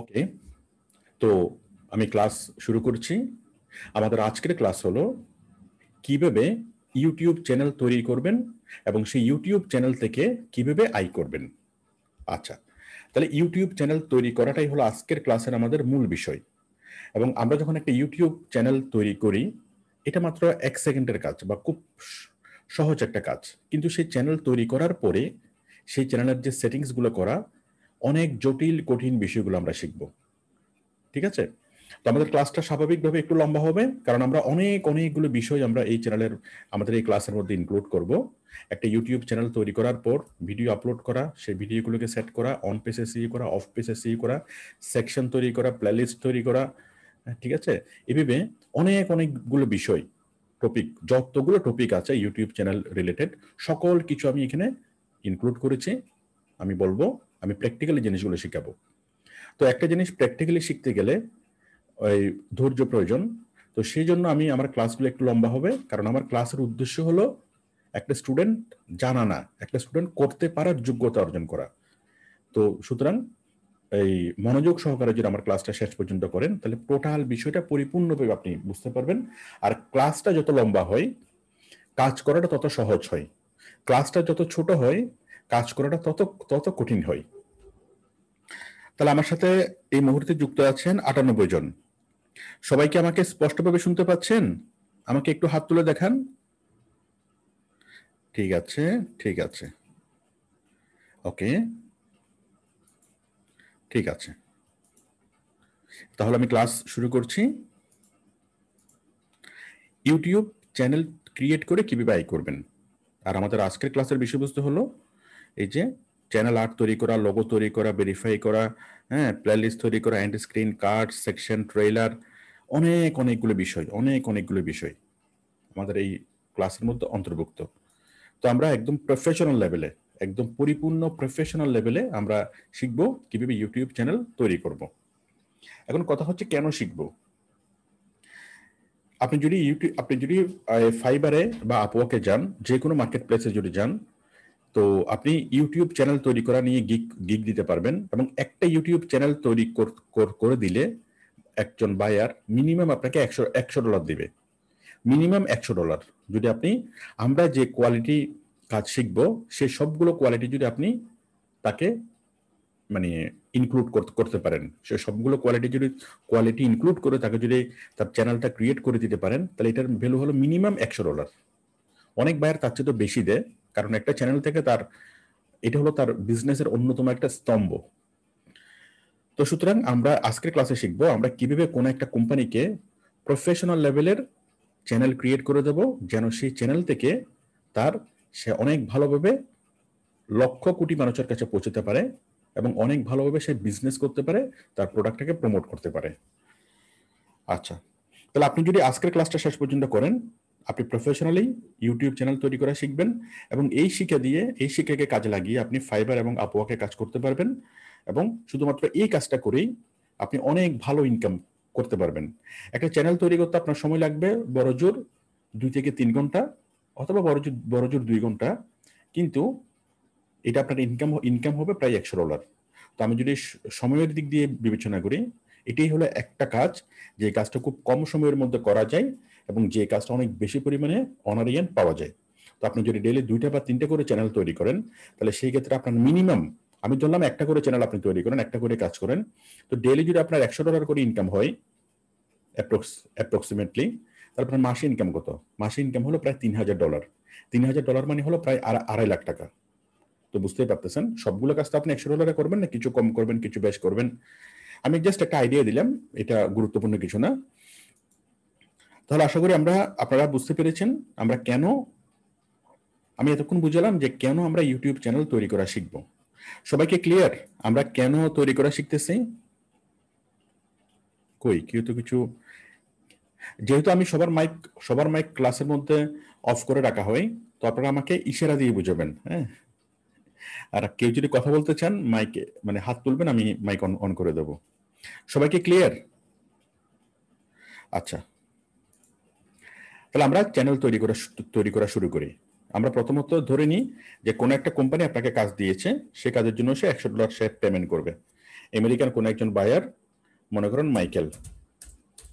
ওকে তো আমি ক্লাস শুরু করছি আমাদের আজকের ক্লাস হলো কিভাবে ইউটিউব চ্যানেল তৈরি করবেন এবং সেই ইউটিউব চ্যানেল থেকে কিভাবে আয় করবেন আচ্ছা তাহলে ইউটিউব চ্যানেল তৈরি করাটাই হলো আজকের ক্লাসের আমাদের মূল বিষয় এবং আমরা যখন একটা ইউটিউব চ্যানেল তৈরি করি এটা মাত্র এক সেকেন্ডের কাজ বা খুব সহজ একটা কাজ কিন্তু সেই চ্যানেল তৈরি করার পরে সেই চ্যানেলের যে সেটিংসগুলো করা অনেক জটিল কঠিন বিষয়গুলো আমরা শিখব ঠিক আছে তো আমাদের ক্লাসটা স্বাভাবিকভাবে একটু লম্বা হবে কারণ আমরা অনেক অনেকগুলো বিষয় আমরা এই চ্যানেলের আমাদের এই ক্লাসের মধ্যে ইনক্লুড করব একটা ইউটিউব চ্যানেল তৈরি করার পর ভিডিও আপলোড করা সেই ভিডিওগুলোকে সেট করা অন পেসে সি করা অফ পেসে সি করা সেকশন তৈরি করা প্লেলিস্ট তৈরি করা হ্যাঁ, ঠিক আছে এভাবে অনেক অনেকগুলো বিষয় টপিক যতগুলো টপিক আছে ইউটিউব চ্যানেল রিলেটেড সকল কিছু আমি এখানে ইনক্লুড করেছি আমি বলবো আমি প্র্যাকটিক্যালি জিনিসগুলো শিখাবো তো একটা জিনিস প্র্যাকটিক্যালি শিখতে গেলে ওই ধৈর্য প্রয়োজন তো সেই জন্য আমি আমার ক্লাসগুলো একটু লম্বা হবে কারণ আমার ক্লাসের উদ্দেশ্য হলো একটা স্টুডেন্ট জানা না একটা স্টুডেন্ট করতে পারার যোগ্যতা অর্জন করা তো সুতরাং এই মনোযোগ সহকারে যদি আমার ক্লাসটা শেষ পর্যন্ত করেন তাহলে টোটাল বিষয়টা পরিপূর্ণভাবে আপনি বুঝতে পারবেন আর ক্লাসটা যত লম্বা হয় কাজ করাটা তত সহজ হয় ক্লাসটা যত ছোট হয় কাজ করাটা তত তত কঠিন হয় তাহলে আমার সাথে এই মুহূর্তে যুক্ত আছেন আটানব্বই জন সবাইকে আমাকে স্পষ্টভাবে শুনতে পাচ্ছেন আমাকে একটু হাত তুলে দেখান ঠিক আছে ঠিক আছে ওকে ঠিক আছে তাহলে আমি ক্লাস শুরু করছি ইউটিউব চ্যানেল ক্রিয়েট করে কীভাবে আয় করবেন আর আমাদের আজকের ক্লাসের বিষয়বস্তু হলো এই যে চ্যানেল আর্ট তৈরি করা লোগো তৈরি করা ভেরিফাই করা হ্যাঁ প্লেলিস্ট তৈরি করা end screen card section trailer অনেক অনেকগুলো বিষয় অনেক অনেকগুলো বিষয় আমাদের এই ক্লাসের মধ্যে অন্তর্ভুক্ত তো আমরা একদম প্রফেশনাল লেভেলে একদম পরিপূর্ণ প্রফেশনাল লেভেলে আমরা শিখব কিভাবে ইউটিউব চ্যানেল তৈরি করব এখন কথা হচ্ছে কেন শিখব আপনি যদি ইউটিউব আপনি যদি ফাইবারে বা আপওয়াকে যান যে কোনো মার্কেট প্লেসে যদি যান তো আপনি ইউটিউব চ্যানেল তৈরি করা নিয়ে গিগ গিক দিতে পারবেন এবং একটা ইউটিউব চ্যানেল তৈরি করে দিলে একজন বায়ার মিনিমাম আপনাকে একশো একশো ডলার দিবে মিনিমাম একশো ডলার যদি আপনি আমরা যে কোয়ালিটি কাজ শিখব সে সবগুলো কোয়ালিটি যদি আপনি তাকে মানে ইনক্লুড করতে পারেন সে সবগুলো কোয়ালিটি যদি কোয়ালিটি ইনক্লুড করে তাকে যদি তার চ্যানেলটা ক্রিয়েট করে দিতে পারেন তাহলে এটার ভ্যালু হলো মিনিমাম একশো ডলার অনেক বায়ার তার চেয়ে তো বেশি দেয় কারণ একটা চ্যানেল থেকে তার এটা হলো তার বিজনেসের অন্যতম একটা স্তম্ভ তো সুতরাং আমরা আজকের ক্লাসে শিখব আমরা কিভাবে কোনো একটা কোম্পানিকে প্রফেশনাল লেভেলের চ্যানেল ক্রিয়েট করে দেব যেন সেই চ্যানেল থেকে তার সে অনেক ভালোভাবে লক্ষ কোটি মানুষের কাছে পৌঁছতে পারে এবং অনেক ভালোভাবে সে বিজনেস করতে পারে তার প্রোডাক্টটাকে প্রমোট করতে পারে আচ্ছা তাহলে আপনি যদি আজকের ক্লাসটা শেষ পর্যন্ত করেন আপনি প্রফেশনালি ইউটিউব চ্যানেল তৈরি করা শিখবেন এবং এই শিক্ষা দিয়ে এই শিক্ষাকে কাজে লাগিয়ে আপনি ফাইবার এবং আপওয়াকে কাজ করতে পারবেন এবং শুধুমাত্র এই কাজটা করেই আপনি অনেক ভালো ইনকাম করতে পারবেন একটা চ্যানেল তৈরি করতে আপনার সময় লাগবে বড়জোর দুই থেকে তিন ঘন্টা অথবা বড়জোর বড়জোর দুই ঘন্টা কিন্তু এটা আপনার ইনকাম ইনকাম হবে প্রায় একশো ডলার তো আমি যদি সময়ের দিক দিয়ে বিবেচনা করি এটাই হলো একটা কাজ যে কাজটা খুব কম সময়ের মধ্যে করা যায় এবং যে কাজটা অনেক বেশি পরিমাণে অনারিয়ান পাওয়া যায় তো আপনি যদি ডেলি দুইটা বা তিনটা করে চ্যানেল তৈরি করেন তাহলে সেই ক্ষেত্রে আপনার মিনিমাম আমি ধরলাম একটা করে চ্যানেল আপনি তৈরি করেন একটা করে কাজ করেন তো ডেলি যদি আপনার একশো ডলার করে ইনকাম হয় অ্যাপ্রক্স অ্যাপ্রক্সিমেটলি তাহলে আপনার মাসে ইনকাম কত মাসে ইনকাম হলো প্রায় তিন হাজার ডলার তিন হাজার ডলার মানে হলো প্রায় আড়াই লাখ টাকা তো বুঝতেই পারতেছেন সবগুলো কাজ তো আপনি একশো ডলারে করবেন না কিছু কম করবেন কিছু বেশ করবেন আমি জাস্ট একটা আইডিয়া দিলাম এটা গুরুত্বপূর্ণ কিছু না তাহলে আশা করি আমরা আপনারা বুঝতে পেরেছেন আমরা কেন আমি এতক্ষণ বুঝলাম যে কেন আমরা ইউটিউব চ্যানেল তৈরি করা শিখব সবাইকে ক্লিয়ার আমরা কেন তৈরি করা শিখতেছি কই কেউ তো কিছু যেহেতু আমি সবার মাইক সবার মাইক ক্লাসের মধ্যে অফ করে রাখা হয় তো আপনারা আমাকে ইশারা দিয়ে বুঝাবেন হ্যাঁ আর কেউ যদি কথা বলতে চান মাইকে মানে হাত তুলবেন আমি মাইক অন অন করে দেব সবাইকে ক্লিয়ার আচ্ছা তাহলে আমরা চ্যানেল তৈরি করা তৈরি করা শুরু করি আমরা প্রথমত ধরে নিই যে কোনো একটা কোম্পানি আপনাকে কাজ দিয়েছে সে কাজের জন্য সে একশো ডলার সে পেমেন্ট করবে আমেরিকান কোনো একজন বায়ার মনে করেন মাইকেল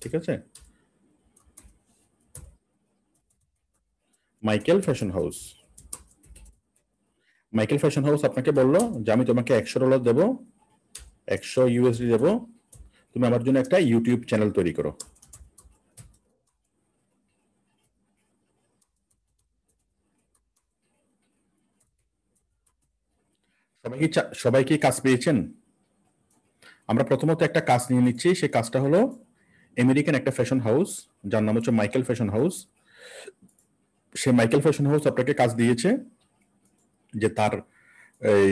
ঠিক আছে Michael fashion House Michael fashion House আপনাকে বললো যে আমি তোমাকে একশো ডলার দেবো একশো ইউএসডি দেবো তুমি আমার জন্য একটা ইউটিউব চ্যানেল তৈরি করো সবাই কি সবাই কি কাজ পেয়েছেন আমরা প্রথমত একটা কাজ নিয়ে নিচ্ছি সেই কাজটা হলো আমেরিকান একটা ফ্যাশন হাউস যার নাম হচ্ছে মাইকেল ফ্যাশন হাউস সে মাইকেল ফ্যাশন হাউস আপনাকে কাজ দিয়েছে যে তার এই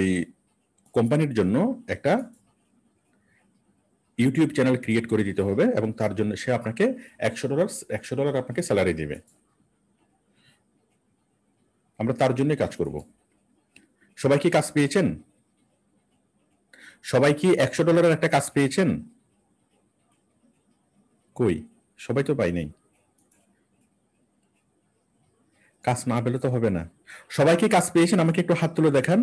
কোম্পানির জন্য একটা ইউটিউব চ্যানেল ক্রিয়েট করে দিতে হবে এবং তার জন্য সে আপনাকে একশো ডলার একশো ডলার আপনাকে স্যালারি দেবে আমরা তার জন্য কাজ করব সবাই কি কাজ পেয়েছেন সবাই কি একশো ডলারের একটা কাজ পেয়েছেন কই সবাই তো পাই নাই কাজ না পেলে তো হবে না সবাই কি কাজ পেয়েছেন আমাকে একটু হাত তুলে দেখান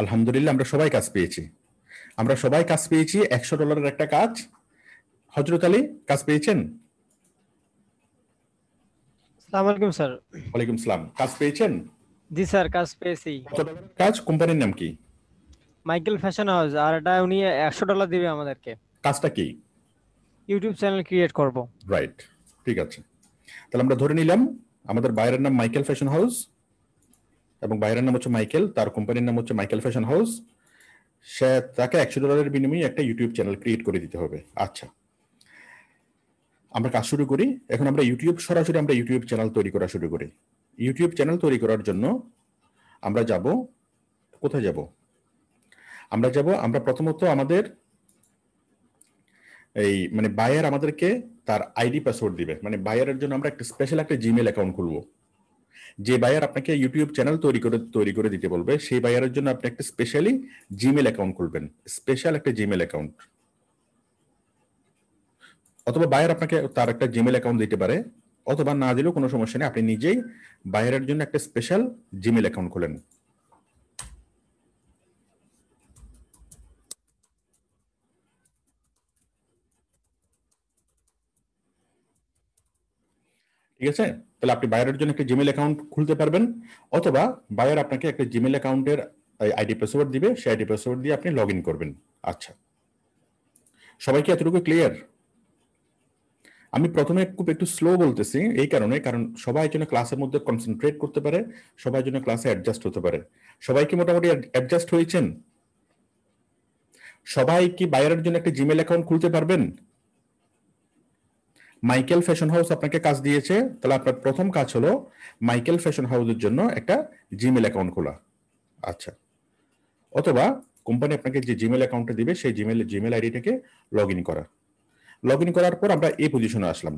আলহামদুলিল্লাহ আমরা সবাই কাজ পেয়েছি আমরা সবাই কাজ পেয়েছি একশো ডলারের একটা কাজ হজরত আলী কাজ পেয়েছেন আসসালামু আলাইকুম স্যার ওয়ালাইকুম সালাম কাজ পেয়েছেন জি স্যার কাজ পেয়েছি আচ্ছা, কাজ কোম্পানির নাম কি মাইকেল ফ্যাশন হাউস আর এটা উনি একশো ডলার দিবে আমাদেরকে কাজটা কি ইউটিউব চ্যানেল ক্রিয়েট করব রাইট ঠিক আছে তাহলে আমরা ধরে নিলাম আমাদের বাইরের নাম মাইকেল ফ্যাশন হাউস এবং বাইরের নাম হচ্ছে মাইকেল তার কোম্পানির নাম হচ্ছে মাইকেল ফ্যাশন হাউস সে তাকে একশো ডলারের বিনিময়ে একটা ইউটিউব চ্যানেল ক্রিয়েট করে দিতে হবে আচ্ছা আমরা কাজ শুরু করি এখন আমরা ইউটিউব সরাসরি আমরা ইউটিউব চ্যানেল তৈরি করা শুরু করি ইউটিউব চ্যানেল তৈরি করার জন্য আমরা যাব কোথায় যাব আমরা যাব আমরা প্রথমত আমাদের এই মানে বায়ার আমাদেরকে তার আইডি পাসওয়ার্ড দিবে মানে বায়ারের জন্য আমরা একটা স্পেশাল একটা জিমেল অ্যাকাউন্ট খুলবো যে বায়ার আপনাকে ইউটিউব চ্যানেল তৈরি করে তৈরি করে দিতে বলবে সেই বায়ারের জন্য আপনি একটা স্পেশালি জিমেল অ্যাকাউন্ট খুলবেন স্পেশাল একটা জিমেল অ্যাকাউন্ট অথবা বায়ার আপনাকে তার একটা জিমেল অ্যাকাউন্ট দিতে পারে অথবা না দিলেও কোনো সমস্যা নেই আপনি নিজেই বাইরের জন্য একটা স্পেশাল জিমেল অ্যাকাউন্ট খোলেন ঠিক আছে তাহলে আপনি বাইরের জন্য একটা জিমেল অ্যাকাউন্ট খুলতে পারবেন অথবা বায়ার আপনাকে একটা জিমেল অ্যাকাউন্টের আইডি পাসওয়ার্ড দিবে সেই আইডি পাসওয়ার্ড দিয়ে আপনি লগ করবেন আচ্ছা সবাই কি এতটুকু ক্লিয়ার আমি প্রথমে খুব একটু স্লো বলতেছি এই কারণে কারণ সবাই যেন ক্লাসের মধ্যে কনসেন্ট্রেট করতে পারে সবাই যেন ক্লাসে অ্যাডজাস্ট হতে পারে সবাই কি মোটামুটি অ্যাডজাস্ট হয়েছেন সবাই কি বাইরের জন্য একটা জিমেল অ্যাকাউন্ট খুলতে পারবেন মাইকেল ফ্যাশন হাউস আপনাকে কাজ দিয়েছে তাহলে আপনার প্রথম কাজ হলো মাইকেল ফ্যাশন হাউসের জন্য একটা জিমেল অ্যাকাউন্ট খোলা আচ্ছা অথবা কোম্পানি আপনাকে যে জিমেল অ্যাকাউন্টটা দিবে সেই জিমেল জিমেল আইডিটাকে লগ ইন করা লগ ইন করার পর আমরা এই পজিশনে আসলাম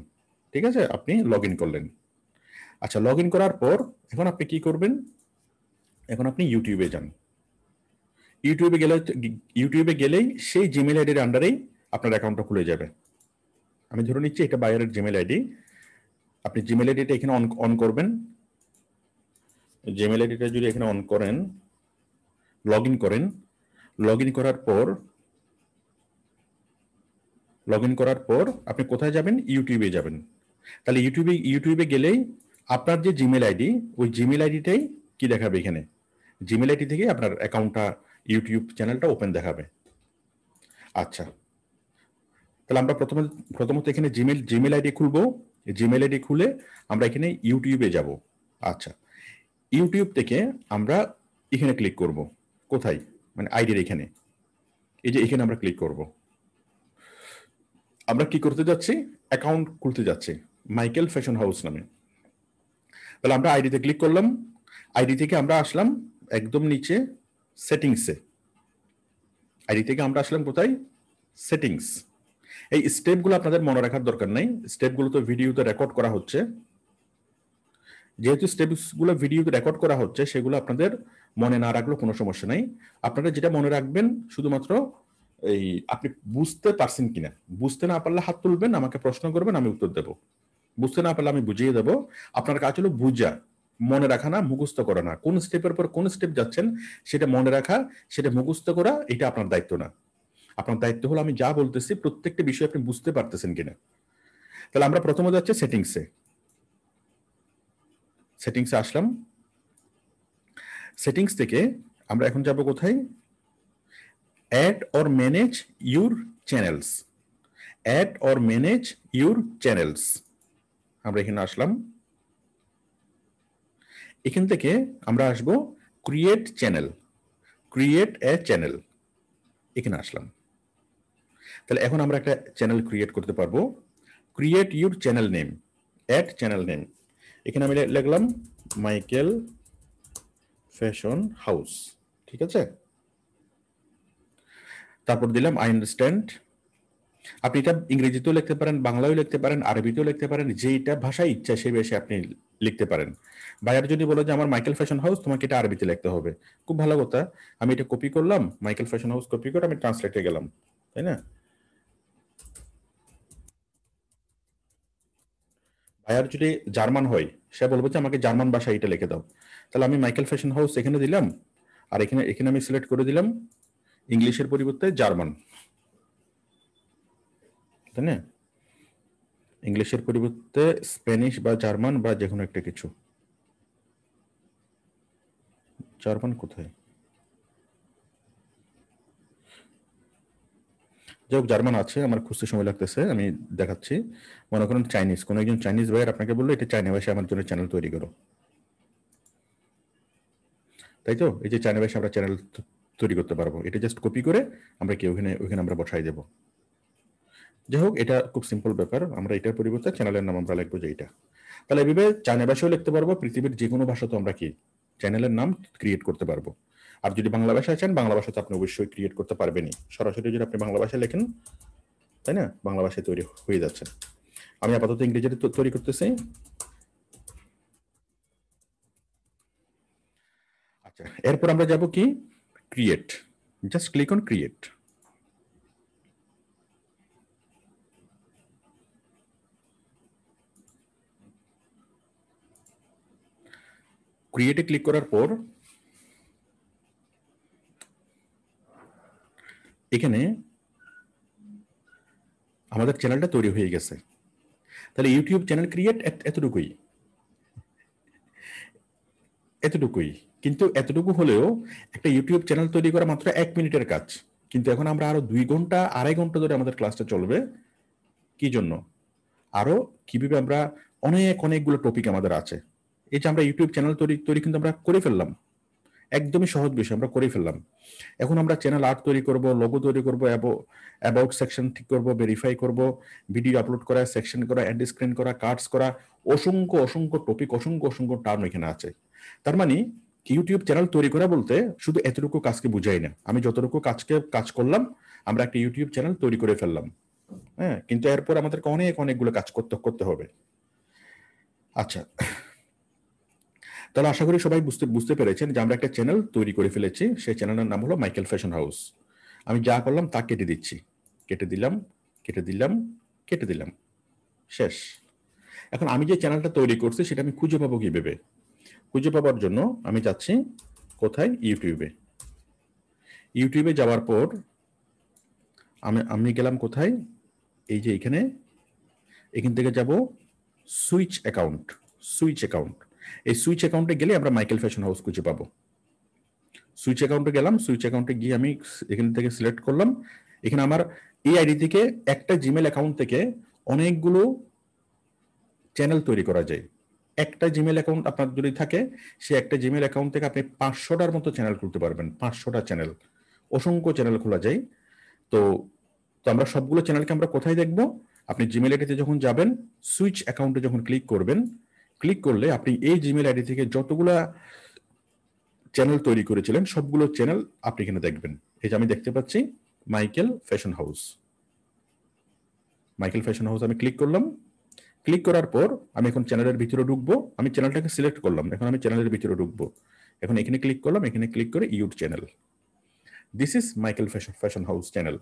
ঠিক আছে আপনি লগ ইন করলেন আচ্ছা লগ ইন করার পর এখন আপনি কি করবেন এখন আপনি ইউটিউবে যান ইউটিউবে গেলে ইউটিউবে গেলেই সেই জিমেল আইডির আন্ডারেই আপনার অ্যাকাউন্টটা খুলে যাবে আমি ধরে নিচ্ছি এটা বাইরের জিমেল আইডি আপনি জিমেল আইডিটা এখানে অন অন করবেন জিমেল আইডিটা যদি এখানে অন করেন লগ ইন করেন লগ ইন করার পর লগ ইন করার পর আপনি কোথায় যাবেন ইউটিউবে যাবেন তাহলে ইউটিউবে ইউটিউবে গেলেই আপনার যে জিমেল আইডি ওই জিমেল আইডিটাই কি দেখাবে এখানে জিমেল আইডি থেকে আপনার অ্যাকাউন্টটা ইউটিউব চ্যানেলটা ওপেন দেখাবে আচ্ছা তাহলে আমরা প্রথমে প্রথমত এখানে জিমেল জিমেল আইডি খুলবো জিমেল আইডি খুলে আমরা এখানে ইউটিউবে যাব আচ্ছা ইউটিউব থেকে আমরা এখানে ক্লিক করব কোথায় মানে আইডির এখানে এই যে এখানে আমরা ক্লিক করবো আমরা কি করতে যাচ্ছি অ্যাকাউন্ট খুলতে যাচ্ছি মাইকেল ফ্যাশন হাউস নামে তাহলে আমরা আইডিতে ক্লিক করলাম আইডি থেকে আমরা আসলাম একদম নিচে সেটিংসে আইডি থেকে আমরা আসলাম কোথায় সেটিংস এই স্টেপগুলো আপনাদের মনে রাখার দরকার নেই স্টেপগুলো তো ভিডিওতে রেকর্ড করা হচ্ছে যেহেতু স্টেপসগুলো ভিডিওতে রেকর্ড করা হচ্ছে সেগুলো আপনাদের মনে না রাখলেও কোনো সমস্যা নেই আপনারা যেটা মনে রাখবেন শুধুমাত্র এই আপনি বুঝতে পারছেন কিনা বুঝতে না পারলে হাত তুলবেন আমাকে প্রশ্ন করবেন আমি উত্তর দেব বুঝতে না পারলে আমি বুঝিয়ে দেব আপনার কাজ হলো বুঝা মনে রাখা না মুখস্থ করা না কোন স্টেপের পর কোন স্টেপ যাচ্ছেন সেটা মনে রাখা সেটা মুখস্থ করা এটা আপনার দায়িত্ব না আপনার দায়িত্ব হলো আমি যা বলতেছি প্রত্যেকটা বিষয় আপনি বুঝতে পারতেছেন কিনা তাহলে আমরা প্রথমে যাচ্ছি সেটিংসে সেটিংসে আসলাম সেটিংস থেকে আমরা এখন যাব কোথায় add or manage your channels add or manage your channels আমরা এখানে আসলাম এখান থেকে আমরা আসব create channel create a channel এখানে আসলাম তাহলে এখন আমরা একটা চ্যানেল ক্রিয়েট করতে পারবো create your channel name at channel name এখানে আমি লিখলাম মাইকেল ফ্যাশন হাউস ঠিক আছে তারপর দিলাম আই আন্ডারস্ট্যান্ড আপনি এটা ইংরেজিতেও লিখতে পারেন বাংলায়ও লিখতে পারেন আরবিতেও লিখতে পারেন যেইটা ভাষায় ইচ্ছা সেই বেশি আপনি লিখতে পারেন বায়ার যদি বলো যে আমার মাইকেল ফ্যাশন হাউস তোমাকে এটা আরবিতে লিখতে হবে খুব ভালো কথা আমি এটা কপি করলাম মাইকেল ফ্যাশন হাউস কপি করে আমি ট্রান্সলেটে গেলাম তাই না বায়ার যদি জার্মান হয় সে বলবো যে আমাকে জার্মান ভাষায় এটা লিখে দাও তাহলে আমি মাইকেল ফ্যাশন হাউস এখানে দিলাম আর এখানে এখানে আমি সিলেক্ট করে দিলাম ইংলিশের পরিবর্তে জার্মান তাই না ইংলিশের পরিবর্তে স্প্যানিশ বা জার্মান বা যে কোনো একটা কিছু জার্মান কোথায় যাই হোক জার্মান আছে আমার খুঁজতে সময় লাগতেছে আমি দেখাচ্ছি মনে করেন চাইনিজ কোনো একজন চাইনিজ ভাইয়ের আপনাকে বললো এটা চাইনা ভাষায় আমার জন্য চ্যানেল তৈরি করো তাই তো এই যে চাইনা ভাষায় আমরা চ্যানেল তৈরি করতে পারবো এটা জাস্ট কপি করে আমরা কি ওখানে ওখানে আমরা বসাই দেবো যাই হোক এটা খুব সিম্পল ব্যাপার আমরা এটার পরিবর্তে চ্যানেলের নাম আমরা লিখবো যে এটা তাহলে এভাবে চায়না ভাষাও লিখতে পারবো পৃথিবীর যে কোনো ভাষাতে আমরা কি চ্যানেলের নাম ক্রিয়েট করতে পারবো আর যদি বাংলা ভাষায় চান বাংলা ভাষাতে আপনি অবশ্যই ক্রিয়েট করতে পারবেনি সরাসরি যদি আপনি বাংলা ভাষায় লেখেন তাই না বাংলা ভাষায় তৈরি হয়ে যাচ্ছে আমি আপাতত ইংরেজিতে তৈরি করতেছি আচ্ছা এরপর আমরা যাব কি create. Just click on create. ক্রিয়েটে ক্লিক করার পর এখানে আমাদের চ্যানেলটা তৈরি হয়ে গেছে তাহলে ইউটিউব চ্যানেল ক্রিয়েট এতটুকুই এতটুকুই কিন্তু এতটুকু হলেও একটা ইউটিউব চ্যানেল তৈরি করা মাত্র এক মিনিটের কাজ কিন্তু এখন আমরা আরো দুই ঘন্টা আড়াই ঘন্টা ধরে আমাদের ক্লাসটা চলবে কি জন্য আরো কিভাবে আমরা অনেক অনেকগুলো টপিক আমাদের আছে এই যে আমরা ইউটিউব চ্যানেল তৈরি তৈরি কিন্তু আমরা করে ফেললাম একদমই সহজ বিষয় আমরা করে ফেললাম এখন আমরা চ্যানেল আর্ট তৈরি করব লোগো তৈরি করব অ্যাবাউট সেকশন ঠিক করব ভেরিফাই করব ভিডিও আপলোড করা সেকশন করা অ্যাড স্ক্রিন করা কার্ডস করা অসংখ্য অসংখ্য টপিক অসংখ্য অসংখ্য টার্ম এখানে আছে তার মানে ইউটিউব চ্যানেল তৈরি করা বলতে শুধু এতটুকু কাজকে বুঝাই না আমি যতটুকু কাজকে কাজ করলাম আমরা একটা ইউটিউব চ্যানেল তৈরি করে ফেললাম হ্যাঁ কিন্তু এরপর আমাদেরকে অনেক অনেকগুলো কাজ করতে করতে হবে আচ্ছা তাহলে আশা করি সবাই বুঝতে বুঝতে পেরেছেন যে আমরা একটা চ্যানেল তৈরি করে ফেলেছি সেই চ্যানেলের নাম হলো মাইকেল ফ্যাশন হাউস আমি যা করলাম তা কেটে দিচ্ছি কেটে দিলাম কেটে দিলাম কেটে দিলাম শেষ এখন আমি যে চ্যানেলটা তৈরি করছি সেটা আমি খুঁজে পাবো কীভাবে খুঁজে পাবার জন্য আমি যাচ্ছি কোথায় ইউটিউবে ইউটিউবে যাওয়ার পর আমি আমি গেলাম কোথায় এই যে এখানে এখান থেকে যাব সুইচ অ্যাকাউন্ট সুইচ অ্যাকাউন্ট এই সুইচ অ্যাকাউন্টে গেলে আমরা মাইকেল ফ্যাশন হাউস খুঁজে পাবো সুইচ অ্যাকাউন্টে গেলাম সুইচ অ্যাকাউন্টে গিয়ে আমি এখান থেকে সিলেক্ট করলাম এখানে আমার এই আইডি থেকে একটা জিমেল অ্যাকাউন্ট থেকে অনেকগুলো চ্যানেল তৈরি করা যায় একটা জিমেল অ্যাকাউন্ট আপনার যদি থাকে সে একটা জিমেল অ্যাকাউন্ট থেকে আপনি পাঁচশোটার মতো চ্যানেল খুলতে পারবেন পাঁচশোটা চ্যানেল অসংখ্য চ্যানেল খোলা যায় তো তো আমরা সবগুলো চ্যানেলকে আমরা কোথায় দেখবো আপনি জিমেল আইডিতে যখন যাবেন সুইচ অ্যাকাউন্টে যখন ক্লিক করবেন ক্লিক করলে আপনি এই জিমেল আইডি থেকে যতগুলা চ্যানেল তৈরি করেছিলেন সবগুলো চ্যানেল আপনি এখানে দেখবেন এই যে আমি দেখতে পাচ্ছি Michael fashion House Michael fashion House আমি ক্লিক করলাম ক্লিক করার পর আমি এখন চ্যানেলের ভিতরে ঢুকবো আমি চ্যানেলটাকে সিলেক্ট করলাম এখন আমি চ্যানেলের ভিতরে ঢুকবো এখন এখানে ক্লিক করলাম এখানে ক্লিক করে ইউট channel this is Michael Fashion Fashion House channel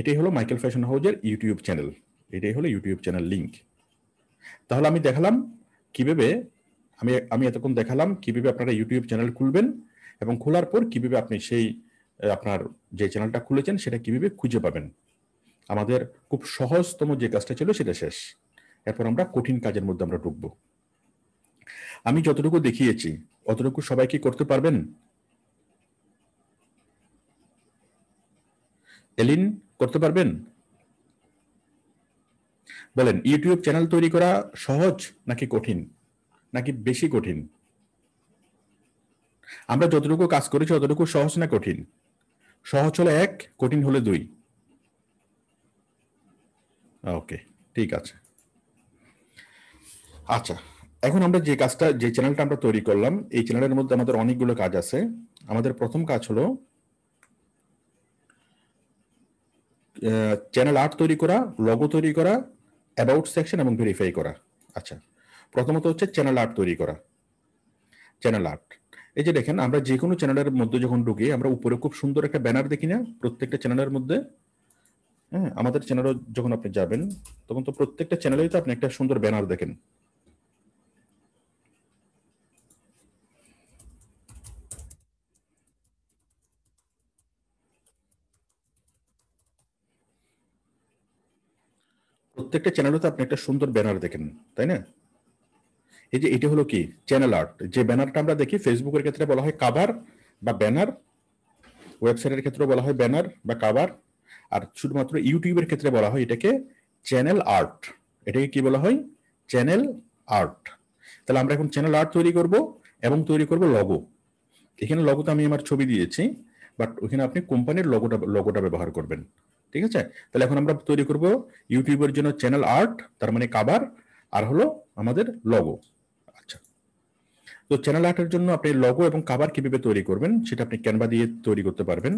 এটাই হলো মাইকেল ফ্যাশন হাউজের ইউটিউব চ্যানেল এটাই হলো ইউটিউব চ্যানেল লিঙ্ক তাহলে আমি দেখালাম কিভাবে আমি আমি এতক্ষণ দেখালাম কিভাবে আপনারা ইউটিউব চ্যানেল খুলবেন এবং খোলার পর কিভাবে আপনি সেই আপনার যে চ্যানেলটা খুলেছেন সেটা কিভাবে খুঁজে পাবেন আমাদের খুব সহজতম যে কাজটা ছিল সেটা শেষ এরপর আমরা কঠিন কাজের মধ্যে আমরা ঢুকবো আমি যতটুকু দেখিয়েছি অতটুকু সবাই কি করতে পারবেন এলিন করতে পারবেন বলেন ইউটিউব চ্যানেল তৈরি করা সহজ নাকি কঠিন নাকি বেশি কঠিন আমরা যতটুকু কাজ করেছি ততটুকু সহজ না কঠিন সহজ হলে এক কঠিন হলে দুই ওকে ঠিক আছে আচ্ছা এখন আমরা যে কাজটা যে চ্যানেলটা আমরা তৈরি করলাম এই চ্যানেলের মধ্যে আমাদের অনেকগুলো কাজ আছে আমাদের প্রথম কাজ হলো চ্যানেল আর্ট তৈরি করা লগো তৈরি করা অ্যাবাউট সেকশন এবং ভেরিফাই করা আচ্ছা প্রথমত হচ্ছে চ্যানেল আর্ট তৈরি করা চ্যানেল আর্ট এই যে দেখেন আমরা যে কোনো চ্যানেলের মধ্যে যখন ঢুকি আমরা উপরে খুব সুন্দর একটা ব্যানার দেখি না প্রত্যেকটা চ্যানেলের মধ্যে হ্যাঁ আমাদের চ্যানেলও যখন আপনি যাবেন তখন তো প্রত্যেকটা চ্যানেলেই তো আপনি একটা সুন্দর ব্যানার দেখেন প্রত্যেকটা চ্যানেলে তো আপনি একটা সুন্দর ব্যানার দেখেন তাই না এই যে এটা হলো কি চ্যানেল আর্ট যে ব্যানারটা আমরা দেখি ফেসবুকের ক্ষেত্রে বলা হয় কাভার বা ব্যানার ওয়েবসাইটের ক্ষেত্রে বলা হয় ব্যানার বা কাভার আর শুধুমাত্র ইউটিউবের ক্ষেত্রে বলা হয় এটাকে চ্যানেল আর্ট এটাকে কি বলা হয় চ্যানেল আর্ট তাহলে আমরা এখন চ্যানেল আর্ট তৈরি করব এবং তৈরি করব লগো এখানে লগোতে আমি আমার ছবি দিয়েছি বাট ওখানে আপনি কোম্পানির লগোটা লগোটা ব্যবহার করবেন ঠিক আছে তাহলে এখন আমরা তৈরি করব ইউটিউবের জন্য চ্যানেল আর্ট তার মানে কাবার আর হলো আমাদের লগো আচ্ছা তো চ্যানেল আর্টের জন্য আপনি লগো এবং কাবার কিভাবে তৈরি করবেন সেটা আপনি ক্যানভা দিয়ে তৈরি করতে পারবেন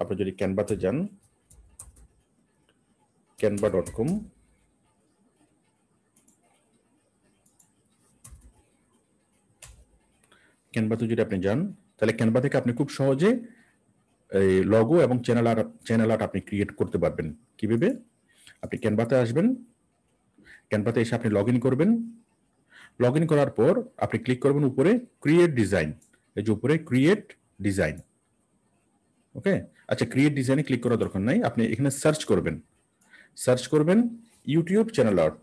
আপনি যদি ক্যানভাতে যান ক্যানভা ডট কম ক্যানভাতে যদি আপনি যান তাহলে ক্যানভা থেকে আপনি খুব সহজে এই লগো এবং চ্যানেল আর চ্যানেল আর্ট আপনি ক্রিয়েট করতে পারবেন কীভাবে আপনি ক্যানভাতে আসবেন ক্যানভাতে এসে আপনি লগ করবেন লগ করার পর আপনি ক্লিক করবেন উপরে ক্রিয়েট ডিজাইন এই যে উপরে ক্রিয়েট ডিজাইন ওকে আচ্ছা ক্রিয়েট ডিজাইনে ক্লিক করার দরকার নাই আপনি এখানে সার্চ করবেন সার্চ করবেন YouTube channel art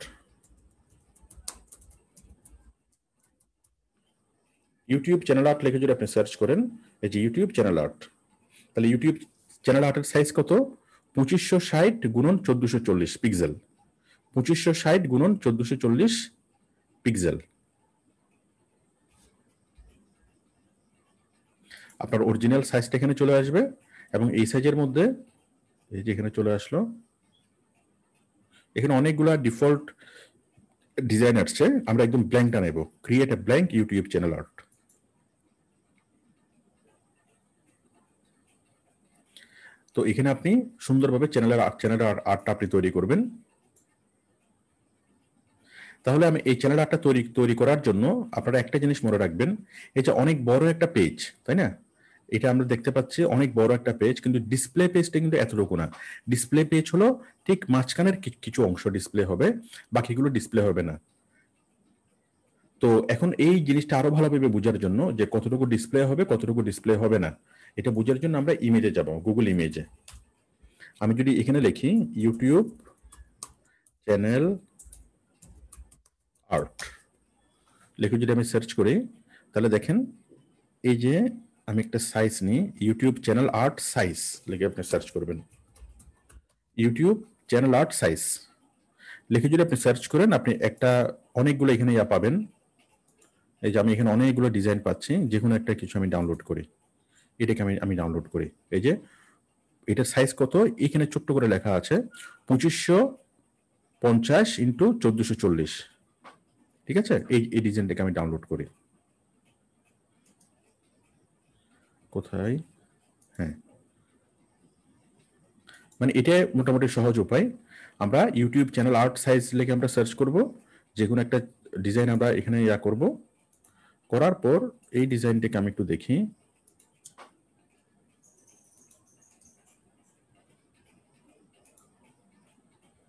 YouTube channel art লিখে যদি আপনি সার্চ করেন এই যে ইউটিউব চ্যানেল আর্ট তাহলে ইউটিউব চ্যানেল আর্টের সাইজ কত পঁচিশশো ষাট গুণন চোদ্দোশো চল্লিশ পিক্সেল পঁচিশশো ষাট গুণন চোদ্দোশো চল্লিশ পিক্সেল আপনার অরিজিনাল সাইজটা এখানে চলে আসবে এবং এই সাইজের মধ্যে এই যে এখানে চলে আসলো এখানে অনেকগুলো ডিফল্ট ডিজাইন আসছে আমরা একদম ব্ল্যাঙ্কটা নেব create a blank YouTube channel art তো এখানে আপনি সুন্দরভাবে চ্যানেলের চ্যানেলের আর্টটা আপনি তৈরি করবেন তাহলে আমি এই চ্যানেল আর্টটা তৈরি তৈরি করার জন্য আপনারা একটা জিনিস মনে রাখবেন এটা অনেক বড় একটা পেজ তাই না এটা আমরা দেখতে পাচ্ছি অনেক বড় একটা পেজ কিন্তু ডিসপ্লে পেজটা কিন্তু এতটুকু না ডিসপ্লে পেজ হলো ঠিক মাঝখানের কিছু অংশ ডিসপ্লে হবে বাকিগুলো ডিসপ্লে হবে না তো এখন এই জিনিসটা আরো ভালোভাবে বোঝার জন্য যে কতটুকু ডিসপ্লে হবে কতটুকু ডিসপ্লে হবে না এটা বোঝার জন্য আমরা ইমেজে যাব গুগল ইমেজে আমি যদি এখানে লিখি ইউটিউব চ্যানেল আর্ট লিখে যদি আমি সার্চ করি তাহলে দেখেন এই যে আমি একটা সাইজ নিই ইউটিউব চ্যানেল আর্ট সাইজ লিখে আপনি সার্চ করবেন ইউটিউব চ্যানেল আর্ট সাইজ লিখে যদি আপনি সার্চ করেন আপনি একটা অনেকগুলো এখানে পাবেন এই যে আমি এখানে অনেকগুলো ডিজাইন পাচ্ছি যে কোনো একটা কিছু আমি ডাউনলোড করি এটাকে আমি আমি ডাউনলোড করি এই যে এটার সাইজ কত এখানে ছোট্ট করে লেখা আছে পঁচিশশো পঞ্চাশ ইন্টু চোদ্দশো চল্লিশ ঠিক আছে এই এই ডিজাইনটাকে আমি ডাউনলোড করি কোথায় হ্যাঁ মানে এটাই মোটামুটি সহজ উপায় আমরা ইউটিউব চ্যানেল আর্ট সাইজ লিখে আমরা সার্চ করব যে কোনো একটা ডিজাইন আমরা এখানে ইয়া করবো করার পর এই ডিজাইনটাকে আমি একটু দেখি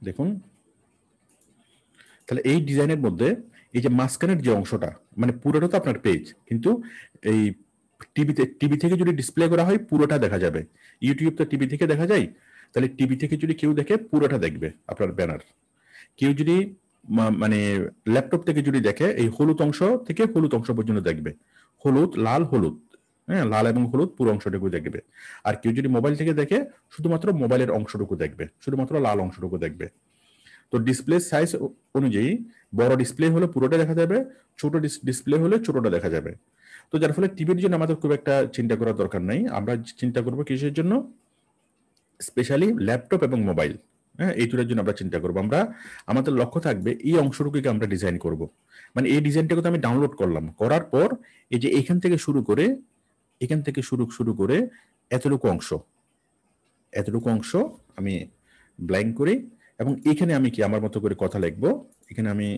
দেখুন তাহলে এই ডিজাইনের মধ্যে এই যে মাঝখানের যে অংশটা মানে পুরোটা তো আপনার পেজ কিন্তু এই টিভিতে টিভি থেকে যদি ডিসপ্লে করা হয় পুরোটা দেখা যাবে ইউটিউব তো টিভি থেকে দেখা যায় তাহলে টিভি থেকে যদি কেউ দেখে পুরোটা দেখবে আপনার ব্যানার কেউ যদি মানে ল্যাপটপ থেকে যদি দেখে এই হলুদ অংশ থেকে হলুদ অংশ পর্যন্ত দেখবে হলুদ লাল হলুদ হ্যাঁ লাল এবং হলুদ পুরো অংশটুকু দেখবে আর কেউ যদি মোবাইল থেকে দেখে শুধুমাত্র মোবাইলের অংশটুকু দেখবে শুধুমাত্র লাল অংশটুকু দেখবে তো ডিসপ্লে সাইজ অনুযায়ী বড় ডিসপ্লে হলে পুরোটা দেখা যাবে ছোট ডিসপ্লে হলে ছোটটা দেখা যাবে তো যার ফলে টিভির জন্য আমাদের খুব একটা চিন্তা করার দরকার নাই আমরা চিন্তা করবো কিসের জন্য স্পেশালি ল্যাপটপ এবং মোবাইল হ্যাঁ এই জন্য আমরা চিন্তা করবো আমরা আমাদের লক্ষ্য থাকবে এই অংশটুকুকে আমরা ডিজাইন করব মানে এই ডিজাইনটাকে তো আমি ডাউনলোড করলাম করার পর এই যে এখান থেকে শুরু করে এখান থেকে শুরু শুরু করে এতটুকু অংশ এতটুকু অংশ আমি ব্ল্যাঙ্ক করি এবং এখানে আমি কি আমার মতো করে কথা লিখবো এখানে আমি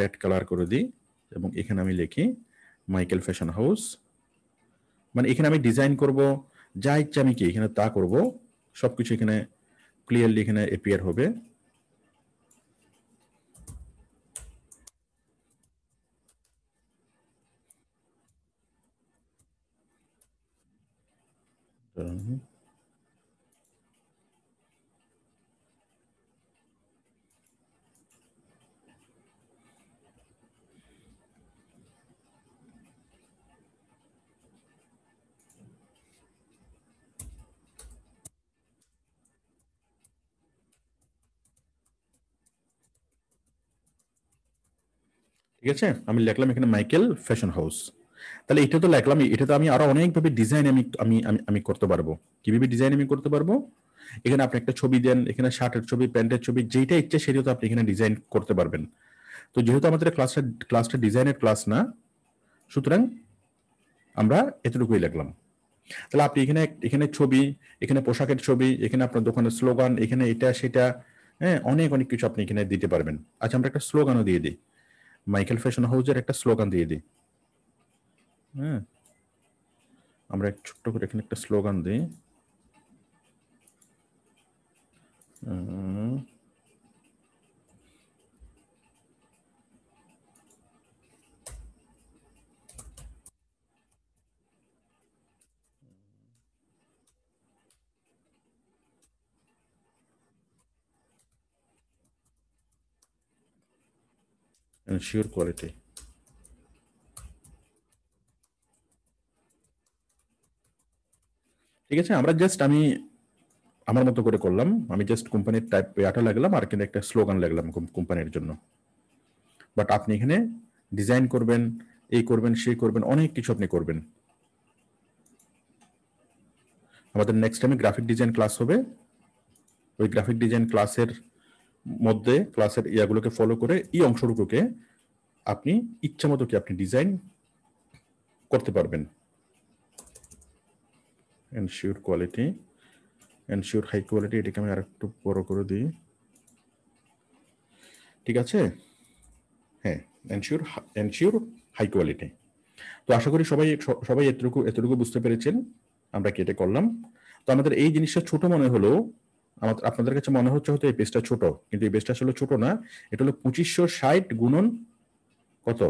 রেড কালার করে দিই এবং এখানে আমি লিখি মাইকেল ফ্যাশন হাউস মানে এখানে আমি ডিজাইন করব যা ইচ্ছা আমি কি এখানে তা করব সব কিছু এখানে क्लियरलि एपियर हो Mm-hmm. ঠিক আছে আমি লিখলাম এখানে মাইকেল ফ্যাশন হাউস তাহলে এটা তো লিখলাম এটা তো আমি আরো অনেকভাবে ডিজাইন আমি আমি আমি করতে পারবো কিভাবে ডিজাইন আমি করতে পারবো এখানে আপনি একটা ছবি দেন এখানে শার্টের ছবি প্যান্টের ছবি যেটা ইচ্ছে সেটা তো আপনি এখানে ডিজাইন করতে পারবেন তো যেহেতু আমাদের ক্লাসটা ক্লাসটা ডিজাইনের ক্লাস না সুতরাং আমরা এতটুকুই লিখলাম তাহলে আপনি এখানে এখানে ছবি এখানে পোশাকের ছবি এখানে আপনার দোকানের স্লোগান এখানে এটা সেটা হ্যাঁ অনেক অনেক কিছু আপনি এখানে দিতে পারবেন আচ্ছা আমরা একটা স্লোগানও দিয়ে দিই মাইকেল ফ্যাশন হাউজের একটা স্লোগান দিয়ে দিই হ্যাঁ আমরা এক ছোট্ট করে এখানে একটা স্লোগান দিই ensure কোয়ালিটি ঠিক আছে আমরা জাস্ট আমি আমার মতো করে করলাম আমি জাস্ট কোম্পানির টাইপ আটা লাগলাম আর কিন্তু একটা স্লোগান লাগলাম কোম্পানির জন্য বাট আপনি এখানে ডিজাইন করবেন এই করবেন সেই করবেন অনেক কিছু আপনি করবেন আমাদের নেক্সট টাইমে গ্রাফিক ডিজাইন ক্লাস হবে ওই গ্রাফিক ডিজাইন ক্লাসের মধ্যে ক্লাসের ইয়াগুলোকে ফলো করে এই অংশটুকুকে আপনি ইচ্ছা মতো কি আপনি ডিজাইন করতে পারবেন ensure quality ensure high quality এটাকে আমি আরেকটু বড় করে দিই ঠিক আছে হ্যাঁ এনশিওর এনশিওর হাই কোয়ালিটি তো আশা করি সবাই সবাই এতটুকু এতটুকু বুঝতে পেরেছেন আমরা কি এটা করলাম তো আমাদের এই জিনিসটা ছোট মনে হলেও আমাদের আপনাদের কাছে মনে হচ্ছে হয়তো এই পেজটা ছোট কিন্তু এই পেজটা আসলে ছোট না এটা হলো পঁচিশশো ষাট গুণন কত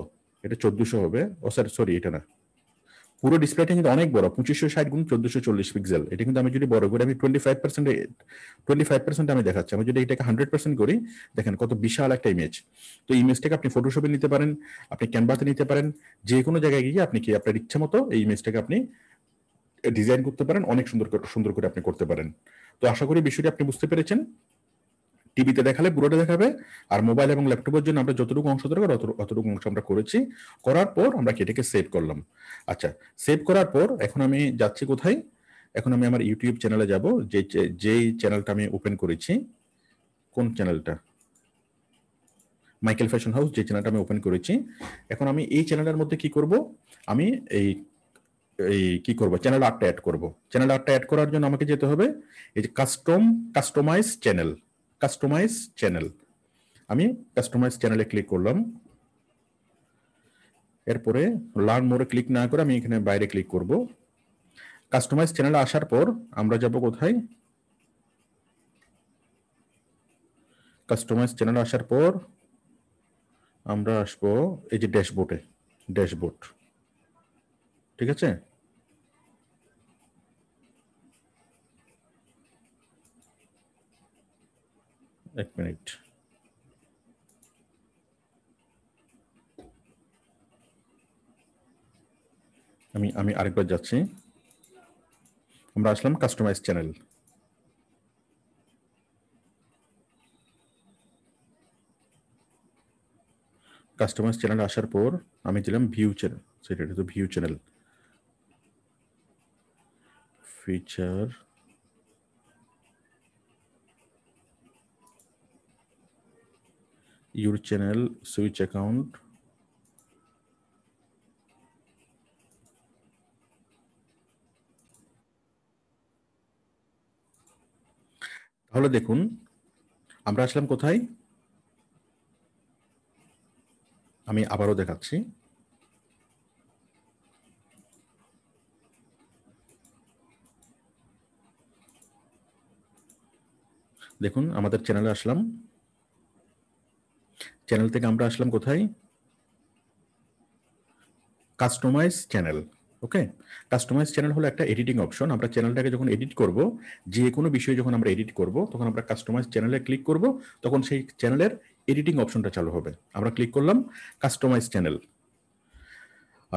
এটা চোদ্দশো হবে ও স্যার সরি এটা না পুরো ডিসপ্লেটা কিন্তু অনেক বড় পঁচিশশো ষাট গুণ চোদ্দশো চল্লিশ পিক্সেল এটা কিন্তু আমি যদি বড় করি আমি twenty five percent twenty five percent আমি দেখাচ্ছি আমি যদি এটাকে হান্ড্রেড পার্সেন্ট করি দেখেন কত বিশাল একটা ইমেজ তো ইমেজটাকে আপনি ফটোশপে নিতে পারেন আপনি ক্যানভাসে নিতে পারেন যে কোনো জায়গায় গিয়ে আপনি কি আপনার ইচ্ছা মতো এই ইমেজটাকে আপনি ডিজাইন করতে পারেন অনেক সুন্দর সুন্দর করে আপনি করতে পারেন তো আশা করি বিষয়টি আপনি বুঝতে পেরেছেন টিভিতে দেখালে পুরোটা দেখাবে আর মোবাইল এবং ল্যাপটপের জন্য আমরা যতটুকু অংশ দরকার অতটুকু অংশ আমরা করেছি করার পর আমরা কেটেকে সেভ করলাম আচ্ছা সেভ করার পর এখন আমি যাচ্ছি কোথায় এখন আমি আমার ইউটিউব চ্যানেলে যাব যে যেই চ্যানেলটা আমি ওপেন করেছি কোন চ্যানেলটা মাইকেল ফ্যাশন হাউস যে চ্যানেলটা আমি ওপেন করেছি এখন আমি এই চ্যানেলের মধ্যে কি করব আমি এই এই কি করব চ্যানেল আর্টটা অ্যাড করব চ্যানেল আর্টটা অ্যাড করার জন্য আমাকে যেতে হবে এই যে custom customise channel customise channel আমি কাস্টমাইজ চ্যানেলে ক্লিক করলাম এরপরে লার্ন মোড়ে ক্লিক না করে আমি এখানে বাইরে ক্লিক করব কাস্টমাইজ চ্যানেলে আসার পর আমরা যাব কোথায় কাস্টমাইজ চ্যানেল আসার পর আমরা আসবো এই যে ড্যাশবোর্ডে ড্যাশবোর্ড ঠিক আছে এক মিনিট আমি আমি আরেকবার যাচ্ছি আমরা আসলাম কাস্টমাইজ চ্যানেল কাস্টমাইজ চ্যানেল আসার পর আমি দিলাম ভিউ চ্যানেল সেটা তো view channel feature your channel switch account তাহলে দেখুন আমরা আসলাম কোথায় আমি আবারও দেখাচ্ছি দেখুন আমাদের চ্যানেলে আসলাম চ্যানেল থেকে আমরা আসলাম কোথায় customise channel okay customise channel হলো একটা এডিটিং অপশন আমরা চ্যানেলটাকে যখন এডিট করব যে কোনো বিষয়ে যখন আমরা এডিট করব তখন আমরা কাস্টমাইজ চ্যানেলে ক্লিক করব তখন সেই চ্যানেলের এডিটিং অপশনটা চালু হবে আমরা ক্লিক করলাম কাস্টমাইজ চ্যানেল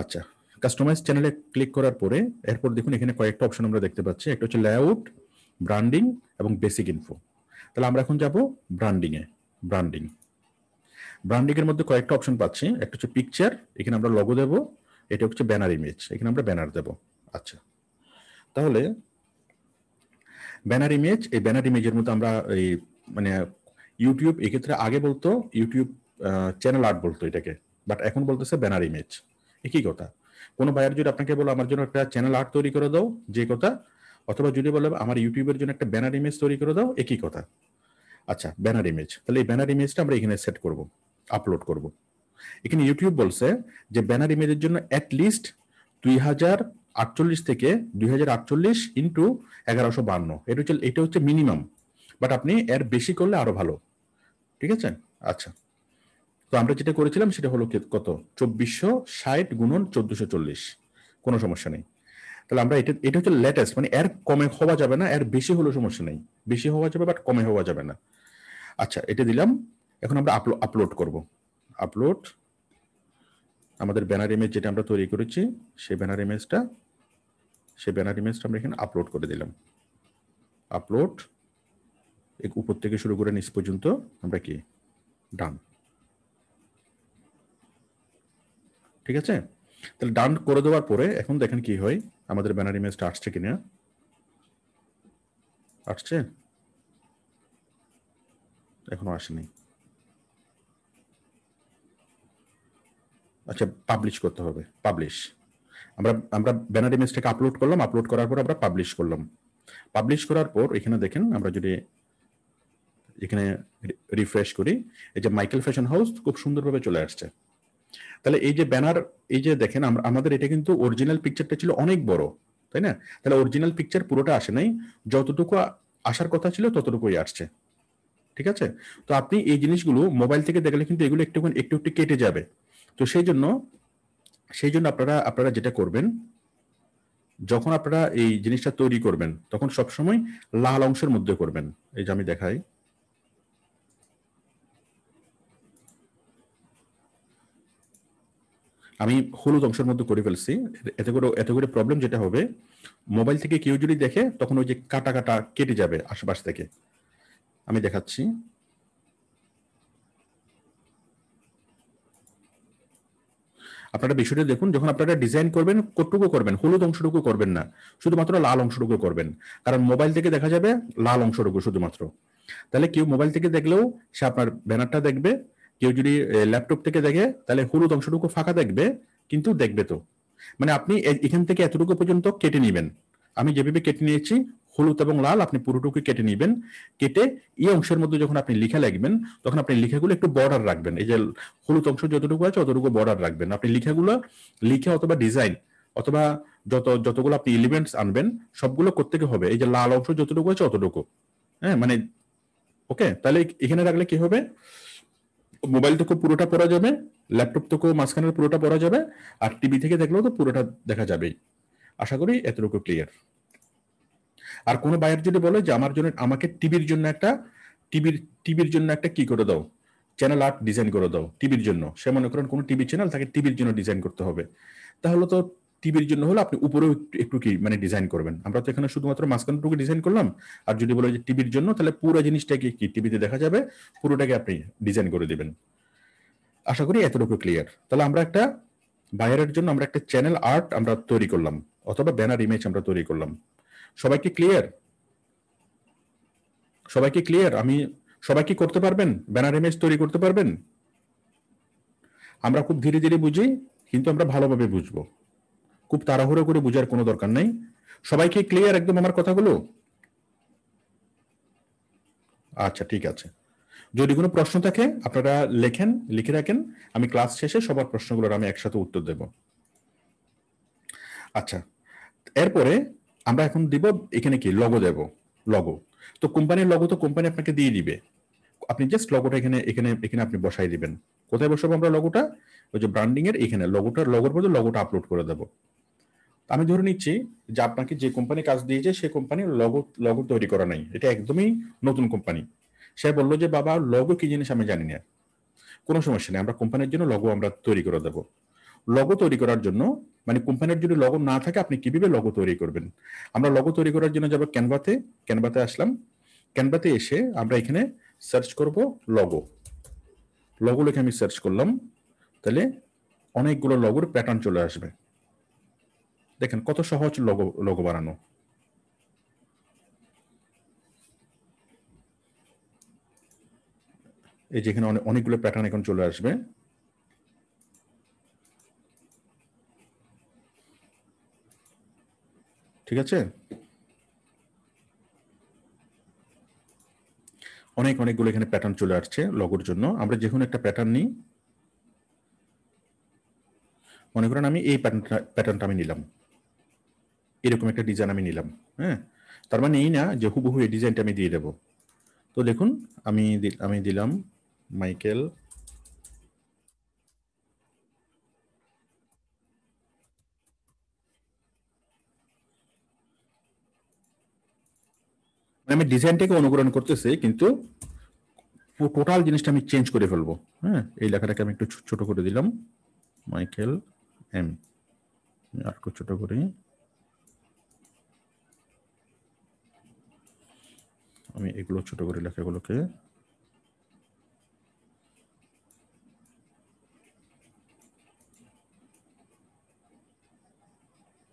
আচ্ছা কাস্টমাইজ চ্যানেলে ক্লিক করার পরে এরপর দেখুন এখানে কয়েকটা অপশন আমরা দেখতে পাচ্ছি একটা হচ্ছে লেআউট ব্র্যান্ডিং এবং বেসিক ইনফো তাহলে আমরা এখন যাব ব্র্যান্ডিংয়ে ব্র্যান্ডিং ব্র্যান্ডিংয়ের মধ্যে কয়েকটা অপশন পাচ্ছি একটা হচ্ছে পিকচার এখানে আমরা লগো দেব এটা হচ্ছে ব্যানার ইমেজ এখানে আমরা ব্যানার দেব আচ্ছা তাহলে ব্যানার ইমেজ এই ব্যানার ইমেজের মধ্যে আমরা এই মানে ইউটিউব এক্ষেত্রে আগে বলতো ইউটিউব চ্যানেল আর্ট বলতো এটাকে বাট এখন বলতেছে ব্যানার ইমেজ একই কথা কোনো বায়ার যদি আপনাকে বলো আমার জন্য একটা চ্যানেল আর্ট তৈরি করে দাও যে কথা অথবা যদি বলে আমার ইউটিউবের জন্য একটা ব্যানার ইমেজ তৈরি করে দাও একই কথা আচ্ছা ব্যানার ইমেজ তাহলে এই ব্যানার ইমেজটা আমরা এখানে সেট করবো আপলোড করব এখানে ইউটিউব বলছে যে ব্যানার ইমেজের জন্য অ্যাট লিস্ট দুই হাজার আটচল্লিশ থেকে দুই হাজার আটচল্লিশ ইন্টু এগারোশো বান্ন এটা হচ্ছে এটা হচ্ছে মিনিমাম বাট আপনি এর বেশি করলে আরো ভালো ঠিক আছে আচ্ছা তো আমরা যেটা করেছিলাম সেটা হলো কত চব্বিশশো ষাট গুণন চোদ্দশো চল্লিশ কোনো সমস্যা নেই তাহলে আমরা এটা এটা হচ্ছে লেটেস্ট মানে এর কমে হওয়া যাবে না এর বেশি হলেও সমস্যা নেই বেশি হওয়া যাবে বাট কমে হওয়া যাবে না আচ্ছা এটা দিলাম এখন আমরা আপলোড করব আপলোড আমাদের ব্যানার ইমেজ যেটা আমরা তৈরি করেছি সেই ব্যানার ইমেজটা সেই ব্যানার ইমেজটা আমরা এখানে আপলোড করে দিলাম আপলোড এক উপর থেকে শুরু করে নিচ পর্যন্ত আমরা কি ডান ঠিক আছে তাহলে ডান করে দেওয়ার পরে এখন দেখেন কি হয় আমাদের ব্যানার ইমেজটা আসছে কিনা আসছে এখনো আসেনি আচ্ছা পাবলিশ করতে হবে পাবলিশ আমরা আমরা ব্যানার ইমেজটাকে আপলোড করলাম আপলোড করার পর আমরা পাবলিশ করলাম পাবলিশ করার পর এখানে দেখেন আমরা যদি এখানে রিফ্রেশ করি এই যে মাইকেল ফ্যাশন হাউস খুব সুন্দরভাবে চলে আসছে তাহলে এই যে ব্যানার এই যে দেখেন আমরা আমাদের এটা কিন্তু অরিজিনাল পিকচারটা ছিল অনেক বড় তাই না তাহলে অরিজিনাল পিকচার পুরোটা আসে নাই যতটুকু আসার কথা ছিল ততটুকুই আসছে ঠিক আছে তো আপনি এই জিনিসগুলো মোবাইল থেকে দেখলে কিন্তু এগুলো একটু একটু একটু কেটে যাবে তো সেই জন্য সেই জন্য আপনারা আপনারা যেটা করবেন যখন আপনারা এই জিনিসটা তৈরি করবেন তখন সবসময় লাল অংশের মধ্যে করবেন এই যে আমি দেখাই আমি হলুদ অংশের মধ্যে করে ফেলছি এতে করে এত করে প্রবলেম যেটা হবে মোবাইল থেকে কেউ যদি দেখে তখন ওই যে কাটা কাটা কেটে যাবে আশেপাশ থেকে আমি দেখাচ্ছি আপনারা বিষয়টা দেখুন যখন আপনারা ডিজাইন করবেন কতটুকু করবেন হলুদ অংশটুকু করবেন না শুধুমাত্র লাল অংশটুকু করবেন কারণ মোবাইল থেকে দেখা যাবে লাল অংশটুকু শুধুমাত্র তাহলে কেউ মোবাইল থেকে দেখলেও সে আপনার ব্যানারটা দেখবে কেউ যদি ল্যাপটপ থেকে দেখে তাহলে হলুদ অংশটুকু ফাঁকা দেখবে কিন্তু দেখবে তো মানে আপনি এখান থেকে এতটুকু পর্যন্ত কেটে নেবেন আমি যেভাবে কেটে নিয়েছি হলুদ এবং লাল আপনি পুরোটুকু কেটে নিবেন কেটে এই অংশের মধ্যে যখন আপনি লিখা লাগবেন তখন আপনি লিখাগুলো একটু বর্ডার রাখবেন এই যে হলুদ অংশ যতটুকু আছে অতটুকু বর্ডার রাখবেন আপনি লিখাগুলো লিখে অথবা ডিজাইন অথবা যত যতগুলো আপনি এলিমেন্টস আনবেন সবগুলো করতে হবে এই যে লাল অংশ যতটুকু আছে অতটুকু হ্যাঁ মানে ওকে তাহলে এখানে রাখলে কি হবে মোবাইল থেকেও পুরোটা পড়া যাবে ল্যাপটপ থেকেও মাঝখানের পুরোটা পড়া যাবে আর টিভি থেকে দেখলেও তো পুরোটা দেখা যাবেই আশা করি এতটুকু ক্লিয়ার আর কোনো বায়ার যদি বলে যে আমার জন্য আমাকে টিভির জন্য একটা টিভির টিভির জন্য একটা কি করে দাও চ্যানেল আর্ট ডিজাইন করে দাও টিভির জন্য সে মনে করেন কোনো টিভি চ্যানেল তাকে টিভির জন্য ডিজাইন করতে হবে তাহলে তো টিভির জন্য হলে আপনি উপরেও একটু কি মানে ডিজাইন করবেন আমরা তো এখানে শুধুমাত্র মাঝখানটুকু ডিজাইন করলাম আর যদি বলে যে টিভির জন্য তাহলে পুরো জিনিসটাকে কি টিভিতে দেখা যাবে পুরোটাকে আপনি ডিজাইন করে দিবেন আশা করি এতটুকু ক্লিয়ার তাহলে আমরা একটা বাইরের জন্য আমরা একটা চ্যানেল আর্ট আমরা তৈরি করলাম অথবা ব্যানার ইমেজ আমরা তৈরি করলাম সবাইকে ক্লিয়ার সবাইকে ক্লিয়ার আমি সবাই কি করতে পারবেন ব্যানার ইমেজ তৈরি করতে পারবেন আমরা খুব ধীরে ধীরে বুঝি কিন্তু আমরা ভালোভাবে বুঝব খুব তাড়াহুড়ো করে বুঝার কোনো দরকার নাই সবাইকে ক্লিয়ার একদম আমার কথাগুলো আচ্ছা ঠিক আছে যদি কোনো প্রশ্ন থাকে আপনারা লেখেন লিখে রাখেন আমি ক্লাস শেষে সবার প্রশ্নগুলোর আমি একসাথে উত্তর দেব আচ্ছা এরপরে আমরা এখন দিব এখানে কি লগো দেব লগো তো কোম্পানির লগো তো কোম্পানি আপনাকে দিয়ে দিবে আপনি জাস্ট লগোটা এখানে এখানে এখানে আপনি বসাই দিবেন কোথায় বসাবো আমরা লগোটা ওই যে ব্র্যান্ডিং এর এখানে লগোটা লগোর পর লগোটা আপলোড করে দেবো আমি ধরে নিচ্ছি যে আপনাকে যে কোম্পানি কাজ দিয়েছে সে কোম্পানি লগো লগো তৈরি করা নাই এটা একদমই নতুন কোম্পানি সে বললো যে বাবা লগো কি জিনিস আমি জানি না কোনো সমস্যা নেই আমরা কোম্পানির জন্য লগো আমরা তৈরি করে দেবো লগো তৈরি করার জন্য মানে কোম্পানির যদি লগো না থাকে আপনি কিভাবে লগো তৈরি করবেন আমরা লগো তৈরি করার জন্য যাবো ক্যানভাতে ক্যানভাতে আসলাম ক্যানভাতে এসে আমরা এখানে সার্চ করব লগো লগো লিখে আমি সার্চ করলাম তাহলে অনেকগুলো লগোর প্যাটার্ন চলে আসবে দেখেন কত সহজ লগো লগো বানানো এই যেখানে অনেকগুলো প্যাটার্ন এখন চলে আসবে ঠিক আছে অনেক অনেকগুলো এখানে প্যাটার্ন চলে আসছে লগোর জন্য আমরা যে কোনো একটা প্যাটার্ন নিই মনে করেন আমি এই প্যাটার্নটা প্যাটার্নটা আমি নিলাম এরকম একটা ডিজাইন আমি নিলাম হ্যাঁ তার মানে এই না যে হুবহু এই ডিজাইনটা আমি দিয়ে দেব তো দেখুন আমি আমি দিলাম মাইকেল মানে আমি ডিজাইনটাকে অনুকরণ করতেছি কিন্তু টোটাল জিনিসটা আমি চেঞ্জ করে ফেলবো হ্যাঁ এই লেখাটাকে আমি একটু ছোট করে দিলাম মাইকেল এম আর একটু ছোট করি আমি এগুলো ছোট করে লেখাগুলোকে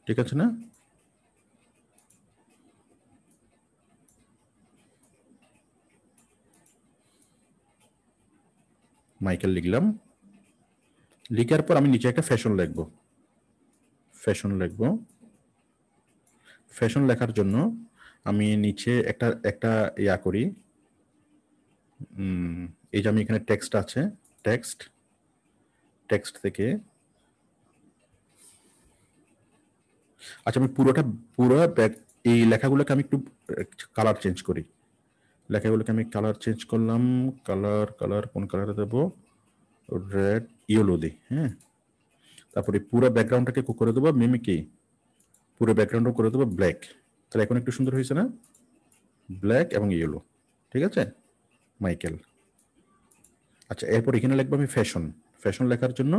ঠিক আছে না মাইকেল লিখলাম লিখার পর আমি নিচে একটা ফ্যাশন লিখবো ফ্যাশন লিখবো ফ্যাশন লেখার জন্য আমি নিচে একটা একটা ইয়া করি এই যে আমি এখানে টেক্সট আছে টেক্সট টেক্সট থেকে আচ্ছা আমি পুরোটা পুরো এই লেখাগুলোকে আমি একটু কালার চেঞ্জ করি লেখাগুলোকে আমি কালার চেঞ্জ করলাম কালার কালার কোন কালারে দেব রেড ইয়েলো দি হ্যাঁ তারপরে পুরো ব্যাকগ্রাউন্ডটাকে করে দেবো কি পুরো ব্যাকগ্রাউন্ডও করে দেবো ব্ল্যাক তাহলে এখন একটু সুন্দর হয়েছে না ব্ল্যাক এবং ইয়েলো ঠিক আছে মাইকেল আচ্ছা এরপর এখানে লিখবো আমি ফ্যাশন ফ্যাশন লেখার জন্য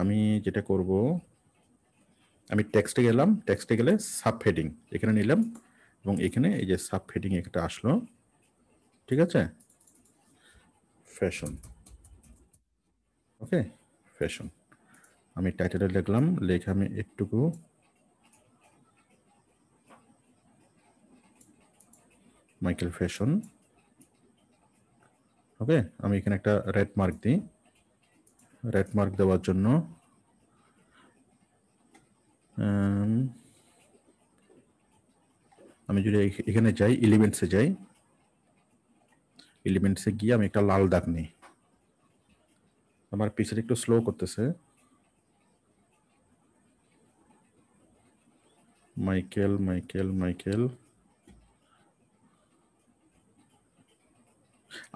আমি যেটা করব আমি টেক্সটে গেলাম টেক্সটে গেলে সাব হেডিং এখানে নিলাম এবং এখানে এই যে সাব হেডিং একটা আসলো ঠিক আছে ফ্যাশন ওকে ফ্যাশন আমি টাইটেল লিখলাম লেখে আমি একটুকু মাইকেল ফ্যাশন ওকে আমি এখানে একটা রেড মার্ক দিই রেড মার্ক দেওয়ার জন্য um, আমি যদি এখানে যাই ইলিমেন্টসে যাই এলিমেন্টসে গিয়ে আমি একটা লাল দাগ নিই আমার পিছনে একটু স্লো করতেছে মাইকেল মাইকেল মাইকেল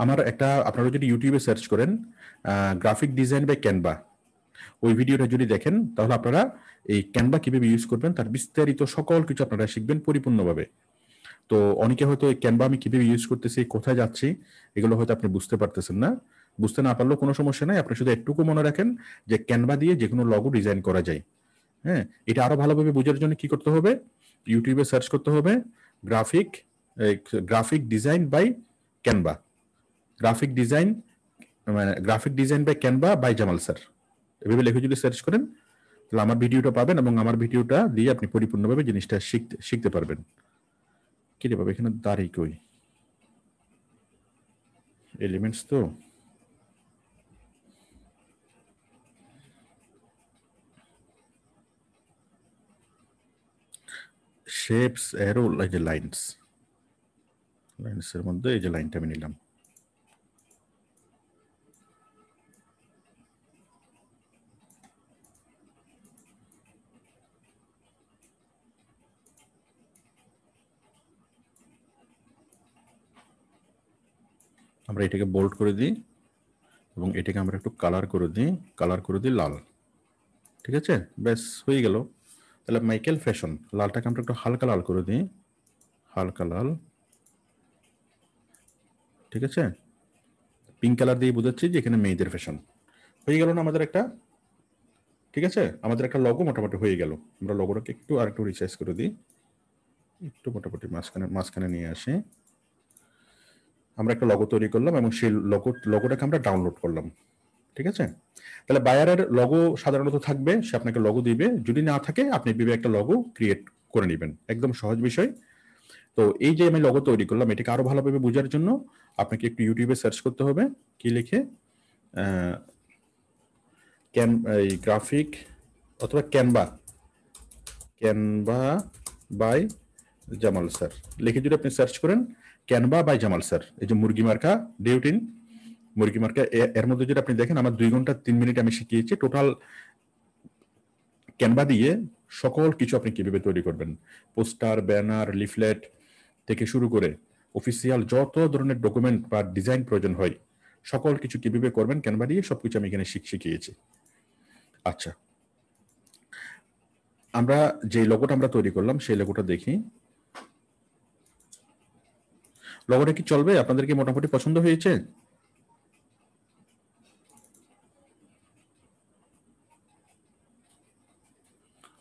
আমার একটা আপনারা যদি ইউটিউবে সার্চ করেন গ্রাফিক ডিজাইন বাই ক্যানভা ওই ভিডিওটা যদি দেখেন তাহলে আপনারা এই ক্যানভা কিভাবে ইউজ করবেন তার বিস্তারিত সকল কিছু আপনারা শিখবেন পরিপূর্ণভাবে তো অনেকে হয়তো ক্যানভা আমি কিভাবে ইউজ করতেছি কোথায় যাচ্ছি এগুলো হয়তো আপনি বুঝতে পারতেছেন না বুঝতে না পারলেও কোনো সমস্যা নাই আপনি শুধু একটুকু মনে রাখেন যে ক্যানভা দিয়ে যে কোনো লগো ডিজাইন করা যায় হ্যাঁ এটা আরো ভালোভাবে বোঝার জন্য কি করতে হবে ইউটিউবে সার্চ করতে হবে graphic graphic design by Canva graphic design মানে graphic design by Canva by Jamal sir এভাবে লেখে যদি সার্চ করেন তাহলে আমার ভিডিওটা পাবেন এবং আমার ভিডিওটা দিয়ে আপনি পরিপূর্ণভাবে জিনিসটা শিখতে শিখতে পারবেন কিরে বাবা এখানে দাড়ি কই এলিমেন্টস তো শেপস অ্যারো এই যে লাইনস লাইনসের মধ্যে এই যে লাইনটা আমি নিলাম আমরা এটাকে বোল্ড করে দিই এবং এটাকে আমরা একটু কালার করে দিই কালার করে দিই লাল ঠিক আছে ব্যাস হয়ে গেল তাহলে মাইকেল ফ্যাশন লালটাকে আমরা একটু হালকা লাল করে দিই হালকা লাল ঠিক আছে পিঙ্ক কালার দিয়ে বোঝাচ্ছি যে এখানে মেয়েদের ফ্যাশন হয়ে গেল না আমাদের একটা ঠিক আছে আমাদের একটা লগো মোটামুটি হয়ে গেল আমরা লগোটাকে একটু আর একটু রিসাইজ করে দিই একটু মোটামুটি মাঝখানে মাঝখানে নিয়ে আসি আমরা একটা লগো তৈরি করলাম এবং সেই লগো লগোটাকে আমরা ডাউনলোড করলাম ঠিক আছে তাহলে বায়ারের লগো সাধারণত থাকবে সে আপনাকে লগো দিবে যদি না থাকে আপনি বিবে একটা লগো ক্রিয়েট করে নেবেন একদম সহজ বিষয় তো এই যে আমি লগো তৈরি করলাম এটাকে আরো ভালোভাবে বোঝার জন্য আপনাকে একটু ইউটিউবে সার্চ করতে হবে কি লিখে ক্যান এই গ্রাফিক অথবা Canva Canva by Jamal sir লিখে যদি আপনি সার্চ করেন ক্যানভা বাই জামাল স্যার এই যে মুরগি মার্কা ডিউটিন মুরগি মার্কা এর মধ্যে যদি আপনি দেখেন আমার দুই ঘন্টা তিন মিনিট আমি শিখিয়েছি টোটাল ক্যানভা দিয়ে সকল কিছু আপনি কিভাবে তৈরি করবেন পোস্টার ব্যানার লিফলেট থেকে শুরু করে অফিসিয়াল যত ধরনের ডকুমেন্ট বা ডিজাইন প্রয়োজন হয় সকল কিছু কিভাবে করবেন ক্যানভা দিয়ে সবকিছু আমি এখানে শিখিয়েছি আচ্ছা আমরা যে লোগোটা আমরা তৈরি করলাম সেই লোগোটা দেখি লগোটা কি চলবে আপনাদের কি মোটামুটি পছন্দ হয়েছে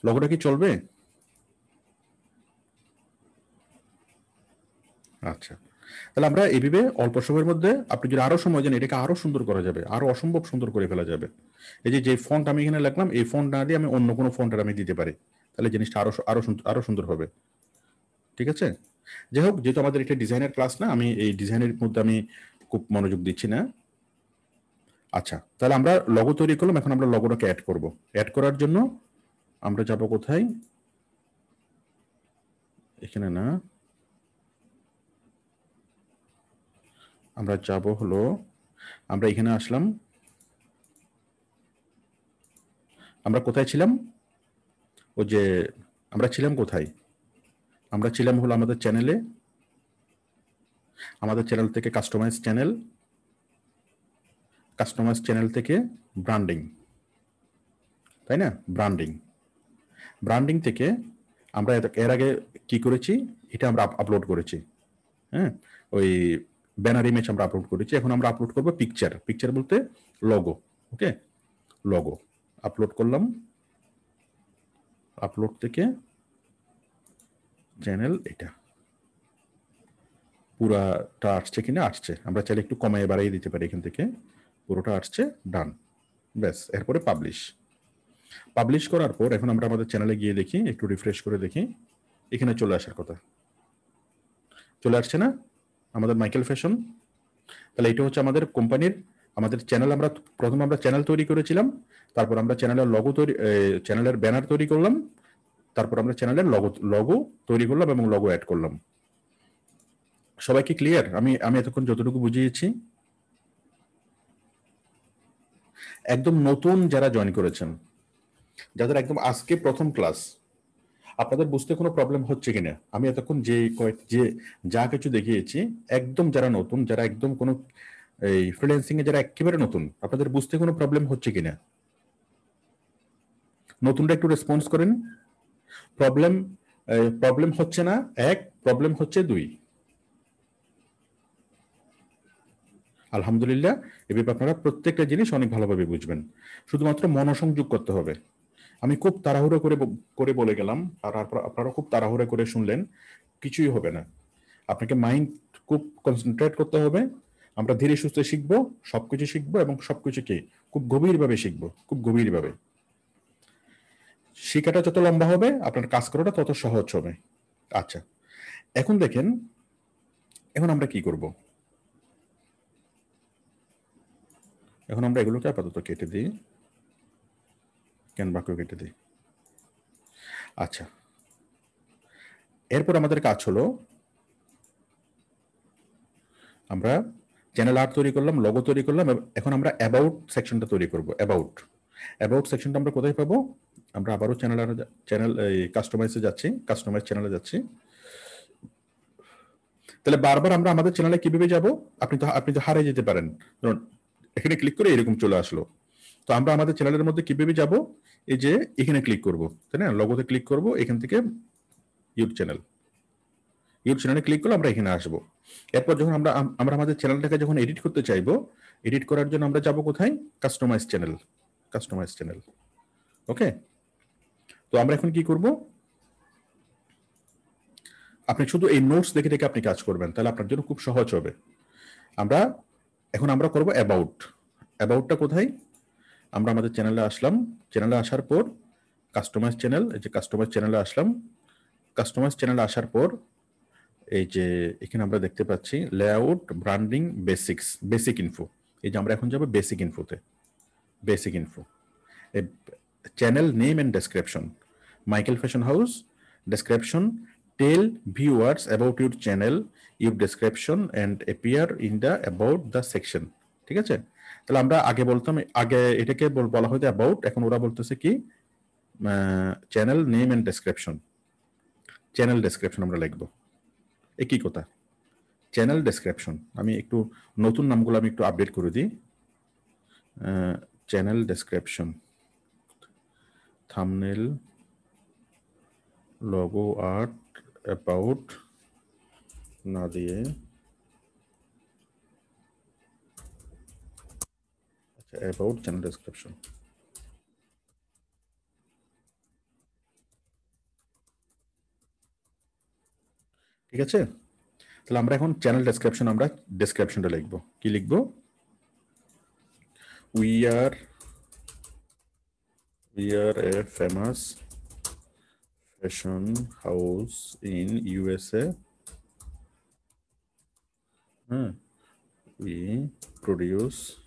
লগোটা কি চলবে আচ্ছা তাহলে আমরা এভাবে অল্প সময়ের মধ্যে আপনি যদি আরো সময় যান এটাকে আরো সুন্দর করা যাবে আরো অসম্ভব সুন্দর করে ফেলা যাবে এই যে যে ফন্ট আমি এখানে লাগলাম এই ফন্ট না দিয়ে আমি অন্য কোনো ফন্টের আমি দিতে পারি তাহলে জিনিসটা আরো আরো আরো সুন্দর হবে ঠিক আছে যাই হোক যেহেতু আমাদের এটা ডিজাইনের ক্লাস না আমি এই ডিজাইনের মধ্যে আমি খুব মনোযোগ দিচ্ছি না আচ্ছা তাহলে আমরা লগো তৈরি করলাম এখন আমরা লগোটাকে অ্যাড করব অ্যাড করার জন্য আমরা যাব কোথায় এখানে না আমরা যাব হলো আমরা এখানে আসলাম আমরা কোথায় ছিলাম ও যে আমরা ছিলাম কোথায় আমরা ছিলাম হলো আমাদের চ্যানেলে আমাদের চ্যানেল থেকে কাস্টমাইজ চ্যানেল কাস্টমাইজ চ্যানেল থেকে ব্র্যান্ডিং তাই না ব্র্যান্ডিং ব্র্যান্ডিং থেকে আমরা এর আগে কি করেছি এটা আমরা আপলোড করেছি হ্যাঁ ওই ব্যানার ইমেজ আমরা আপলোড করেছি এখন আমরা আপলোড করবো পিকচার পিকচার বলতে লগো ওকে লগো আপলোড করলাম আপলোড থেকে চ্যানেল এটা পুরাটা আসছে কিনা আসছে আমরা চাইলে একটু কমে বাড়াই দিতে পারি এখান থেকে পুরোটা আসছে ডান ব্যাস এরপরে পাবলিশ পাবলিশ করার পর এখন আমরা আমাদের চ্যানেলে গিয়ে দেখি একটু রিফ্রেশ করে দেখি এখানে চলে আসার কথা চলে আসছে না আমাদের মাইকেল ফ্যাশন তাহলে এটা হচ্ছে আমাদের কোম্পানির আমাদের চ্যানেল আমরা প্রথম আমরা চ্যানেল তৈরি করেছিলাম তারপর আমরা চ্যানেলের লগো তৈরি চ্যানেলের ব্যানার তৈরি করলাম তারপর আমরা চ্যানেলের লগো লগো তৈরি করলাম এবং লগো অ্যাড করলাম সবাইকে ক্লিয়ার আমি আমি এতক্ষণ যতটুকু বুঝিয়েছি একদম নতুন যারা জয়েন করেছেন যাদের একদম আজকে প্রথম ক্লাস আপনাদের বুঝতে কোনো প্রবলেম হচ্ছে কিনা আমি এতক্ষণ যে কয়েক যে যা কিছু দেখিয়েছি একদম যারা নতুন যারা একদম কোনো এই ফ্রিল্যান্সিং এ যারা একেবারে নতুন আপনাদের বুঝতে কোনো প্রবলেম হচ্ছে কিনা নতুনটা একটু রেসপন্স করেন প্রবলেম প্রবলেম হচ্ছে না এক প্রবলেম হচ্ছে দুই আলহামদুলিল্লাহ এভাবে আপনারা প্রত্যেকটা জিনিস অনেক ভালোভাবে বুঝবেন শুধুমাত্র মনসংযোগ করতে হবে আমি খুব তাড়াহুড়ো করে করে বলে গেলাম আর আপনারা খুব তাড়াহুড়ো করে শুনলেন কিছুই হবে না আপনাকে মাইন্ড খুব কনসেন্ট্রেট করতে হবে আমরা ধীরে সুস্থে শিখবো সবকিছু শিখবো এবং সবকিছুকে খুব গভীরভাবে শিখবো খুব গভীরভাবে শিকাটা যত লম্বা হবে আপনার কাজ করাটা তত সহজ হবে আচ্ছা এখন দেখেন এখন আমরা কি করব এখন আমরা এগুলোকে আপাতত কেটে দিই ক্যানভাকেও কেটে দিই আচ্ছা এরপর আমাদের কাজ হলো আমরা চ্যানেল আর্ট তৈরি করলাম লগো তৈরি করলাম এখন আমরা অ্যাবাউট সেকশনটা তৈরি করব অ্যাবাউট অ্যাবাউট সেকশনটা আমরা কোথায় পাবো আমরা আবারও চ্যানেল চ্যানেল কাস্টমাইজে যাচ্ছি কাস্টমাইজ চ্যানেলে যাচ্ছি তাহলে বারবার আমরা আমাদের চ্যানেলে কিভাবে যাব আপনি তো আপনি তো হারিয়ে যেতে পারেন ধরুন এখানে ক্লিক করে এরকম চলে আসলো তো আমরা আমাদের চ্যানেলের মধ্যে কিভাবে যাব এই যে এখানে ক্লিক করব তাই না লগোতে ক্লিক করব এখান থেকে ইউটিউব চ্যানেল ইউটিউব চ্যানেলে ক্লিক করলে আমরা এখানে আসব এরপর যখন আমরা আমরা আমাদের চ্যানেলটাকে যখন এডিট করতে চাইবো এডিট করার জন্য আমরা যাব কোথায় customise channel customise channel okay তো আমরা এখন কি করব আপনি শুধু এই নোটস দেখে দেখে আপনি কাজ করবেন তাহলে আপনার জন্য খুব সহজ হবে আমরা এখন আমরা করব অ্যাবাউট অ্যাবাউটটা কোথায় আমরা আমাদের চ্যানেলে আসলাম চ্যানেলে আসার পর কাস্টমাইজ চ্যানেল এই যে কাস্টমাইজ চ্যানেলে আসলাম কাস্টমাইজ চ্যানেলে আসার পর এই যে এখানে আমরা দেখতে পাচ্ছি layout branding basics basic info এই যে আমরা এখন যাবো বেসিক ইনফোতে basic info channel name and description Michael Fashion House. Description Tell viewers about your channel, your description, and appear in the about the section. ঠিক আছে তাহলে আমরা আগে বলতাম আগে এটাকে বলা হতো অ্যাবাউট এখন ওরা বলতেছে কি channel name and description channel description আমরা লিখবো একই কথা চ্যানেল ডেসক্রিপশন আমি একটু নতুন নামগুলো আমি একটু আপডেট করে দিই channel description thumbnail logo art about না দিয়ে আচ্ছা অ্যাবাউট চ্যানেল ডেসক্রিপশন ঠিক আছে তাহলে আমরা এখন চ্যানেল ডেসক্রিপশন আমরা ডেসক্রিপশনটা লিখব কি লিখব we are we are a famous fashion house in USA. Uh, hmm. we produce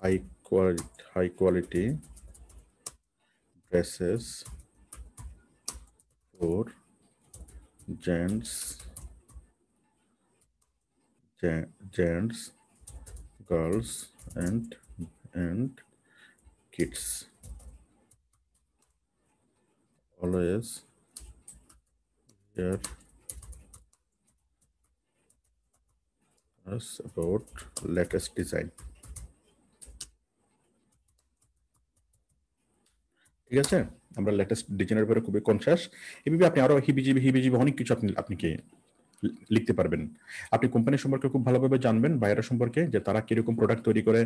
high quality, high quality dresses for gents, gents, girls, and and kids always hear us about latest design ঠিক আছে আমরা latest ডিজাইনের ব্যাপারে খুবই conscious এভাবে আপনি আরো হিবিজিবি হিবিজিবি অনেক কিছু আপনি আপনি কি লিখতে পারবেন আপনি কোম্পানি সম্পর্কে খুব ভালোভাবে জানবেন বাইরা সম্পর্কে যে তারা কিরকম প্রোডাক্ট তৈরি করে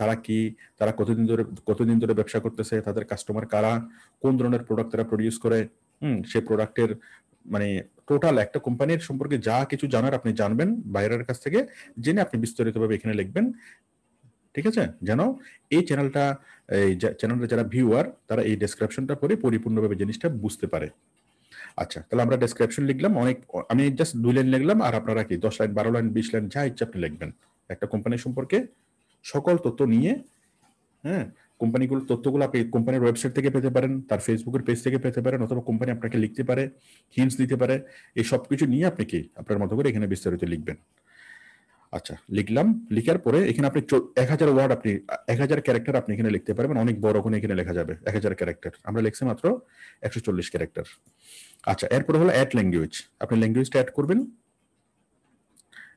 তারা কি তারা কতদিন ধরে কতদিন ধরে ব্যবসা করতেছে তাদের কাস্টমার কারা কোন ধরনের প্রোডাক্ট তারা প্রডিউস করে হুম সে প্রোডাক্টের মানে টোটাল একটা কোম্পানির সম্পর্কে যা কিছু জানার আপনি জানবেন বাইরের কাছ থেকে জেনে আপনি বিস্তারিতভাবে এখানে লিখবেন ঠিক আছে যেন এই চ্যানেলটা এই চ্যানেলটা যারা ভিউয়ার তারা এই ডেসক্রিপশনটা পরে পরিপূর্ণভাবে জিনিসটা বুঝতে পারে আচ্ছা তাহলে আমরা ডেসক্রিপশন লিখলাম অনেক আমি জাস্ট দুই লাইন লিখলাম আর আপনারা কি দশ লাইন বারো লাইন বিশ লাইন যা ইচ্ছা আপনি লিখবেন একটা কোম্পানি সম্পর্কে সকল তথ্য নিয়ে হ্যাঁ কোম্পানিগুলোর তথ্যগুলো আপনি কোম্পানির ওয়েবসাইট থেকে পেতে পারেন তার ফেসবুকের পেজ থেকে পেতে পারেন অথবা কোম্পানি আপনাকে লিখতে পারে হিন্টস দিতে পারে এই সব কিছু নিয়ে আপনি কি আপনার মতো করে এখানে বিস্তারিত লিখবেন আচ্ছা লিখলাম লিখার পরে এখানে আপনি এক হাজার ওয়ার্ড আপনি এক হাজার ক্যারেক্টার আপনি এখানে লিখতে পারবেন অনেক বড় ওখানে এখানে লেখা যাবে এক হাজার ক্যারেক্টার আমরা লিখছি মাত্র একশো চল্লিশ ক্যারেক্টার আচ্ছা এরপরে হলো অ্যাট ল্যাঙ্গুয়েজ আপনি ল্যাঙ্গুয়েজটা অ্যাড করবেন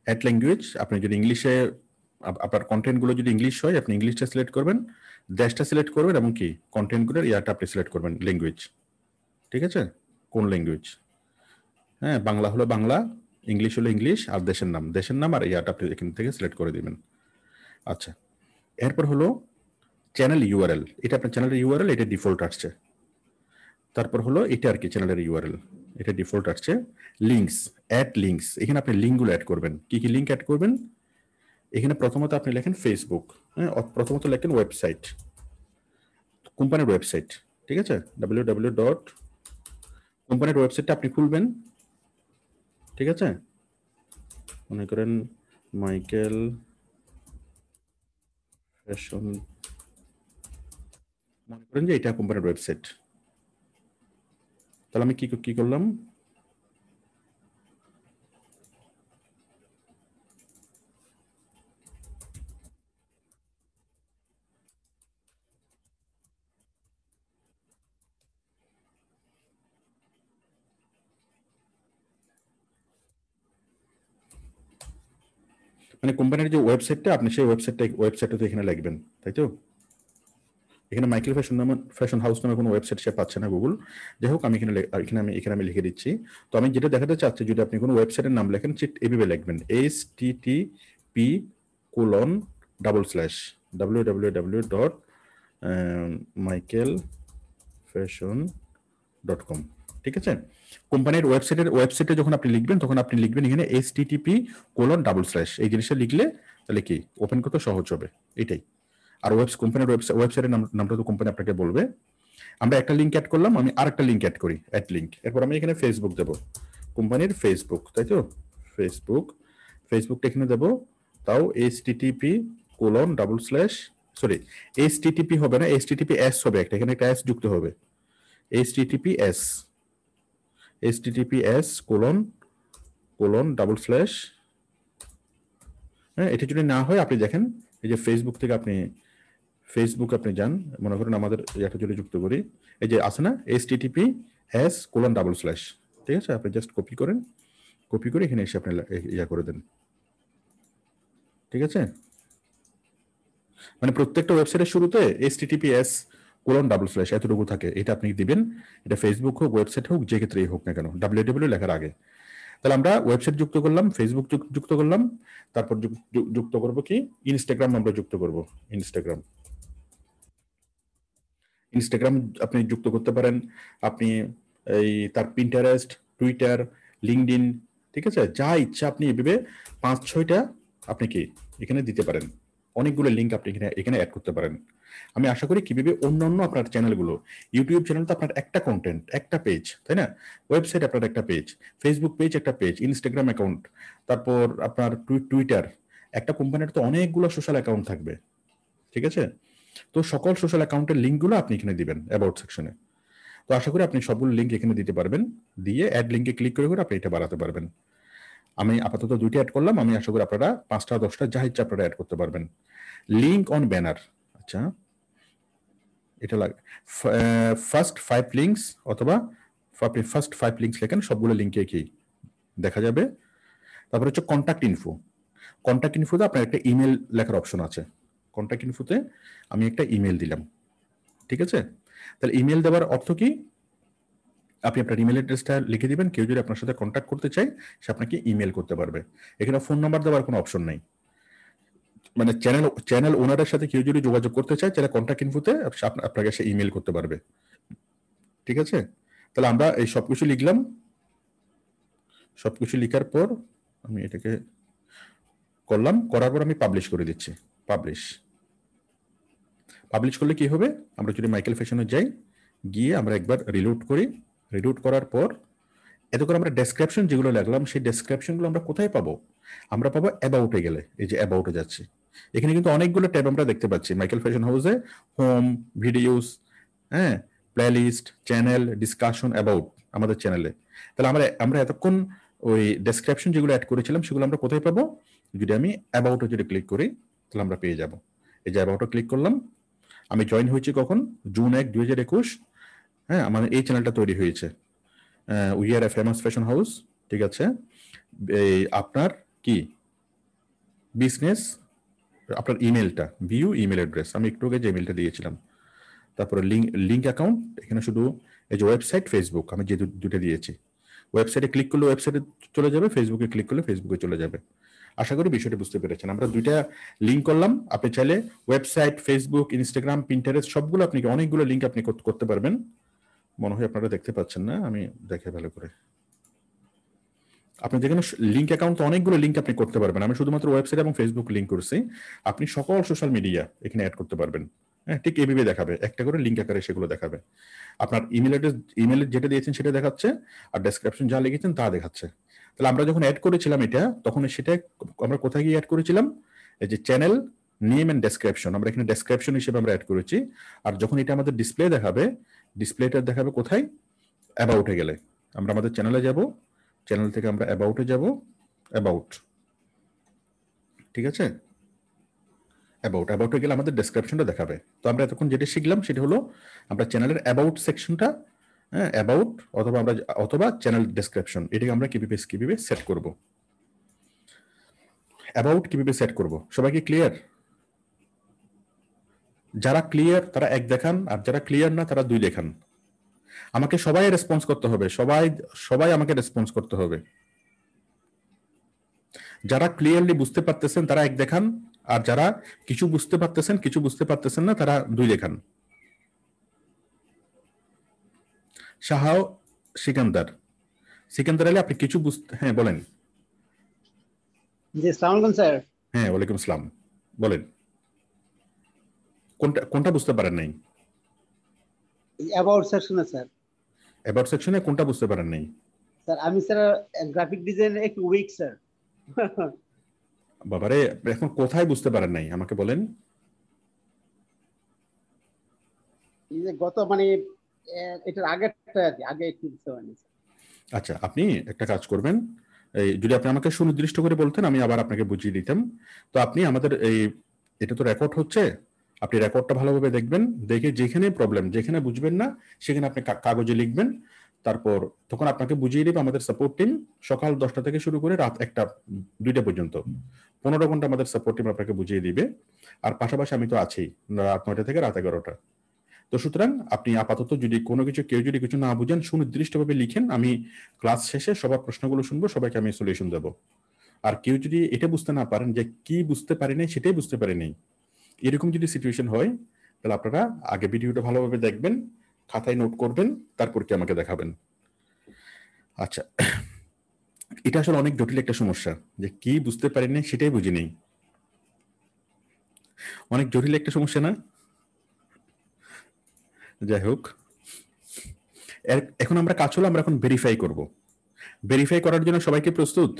অ্যাট ল্যাঙ্গুয়েজ আপনি যদি ইংলিশে আপনার কন্টেন্টগুলো যদি ইংলিশ হয় আপনি ইংলিশটা সিলেক্ট করবেন দেশটা সিলেক্ট করবেন এবং কি কন্টেন্টগুলোর ইয়ারটা আপনি সিলেক্ট করবেন ল্যাঙ্গুয়েজ ঠিক আছে কোন ল্যাঙ্গুয়েজ হ্যাঁ বাংলা হলো বাংলা ইংলিশ হলো ইংলিশ আর দেশের নাম দেশের নাম আর ইয়াটা আপনি এখান থেকে সিলেক্ট করে দিবেন আচ্ছা এরপর হলো চ্যানেল ইউআরএল এটা আপনার চ্যানেলের ইউআরএল এটা ডিফল্ট আসছে তারপর হলো এটা আর কি চ্যানেলের ইউআরএল এটা ডিফল্ট আসছে লিঙ্কস অ্যাড লিঙ্কস এখানে আপনি লিঙ্কগুলো অ্যাড করবেন কি কি লিঙ্ক অ্যাড করবেন এখানে প্রথমত আপনি লেখেন ফেসবুক হ্যাঁ প্রথমত লেখেন ওয়েবসাইট কোম্পানির ওয়েবসাইট ঠিক আছে ডাব্লিউ ডাব্লিউ ডট কোম্পানির ওয়েবসাইটটা আপনি খুলবেন ঠিক আছে মনে করেন মাইকেল ফ্যাশন মনে করেন যে এটা কোম্পানির ওয়েবসাইট তাহলে আমি কি কি করলাম মানে কোম্পানির যে ওয়েবসাইটটা আপনি সেই ওয়েবসাইটটা ওয়েবসাইটটা এখানে লিখবেন তাই তো এখানে মাইকেল ফ্যাশন নামে ফ্যাশন হাউস নামে কোনো ওয়েবসাইট সে পাচ্ছে না গুগল যাই হোক আমি এখানে এখানে আমি এখানে আমি লিখে দিচ্ছি তো আমি যেটা দেখাতে চাচ্ছি যদি আপনি কোনো ওয়েবসাইটের নাম লেখেন এভাবে লিখবেন H T T P colon double slash W W W dot Michael fashion dot com ঠিক আছে কোম্পানির ওয়েবসাইটের ওয়েবসাইটে যখন আপনি লিখবেন তখন আপনি লিখবেন এখানে S TTP colon double slash এই জিনিসটা লিখলে তাহলে কি ওপেন করতে সহজ হবে এটাই আর ওয়েবস কোম্পানির ওয়েবসাইট ওয়েবসাইটের নামটা তো কোম্পানি আপনাকে বলবে আমরা একটা লিঙ্ক অ্যাড করলাম আমি আর একটা লিঙ্ক অ্যাড করি অ্যাড লিঙ্ক এরপর আমি এখানে ফেসবুক দেবো কোম্পানির ফেসবুক তাই তো ফেসবুক ফেসবুকটা এখানে দেবো তাও S TTP colon double slash sorry S TTP হবে না এস টিটিপি এস হবে একটা এখানে একটা এস যুক্ত হবে S TTP S https colon colon double slash হ্যাঁ এটা যদি না হয় আপনি দেখেন এই যে ফেসবুক থেকে আপনি ফেসবুক আপনি যান মনে করেন আমাদের একটা যদি যুক্ত করি এই যে আছে না HTTP S colon double slash ঠিক আছে আপনি জাস্ট কপি করেন কপি করে এখানে এসে আপনি ইয়া করে দেন ঠিক আছে মানে প্রত্যেকটা ওয়েবসাইটের শুরুতে HTTP S colon double slash এতটুকু থাকে এটা আপনি দিবেন এটা ফেসবুক হোক ওয়েবসাইট হোক যে ক্ষেত্রেই হোক না কেন ডাব্লিউ ডাব্লিউ লেখার আগে তাহলে আমরা ওয়েবসাইট যুক্ত করলাম ফেসবুক যুক্ত করলাম তারপর যুক্ত করব কি ইনস্টাগ্রাম আমরা যুক্ত করব ইনস্টাগ্রাম ইনস্টাগ্রাম আপনি যুক্ত করতে পারেন আপনি এই তার পিন্টারেস্ট টুইটার ইন ঠিক আছে যা ইচ্ছা আপনি এভাবে পাঁচ ছয়টা আপনি কি এখানে দিতে পারেন অনেকগুলো লিঙ্ক আপনি এখানে এখানে অ্যাড করতে পারেন আমি আশা করি কিভাবে অন্যান্য আপনার চ্যানেলগুলো ইউটিউব চ্যানেল তো আপনার একটা কন্টেন্ট একটা পেজ তাই না ওয়েবসাইট আপনার একটা পেজ ফেসবুক পেজ একটা পেজ ইনস্টাগ্রাম অ্যাকাউন্ট তারপর আপনার টুইটার একটা কোম্পানির তো অনেকগুলো সোশ্যাল অ্যাকাউন্ট থাকবে ঠিক আছে তো সকল সোশ্যাল অ্যাকাউন্টের লিঙ্কগুলো আপনি এখানে দিবেন অ্যাবাউট সেকশনে তো আশা করি আপনি সবগুলো লিঙ্ক এখানে দিতে পারবেন দিয়ে অ্যাড লিঙ্কে ক্লিক করে করে আপনি এটা বাড়াতে পারবেন আমি আপাতত দুইটা অ্যাড করলাম আমি আশা করি আপনারা পাঁচটা দশটা যা ইচ্ছা আপনারা অ্যাড করতে পারবেন লিঙ্ক অন ব্যানার আচ্ছা এটা লাগে ফার্স্ট ফাইভ লিঙ্কস অথবা আপনি ফার্স্ট ফাইভ লিঙ্কস লেখেন সবগুলো লিঙ্কে কি দেখা যাবে তারপরে হচ্ছে কন্ট্যাক্ট ইনফো কন্ট্যাক্ট ইনফোতে আপনার একটা ইমেল লেখার অপশন আছে কন্ট্যাক্ট ইনফোতে আমি একটা ইমেল দিলাম ঠিক আছে তাহলে ইমেল দেওয়ার অর্থ কি আপনি আপনার ইমেল অ্যাড্রেসটা লিখে দিবেন কেউ যদি আপনার সাথে কন্ট্যাক্ট করতে চায় সে আপনাকে ইমেল করতে পারবে এখানে ফোন নাম্বার দেওয়ার কোনো অপশন নেই মানে চ্যানেল চ্যানেল ওনারের সাথে কেউ যদি যোগাযোগ করতে চায় তাহলে কন্ট্যাক্ট ইনফুতে আপনাকে সে ইমেল করতে পারবে ঠিক আছে তাহলে আমরা এই সব কিছু লিখলাম সব কিছু লিখার পর আমি এটাকে করলাম করার পর আমি পাবলিশ করে দিচ্ছি পাবলিশ পাবলিশ করলে কি হবে আমরা যদি মাইকেল ফ্যাশনে যাই গিয়ে আমরা একবার রিলোড করি রিডুট করার পর এত করে আমরা ডেসক্রিপশন যেগুলো লাগলাম সেই ডেসক্রিপশনগুলো আমরা কোথায় পাবো আমরা পাবো অ্যাবাউটে গেলে এই যে অ্যাবাউটে যাচ্ছি এখানে কিন্তু অনেকগুলো ট্যাব আমরা দেখতে পাচ্ছি মাইকেল ফ্যাশন হাউসে হোম ভিডিওস হ্যাঁ প্লেলিস্ট চ্যানেল ডিসকাশন অ্যাবাউট আমাদের চ্যানেলে তাহলে আমরা আমরা এতক্ষণ ওই ডেসক্রিপশন যেগুলো অ্যাড করেছিলাম সেগুলো আমরা কোথায় পাবো যদি আমি অ্যাবাউটে যদি ক্লিক করি তাহলে আমরা পেয়ে যাব এই যে অ্যাবাউটে ক্লিক করলাম আমি জয়েন হয়েছি কখন জুন এক দুই হাজার একুশ হ্যাঁ আমাদের এই চ্যানেলটা তৈরি হয়েছে we are a famous fashion house ঠিক আছে এই আপনার কি বিজনেস আপনার ইমেলটা ভিউ ইমেল অ্যাড্রেস আমি একটু আগে যে ইমেলটা দিয়েছিলাম তারপরে লিঙ্ক লিঙ্ক অ্যাকাউন্ট এখানে শুধু এই যে ওয়েবসাইট ফেসবুক আমি যে দুটো দিয়েছি ওয়েবসাইটে ক্লিক করলে ওয়েবসাইটে চলে যাবে ফেসবুকে ক্লিক করলে ফেসবুকে চলে যাবে আশা করি বিষয়টা বুঝতে পেরেছেন আমরা দুইটা লিঙ্ক করলাম আপনি চাইলে ওয়েবসাইট ফেসবুক ইনস্টাগ্রাম পিন্টারেস্ট সবগুলো আপনি অনেকগুলো লিঙ্ক আপনি করতে পারবেন মনে হয় আপনারা দেখতে পাচ্ছেন না আমি দেখে ভালো করে আপনি যেখানে লিঙ্ক অ্যাকাউন্ট অনেকগুলো লিঙ্ক আপনি করতে পারবেন আমি শুধুমাত্র ওয়েবসাইট এবং ফেসবুক লিঙ্ক করছি আপনি সকল সোশ্যাল মিডিয়া এখানে অ্যাড করতে পারবেন হ্যাঁ ঠিক এভাবে দেখাবে একটা করে লিঙ্ক আকারে সেগুলো দেখাবে আপনার ইমেল অ্যাড্রেস ইমেল যেটা দিয়েছেন সেটা দেখাচ্ছে আর ডেসক্রিপশন যা লিখেছেন তা দেখাচ্ছে তাহলে আমরা যখন অ্যাড করেছিলাম এটা তখন সেটা আমরা কোথায় গিয়ে অ্যাড করেছিলাম এই যে চ্যানেল নেম অ্যান্ড ডেসক্রিপশন আমরা এখানে ডেসক্রিপশন হিসেবে আমরা অ্যাড করেছি আর যখন এটা আমাদের ডিসপ্লে দেখাবে ডিসপ্লেটা দেখাবে কোথায় অ্যাবাউটে গেলে আমরা আমাদের চ্যানেলে যাব চ্যানেল থেকে আমরা অ্যাবাউটে যাব অ্যাবাউট ঠিক আছে অ্যাবাউট অ্যাবাউটে গেলে আমাদের ডেসক্রিপশনটা দেখাবে তো আমরা এতক্ষণ যেটা শিখলাম সেটা হলো আমরা চ্যানেলের অ্যাবাউট সেকশনটা হ্যাঁ অ্যাবাউট অথবা আমরা অথবা চ্যানেল ডেসক্রিপশন এটাকে আমরা কিভাবে কিভাবে সেট করব অ্যাবাউট কিভাবে সেট করব সবাই কি ক্লিয়ার যারা ক্লিয়ার তারা এক দেখান আর যারা ক্লিয়ার না তারা দুই দেখান আমাকে সবাই রেসপন্স করতে হবে সবাই সবাই আমাকে রেসপন্স করতে হবে যারা ক্লিয়ারলি বুঝতে পারতেছেন তারা এক দেখান আর যারা কিছু বুঝতে পারতেছেন কিছু বুঝতে পারতেছেন না তারা দুই দেখান শাহাও সিকান্দার সিকান্দার আলী আপনি কিছু বুঝতে হ্যাঁ বলেন জি আসসালামু আলাইকুম স্যার হ্যাঁ ওয়ালাইকুম আসসালাম বলেন কোনটা কোনটা বুঝতে পারেন নাই অ্যাবাউট সেকশনে স্যার অ্যাবাউট সেকশনে কোনটা বুঝতে পারেন নাই স্যার আমি স্যার গ্রাফিক ডিজাইন একটু উইক স্যার বাবারে এখন কোথায় বুঝতে পারেন নাই আমাকে বলেন এই যে গত মানে এটার আগেরটা আগে একটু বুঝতে পারেন আচ্ছা আপনি একটা কাজ করবেন এই যদি আপনি আমাকে সুনির্দিষ্ট করে বলতেন আমি আবার আপনাকে বুঝিয়ে দিতাম তো আপনি আমাদের এই এটা তো রেকর্ড হচ্ছে আপনি রেকর্ডটা ভালোভাবে দেখবেন দেখে যেখানে প্রবলেম যেখানে বুঝবেন না সেখানে আপনি কাগজে লিখবেন তারপর তখন আপনাকে বুঝিয়ে দেবে আমাদের সাপোর্ট টিম সকাল দশটা থেকে শুরু করে রাত একটা দুইটা পর্যন্ত পনেরো ঘন্টা আমাদের সাপোর্ট টিম আপনাকে বুঝিয়ে দিবে আর পাশাপাশি আমি তো আছি রাত নয়টা থেকে রাত এগারোটা তো সুতরাং আপনি আপাতত যদি কোনো কিছু কেউ যদি কিছু না বুঝেন সুনির্দিষ্টভাবে লিখেন আমি ক্লাস শেষে সবার প্রশ্নগুলো শুনবো সবাইকে আমি সলিউশন দেবো আর কেউ যদি এটা বুঝতে না পারেন যে কি বুঝতে পারি নাই সেটাই বুঝতে পারি নাই এরকম যদি সিচুয়েশন হয় তাহলে আপনারা আগে ভিডিওটা ভালোভাবে দেখবেন খাতায় নোট করবেন তারপর কি আমাকে দেখাবেন আচ্ছা এটা আসলে অনেক জটিল একটা সমস্যা যে কি বুঝতে পারিনি সেটাই বুঝি নেই অনেক জটিল একটা সমস্যা না যাই হোক এখন আমরা কাজ হলো আমরা এখন ভেরিফাই করব ভেরিফাই করার জন্য সবাইকে প্রস্তুত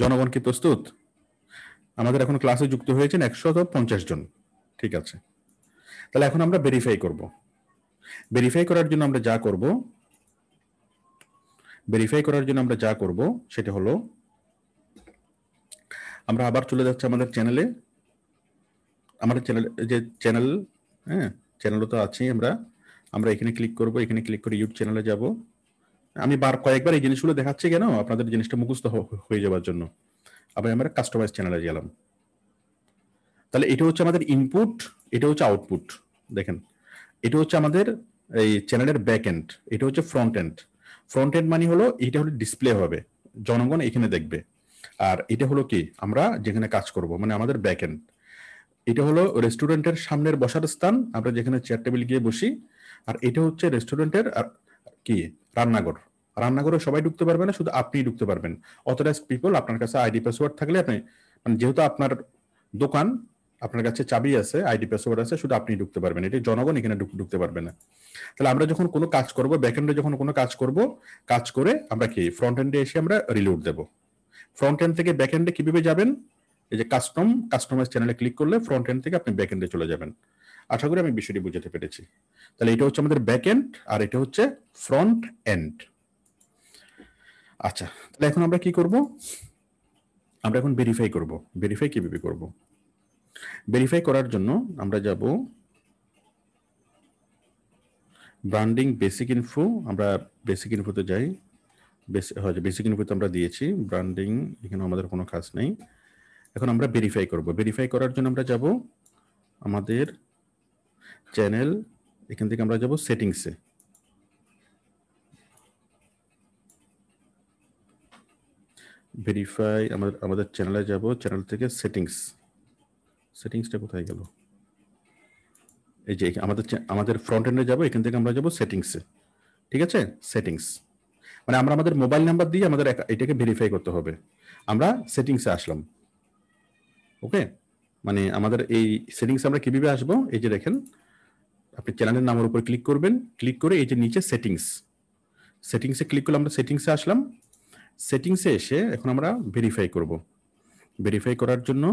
জনগণ কি প্রস্তুত আমাদের এখন ক্লাসে যুক্ত হয়েছেন একশো পঞ্চাশ জন ঠিক আছে তাহলে এখন আমরা ভেরিফাই করব ভেরিফাই করার জন্য আমরা যা করব ভেরিফাই করার জন্য আমরা যা করব সেটা হলো আমরা আবার চলে যাচ্ছি আমাদের চ্যানেলে আমাদের চ্যানেল যে চ্যানেল হ্যাঁ চ্যানেলও তো আছেই আমরা আমরা এখানে ক্লিক করব এখানে ক্লিক করে ইউটিউব চ্যানেলে যাব আমি বার কয়েকবার এই জিনিসগুলো দেখাচ্ছি কেন আপনাদের জিনিসটা মুখস্থ হয়ে যাওয়ার জন্য আবার আমরা কাস্টমাইজ চ্যানেলে গেলাম তাহলে এটা হচ্ছে আমাদের ইনপুট এটা হচ্ছে আউটপুট দেখেন এটা হচ্ছে আমাদের এই চ্যানেলের ব্যাক এন্ড এটা হচ্ছে ফ্রন্ট এন্ড ফ্রন্ট এন্ড মানে হলো এটা হলো ডিসপ্লে হবে জনগণ এখানে দেখবে আর এটা হলো কি আমরা যেখানে কাজ করব মানে আমাদের ব্যাক এন্ড এটা হলো রেস্টুরেন্টের সামনের বসার স্থান আমরা যেখানে চেয়ার টেবিল গিয়ে বসি আর এটা হচ্ছে রেস্টুরেন্টের কি রান্নাঘর রান্নাঘরে সবাই ঢুকতে পারবে না শুধু আপনি ঢুকতে পারবেন অথরাইজ পিপল আপনার কাছে আইডি পাসওয়ার্ড থাকলে আপনি মানে যেহেতু আপনার দোকান আপনার কাছে চাবি আছে আইডি পাসওয়ার্ড আছে শুধু আপনি ঢুকতে পারবেন এটি জনগণ এখানে ঢুকতে পারবে না তাহলে আমরা যখন কোনো কাজ করব ব্যাকএন্ডে যখন কোনো কাজ করব কাজ করে আমরা কি ফ্রন্ট এন্ডে এসে আমরা রিলোড দেব ফ্রন্ট এন্ড থেকে ব্যাকএন্ডে কিভাবে যাবেন এই যে কাস্টম কাস্টমাইজ চ্যানেলে ক্লিক করলে ফ্রন্ট এন্ড থেকে আপনি ব্যাকএন্ডে চলে যাবেন আশা করি আমি বিষয়টি বুঝাতে পেরেছি তাহলে এটা হচ্ছে আমাদের ব্যাক এন্ড আর এটা হচ্ছে ফ্রন্ট এন্ড আচ্ছা তাহলে এখন আমরা কি করব আমরা এখন ভেরিফাই করব ভেরিফাই কিভাবে করব ভেরিফাই করার জন্য আমরা যাব ব্র্যান্ডিং বেসিক ইনফো আমরা বেসিক ইনফোতে যাই বেসিক হ্যাঁ, ইনফোতে আমরা দিয়েছি ব্র্যান্ডিং এখানে আমাদের কোনো কাজ নেই এখন আমরা ভেরিফাই করব ভেরিফাই করার জন্য আমরা যাব আমাদের চ্যানেল এখান থেকে আমরা যাব সেটিংসে ভেরিফাই আমাদের আমাদের চ্যানেলে যাব চ্যানেল থেকে সেটিংস সেটিংসটা কোথায় গেল এই যে আমাদের আমাদের ফ্রন্ট এন্ডে যাব এখান থেকে আমরা যাব সেটিংসে ঠিক আছে সেটিংস মানে আমরা আমাদের মোবাইল নাম্বার দিয়ে আমাদের এটাকে ভেরিফাই করতে হবে আমরা সেটিংসে আসলাম ওকে মানে আমাদের এই সেটিংস আমরা কিভাবে আসবো এই যে দেখেন আপনি চ্যানেলের নামের উপর ক্লিক করবেন ক্লিক করে এই যে নিচে সেটিংস সেটিংসে ক্লিক করলে আমরা সেটিংসে আসলাম সেটিংসে এসে এখন আমরা ভেরিফাই করব ভেরিফাই করার জন্য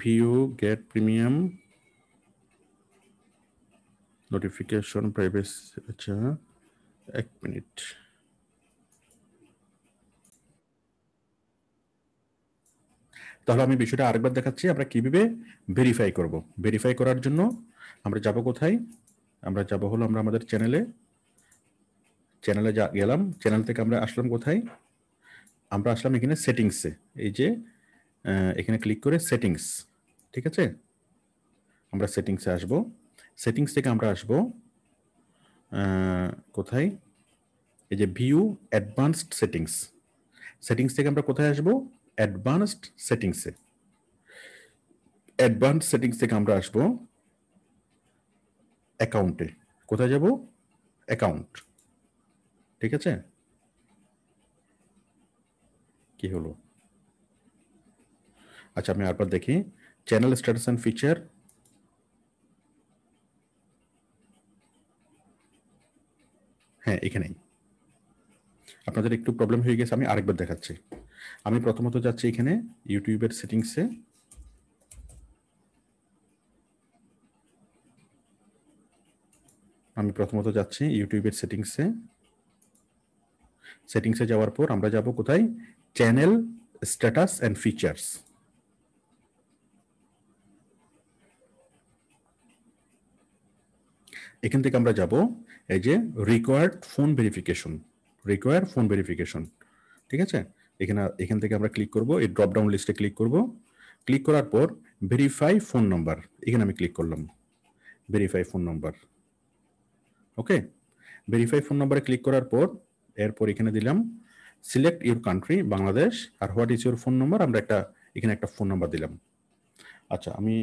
view get premium notification privacy আচ্ছা এক মিনিট তাহলে আমি বিষয়টা আরেকবার দেখাচ্ছি আমরা কিভাবে ভেরিফাই করব ভেরিফাই করার জন্য আমরা যাব কোথায় আমরা যাব হলো আমরা আমাদের চ্যানেলে চ্যানেলে যা গেলাম চ্যানেল থেকে আমরা আসলাম কোথায় আমরা আসলাম এখানে সেটিংসে এই যে এখানে ক্লিক করে সেটিংস ঠিক আছে আমরা সেটিংসে আসব সেটিংস থেকে আমরা আসব কোথায় এই যে ভিউ অ্যাডভান্সড সেটিংস সেটিংস থেকে আমরা কোথায় আসব অ্যাডভান্সড সেটিংসে অ্যাডভান্স সেটিংস থেকে আমরা আসব অ্যাকাউন্টে কোথায় যাব অ্যাকাউন্ট ঠিক আছে কি হলো আচ্ছা আমি আরবার দেখি চ্যানেল স্ট্যাটাস অ্যান্ড ফিচার হ্যাঁ এখানেই আপনাদের একটু প্রবলেম হয়ে গেছে আমি আরেকবার দেখাচ্ছি আমি প্রথমত যাচ্ছি এখানে ইউটিউবের সেটিংসে আমি প্রথমত যাচ্ছি ইউটিউবের সেটিংসে সেটিংসে যাওয়ার পর আমরা যাব কোথায় চ্যানেল স্ট্যাটাস অ্যান্ড ফিচার্স এখান থেকে আমরা যাব এই যে required phone verification required phone verification ঠিক আছে এখানে এখান থেকে আমরা ক্লিক করব এই ড্রপ ডাউন লিস্টে ক্লিক করব ক্লিক করার পর ভেরিফাই ফোন নাম্বার এখানে আমি ক্লিক করলাম verify phone number okay verify phone নাম্বারে ক্লিক করার পর এরপর এখানে দিলাম সিলেক্ট ইউর কান্ট্রি বাংলাদেশ আর what is your phone number আমরা একটা এখানে একটা ফোন নাম্বার দিলাম আচ্ছা আমি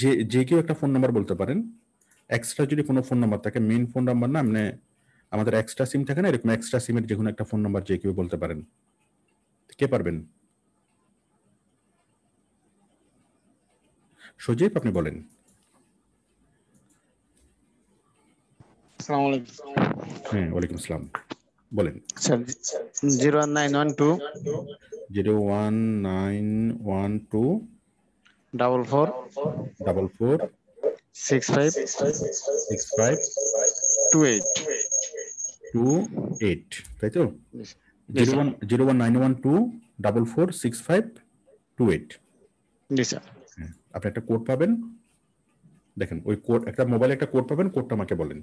যে যে কেউ একটা ফোন নাম্বার বলতে পারেন এক্সট্রা যদি কোনো ফোন নাম্বার থাকে মেইন ফোন নাম্বার না মানে আমাদের এক্সট্রা সিম থাকে না এরকম এক্সট্রা সিমের যে কোনো একটা ফোন নাম্বার যে কেউ বলতে পারেন কে পারবেন সজীব আপনি বলেন আসসালামু আলাইকুম হ্যাঁ ওয়ালাইকুম আসসালাম বলেন zero one nine one two zero one nine one two double four double four six five six five two eight two eight তাই তো zero one zero one nine one two double four six five two eight জি sir আপনি একটা code পাবেন দেখেন ওই code একটা মোবাইলে একটা কোড পাবেন কোডটা আমাকে বলেন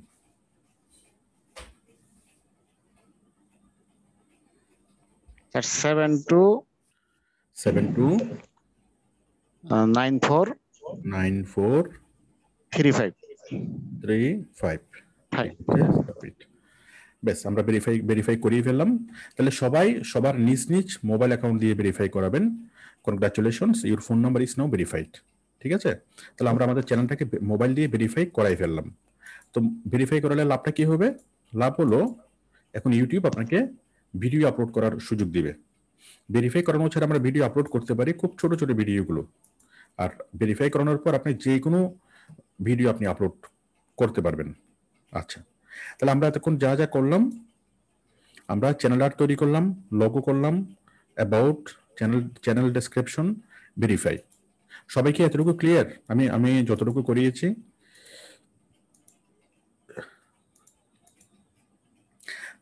at 7 to 7 to uh, 9 4 9 4 3 5 3 5 বেশ আমরা ভেরিফাই ভেরিফাই করিয়ে ফেললাম তাহলে সবাই সবার নিজ নিজ মোবাইল অ্যাকাউন্ট দিয়ে ভেরিফাই করাবেন congratulations your phone number is now verified ঠিক আছে তাহলে আমরা আমাদের চ্যানেলটাকে মোবাইল দিয়ে ভেরিফাই করাই ফেললাম তো ভেরিফাই করালে লাভটা কি হবে লাভ হলো এখন ইউটিউব আপনাকে ভিডিও আপলোড করার সুযোগ দিবে ভেরিফাই করানো ছাড়া আমরা ভিডিও আপলোড করতে পারি খুব ছোট ছোট ভিডিওগুলো আর ভেরিফাই করানোর পর আপনি যে কোনো ভিডিও আপনি আপলোড করতে পারবেন আচ্ছা তাহলে আমরা এতক্ষণ যা যা করলাম আমরা চ্যানেল আর্ট তৈরি করলাম লগো করলাম about channel channel description verify সবাইকে এতটুকু ক্লিয়ার আমি আমি যতটুকু করিয়েছি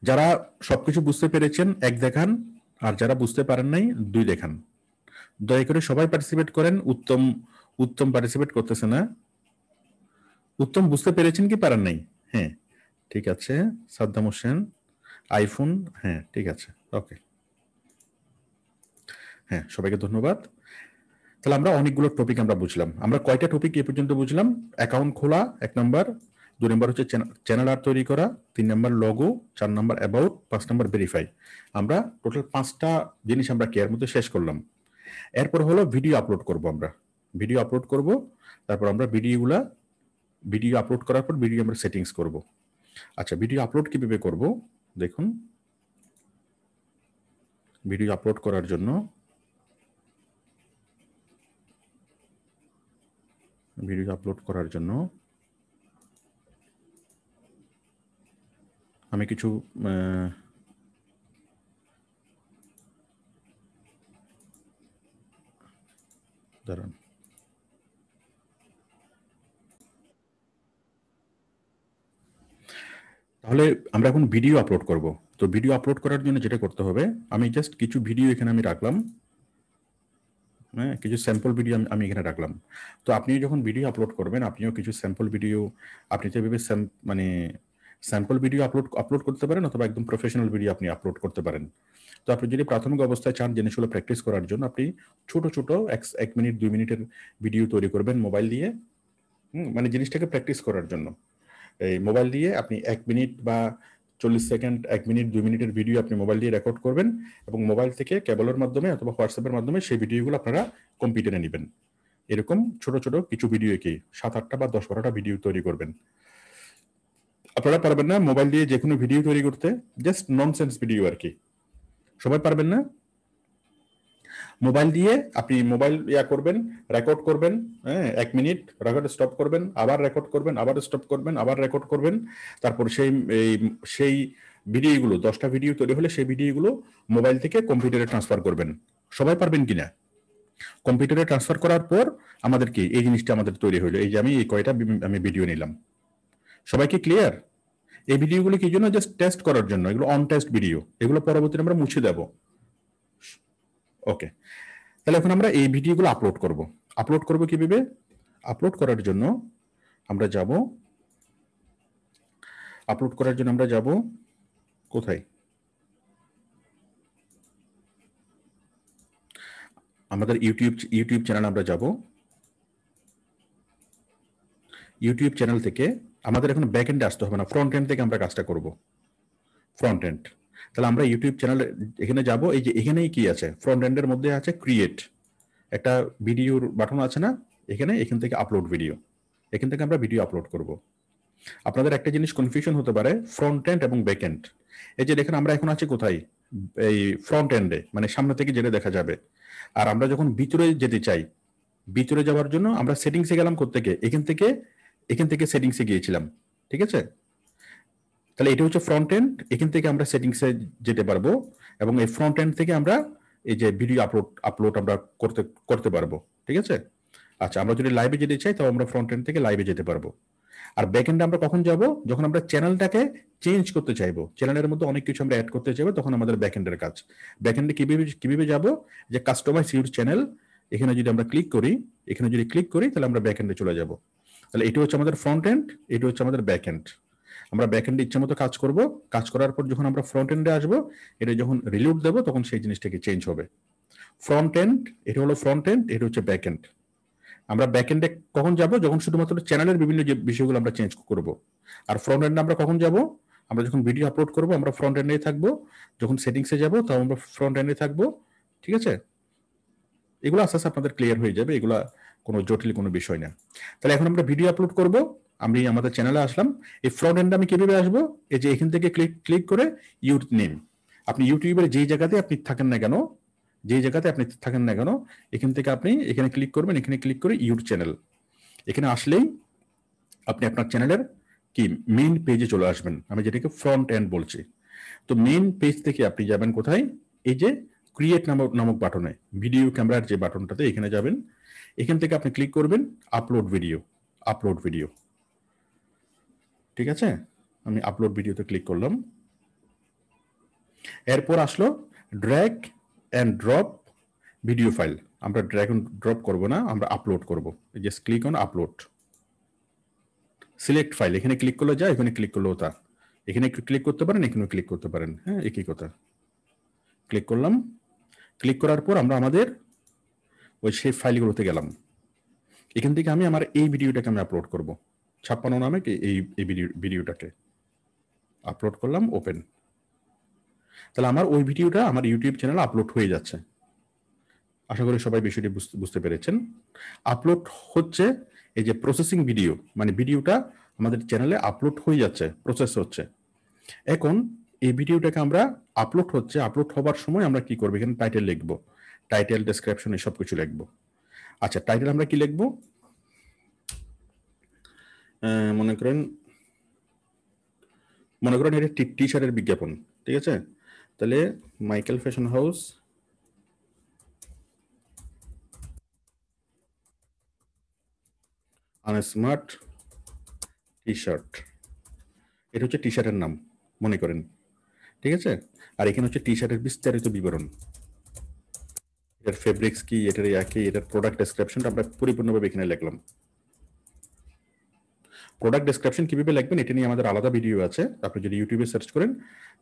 যারা সবকিছু বুঝতে পেরেছেন এক দেখান আর যারা বুঝতে পারেন নাই দুই দেখান দয়া করে সবাই পার্টিসিপেট করেন উত্তম উত্তম পার্টিসিপেট করতেছে না উত্তম বুঝতে পেরেছেন কি পারেন নাই হ্যাঁ ঠিক আছে সাদ্দাম হোসেন আইফোন হ্যাঁ ঠিক আছে ওকে হ্যাঁ সবাইকে ধন্যবাদ তাহলে আমরা অনেকগুলো টপিক আমরা বুঝলাম আমরা কয়টা টপিক এ পর্যন্ত বুঝলাম অ্যাকাউন্ট খোলা এক নম্বর দুই নম্বর হচ্ছে চ্যানেল আর তৈরি করা তিন নম্বর লগো চার নম্বর অ্যাবাউট পাঁচ নম্বর ভেরিফাই আমরা টোটাল পাঁচটা জিনিস আমরা কেয়ার মধ্যে শেষ করলাম এরপর হলো ভিডিও আপলোড করব আমরা ভিডিও আপলোড করব তারপর আমরা ভিডিওগুলা ভিডিও আপলোড করার পর ভিডিও আমরা সেটিংস করব আচ্ছা ভিডিও আপলোড কীভাবে করব দেখুন ভিডিও আপলোড করার জন্য ভিডিও আপলোড করার জন্য আমি কিছু তাহলে আমরা এখন ভিডিও আপলোড করব তো ভিডিও আপলোড করার জন্য যেটা করতে হবে আমি জাস্ট কিছু ভিডিও এখানে আমি রাখলাম হ্যাঁ কিছু স্যাম্পল ভিডিও আমি এখানে রাখলাম তো আপনি যখন ভিডিও আপলোড করবেন আপনিও কিছু স্যাম্পল ভিডিও আপনি যেভাবে মানে স্যাম্পল ভিডিও আপলোড আপলোড করতে পারেন অথবা একদম প্রফেশনাল ভিডিও আপনি আপলোড করতে পারেন তো আপনি যদি প্রাথমিক অবস্থায় চান জিনিসগুলো প্র্যাকটিস করার জন্য আপনি ছোট ছোট এক এক মিনিট দুই মিনিটের ভিডিও তৈরি করবেন মোবাইল দিয়ে মানে জিনিসটাকে প্র্যাকটিস করার জন্য এই মোবাইল দিয়ে আপনি এক মিনিট বা চল্লিশ সেকেন্ড এক মিনিট দুই মিনিটের ভিডিও আপনি মোবাইল দিয়ে রেকর্ড করবেন এবং মোবাইল থেকে কেবলের মাধ্যমে অথবা হোয়াটসঅ্যাপের মাধ্যমে সেই ভিডিওগুলো আপনারা কম্পিউটারে নেবেন এরকম ছোট ছোট কিছু ভিডিওকে সাত আটটা বা দশ বারোটা ভিডিও তৈরি করবেন আপনারা পারবেন না মোবাইল দিয়ে যে কোনো ভিডিও তৈরি করতে জাস্ট ননসেন্স ভিডিও আর কি সবাই পারবেন না মোবাইল দিয়ে আপনি মোবাইল ইয়া করবেন রেকর্ড করবেন হ্যাঁ এক মিনিট রেকর্ড স্টপ করবেন আবার রেকর্ড করবেন আবার স্টপ করবেন আবার রেকর্ড করবেন তারপর সেই এই সেই ভিডিওগুলো দশটা ভিডিও তৈরি হলে সেই ভিডিওগুলো মোবাইল থেকে কম্পিউটারে ট্রান্সফার করবেন সবাই পারবেন কিনা কম্পিউটারে ট্রান্সফার করার পর আমাদেরকে এই জিনিসটা আমাদের তৈরি হলো এই যে আমি এই কয়টা আমি ভিডিও নিলাম সবাইকে ক্লিয়ার এই ভিডিওগুলো কি জন্য জাস্ট টেস্ট করার জন্য এগুলো অন টেস্ট ভিডিও এগুলো পরবর্তীতে আমরা মুছে দেব ওকে তাহলে এখন আমরা এই ভিডিওগুলো আপলোড করব আপলোড করব কিভাবে আপলোড করার জন্য আমরা যাব আপলোড করার জন্য আমরা যাব কোথায় আমাদের ইউটিউব ইউটিউব চ্যানেল আমরা যাব ইউটিউব চ্যানেল থেকে আমাদের এখন ব্যাক এন্ডে আসতে হবে না ফ্রন্ট এন্ড থেকে আমরা কাজটা করব ফ্রন্ট এন্ড তাহলে আমরা ইউটিউব চ্যানেল এখানে যাব এই যে এখানেই কি আছে ফ্রন্ট এন্ডের মধ্যে আছে ক্রিয়েট একটা ভিডিওর বাটন আছে না এখানে এখান থেকে আপলোড ভিডিও এখান থেকে আমরা ভিডিও আপলোড করব আপনাদের একটা জিনিস কনফিউশন হতে পারে ফ্রন্ট এন্ড এবং ব্যাক এন্ড এই যে দেখেন আমরা এখন আছি কোথায় এই ফ্রন্ট এন্ডে মানে সামনে থেকে যেটা দেখা যাবে আর আমরা যখন ভিতরে যেতে চাই ভিতরে যাওয়ার জন্য আমরা সেটিংসে গেলাম কোথেকে এখান থেকে এখান থেকে সেটিংসে গিয়েছিলাম ঠিক আছে তাহলে এটা হচ্ছে ফ্রন্ট এন্ড এখান থেকে আমরা সেটিংসে যেতে পারবো এবং এই ফ্রন্ট এন্ড থেকে আমরা এই যে ভিডিও আপলোড আপলোড আমরা করতে করতে পারবো ঠিক আছে আচ্ছা আমরা যদি লাইভে যেতে চাই তাও আমরা ফ্রন্ট এন্ড থেকে লাইভে যেতে পারবো আর ব্যাক এন্ডে আমরা কখন যাব যখন আমরা চ্যানেলটাকে চেঞ্জ করতে চাইবো চ্যানেলের মধ্যে অনেক কিছু আমরা অ্যাড করতে চাইবো তখন আমাদের ব্যাক এন্ডের কাজ ব্যাক এন্ডে কিভাবে কিভাবে যাবো যে কাস্টমাইজ ইউর চ্যানেল এখানে যদি আমরা ক্লিক করি এখানে যদি ক্লিক করি তাহলে আমরা ব্যাক এন্ডে চলে যাবো তাহলে এটি হচ্ছে আমাদের ফ্রন্ট এন্ড এটি হচ্ছে আমাদের ব্যাক এন্ড আমরা ব্যাক এন্ডে ইচ্ছে মতো কাজ করব কাজ করার পর যখন আমরা ফ্রন্ট এন্ডে আসবো এটা যখন রিলিউট দেবো তখন সেই জিনিসটাকে চেঞ্জ হবে ফ্রন্ট এন্ড এটা হলো ফ্রন্ট এন্ড এটি হচ্ছে ব্যাক এন্ড আমরা ব্যাক এন্ডে কখন যাব যখন শুধুমাত্র চ্যানেলের বিভিন্ন যে বিষয়গুলো আমরা চেঞ্জ করব আর ফ্রন্ট এন্ডে আমরা কখন যাব আমরা যখন ভিডিও আপলোড করব আমরা ফ্রন্ট এন্ডে থাকবো যখন সেটিংসে যাব তখন আমরা ফ্রন্ট এন্ডে থাকবো ঠিক আছে এগুলো আস্তে আস্তে আপনাদের ক্লিয়ার হয়ে যাবে এগুলা কোনো জটিল কোনো বিষয় না তাহলে এখন আমরা ভিডিও আপলোড করব আমি আমাদের চ্যানেলে আসলাম এই ফ্রন্ট এন্ড আমি কিভাবে আসবো এই যে এখান থেকে ক্লিক ক্লিক করে ইউট নেম আপনি ইউটিউবের যেই জায়গাতে আপনি থাকেন না কেন যেই জায়গাতে আপনি থাকেন না কেন এখান থেকে আপনি এখানে ক্লিক করবেন এখানে ক্লিক করে ইউট চ্যানেল এখানে আসলেই আপনি আপনার চ্যানেলের কি মেইন পেজে চলে আসবেন আমি যেটাকে ফ্রন্ট এন্ড বলছি তো মেইন পেজ থেকে আপনি যাবেন কোথায় এই যে ক্রিয়েট নামক নামক বাটনে ভিডিও ক্যামেরার যে বাটনটাতে এখানে যাবেন এখান থেকে আপনি ক্লিক করবেন আপলোড ভিডিও আপলোড ভিডিও ঠিক আছে আমি আপলোড ভিডিওতে ক্লিক করলাম এরপর আসলো drag and drop video file আমরা ড্র্যাগ অ্যান্ড ড্রপ করব না আমরা আপলোড করব just click on upload select file এখানে ক্লিক করলে যা এখানে ক্লিক করলেও তা এখানে ক্লিক করতে পারেন এখানেও ক্লিক করতে পারেন হ্যাঁ একই কথা ক্লিক করলাম ক্লিক করার পর আমরা আমাদের ওই সেই ফাইলগুলোতে গেলাম এখান থেকে আমি আমার এই ভিডিওটাকে আমি আপলোড করব ছাপ্পান্ন নামে এই এই ভিডিওটাকে আপলোড করলাম ওপেন তাহলে আমার ওই ভিডিওটা আমার ইউটিউব চ্যানেলে আপলোড হয়ে যাচ্ছে আশা করি সবাই বিষয়টি বুঝতে পেরেছেন আপলোড হচ্ছে এই যে প্রসেসিং ভিডিও মানে ভিডিওটা আমাদের চ্যানেলে আপলোড হয়ে যাচ্ছে প্রসেস হচ্ছে এখন এই ভিডিওটাকে আমরা আপলোড হচ্ছে আপলোড হবার সময় আমরা কি করবো এখানে টাইটেল লিখবো টাইটেল ডেসক্রিপশন এসব কিছু লিখবো আচ্ছা টাইটেল আমরা কি লিখবো মনে করেন মনে করেন এটা টি শার্টের বিজ্ঞাপন ঠিক আছে তাহলে Michael fashion house unsmart T shirt এটা হচ্ছে টি শার্টের নাম মনে করেন ঠিক আছে আর এখানে হচ্ছে টি শার্টের বিস্তারিত বিবরণ এর ফেব্রিক্স কি এটার ইয়া কি এটার প্রোডাক্ট ডেসক্রিপশনটা আমরা পরিপূর্ণভাবে এখানে লিখলাম প্রোডাক্ট ডেসক্রিপশন কিভাবে লিখবেন এটা নিয়ে আমাদের আলাদা ভিডিও আছে আপনি যদি ইউটিউবে সার্চ করেন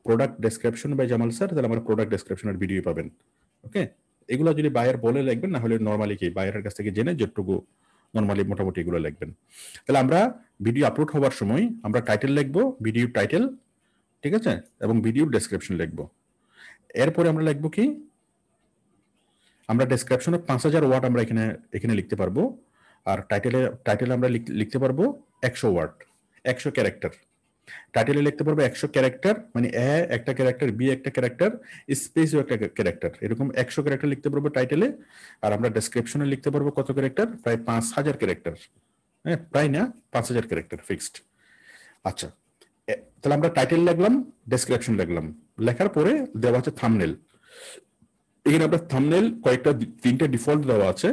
product description by Jamal sir তাহলে আমরা প্রোডাক্ট ডেসক্রিপশনের ভিডিও পাবেন ওকে এগুলো যদি বায়ার বলে লিখবেন না হলে নর্মালি কি বায়ারের কাছ থেকে জেনে যতটুকু নর্মালি মোটামুটি এগুলো লিখবেন তাহলে আমরা ভিডিও আপলোড হওয়ার সময় আমরা টাইটেল লিখবো ভিডিও টাইটেল ঠিক আছে এবং ভিডিও ডেসক্রিপশন লিখবো এরপরে আমরা লিখবো কি আমরা ডেসক্রিপশনে পাঁচ হাজার ওয়ার্ড আমরা এখানে এখানে লিখতে পারবো আর টাইটেলে টাইটেল আমরা লিখতে পারবো একশো ওয়ার্ড একশো ক্যারেক্টার টাইটেলে লিখতে পারবো একশো ক্যারেক্টার মানে এ একটা ক্যারেক্টার বি একটা ক্যারেক্টার স্পেসও একটা ক্যারেক্টার এরকম একশো ক্যারেক্টার লিখতে পারবো টাইটেলে আর আমরা ডেসক্রিপশনে লিখতে পারবো কত ক্যারেক্টার প্রায় পাঁচ হাজার ক্যারেক্টার হ্যাঁ প্রায় না পাঁচ হাজার ক্যারেক্টার ফিক্সড আচ্ছা তাহলে আমরা টাইটেল লিখলাম ডেসক্রিপশন লিখলাম লেখার পরে দেওয়া আছে থামনেল এখানে আমরা থামনেল কয়েকটা তিনটা ডিফল্ট দেওয়া আছে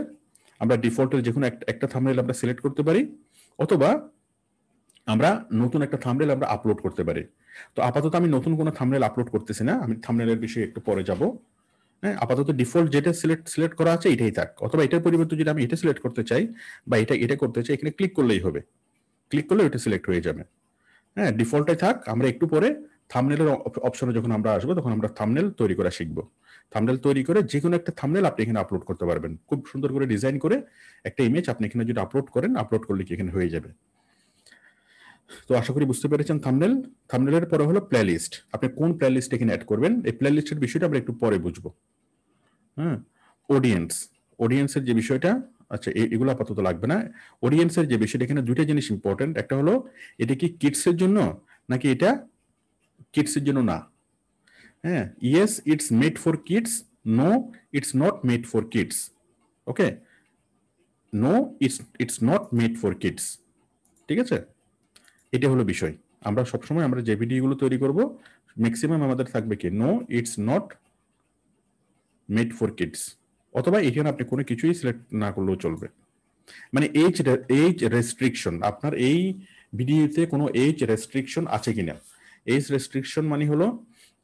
আমরা ডিফল্টের যে কোনো একটা থামনেল আমরা সিলেক্ট করতে পারি অথবা আমরা নতুন একটা থামনেল আমরা আপলোড করতে পারি তো আপাতত আমি নতুন কোনো থামনেল আপলোড করতেছি না আমি থামনেলের বিষয়ে একটু পরে যাব হ্যাঁ আপাতত ডিফল্ট যেটা সিলেক্ট সিলেক্ট করা আছে এটাই থাক অথবা এটার পরিবর্তে যদি আমি এটা সিলেক্ট করতে চাই বা এটা এটা করতে চাই এখানে ক্লিক করলেই হবে ক্লিক করলে ওইটা সিলেক্ট হয়ে যাবে হ্যাঁ ডিফল্টে থাক আমরা একটু পরে থামনেলের অপশনে যখন আমরা আসবো তখন আমরা থামনেল তৈরি করা শিখবো থামনেল তৈরি করে যে কোনো একটা থামনেল আপনি এখানে আপলোড করতে পারবেন খুব সুন্দর করে ডিজাইন করে একটা ইমেজ আপনি এখানে যদি আপলোড করেন আপলোড করলে কি এখানে হয়ে যাবে তো আশা করি বুঝতে পেরেছেন থামনেল থামনেলের পরে হলো প্লে লিস্ট আপনি কোন প্লে লিস্ট এখানে অ্যাড করবেন এই প্লে লিস্টের বিষয়টা আমরা একটু পরে বুঝবো হ্যাঁ অডিয়েন্স অডিয়েন্সের যে বিষয়টা আচ্ছা এগুলো আপাতত লাগবে না অডিয়েন্সের যে বিষয়টা এখানে দুইটা জিনিস ইম্পর্টেন্ট একটা হলো এটা কি কিডসের জন্য নাকি এটা কিডসের জন্য না হ্যাঁ yes it's made for kids no it's not made for kids okay no it's it's not made for kids ঠিক আছে এটা হলো বিষয় আমরা সবসময় আমরা যে ভিডিওগুলো তৈরি করব ম্যাক্সিমাম আমাদের থাকবে কি no it's not made for kids অথবা এখানে আপনি কোনো কিছুই সিলেক্ট না করলেও চলবে মানে এইজ এইজ রেস্ট্রিকশন আপনার এই ভিডিওতে কোনো এইজ রেস্ট্রিকশন আছে কিনা এইজ রেস্ট্রিকশন মানে হলো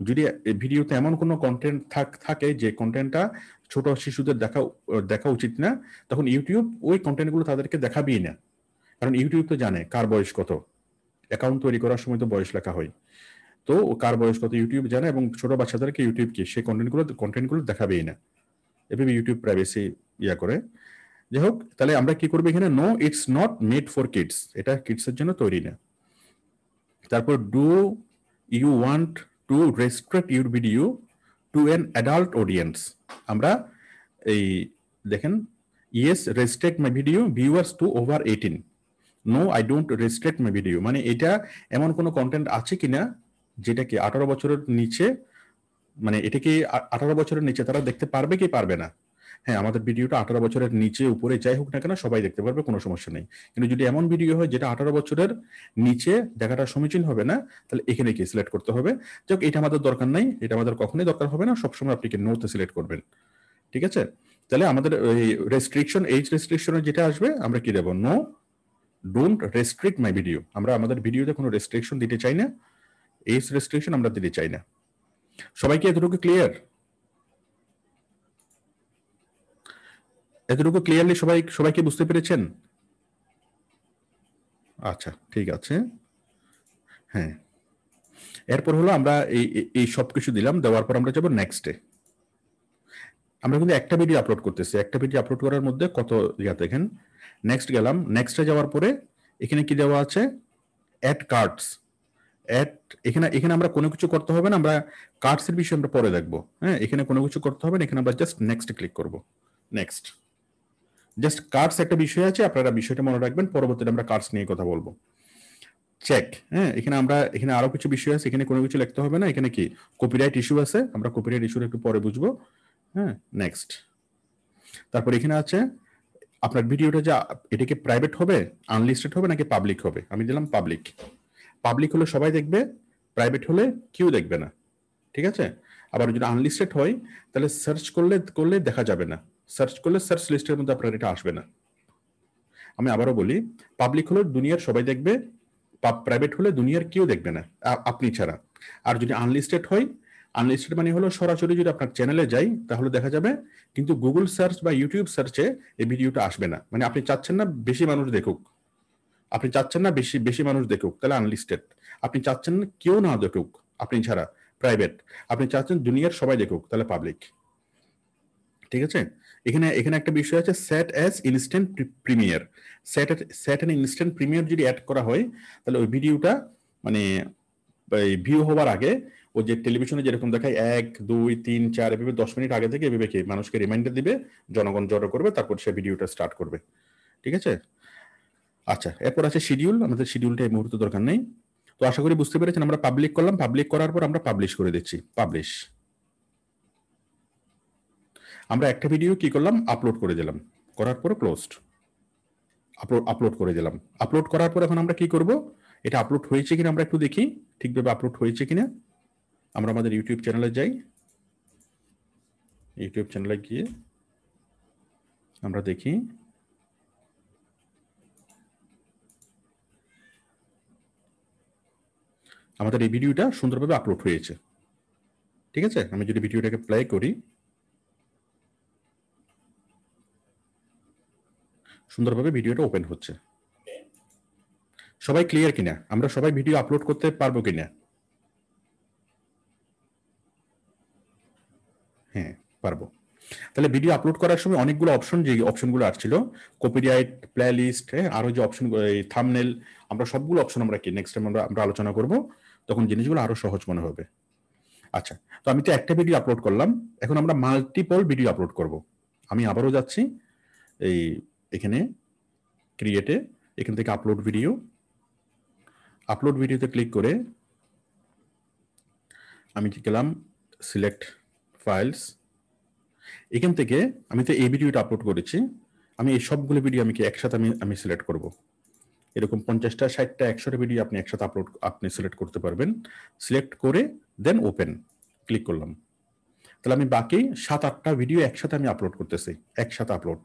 যদি ভিডিওতে এমন কোনো কন্টেন্ট থাকে যে কন্টেন্টটা ছোট শিশুদের দেখা দেখা উচিত না তখন ইউটিউব ওই কন্টেন্টগুলো তাদেরকে দেখাবেই না কারণ ইউটিউব তো জানে কার বয়স কত অ্যাকাউন্ট তৈরি করার সময় তো বয়স লেখা হয় তো কার বয়স কত ইউটিউব জানে এবং ছোট বাচ্চাদেরকে ইউটিউব কি সেই কন্টেন্ট কন্টেন্টগুলো দেখাবেই না এভাবে ইউটিউব প্রাইভেসি ইয়া করে যাই হোক তাহলে আমরা কি করবো এখানে no it's not made for kids এটা কিডসের জন্য তৈরি না তারপর do you want to restrict your video to an adult audience আমরা এই দেখেন yes restrict my video viewers to over eighteen no I don't restrict my video মানে এটা এমন কোনো কন্টেন্ট আছে কি না যেটা কি আঠারো বছরের নিচে মানে এটাকে আঠারো বছরের নিচে তারা দেখতে পারবে কি পারবে না হ্যাঁ আমাদের ভিডিওটা আঠারো বছরের নিচে উপরে যাই হোক না কেন সবাই দেখতে পারবে কোনো সমস্যা নেই কিন্তু যদি এমন ভিডিও হয় যেটা আঠারো বছরের নিচে দেখাটা সমীচীন হবে না তাহলে এখানে কি সিলেক্ট করতে হবে যাক এটা আমাদের দরকার নাই এটা আমাদের কখনোই দরকার হবে না সবসময় আপনি কি নোতে সিলেক্ট করবেন ঠিক আছে তাহলে আমাদের এই রেস্ট্রিকশন এইজ রেস্ট্রিকশনের যেটা আসবে আমরা কি দেবো no don't restrict my video আমরা আমাদের ভিডিওতে কোনো রেস্ট্রিকশন দিতে চাই না এইজ রেস্ট্রিকশন আমরা দিতে চাই না সবাইকে এতটুকু ক্লিয়ার এতটুকু ক্লিয়ারলি সবাই সবাইকে বুঝতে পেরেছেন আচ্ছা ঠিক আছে হ্যাঁ এরপর হলো আমরা এই এই সব কিছু দিলাম দেওয়ার পর আমরা যাবো নেক্সটে আমরা কিন্তু একটা ভিডিও আপলোড করতেছি একটা ভিডিও আপলোড করার মধ্যে কত ইয়া দেখেন নেক্সট গেলাম নেক্সটে যাওয়ার পরে এখানে কি দেওয়া আছে অ্যাড কার্ডস অ্যাড এখানে এখানে আমরা কোনো কিছু করতে হবে না আমরা কার্ডসের বিষয়ে আমরা পরে দেখবো হ্যাঁ এখানে কোনো কিছু করতে হবে না এখানে আমরা জাস্ট নেক্সট ক্লিক করবো নেক্সট জাস্ট কার্ডস একটা বিষয় আছে আপনারা বিষয়টা মনে রাখবেন পরবর্তীতে আমরা কার্ডস নিয়ে কথা বলবো চেক হ্যাঁ এখানে আমরা এখানে আরো কিছু বিষয় আছে এখানে কোনো কিছু লিখতে হবে না এখানে কি কপিরাইট ইস্যু আছে আমরা কপিরাইট ইস্যুর একটু পরে বুঝবো হ্যাঁ নেক্সট তারপর এখানে আছে আপনার ভিডিওটা যে এটা কি প্রাইভেট হবে আনলিস্টেড হবে নাকি পাবলিক হবে আমি দিলাম পাবলিক পাবলিক হলে সবাই দেখবে প্রাইভেট হলে কেউ দেখবে না ঠিক আছে আবার যদি আনলিস্টেড হয় তাহলে সার্চ করলে করলে দেখা যাবে না সার্চ করলে সার্চ লিস্টের মধ্যে আপনার এটা আসবে না আমি আবারও বলি পাবলিক হলে দুনিয়ার সবাই দেখবে প্রাইভেট হলে দুনিয়ার কেউ দেখবে না আপনি ছাড়া আর যদি আনলিস্টেড হয় আনলিস্টেড মানে হলো সরাসরি যদি আপনার চ্যানেলে যাই তাহলে দেখা যাবে কিন্তু গুগল সার্চ বা ইউটিউব সার্চে এই ভিডিওটা আসবে না মানে আপনি চাচ্ছেন না বেশি মানুষ দেখুক আপনি চাচ্ছেন না বেশি বেশি মানুষ দেখুক তাহলে আনলিস্টেড আপনি চাচ্ছেন না কেউ না দেখুক আপনি ছাড়া প্রাইভেট আপনি চাচ্ছেন দুনিয়ার সবাই দেখুক তাহলে পাবলিক ঠিক আছে এখানে এখানে একটা বিষয় আছে set as instant premiere set set and instant premiere যদি অ্যাড করা হয় তাহলে ওই ভিডিওটা মানে ভিউ হওয়ার আগে ও যে টেলিভিশনে যেরকম দেখায় এক দুই তিন চার এভাবে দশ মিনিট আগে থেকে এভাবে কি মানুষকে রিমাইন্ডার দিবে জনগণ জড়ো করবে তারপর সে ভিডিওটা স্টার্ট করবে ঠিক আছে আচ্ছা এরপর আছে শিডিউল আমাদের শিডিউলটা এই মুহূর্তে দরকার নেই তো আশা করি বুঝতে পেরেছেন আমরা পাবলিক করলাম পাবলিক করার পর আমরা পাবলিশ করে দিচ্ছি পাবলিশ আমরা একটা ভিডিও কি করলাম আপলোড করে দিলাম করার পরে ক্লোজড আপলোড আপলোড করে দিলাম আপলোড করার পর এখন আমরা কি করব এটা আপলোড হয়েছে কিনা আমরা একটু দেখি ঠিকভাবে আপলোড হয়েছে কিনা আমরা আমাদের ইউটিউব চ্যানেলে যাই ইউটিউব চ্যানেলে গিয়ে আমরা দেখি আমাদের এই ভিডিওটা সুন্দরভাবে আপলোড হয়েছে ঠিক আছে আমি যদি ভিডিওটাকে প্লে করি সুন্দরভাবে ভিডিওটা ওপেন হচ্ছে সবাই ক্লিয়ার কিনা আমরা সবাই ভিডিও আপলোড করতে পারবো কিনা হ্যাঁ পারবো তাহলে ভিডিও আপলোড করার সময় অনেকগুলো অপশন যে অপশনগুলো আসছিল কপিরাইট প্লে লিস্ট হ্যাঁ আরও যে অপশন থামনেল আমরা সবগুলো অপশন আমরা কি নেক্সট টাইম আমরা আমরা আলোচনা করব তখন জিনিসগুলো আরও সহজ মনে হবে আচ্ছা তো আমি তো একটা ভিডিও আপলোড করলাম এখন আমরা মাল্টিপল ভিডিও আপলোড করব আমি আবারও যাচ্ছি এই এখানে ক্রিয়েটে এখান থেকে আপলোড ভিডিও আপলোড ভিডিওতে ক্লিক করে আমি গেলাম সিলেক্ট ফাইলস এখান থেকে আমি তো এই ভিডিওটা আপলোড করেছি আমি এই সবগুলো ভিডিও আমি কি একসাথে আমি আমি সিলেক্ট করব এরকম পঞ্চাশটা ষাটটা একশোটা ভিডিও আপনি একসাথে আপলোড আপনি সিলেক্ট করতে পারবেন সিলেক্ট করে দেন ওপেন ক্লিক করলাম তাহলে আমি বাকি সাত আটটা ভিডিও একসাথে আমি আপলোড করতেছি একসাথে আপলোড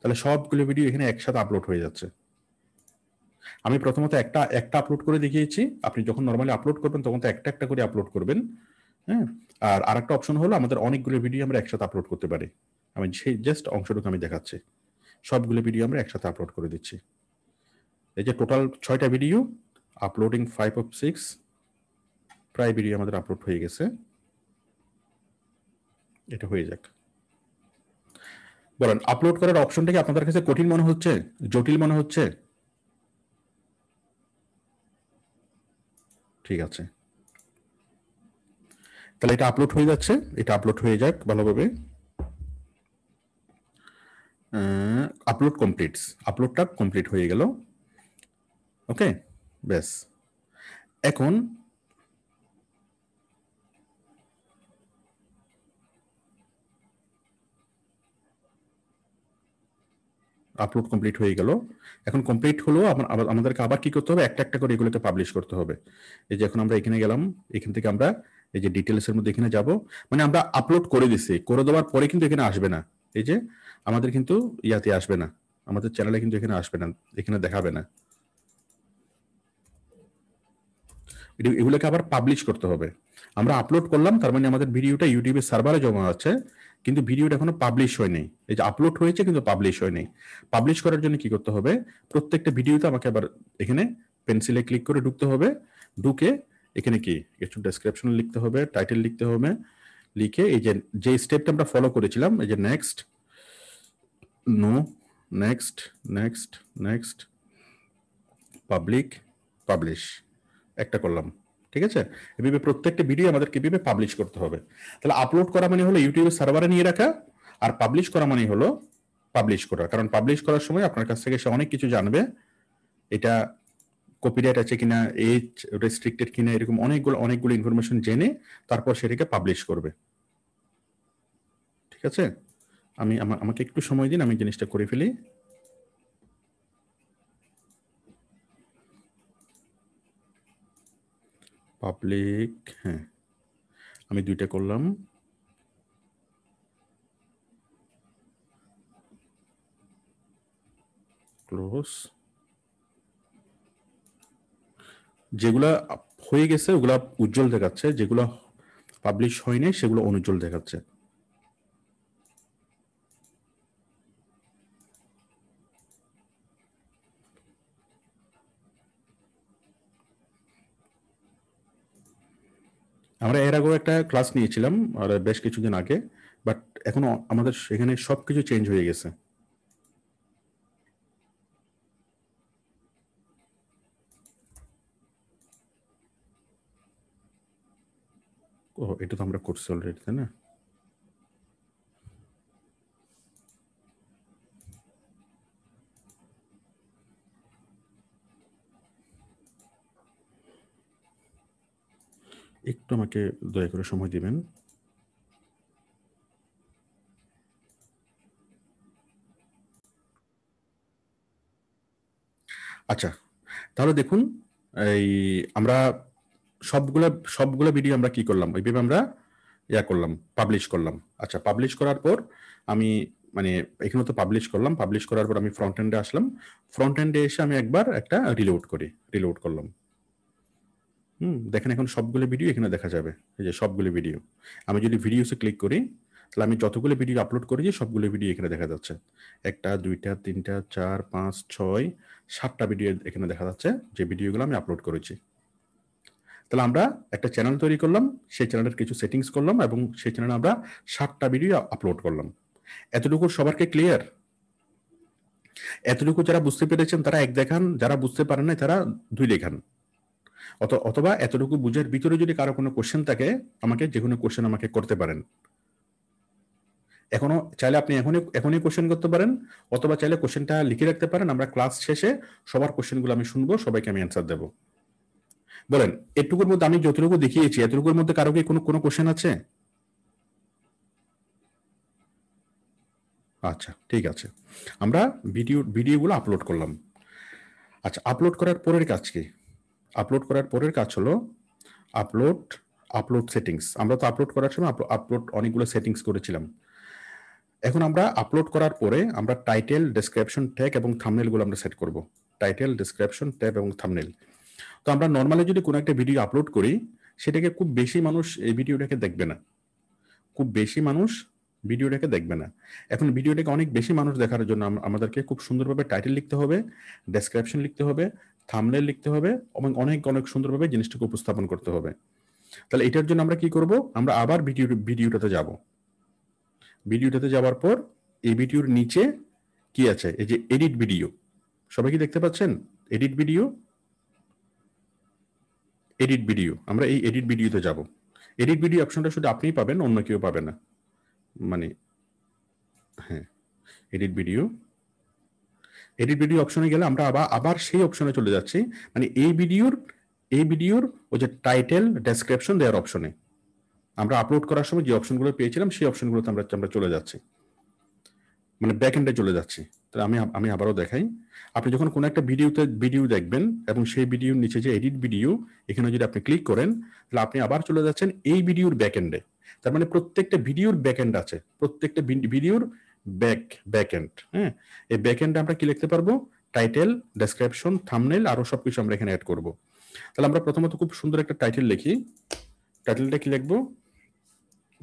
তাহলে সবগুলো ভিডিও এখানে একসাথে আপলোড হয়ে যাচ্ছে আমি প্রথমত একটা একটা আপলোড করে দেখিয়েছি আপনি যখন নর্মালি আপলোড করবেন তখন তো একটা একটা করে আপলোড করবেন হ্যাঁ আর একটা অপশন হলো আমাদের অনেকগুলো ভিডিও আমরা একসাথে আপলোড করতে পারি আমি সেই জাস্ট অংশটুকু আমি দেখাচ্ছি সবগুলো ভিডিও আমরা একসাথে আপলোড করে দিচ্ছি এই যে টোটাল ছয়টা video uploading five of six প্রায় ভিডিও আমাদের আপলোড হয়ে গেছে এটা হয়ে যাক বলেন আপলোড করার অপশনটা কি আপনাদের কাছে কঠিন মনে হচ্ছে জটিল মনে হচ্ছে ঠিক আছে তাহলে এটা আপলোড হয়ে যাচ্ছে এটা আপলোড হয়ে যাক ভালোভাবে আপলোড কমপ্লিট আপলোডটা কমপ্লিট হয়ে গেল ওকে ব্যাস এখন আপলোড কমপ্লিট হয়ে গেল এখন কমপ্লিট হলো আমাদেরকে আবার কি করতে হবে একটা একটা করে এগুলোকে পাবলিশ করতে হবে এই যে এখন আমরা এখানে গেলাম এখান থেকে আমরা এই যে ডিটেলস এর মধ্যে এখানে যাব মানে আমরা আপলোড করে দিছি করে দেওয়ার পরে কিন্তু এখানে আসবে না এই যে আমাদের কিন্তু ইয়াতে আসবে না আমাদের চ্যানেলে কিন্তু এখানে আসবে না এখানে দেখাবে না এগুলোকে আবার পাবলিশ করতে হবে আমরা আপলোড করলাম তার মানে আমাদের ভিডিওটা ইউটিউবের সার্ভারে জমা আছে কিন্তু ভিডিওটা এখনো পাবলিশ হয়নি এই যে আপলোড হয়েছে কিন্তু পাবলিশ হয়নি পাবলিশ করার জন্য কি করতে হবে প্রত্যেকটা ভিডিওতে আমাকে আবার এখানে পেন্সিলে ক্লিক করে ঢুকতে হবে ঢুকে এখানে কি কিছু ডেসক্রিপশন লিখতে হবে টাইটেল লিখতে হবে লিখে এই যে যে স্টেপটা আমরা ফলো করেছিলাম এই যে next no next next next public publish একটা করলাম ঠিক আছে এভাবে প্রত্যেকটা ভিডিও আমাদের কিভাবে পাবলিশ করতে হবে তাহলে আপলোড করা মানে হলো ইউটিউবের সার্ভারে নিয়ে রাখা আর পাবলিশ করা মানে হলো পাবলিশ করা কারণ পাবলিশ করার সময় আপনার কাছ থেকে সে অনেক কিছু জানবে এটা কপিরাইট আছে কিনা এজ রেস্ট্রিক্টেড কিনা এরকম অনেকগুলো অনেকগুলো ইনফরমেশন জেনে তারপর সেটাকে পাবলিশ করবে ঠিক আছে আমি আমাকে একটু সময় দিন আমি জিনিসটা করে ফেলি পাবলিক হ্যাঁ আমি দুইটা করলাম ক্লোজ যেগুলা হয়ে গেছে ওগুলা উজ্জ্বল দেখাচ্ছে যেগুলা পাবলিশ হয়নি সেগুলো অনুজ্জ্বল দেখাচ্ছে আমরা এর আগেও একটা ক্লাস নিয়েছিলাম আর বেশ কিছুদিন আগে বাট এখনো আমাদের এখানে সব কিছু চেঞ্জ হয়ে গেছে ও এটা তো আমরা করছি অলরেডি তাই না একটু আমাকে দয়া করে সময় দিবেন আচ্ছা তাহলে দেখুন এই আমরা সবগুলা সবগুলা ভিডিও আমরা কি করলাম ওইভাবে আমরা ইয়া করলাম পাবলিশ করলাম আচ্ছা পাবলিশ করার পর আমি মানে এখানে তো পাবলিশ করলাম পাবলিশ করার পর আমি ফ্রন্ট এন্ডে আসলাম ফ্রন্ট এন্ডে এসে আমি একবার একটা রিলোড করি রিলোড করলাম হুম দেখেন এখন সবগুলো ভিডিও এখানে দেখা যাবে এই যে সবগুলো ভিডিও আমি যদি ভিডিওসে ক্লিক করি তাহলে আমি যতগুলো ভিডিও আপলোড করেছি সবগুলো ভিডিও এখানে দেখা যাচ্ছে একটা দুইটা তিনটা চার পাঁচ ছয় সাতটা ভিডিও এখানে দেখা যাচ্ছে যে ভিডিওগুলো আমি আপলোড করেছি তাহলে আমরা একটা চ্যানেল তৈরি করলাম সেই চ্যানেলের কিছু সেটিংস করলাম এবং সেই চ্যানেলে আমরা সাতটা ভিডিও আপলোড করলাম এতটুকু সবারকে ক্লিয়ার এতটুকু যারা বুঝতে পেরেছেন তারা এক দেখান যারা বুঝতে পারেন না তারা দুই দেখান অথবা এতটুকু বুঝার ভিতরে যদি কারো কোনো কোশ্চেন থাকে আমাকে যে কোনো কোশ্চেন আমাকে করতে পারেন এখনো চাইলে আপনি এখনই এখনই কোশ্চেন করতে পারেন অথবা চাইলে কোশ্চেনটা লিখে রাখতে পারেন আমরা ক্লাস শেষে সবার কোশ্চেনগুলো আমি শুনবো সবাইকে আমি অ্যান্সার দেবো বলেন এটুকুর মধ্যে আমি যতটুকু দেখিয়েছি এতটুকুর মধ্যে কারো কি কোনো কোনো কোশ্চেন আছে আচ্ছা ঠিক আছে আমরা ভিডিও ভিডিওগুলো আপলোড করলাম আচ্ছা আপলোড করার পরের কাজ কি আপলোড করার পরের কাজ হলো আপলোড আপলোড সেটিংস আমরা তো আপলোড করার সময় আপলোড অনেকগুলো সেটিংস করেছিলাম এখন আমরা আপলোড করার পরে আমরা টাইটেল ডেসক্রিপশন ট্যাগ এবং থামনেলগুলো আমরা সেট করব টাইটেল ডেসক্রিপশন ট্যাগ এবং থামনেল তো আমরা নর্মালি যদি কোনো একটা ভিডিও আপলোড করি সেটাকে খুব বেশি মানুষ এই ভিডিওটাকে দেখবে না খুব বেশি মানুষ ভিডিওটাকে দেখবে না এখন ভিডিওটাকে অনেক বেশি মানুষ দেখার জন্য আমাদেরকে খুব সুন্দরভাবে টাইটেল লিখতে হবে ডেসক্রিপশন লিখতে হবে থামলে লিখতে হবে এবং অনেক অনেক সুন্দরভাবে জিনিসটাকে উপস্থাপন করতে হবে তাহলে এটার জন্য আমরা কি করব আমরা আবার ভিডিও ভিডিওটাতে যাব ভিডিওটাতে যাওয়ার পর এই ভিডিওর নিচে কি আছে এই যে এডিট ভিডিও সবাই কি দেখতে পাচ্ছেন এডিট ভিডিও এডিট ভিডিও আমরা এই এডিট ভিডিওতে যাব এডিট ভিডিও অপশনটা শুধু আপনিই পাবেন অন্য কেউ পাবে না মানে হ্যাঁ এডিট ভিডিও এডিট ভিডিও অপশনে গেলে আমরা আবার আবার সেই অপশনে চলে যাচ্ছি মানে এই ভিডিওর এই ভিডিওর ওই যে টাইটেল ডেসক্রিপশন দেওয়ার অপশনে আমরা আপলোড করার সময় যে অপশনগুলো পেয়েছিলাম সেই অপশনগুলোতে আমরা আমরা চলে যাচ্ছি মানে ব্যাক এন্ডে চলে যাচ্ছি তাহলে আমি আমি আবারও দেখাই আপনি যখন কোনো একটা ভিডিওতে ভিডিও দেখবেন এবং সেই ভিডিওর নিচে যে এডিট ভিডিও এখানে যদি আপনি ক্লিক করেন তাহলে আপনি আবার চলে যাচ্ছেন এই ভিডিওর ব্যাক এন্ডে তার মানে প্রত্যেকটা ভিডিওর ব্যাক এন্ড আছে প্রত্যেকটা ভিডিওর ব্যাক ব্যাকএন্ড হ্যাঁ এই ব্যাকএন্ডে আমরা কি লিখতে পারবো টাইটেল ডেসক্রিপশন থামনেল আরো সবকিছু আমরা এখানে অ্যাড করব তাহলে আমরা প্রথমত খুব সুন্দর একটা টাইটেল লিখি টাইটেলটা কি লিখবো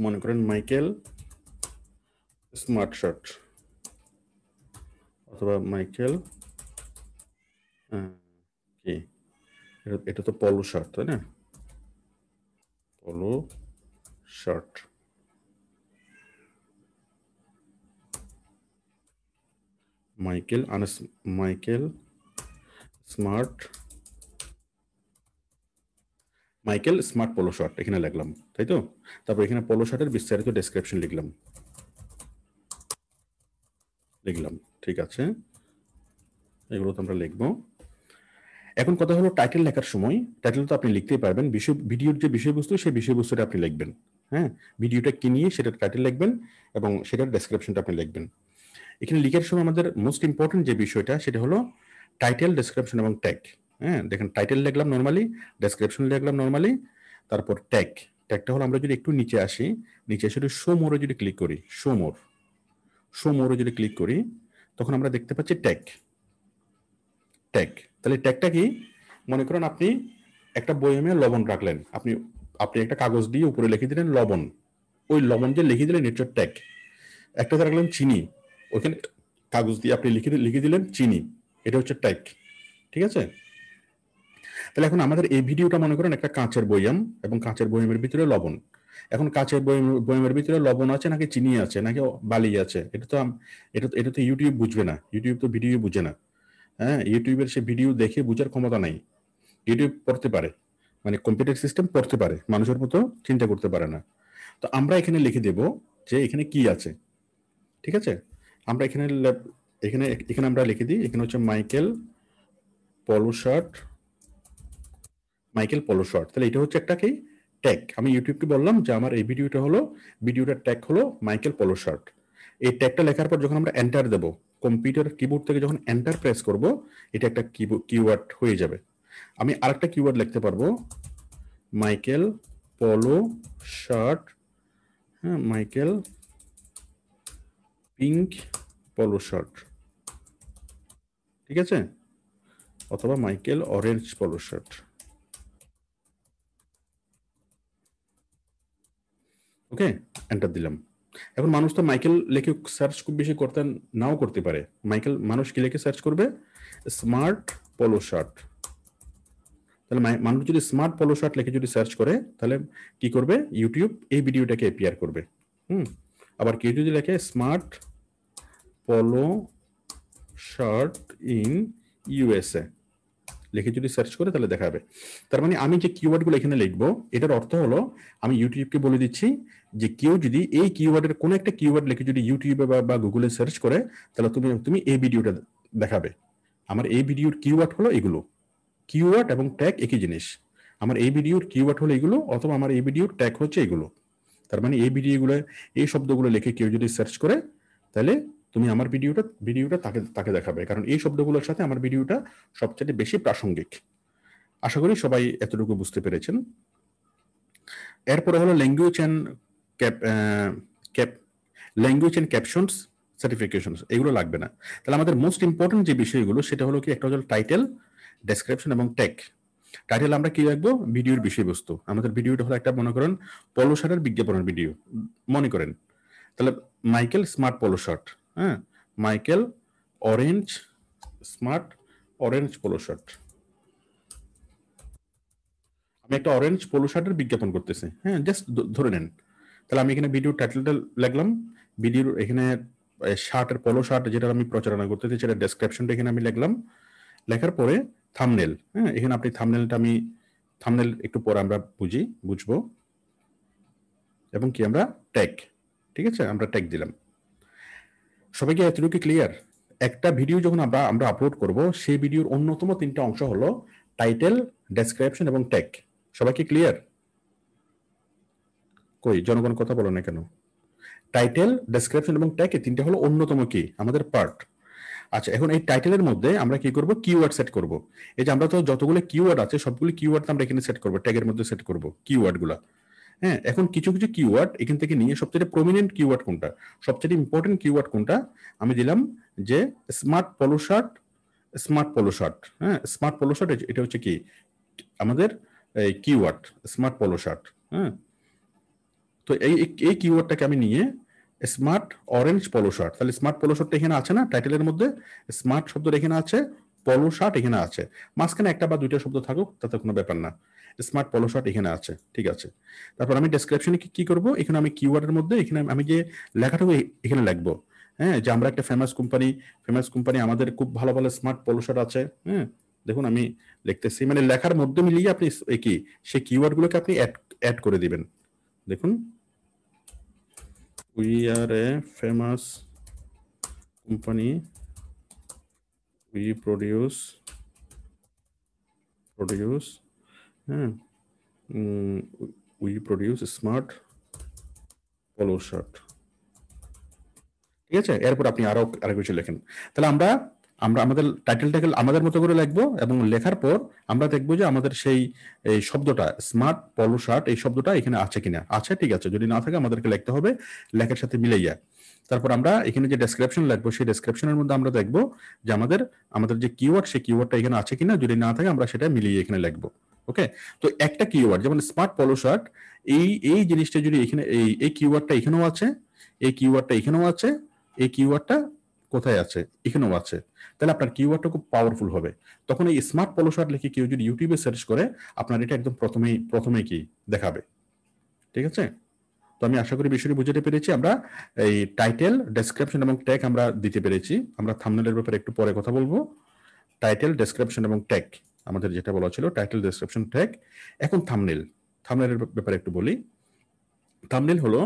মনে করেন মাইকেল স্মার্ট শার্ট অথবা মাইকেল কি এটা তো পলো শার্ট তাই না polo shirt Michael and Michael smart Michael smart polo shirt এখানে লিখলাম তাই তো তারপর এখানে পোলো শটের বিস্তারিত ডেসক্রিপশন লিখলাম লিখলাম ঠিক আছে এগুলো তো আমরা লিখবো এখন কথা হলো টাইটেল লেখার সময় টাইটেল তো আপনি লিখতেই পারবেন বিষয় ভিডিওর যে বিষয়বস্তু সেই বিষয়বস্তুটা আপনি লিখবেন হ্যাঁ ভিডিওটা কি নিয়ে সেটার টাইটেল লিখবেন এবং সেটার ডেসক্রিপশনটা আপনি লিখবেন এখানে লিখার সময় আমাদের মোস্ট ইম্পর্টেন্ট যে বিষয়টা সেটা হলো টাইটেল ডেসক্রিপশন এবং ট্যাগ হ্যাঁ দেখেন টাইটেল লিখলাম নর্মালি ডেসক্রিপশন লিখলাম নর্মালি তারপর ট্যাগ ট্যাগটা হলো আমরা যদি একটু নিচে আসি নিচে এসে মোরে যদি ক্লিক করি শো মোর শো মোরে যদি ক্লিক করি তখন আমরা দেখতে পাচ্ছি ট্যাগ ট্যাগ তাহলে ট্যাগটা কি মনে করেন আপনি একটা মেয়ে লবণ রাখলেন আপনি আপনি একটা কাগজ দিয়ে উপরে লিখে দিলেন লবণ ওই লবণ যে লিখে দিলেন এটা ট্যাগ একটা রাখলেন চিনি ওইখানে কাগজ দিয়ে আপনি লিখে লিখে দিলেন চিনি এটা হচ্ছে টাইপ ঠিক আছে তাহলে এখন আমাদের এই ভিডিওটা মনে করেন একটা কাঁচের বয়াম এবং কাঁচের বয়ামের ভিতরে লবণ এখন কাঁচের বয়ামের ভিতরে লবণ আছে নাকি চিনি আছে নাকি বালি আছে এটা তো এটা এটা তো ইউটিউব বুঝবে না ইউটিউব তো ভিডিও বুঝে না হ্যাঁ ইউটিউবের সে ভিডিও দেখে বুঝার ক্ষমতা নাই ইউটিউব পড়তে পারে মানে কম্পিউটার সিস্টেম পড়তে পারে মানুষের মতো চিন্তা করতে পারে না তো আমরা এখানে লিখে দেব যে এখানে কি আছে ঠিক আছে আমরা এখানে এখানে এখানে আমরা লিখে দিই এখানে হচ্ছে মাইকেল শার্ট মাইকেল শার্ট তাহলে এটা হচ্ছে একটা কি ট্যাগ আমি ইউটিউবকে বললাম যে আমার এই ভিডিওটা হলো ভিডিওটার ট্যাগ হলো মাইকেল শার্ট এই ট্যাগটা লেখার পর যখন আমরা এন্টার দেব কম্পিউটার কিবোর্ড থেকে যখন এন্টার প্রেস করব এটা একটা কিওয়ার্ড হয়ে যাবে আমি আরেকটা কিওয়ার্ড লিখতে পারবো মাইকেল পলো শার্ট হ্যাঁ মাইকেল পিঙ্ক পলো শার্ট ঠিক আছে অথবা Michael orange polo shirt okay enter দিলাম এখন মানুষ তো মাইকেল লেখে সার্চ খুব বেশি করতে নাও করতে পারে মাইকেল মানুষ কি লেখে সার্চ করবে স্মার্ট পলো শার্ট তাহলে মানুষ যদি স্মার্ট পলো শার্ট লেখে যদি সার্চ করে তাহলে কি করবে ইউটিউব এই ভিডিওটাকে অ্যাপিয়ার করবে হুম আবার কেউ যদি লেখে smart polo shirt in USA লিখে যদি সার্চ করে তাহলে দেখাবে তার মানে আমি যে কিওয়ার্ডগুলো এখানে লিখব এটার অর্থ হলো আমি ইউটিউবকে বলে দিচ্ছি যে কেউ যদি এই কিওয়ার্ডের কোনো একটা কিওয়ার্ড লিখে যদি ইউটিউবে বা গুগলে সার্চ করে তাহলে তুমি তুমি এই ভিডিওটা দেখাবে আমার এই ভিডিওর কিওয়ার্ড হলো এগুলো কিওয়ার্ড এবং ট্যাগ একই জিনিস আমার এই ভিডিওর কিওয়ার্ড হলো এগুলো অথবা আমার এই ভিডিওর ট্যাগ হচ্ছে এগুলো তার মানে এই ভিডিওগুলো এই শব্দগুলো লিখে কেউ যদি সার্চ করে তাহলে তুমি আমার ভিডিওটা ভিডিওটা তাকে তাকে দেখাবে কারণ এই শব্দগুলোর সাথে আমার ভিডিওটা সবচেয়ে বেশি প্রাসঙ্গিক আশা করি সবাই এতটুকু বুঝতে পেরেছেন এরপরে হলো language and cap cap language and captions certification এগুলো লাগবে না তাহলে আমাদের মোস্ট ইম্পর্টেন্ট যে বিষয়গুলো সেটা হলো কি একটা হলো টাইটেল ডেসক্রিপশন এবং টেক টাইটেল আমরা কি রাখবো ভিডিওর বিষয়বস্তু আমাদের ভিডিওটা হলো একটা মনে করেন পলো শার্টের বিজ্ঞাপনের ভিডিও মনে করেন তাহলে মাইকেল স্মার্ট পলো শার্ট হ্যাঁ Michael orange smart orange polo shirt আমি একটা অরেঞ্জ পলো শার্টের বিজ্ঞাপন করতেছি হ্যাঁ জাস্ট ধরে নেন তাহলে আমি এখানে ভিডিও টাইটেলটা লাগলাম ভিডিওর এখানে শার্টের পলো শার্ট যেটা আমি প্রচারণা করতেছি সেটা ডেসক্রিপশনটা এখানে আমি লিখলাম লেখার পরে থামনেল হ্যাঁ এখানে আপনি থামনেলটা আমি থামনেল একটু পরে আমরা বুঝি বুঝবো এবং কি আমরা ট্যাগ ঠিক আছে আমরা ট্যাগ দিলাম সবাইকে এতটুকু ক্লিয়ার একটা ভিডিও যখন আমরা আমরা আপলোড করব সেই ভিডিওর অন্যতম তিনটা অংশ হলো টাইটেল ডেসক্রিপশন এবং ট্যাগ সবাইকে ক্লিয়ার কই জনগণ কথা বলো না কেন টাইটেল ডেসক্রিপশন এবং ট্যাগ এই তিনটা হলো অন্যতম কি আমাদের পার্ট আচ্ছা এখন এই টাইটেলের মধ্যে আমরা কি করব কিওয়ার্ড সেট করব এই যে আমরা তো যতগুলো কিওয়ার্ড আছে সবগুলো কিওয়ার্ড আমরা এখানে সেট করব ট্যাগের মধ্যে সেট করব গুলা হ্যাঁ এখন কিছু কিছু কিওয়ার্ড এখান থেকে নিয়ে সবচেয়ে প্রমিনেন্ট কিওয়ার্ড কোনটা সবচেয়ে ইম্পর্টেন্ট কিওয়ার্ড কোনটা আমি দিলাম যে smart polo shirt smart polo shirt হ্যাঁ স্মার্ট পলো শার্ট এটা হচ্ছে কি আমাদের এই কিওয়ার্ড স্মার্ট পলো শার্ট হ্যাঁ তো এই এই কিওয়ার্ডটাকে আমি নিয়ে স্মার্ট অরেঞ্জ পলো শার্ট তাহলে স্মার্ট পলো শার্ট এখানে আছে না টাইটেলের মধ্যে স্মার্ট শব্দ এখানে আছে পলো শার্ট এখানে আছে মাঝখানে একটা বা দুইটা শব্দ থাকুক তাতে কোনো ব্যাপার না স্মার্ট পলো শার্ট এখানে আছে ঠিক আছে তারপর আমি ডেসক্রিপশনে কি করব এখানে আমি কিওয়ার্ডের মধ্যে এখানে আমি যে লেখাটুকু এখানে লিখবো হ্যাঁ যে আমরা একটা ফেমাস কোম্পানি ফেমাস কোম্পানি আমাদের খুব ভালো ভালো স্মার্ট পলো শার্ট আছে হ্যাঁ দেখুন আমি লিখতেছি মানে লেখার মধ্যে মিলিয়ে আপনি কি সেই কিওয়ার্ডগুলোকে আপনি অ্যাড অ্যাড করে দিবেন দেখুন We are a famous company. We produce produce yeah. mm, we produce a smart polo shirt ঠিক আছে এরপর আপনি আরো আরো কিছু লেখেন তাহলে আমরা আমরা আমাদের টাইটেল টাইটেল আমাদের মতো করে লিখবো এবং লেখার পর আমরা দেখবো যে আমাদের সেই এই শব্দটা স্মার্ট পলো শার্ট এই শব্দটা এখানে আছে কিনা আছে ঠিক আছে যদি না থাকে আমাদেরকে লিখতে হবে লেখার সাথে মিলাইয়া তারপর আমরা এখানে যে ডেসক্রিপশন লিখবো সেই ডেসক্রিপশনের মধ্যে আমরা দেখবো যে আমাদের আমাদের যে কিওয়ার্ড সেই কিওয়ার্ডটা এখানে আছে কিনা যদি না থাকে আমরা সেটা মিলিয়ে এখানে লিখবো ওকে তো একটা কিওয়ার্ড যেমন স্মার্ট পলো শার্ট এই এই জিনিসটা যদি এখানে এই এই কিওয়ার্ডটা এখানেও আছে এই কিওয়ার্ডটা এখানেও আছে এই কিওয়ার্ডটা কোথায় আছে এখানেও আছে তাহলে আপনার কিওয়ার্ডটা খুব পাওয়ারফুল হবে তখন এই স্মার্ট পলোশার্ট লিখে কেউ যদি ইউটিউবে সার্চ করে আপনার এটা একদম প্রথমেই প্রথমেই কি দেখাবে ঠিক আছে তো আমি আশা করি বিষয়টি বুঝতে পেরেছি আমরা এই টাইটেল ডেসক্রিপশন এবং ট্যাগ আমরা দিতে পেরেছি আমরা থামনেলের ব্যাপারে একটু পরে কথা বলবো টাইটেল ডেসক্রিপশন এবং ট্যাগ আমাদের যেটা বলা ছিল টাইটেল ডেসক্রিপশন ট্যাগ এখন থামনেল থামনেলের ব্যাপারে একটু বলি থামনেল হলো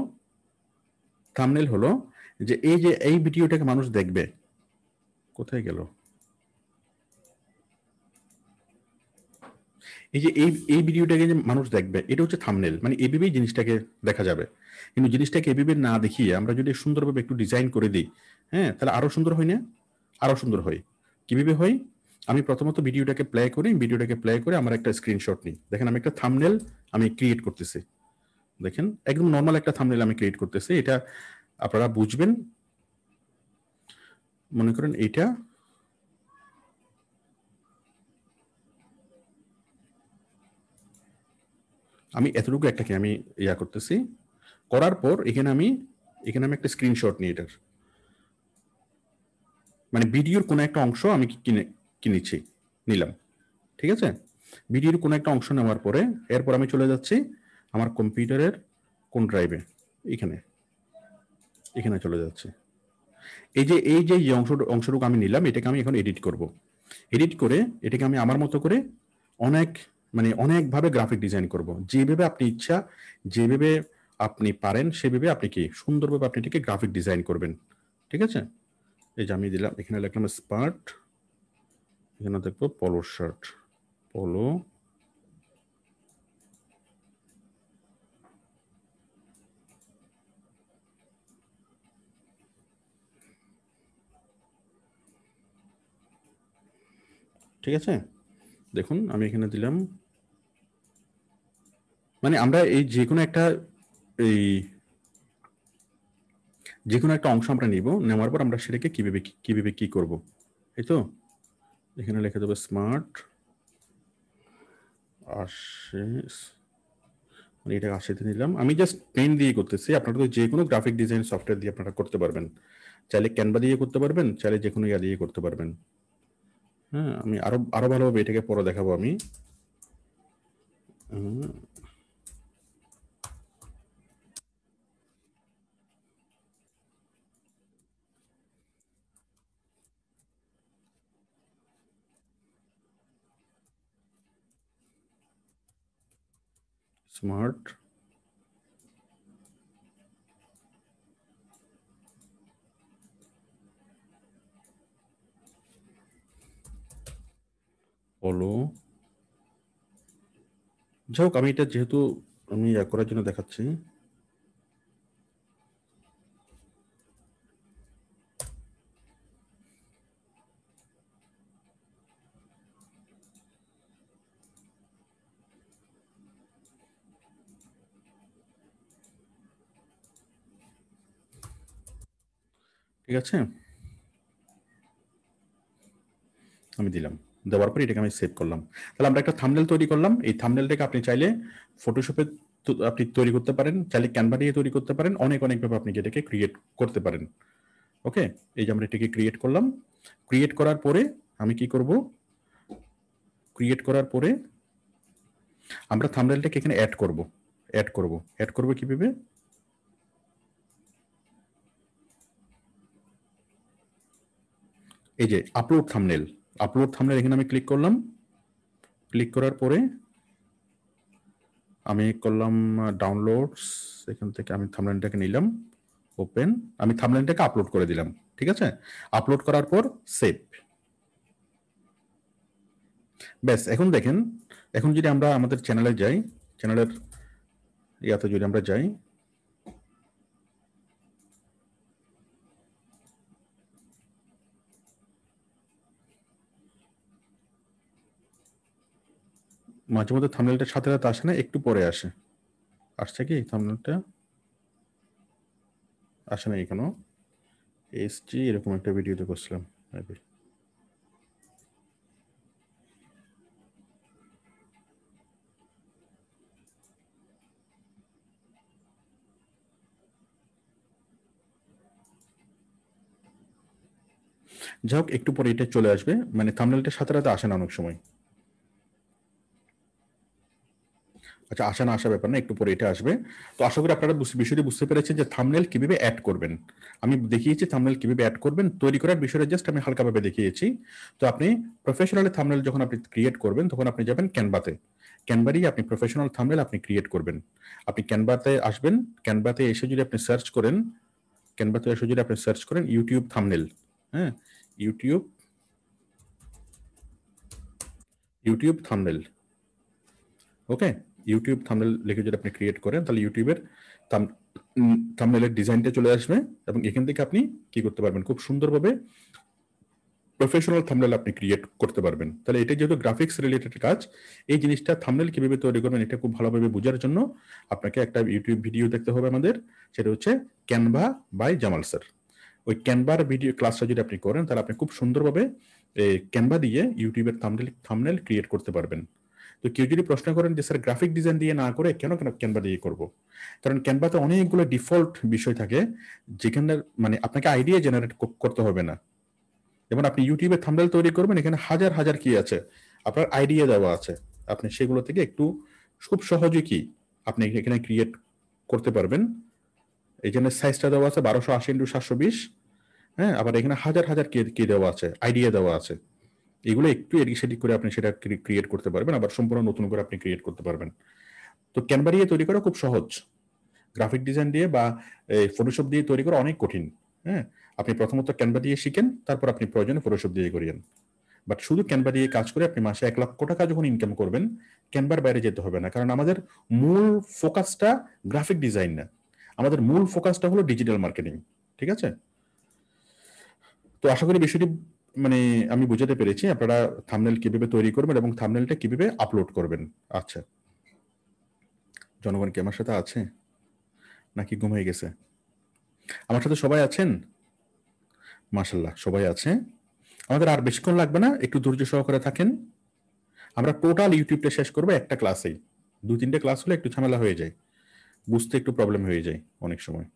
থামনেল হলো যে এই যে এই ভিডিওটাকে মানুষ দেখবে কোথায় গেল এই যে এই এই ভিডিওটাকে যে মানুষ দেখবে এটা হচ্ছে থামনেল মানে এভাবে জিনিসটাকে দেখা যাবে কিন্তু জিনিসটাকে এভাবে না দেখিয়ে আমরা যদি সুন্দরভাবে একটু ডিজাইন করে দিই হ্যাঁ তাহলে আরো সুন্দর হয় না আরো সুন্দর হয় কিভাবে হয় আমি প্রথমত ভিডিওটাকে প্লে করি ভিডিওটাকে প্লে করে আমার একটা স্ক্রিনশট নিই দেখেন আমি একটা থামনেল আমি ক্রিয়েট করতেছি দেখেন একদম নর্মাল একটা থামনেল আমি ক্রিয়েট করতেছি এটা আপনারা বুঝবেন মনে করেন এটা আমি এতটুকু একটাকে আমি ইয়া করতেছি করার পর এখানে আমি এখানে আমি একটা স্ক্রিনশট নিই এটার মানে ভিডিওর কোনো একটা অংশ আমি কিনে কিনেছি নিলাম ঠিক আছে ভিডিওর কোনো একটা অংশ নেওয়ার পরে এরপর আমি চলে যাচ্ছি আমার কম্পিউটারের কোন ড্রাইভে এখানে এখানে চলে যাচ্ছে এই যে এই যে অংশ অংশটুকু আমি নিলাম এটাকে আমি এখন এডিট করব এডিট করে এটাকে আমি আমার মতো করে অনেক মানে অনেকভাবে গ্রাফিক ডিজাইন করব যেভাবে আপনি ইচ্ছা যেভাবে আপনি পারেন সেভাবে আপনি কি সুন্দরভাবে আপনি এটাকে গ্রাফিক ডিজাইন করবেন ঠিক আছে এই যে আমি দিলাম এখানে লিখলাম স্পার্ট এখানে দেখবো পলো শার্ট পলো ঠিক আছে দেখুন আমি এখানে দিলাম মানে আমরা এই যে কোনো একটা এই যে কোনো একটা অংশ আমরা নিব নেওয়ার পর আমরা সেটাকে কীভাবে কীভাবে কী করব এই তো এখানে লিখে দেবো স্মার্ট আসে মানে এটা আশিতে নিলাম আমি জাস্ট পেন দিয়ে করতেছি আপনারা তো যে কোনো গ্রাফিক ডিজাইন সফটওয়্যার দিয়ে আপনারা করতে পারবেন চাইলে ক্যানভা দিয়ে করতে পারবেন চাইলে যে কোনো ইয়া দিয়ে করতে পারবেন হ্যাঁ আমি আরো আরো ভালোভাবে এটাকে পরে দেখাবো আমি স্মার্ট ফলো যাই হোক আমি এটা যেহেতু আমি ইয়া করার জন্য দেখাচ্ছি ঠিক আছে আমি দিলাম দেওয়ার পর এটাকে আমি সেভ করলাম তাহলে আমরা একটা থামনেল তৈরি করলাম এই থামনেলটাকে আপনি চাইলে ফটোশপে আপনি তৈরি করতে পারেন চাইলে ক্যানভা দিয়ে তৈরি করতে পারেন অনেক অনেকভাবে আপনি এটাকে ক্রিয়েট করতে পারেন ওকে এই যে আমরা এটাকে ক্রিয়েট করলাম ক্রিয়েট করার পরে আমি কি করব ক্রিয়েট করার পরে আমরা থামনেলটাকে এখানে অ্যাড করব অ্যাড করব অ্যাড করব কিভাবে এই যে আপলোড থামনেল আপলোড থামলে এখানে আমি ক্লিক করলাম ক্লিক করার পরে আমি করলাম ডাউনলোডস এখান থেকে আমি থামলাইনটাকে নিলাম ওপেন আমি থামলাইনটাকে আপলোড করে দিলাম ঠিক আছে আপলোড করার পর সেভ ব্যাস এখন দেখেন এখন যদি আমরা আমাদের চ্যানেলে যাই চ্যানেলের ইয়াতে যদি আমরা যাই মাঝে মধ্যে থামনেলটা সাথে সাথে আসে না একটু পরে আসে আসছে কি থামনেলটা আসে না এখানেও এসছি এরকম একটা ভিডিওতে করছিলাম যাই হোক একটু পরে এটা চলে আসবে মানে থামনেলটা সাথে সাথে আসে না অনেক সময় আচ্ছা আসা না আসা ব্যাপার না একটু পরে এটা আসবে তো আশা করি আপনারা বিষয়টি বুঝতে পেরেছেন যে থামনেল কিভাবে অ্যাড করবেন আমি দেখিয়েছি থামনেল কিভাবে অ্যাড করবেন তৈরি করার বিষয়টা জাস্ট আমি হালকাভাবে দেখিয়েছি তো আপনি প্রফেশনালি থামনেল যখন আপনি ক্রিয়েট করবেন তখন আপনি যাবেন ক্যানভাতে ক্যানভারই আপনি প্রফেশনাল থামনেল আপনি ক্রিয়েট করবেন আপনি ক্যানভাতে আসবেন ক্যানভাতে এসে যদি আপনি সার্চ করেন ক্যানভাতে এসে যদি আপনি সার্চ করেন ইউটিউব থামনেল হ্যাঁ YouTube YouTube thumbnail okay YouTube thumbnail লিখে যদি আপনি ক্রিয়েট করেন তাহলে ইউটিউবের থামনেলের ডিজাইনটা চলে আসবে এবং এখান থেকে আপনি কি করতে পারবেন খুব সুন্দরভাবে প্রফেশনাল থামনেল আপনি ক্রিয়েট করতে পারবেন তাহলে এটা যেহেতু গ্রাফিক্স রিলেটেড কাজ এই জিনিসটা থামনেল কিভাবে তৈরি করবেন এটা খুব ভালোভাবে বোঝার জন্য আপনাকে একটা ইউটিউব ভিডিও দেখতে হবে আমাদের সেটা হচ্ছে ক্যানভা বাই জামাল স্যার ওই ক্যানভার ভিডিও ক্লাসটা যদি আপনি করেন তাহলে আপনি খুব সুন্দরভাবে ক্যানভা দিয়ে ইউটিউবের থামনেল থামনেল ক্রিয়েট করতে পারবেন তো কেউ যদি প্রশ্ন করেন যে স্যার গ্রাফিক ডিজাইন দিয়ে না করে কেন কেন ক্যানভা দিয়ে করব কারণ ক্যানভাতে অনেকগুলো ডিফল্ট বিষয় থাকে যেখানে মানে আপনাকে আইডিয়া জেনারেট করতে হবে না যেমন আপনি ইউটিউবে থামডেল তৈরি করবেন এখানে হাজার হাজার কি আছে আপনার আইডিয়া দেওয়া আছে আপনি সেগুলো থেকে একটু খুব সহজে কি আপনি এখানে ক্রিয়েট করতে পারবেন এই জন্য সাইজটা দেওয়া আছে বারোশো আশি ইন্টু সাতশো বিশ হ্যাঁ আবার এখানে হাজার হাজার কে কে দেওয়া আছে আইডিয়া দেওয়া আছে এগুলো একটু এদিক সেদিক করে আপনি সেটা ক্রিয়েট করতে পারবেন আবার সম্পূর্ণ নতুন করে আপনি ক্রিয়েট করতে পারবেন তো ক্যানভা দিয়ে তৈরি করা খুব সহজ গ্রাফিক ডিজাইন দিয়ে বা ফটোশপ দিয়ে তৈরি করা অনেক কঠিন হ্যাঁ আপনি প্রথমত ক্যানভা দিয়ে শিখেন তারপর আপনি প্রয়োজনে ফটোশপ দিয়ে করিয়েন বাট শুধু ক্যানভা দিয়ে কাজ করে আপনি মাসে এক লক্ষ টাকা যখন ইনকাম করবেন ক্যানভার বাইরে যেতে হবে না কারণ আমাদের মূল ফোকাসটা গ্রাফিক ডিজাইন না আমাদের মূল ফোকাসটা হলো ডিজিটাল মার্কেটিং ঠিক আছে তো আশা করি বিষয়টি মানে আমি বুঝাতে পেরেছি আপনারা থামনেল কিভাবে তৈরি করবেন এবং থামনেলটা কিভাবে আপলোড করবেন আচ্ছা জনগণ কি আমার সাথে আছে নাকি ঘুম হয়ে গেছে আমার সাথে সবাই আছেন মাসাল্লাহ সবাই আছে আমাদের আর বেশিক্ষণ লাগবে না একটু ধৈর্য সহকারে থাকেন আমরা টোটাল ইউটিউবটা শেষ করবো একটা ক্লাসেই দু তিনটে ক্লাস হলে একটু ঝামেলা হয়ে যায় বুঝতে একটু প্রবলেম হয়ে যায় অনেক সময়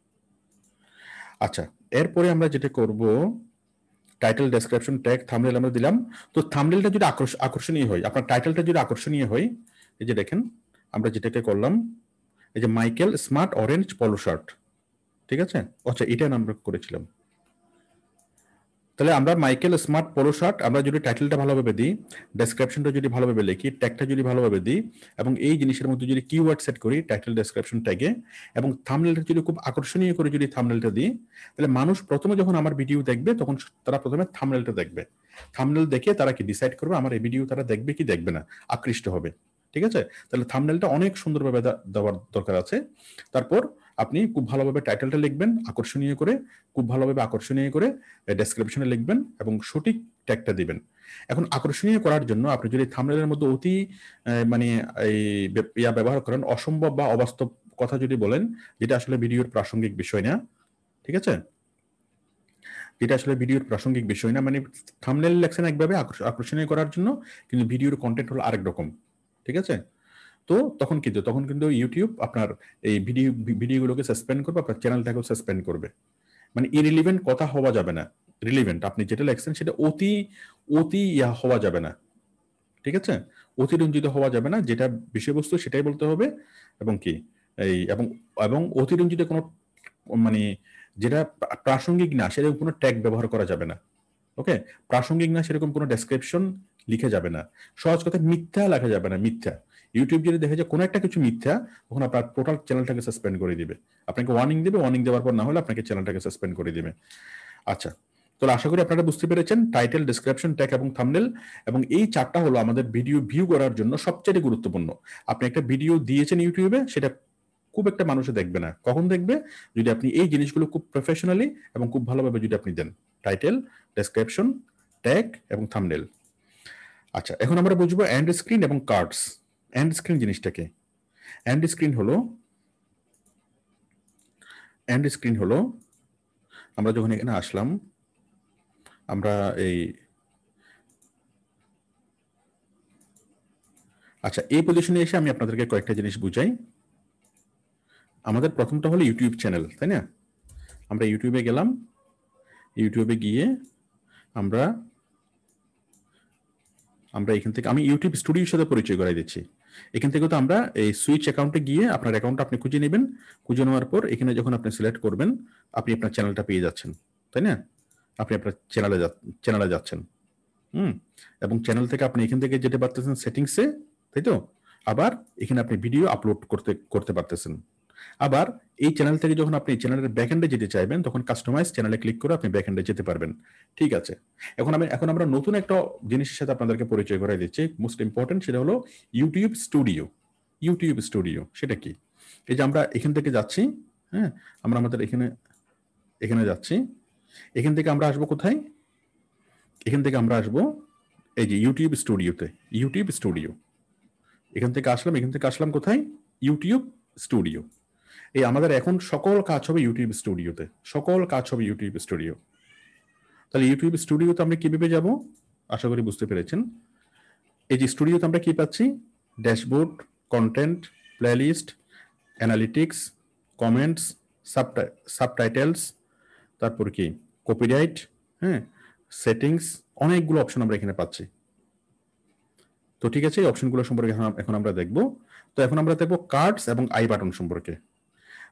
আচ্ছা এরপরে আমরা যেটা করব টাইটেল ডেসক্রিপশন ট্যাগ থামনেল আমরা দিলাম তো থামনেলটা যদি আকর্ষণীয় হয় আপনার টাইটেলটা যদি আকর্ষণীয় হয় এই যে দেখেন আমরা যেটাকে করলাম এই যে Michael smart orange polo shirt ঠিক আছে আচ্ছা এটা আমরা করেছিলাম তাহলে আমরা মাইকেল স্মার্ট পোলো শার্ট আমরা যদি টাইটেলটা ভালোভাবে দিই ডেসক্রিপশনটা যদি ভালোভাবে লিখি ট্যাগটা যদি ভালোভাবে দিই এবং এই জিনিসের মধ্যে যদি কিওয়ার্ড সেট করি টাইটেল ডেসক্রিপশন ট্যাগে এবং থামনেলটা যদি খুব আকর্ষণীয় করে যদি থামনেলটা দিই তাহলে মানুষ প্রথমে যখন আমার ভিডিও দেখবে তখন তারা প্রথমে থামনেলটা দেখবে থামনেল দেখে তারা কি ডিসাইড করবে আমার এই ভিডিও তারা দেখবে কি দেখবে না আকৃষ্ট হবে ঠিক আছে তাহলে থামনেলটা অনেক সুন্দরভাবে দেওয়ার দরকার আছে তারপর আপনি খুব ভালোভাবে টাইটেলটা লিখবেন আকর্ষণীয় করে খুব ভালোভাবে আকর্ষণীয় করে ডেসক্রিপশনে লিখবেন এবং সঠিক ট্যাগটা দিবেন এখন আকর্ষণীয় করার জন্য আপনি যদি থামলেনের মধ্যে অতি মানে এই ইয়া ব্যবহার করেন অসম্ভব বা অবাস্তব কথা যদি বলেন যেটা আসলে ভিডিওর প্রাসঙ্গিক বিষয় না ঠিক আছে যেটা আসলে ভিডিওর প্রাসঙ্গিক বিষয় না মানে থামলেন লেখছেন একভাবে আকর্ষণীয় করার জন্য কিন্তু ভিডিওর কন্টেন্ট হলো আরেক রকম ঠিক আছে তো তখন কিন্তু তখন কিন্তু ইউটিউব আপনার এই ভিডিও ভিডিওগুলোকে সাসপেন্ড করবে আপনার চ্যানেলটাকেও সাসপেন্ড করবে মানে ইরিলিভেন্ট কথা হওয়া যাবে না রিলিভেন্ট আপনি যেটা লেখছেন সেটা অতি অতি ইয়া হওয়া যাবে না ঠিক আছে অতিরঞ্জিত হওয়া যাবে না যেটা বিষয়বস্তু সেটাই বলতে হবে এবং কি এই এবং এবং অতিরঞ্জিত কোনো মানে যেটা প্রাসঙ্গিক না সেরকম কোনো ট্যাগ ব্যবহার করা যাবে না ওকে প্রাসঙ্গিক না সেরকম কোনো ডেসক্রিপশন লিখে যাবে না সহজ কথা মিথ্যা লেখা যাবে না মিথ্যা ইউটিউব যদি দেখে যে কোনো একটা কিছু মিথ্যা তখন আপনার টোটাল চ্যানেলটাকে সাসপেন্ড করে দিবে আপনাকে ওয়ার্নিং দেবে ওয়ার্নিং দেওয়ার পর না হলে আপনাকে চ্যানেলটাকে সাসপেন্ড করে দিবে আচ্ছা তো আশা করি আপনারা বুঝতে পেরেছেন টাইটেল ডিসক্রিপশন ট্যাগ এবং থামনেল এবং এই চারটা হলো আমাদের ভিডিও ভিউ করার জন্য সবচেয়ে গুরুত্বপূর্ণ আপনি একটা ভিডিও দিয়েছেন ইউটিউবে সেটা খুব একটা মানুষে দেখবে না কখন দেখবে যদি আপনি এই জিনিসগুলো খুব প্রফেশনালি এবং খুব ভালোভাবে যদি আপনি দেন টাইটেল ডেসক্রিপশন ট্যাগ এবং থামনেল আচ্ছা এখন আমরা বুঝবো অ্যান্ড স্ক্রিন এবং কার্ডস অ্যান্ড স্ক্রিন জিনিসটাকে অ্যান্ড স্ক্রিন হলো অ্যান্ড স্ক্রিন হলো আমরা যখন এখানে আসলাম আমরা এই আচ্ছা এই পজিশনে এসে আমি আপনাদেরকে কয়েকটা জিনিস বুঝাই আমাদের প্রথমটা হলো ইউটিউব চ্যানেল তাই না আমরা ইউটিউবে গেলাম ইউটিউবে গিয়ে আমরা আমরা এখান থেকে আমি ইউটিউব স্টুডিওর সাথে পরিচয় করাই দিচ্ছি এখান থেকে তো আমরা এই সুইচ অ্যাকাউন্টে গিয়ে আপনার অ্যাকাউন্ট আপনি খুঁজে নেবেন খুঁজে নেওয়ার পর এখানে যখন আপনি সিলেক্ট করবেন আপনি আপনার চ্যানেলটা পেয়ে যাচ্ছেন তাই না আপনি আপনার চ্যানেলে চ্যানেলে যাচ্ছেন হুম এবং চ্যানেল থেকে আপনি এখান থেকে যেতে পারতেছেন সেটিংসে তাই তো আবার এখানে আপনি ভিডিও আপলোড করতে করতে পারতেছেন আবার এই চ্যানেল থেকে যখন আপনি চ্যানেলের ব্যাকএন্ডে যেতে চাইবেন তখন কাস্টমাইজ চ্যানেলে ক্লিক করে আপনি ব্যাকএন্ডে যেতে পারবেন ঠিক আছে এখন আমি এখন আমরা নতুন একটা জিনিসের সাথে আপনাদেরকে পরিচয় করাই দিচ্ছি মোস্ট ইম্পর্টেন্ট সেটা হলো ইউটিউব স্টুডিও ইউটিউব স্টুডিও সেটা কি এই যে আমরা এখান থেকে যাচ্ছি হ্যাঁ আমরা আমাদের এখানে এখানে যাচ্ছি এখান থেকে আমরা আসবো কোথায় এখান থেকে আমরা আসবো এই যে ইউটিউব স্টুডিওতে ইউটিউব স্টুডিও এখান থেকে আসলাম এখান থেকে আসলাম কোথায় ইউটিউব স্টুডিও এই আমাদের এখন সকল কাজ হবে ইউটিউব স্টুডিওতে সকল কাজ হবে ইউটিউব স্টুডিও তাহলে ইউটিউব স্টুডিওতে আমরা কিভাবে যাব আশা করি বুঝতে পেরেছেন এই যে স্টুডিওতে আমরা কি পাচ্ছি dashboard content playlist analytics comments subtitles তারপর কি কপিরাইট হ্যাঁ সেটিংস অনেকগুলো অপশন আমরা এখানে পাচ্ছি তো ঠিক আছে এই অপশনগুলো সম্পর্কে এখন আমরা দেখব তো এখন আমরা দেখব কার্ডস এবং আই বাটন সম্পর্কে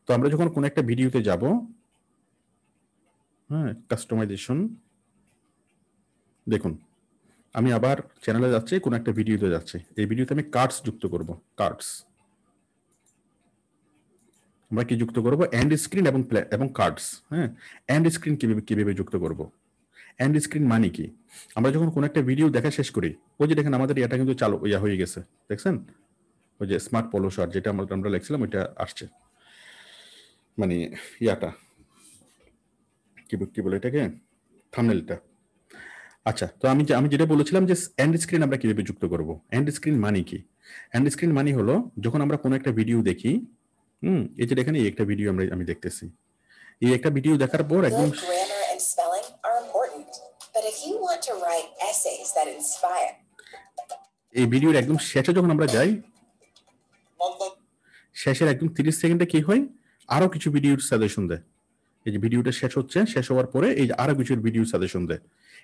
তো আমরা যখন কোনো একটা ভিডিওতে যাব হ্যাঁ কাস্টমাইজেশন দেখুন আমি আবার চ্যানেলে যাচ্ছি কোনো একটা ভিডিওতে যাচ্ছি এই ভিডিওতে আমি কার্ডস যুক্ত করব কার্ডস আমরা কি যুক্ত করব এন্ড স্ক্রিন এবং এবং কার্ডস হ্যাঁ এন্ড স্ক্রিন কিভাবে কিভাবে যুক্ত করব এন্ড স্ক্রিন মানে কি আমরা যখন কোনো একটা ভিডিও দেখা শেষ করি ওই যে দেখেন আমাদের এটা কিন্তু চালু ইয়া হয়ে গেছে দেখছেন ওই যে স্মার্ট পলোশার যেটা আমরা আমরা লেখছিলাম ওইটা আসছে মানে ইয়াটা কি কি বলে এটাকে থামনেলটা আচ্ছা তো আমি আমি যেটা বলেছিলাম যে এন্ড স্ক্রিন আমরা কিভাবে যুক্ত করব এন্ড স্ক্রিন মানে কি এন্ড স্ক্রিন মানে হলো যখন আমরা কোনো একটা ভিডিও দেখি হুম এই যে এখানে একটা ভিডিও আমরা আমি দেখতেছি এই একটা ভিডিও দেখার পর একদম এই ভিডিওর একদম শেষে যখন আমরা যাই শেষের একদম 30 সেকেন্ডে কি হয় আরো কিছু ভিডিওর সাজেশন দেয় এই যে ভিডিওটা শেষ হচ্ছে শেষ হওয়ার পরে এই যে আরো কিছু ভিডিও সাজেশন দেয়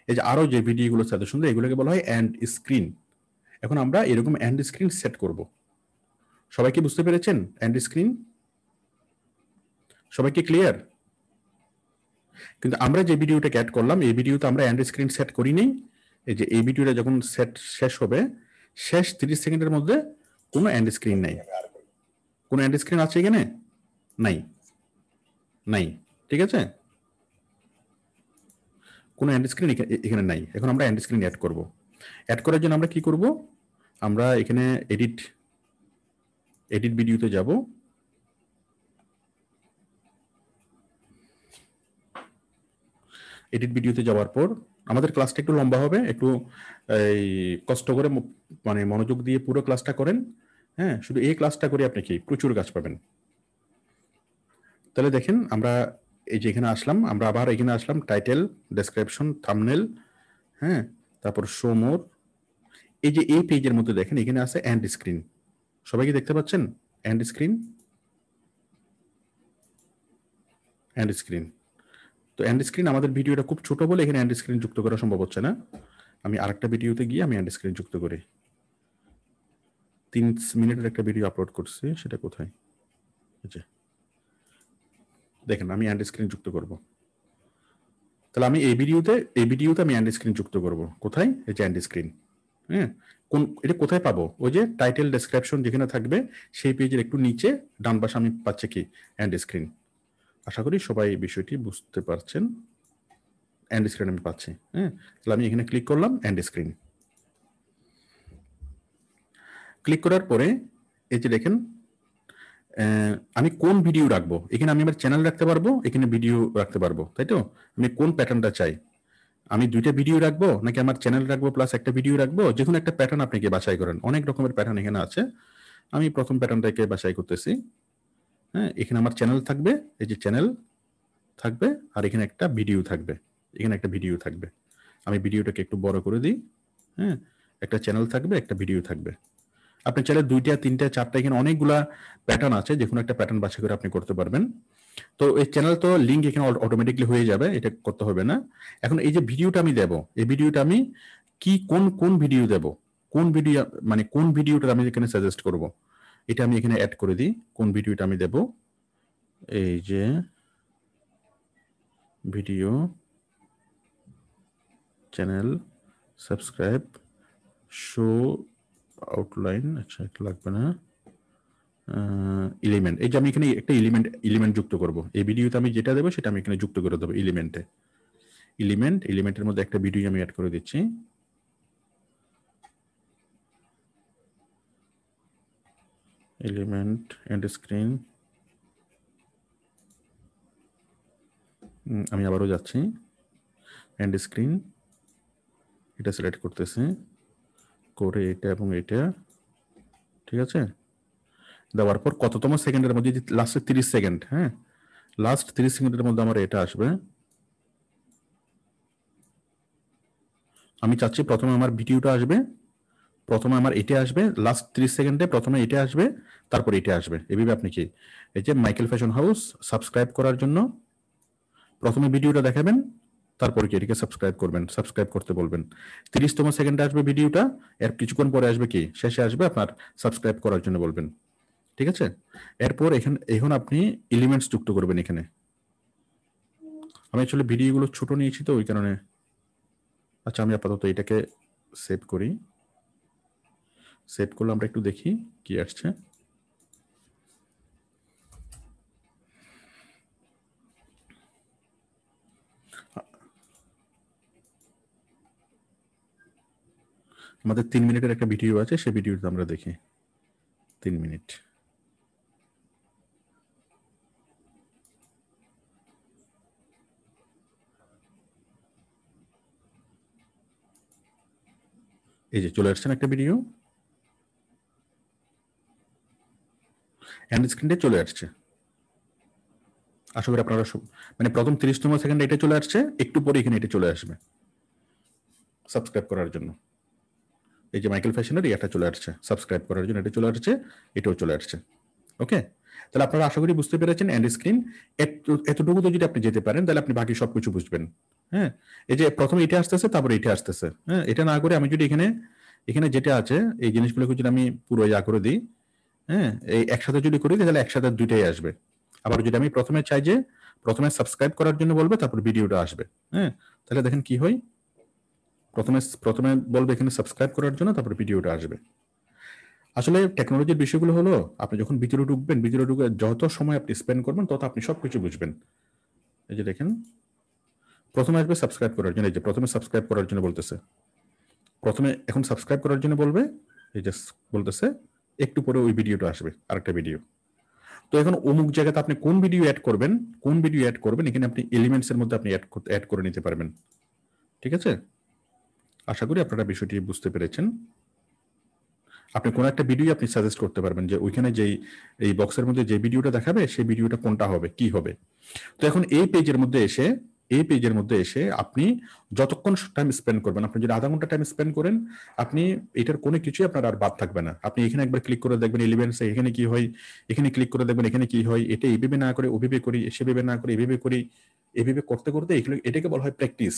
এই যে আরো যে ভিডিওগুলো সাজেশন দেয় এগুলোকে বলা হয় এন্ড স্ক্রিন এখন আমরা এরকম এন্ড স্ক্রিন সেট করব সবাই কি বুঝতে পেরেছেন এন্ড স্ক্রিন সবাই কি ক্লিয়ার কিন্তু আমরা যে ভিডিওটা ক্যাট করলাম এই ভিডিওতে আমরা এন্ড স্ক্রিন সেট করি নেই এই যে এই ভিডিওটা যখন সেট শেষ হবে শেষ 30 সেকেন্ডের মধ্যে কোনো এন্ড স্ক্রিন নেই কোনো এন্ড স্ক্রিন আছে এখানে নাই নাই ঠিক আছে কোনো অ্যান্ড স্ক্রিন এখানে নাই এখন আমরা অ্যান্ড স্ক্রিন অ্যাড করব অ্যাড করার জন্য আমরা কি করব আমরা এখানে এডিট এডিট ভিডিওতে যাব এডিট ভিডিওতে যাওয়ার পর আমাদের ক্লাসটা একটু লম্বা হবে একটু এই কষ্ট করে মানে মনোযোগ দিয়ে পুরো ক্লাসটা করেন হ্যাঁ শুধু এই ক্লাসটা করে আপনি কি প্রচুর কাজ পাবেন তাহলে দেখেন আমরা এই যে এখানে আসলাম আমরা আবার এখানে আসলাম টাইটেল ডেসক্রিপশন থামনেল হ্যাঁ তারপর শো মোর এই যে এই পেজের মধ্যে দেখেন এখানে আছে অ্যান্ড স্ক্রিন সবাই কি দেখতে পাচ্ছেন অ্যান্ড স্ক্রিন অ্যান্ড স্ক্রিন তো অ্যান্ড স্ক্রিন আমাদের ভিডিওটা খুব ছোট বলে এখানে অ্যান্ড স্ক্রিন যুক্ত করা সম্ভব হচ্ছে না আমি আরেকটা ভিডিওতে গিয়ে আমি অ্যান্ড স্ক্রিন যুক্ত করি তিন মিনিটের একটা ভিডিও আপলোড করছি সেটা কোথায় আচ্ছা দেখেন আমি অ্যান্ড স্ক্রিন যুক্ত করব তাহলে আমি এই ভিডিওতে এই ভিডিওতে আমি অ্যান্ড স্ক্রিন যুক্ত করব কোথায় এই যে অ্যান্ড স্ক্রিন হ্যাঁ কোন এটা কোথায় পাবো ওই যে টাইটেল ডেসক্রিপশন যেখানে থাকবে সেই পেজের একটু নিচে ডান পাশে আমি পাচ্ছি কি অ্যান্ড স্ক্রিন আশা করি সবাই এই বিষয়টি বুঝতে পারছেন অ্যান্ড স্ক্রিন আমি পাচ্ছি হ্যাঁ তাহলে আমি এখানে ক্লিক করলাম অ্যান্ড স্ক্রিন ক্লিক করার পরে এই যে দেখেন আমি কোন ভিডিও রাখবো এখানে আমি আমার চ্যানেল রাখতে পারবো এখানে ভিডিও রাখতে পারবো তাই তো আমি কোন প্যাটার্নটা চাই আমি দুইটা ভিডিও রাখবো নাকি আমার চ্যানেল রাখবো প্লাস একটা ভিডিও রাখবো যে কোনো একটা প্যাটার্ন আপনাকে বাছাই করেন অনেক রকমের প্যাটার্ন এখানে আছে আমি প্রথম প্যাটার্নটাকে বাছাই করতেছি হ্যাঁ এখানে আমার চ্যানেল থাকবে এই যে চ্যানেল থাকবে আর এখানে একটা ভিডিও থাকবে এখানে একটা ভিডিও থাকবে আমি ভিডিওটাকে একটু বড় করে দিই হ্যাঁ একটা চ্যানেল থাকবে একটা ভিডিও থাকবে আপনি চাইলে দুইটা তিনটা চারটা এখানে অনেকগুলা প্যাটার্ন আছে যে কোনো একটা প্যাটার্ন বাছাই করে আপনি করতে পারবেন তো এই চ্যানেল তো লিঙ্ক এখানে অটোমেটিকলি হয়ে যাবে এটা করতে হবে না এখন এই যে ভিডিওটা আমি দেব এই ভিডিওটা আমি কি কোন কোন ভিডিও দেব কোন ভিডিও মানে কোন ভিডিওটা আমি এখানে সাজেস্ট করব এটা আমি এখানে অ্যাড করে দিই কোন ভিডিওটা আমি দেব এই যে video channel subscribe show outline আচ্ছা এটা লাগবে না এলিমেন্ট এই যে আমি এখানে একটা এলিমেন্ট এলিমেন্ট যুক্ত করব এই ভিডিওতে আমি যেটা দেবো সেটা আমি এখানে যুক্ত করে দেবো এলিমেন্টে এলিমেন্ট এলিমেন্টের মধ্যে একটা ভিডিও আমি অ্যাড করে দিচ্ছি এলিমেন্ট এন্ড স্ক্রিন আমি আবারও যাচ্ছি এন্ড স্ক্রিন এটা সিলেক্ট করতেছি করে এটা এবং এটা ঠিক আছে দেওয়ার পর কততম সেকেন্ডের মধ্যে যদি লাস্টে তিরিশ সেকেন্ড হ্যাঁ লাস্ট তিরিশ সেকেন্ডের মধ্যে আমার এটা আসবে আমি চাচ্ছি প্রথমে আমার ভিডিওটা আসবে প্রথমে আমার এটা আসবে লাস্ট তিরিশ সেকেন্ডে প্রথমে এটা আসবে তারপর এটা আসবে এভাবে আপনি কি এই যে মাইকেল ফ্যাশন হাউস সাবস্ক্রাইব করার জন্য প্রথমে ভিডিওটা দেখাবেন তারপর কি এটিকে সাবস্ক্রাইব করবেন সাবস্ক্রাইব করতে বলবেন তিরিশতম সেকেন্ডে আসবে ভিডিওটা এর কিছুক্ষণ পরে আসবে কি শেষে আসবে আপনার সাবস্ক্রাইব করার জন্য বলবেন ঠিক আছে এরপর এখানে এখন আপনি এলিমেন্টস যুক্ত করবেন এখানে আমি আসলে ভিডিওগুলো ছোট নিয়েছি তো ওই কারণে আচ্ছা আমি আপাতত এটাকে সেভ করি সেভ করলে আমরা একটু দেখি কি আসছে আমাদের তিন মিনিটের একটা ভিডিও আছে সেই ভিডিওটা আমরা দেখি তিন মিনিট এই যে চলে আসছেন একটা ভিডিও এন্ড স্ক্রিনটা চলে আসছে আশা করি আপনারা মানে প্রথম তিরিশতম সেকেন্ড এটা চলে আসছে একটু পরে এখানে এটা চলে আসবে সাবস্ক্রাইব করার জন্য এই যে মাইকেল ফ্যাশনের এটা চলে আসছে সাবস্ক্রাইব করার জন্য এটা চলে আসছে এটাও চলে আসছে ওকে তাহলে আপনারা আশা করি বুঝতে পেরেছেন এন্ড স্ক্রিন এতটুকু তো যদি আপনি যেতে পারেন তাহলে আপনি বাকি সবকিছু বুঝবেন হ্যাঁ এই যে প্রথমে এটা আসতেছে তারপরে এটা আসতেছে হ্যাঁ এটা না করে আমি যদি এখানে এখানে যেটা আছে এই জিনিসগুলোকে যদি আমি পুরো ইয়া করে দিই হ্যাঁ এই একসাথে যদি করি তাহলে একসাথে দুইটাই আসবে আবার যদি আমি প্রথমে চাই যে প্রথমে সাবস্ক্রাইব করার জন্য বলবে তারপর ভিডিওটা আসবে হ্যাঁ তাহলে দেখেন কি হয় প্রথমে প্রথমে বলবে এখানে সাবস্ক্রাইব করার জন্য তারপরে ভিডিওটা আসবে আসলে টেকনোলজির বিষয়গুলো হলো আপনি যখন ভিতরে ঢুকবেন ভিতরে ঢুকে যত সময় আপনি স্পেন্ড করবেন তত আপনি সব কিছু বুঝবেন এই যে দেখেন প্রথমে আসবে সাবস্ক্রাইব করার জন্য এই যে প্রথমে সাবস্ক্রাইব করার জন্য বলতেছে প্রথমে এখন সাবস্ক্রাইব করার জন্য বলবে এই যে বলতেছে একটু পরে ওই ভিডিওটা আসবে আরেকটা ভিডিও তো এখন অমুক জায়গাতে আপনি কোন ভিডিও অ্যাড করবেন কোন ভিডিও অ্যাড করবেন এখানে আপনি এলিমেন্টসের মধ্যে আপনি অ্যাড অ্যাড করে নিতে পারবেন ঠিক আছে আশা করি আপনারা বিষয়টি বুঝতে পেরেছেন আপনি কোনো একটা ভিডিও আপনি সাজেস্ট করতে পারবেন যে ওইখানে যেই এই বক্সের মধ্যে যে ভিডিওটা দেখাবে সেই ভিডিওটা কোনটা হবে কি হবে তো এখন এই পেজের মধ্যে এসে এই পেজের মধ্যে এসে আপনি যতক্ষণ টাইম স্পেন্ড করবেন আপনি যদি আধা ঘন্টা টাইম স্পেন্ড করেন আপনি এটার কোনো কিছুই আপনার আর বাদ থাকবে না আপনি এখানে একবার ক্লিক করে দেখবেন ইলিভেন্টসে এখানে কি হয় এখানে ক্লিক করে দেখবেন এখানে কি হয় এটা এভাবে না করে ওভাবে করি সেভাবে না করে এভাবে করি এভাবে করতে করতে এগুলো এটাকে বলা হয় প্র্যাকটিস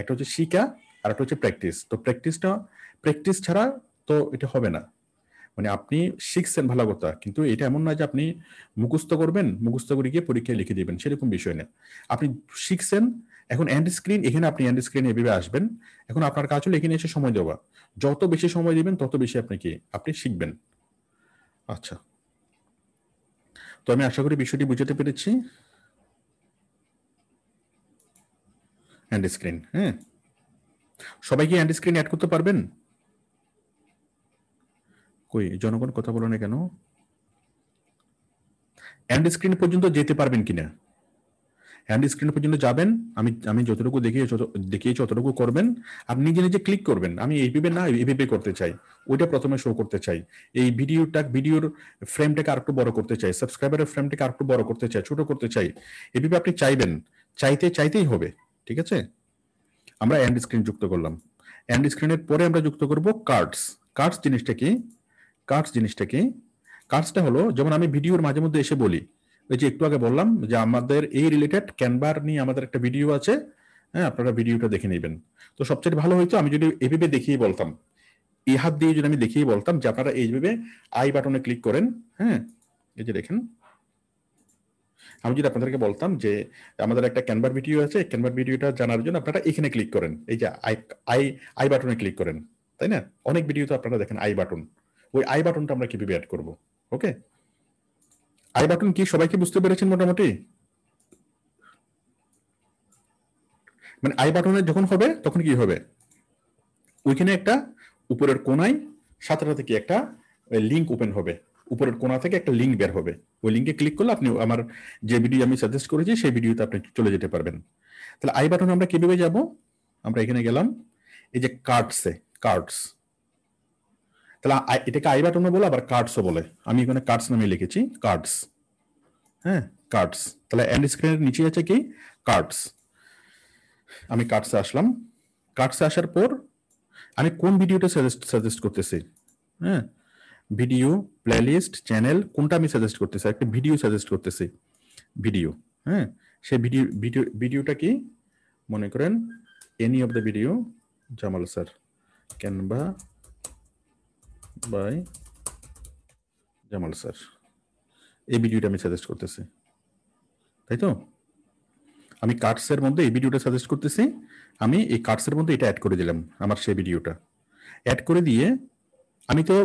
একটা হচ্ছে শিকা আর একটা হচ্ছে প্র্যাকটিস তো প্র্যাকটিসটা প্র্যাকটিস ছাড়া তো এটা হবে না মানে আপনি শিখছেন ভালো কথা কিন্তু এটা এমন নয় যে আপনি মুখস্থ করবেন মুখস্থ করে গিয়ে পরীক্ষায় লিখে দেবেন সেরকম বিষয় না আপনি শিখছেন এখন অ্যান্ড স্ক্রিন এখানে আপনি অ্যান্ড স্ক্রিন এভাবে আসবেন এখন আপনার কাজ হলো এখানে এসে সময় দেওয়া যত বেশি সময় দেবেন তত বেশি আপনি কি আপনি শিখবেন আচ্ছা তো আমি আশা করি বিষয়টি বুঝাতে পেরেছি এন্ড স্ক্রিন হ্যাঁ সবাই কি অ্যান্ড স্ক্রিন অ্যাড করতে পারবেন কই জনগণ কথা বলো না কেন অ্যান্ড স্ক্রিন পর্যন্ত যেতে পারবেন কিনা হ্যান্ড স্ক্রিন পর্যন্ত যাবেন আমি আমি যতটুকু দেখিয়ে দেখিয়েছি ততটুকু করবেন আপনি নিজে নিজে ক্লিক করবেন আমি এইভাবে না এইভাবে করতে চাই ওইটা প্রথমে শো করতে চাই এই ভিডিওটা ভিডিওর ফ্রেমটাকে আর একটু বড় করতে চাই সাবস্ক্রাইবারের ফ্রেমটাকে আর একটু বড় করতে চাই ছোট করতে চাই এইভাবে আপনি চাইবেন চাইতে চাইতেই হবে ঠিক আছে আমরা এন্ড স্ক্রিন যুক্ত করলাম এন্ড স্ক্রিনের পরে আমরা যুক্ত করব কার্ডস কার্ডস জিনিসটা কি কার্ডস জিনিসটা কি কার্ডসটা হলো যেমন আমি ভিডিওর মাঝে মধ্যে এসে বলি ওই যে একটু আগে বললাম যে আমাদের এই রিলেটেড ক্যানভার নিয়ে আমাদের একটা ভিডিও আছে হ্যাঁ আপনারা ভিডিওটা দেখে নেবেন তো সবচেয়ে ভালো হয়েছে আমি যদি এভাবে দেখিয়ে বলতাম এই হাত দিয়ে যদি আমি দেখিয়ে বলতাম যে আপনারা এইভাবে আই বাটনে ক্লিক করেন হ্যাঁ এই যে দেখেন আমি যদি আপনাদেরকে বলতাম যে আমাদের একটা ক্যানভার ভিডিও আছে ক্যানভার ভিডিওটা জানার জন্য আপনারা এখানে ক্লিক করেন এই যে আই আই আই বাটনে ক্লিক করেন তাই না অনেক ভিডিও তো আপনারা দেখেন আই বাটন ওই আই বাটনটা আমরা কিভাবে অ্যাড করব ওকে আই বাটন কি সবাইকে বুঝতে পেরেছেন মোটামুটি মানে আই বাটনে যখন হবে তখন কি হবে ওইখানে একটা উপরের কোনায় সাথে সাথে কি একটা লিঙ্ক ওপেন হবে উপরের কোনা থেকে একটা লিঙ্ক বের হবে ওই লিঙ্কে ক্লিক করলে আপনি আমার যে ভিডিও আমি সাজেস্ট করেছি সেই ভিডিওতে আপনি চলে যেতে পারবেন তাহলে আই বাটনে আমরা কিভাবে যাব আমরা এখানে গেলাম এই যে কার্ডসে কার্ডস তাহলে এটাকে আই বাটনও বলে আবার কার্ডসও বলে আমি এখানে কার্ডস নামে লিখেছি কার্ডস হ্যাঁ কার্ডস তাহলে এন্ড স্ক্রিনের নিচে আছে কি কার্ডস আমি কার্ডসে আসলাম কার্ডসে আসার পর আমি কোন ভিডিওটা সাজেস্ট সাজেস্ট করতেছি হ্যাঁ ভিডিও প্লেলিস্ট চ্যানেল কোনটা আমি সাজেস্ট করতেছি একটা ভিডিও সাজেস্ট করতেছি ভিডিও হ্যাঁ সেই ভিডিও ভিডিও ভিডিওটা কি মনে করেন any of the video Jamal sir Canva by Jamal sir এই ভিডিওটা আমি সাজেস্ট করতেছি তাই তো আমি কার্ডসের মধ্যে এই ভিডিওটা সাজেস্ট করতেছি আমি এই কার্ডসের মধ্যে এটা অ্যাড করে দিলাম আমার সেই ভিডিওটা অ্যাড করে দিয়ে আমি তো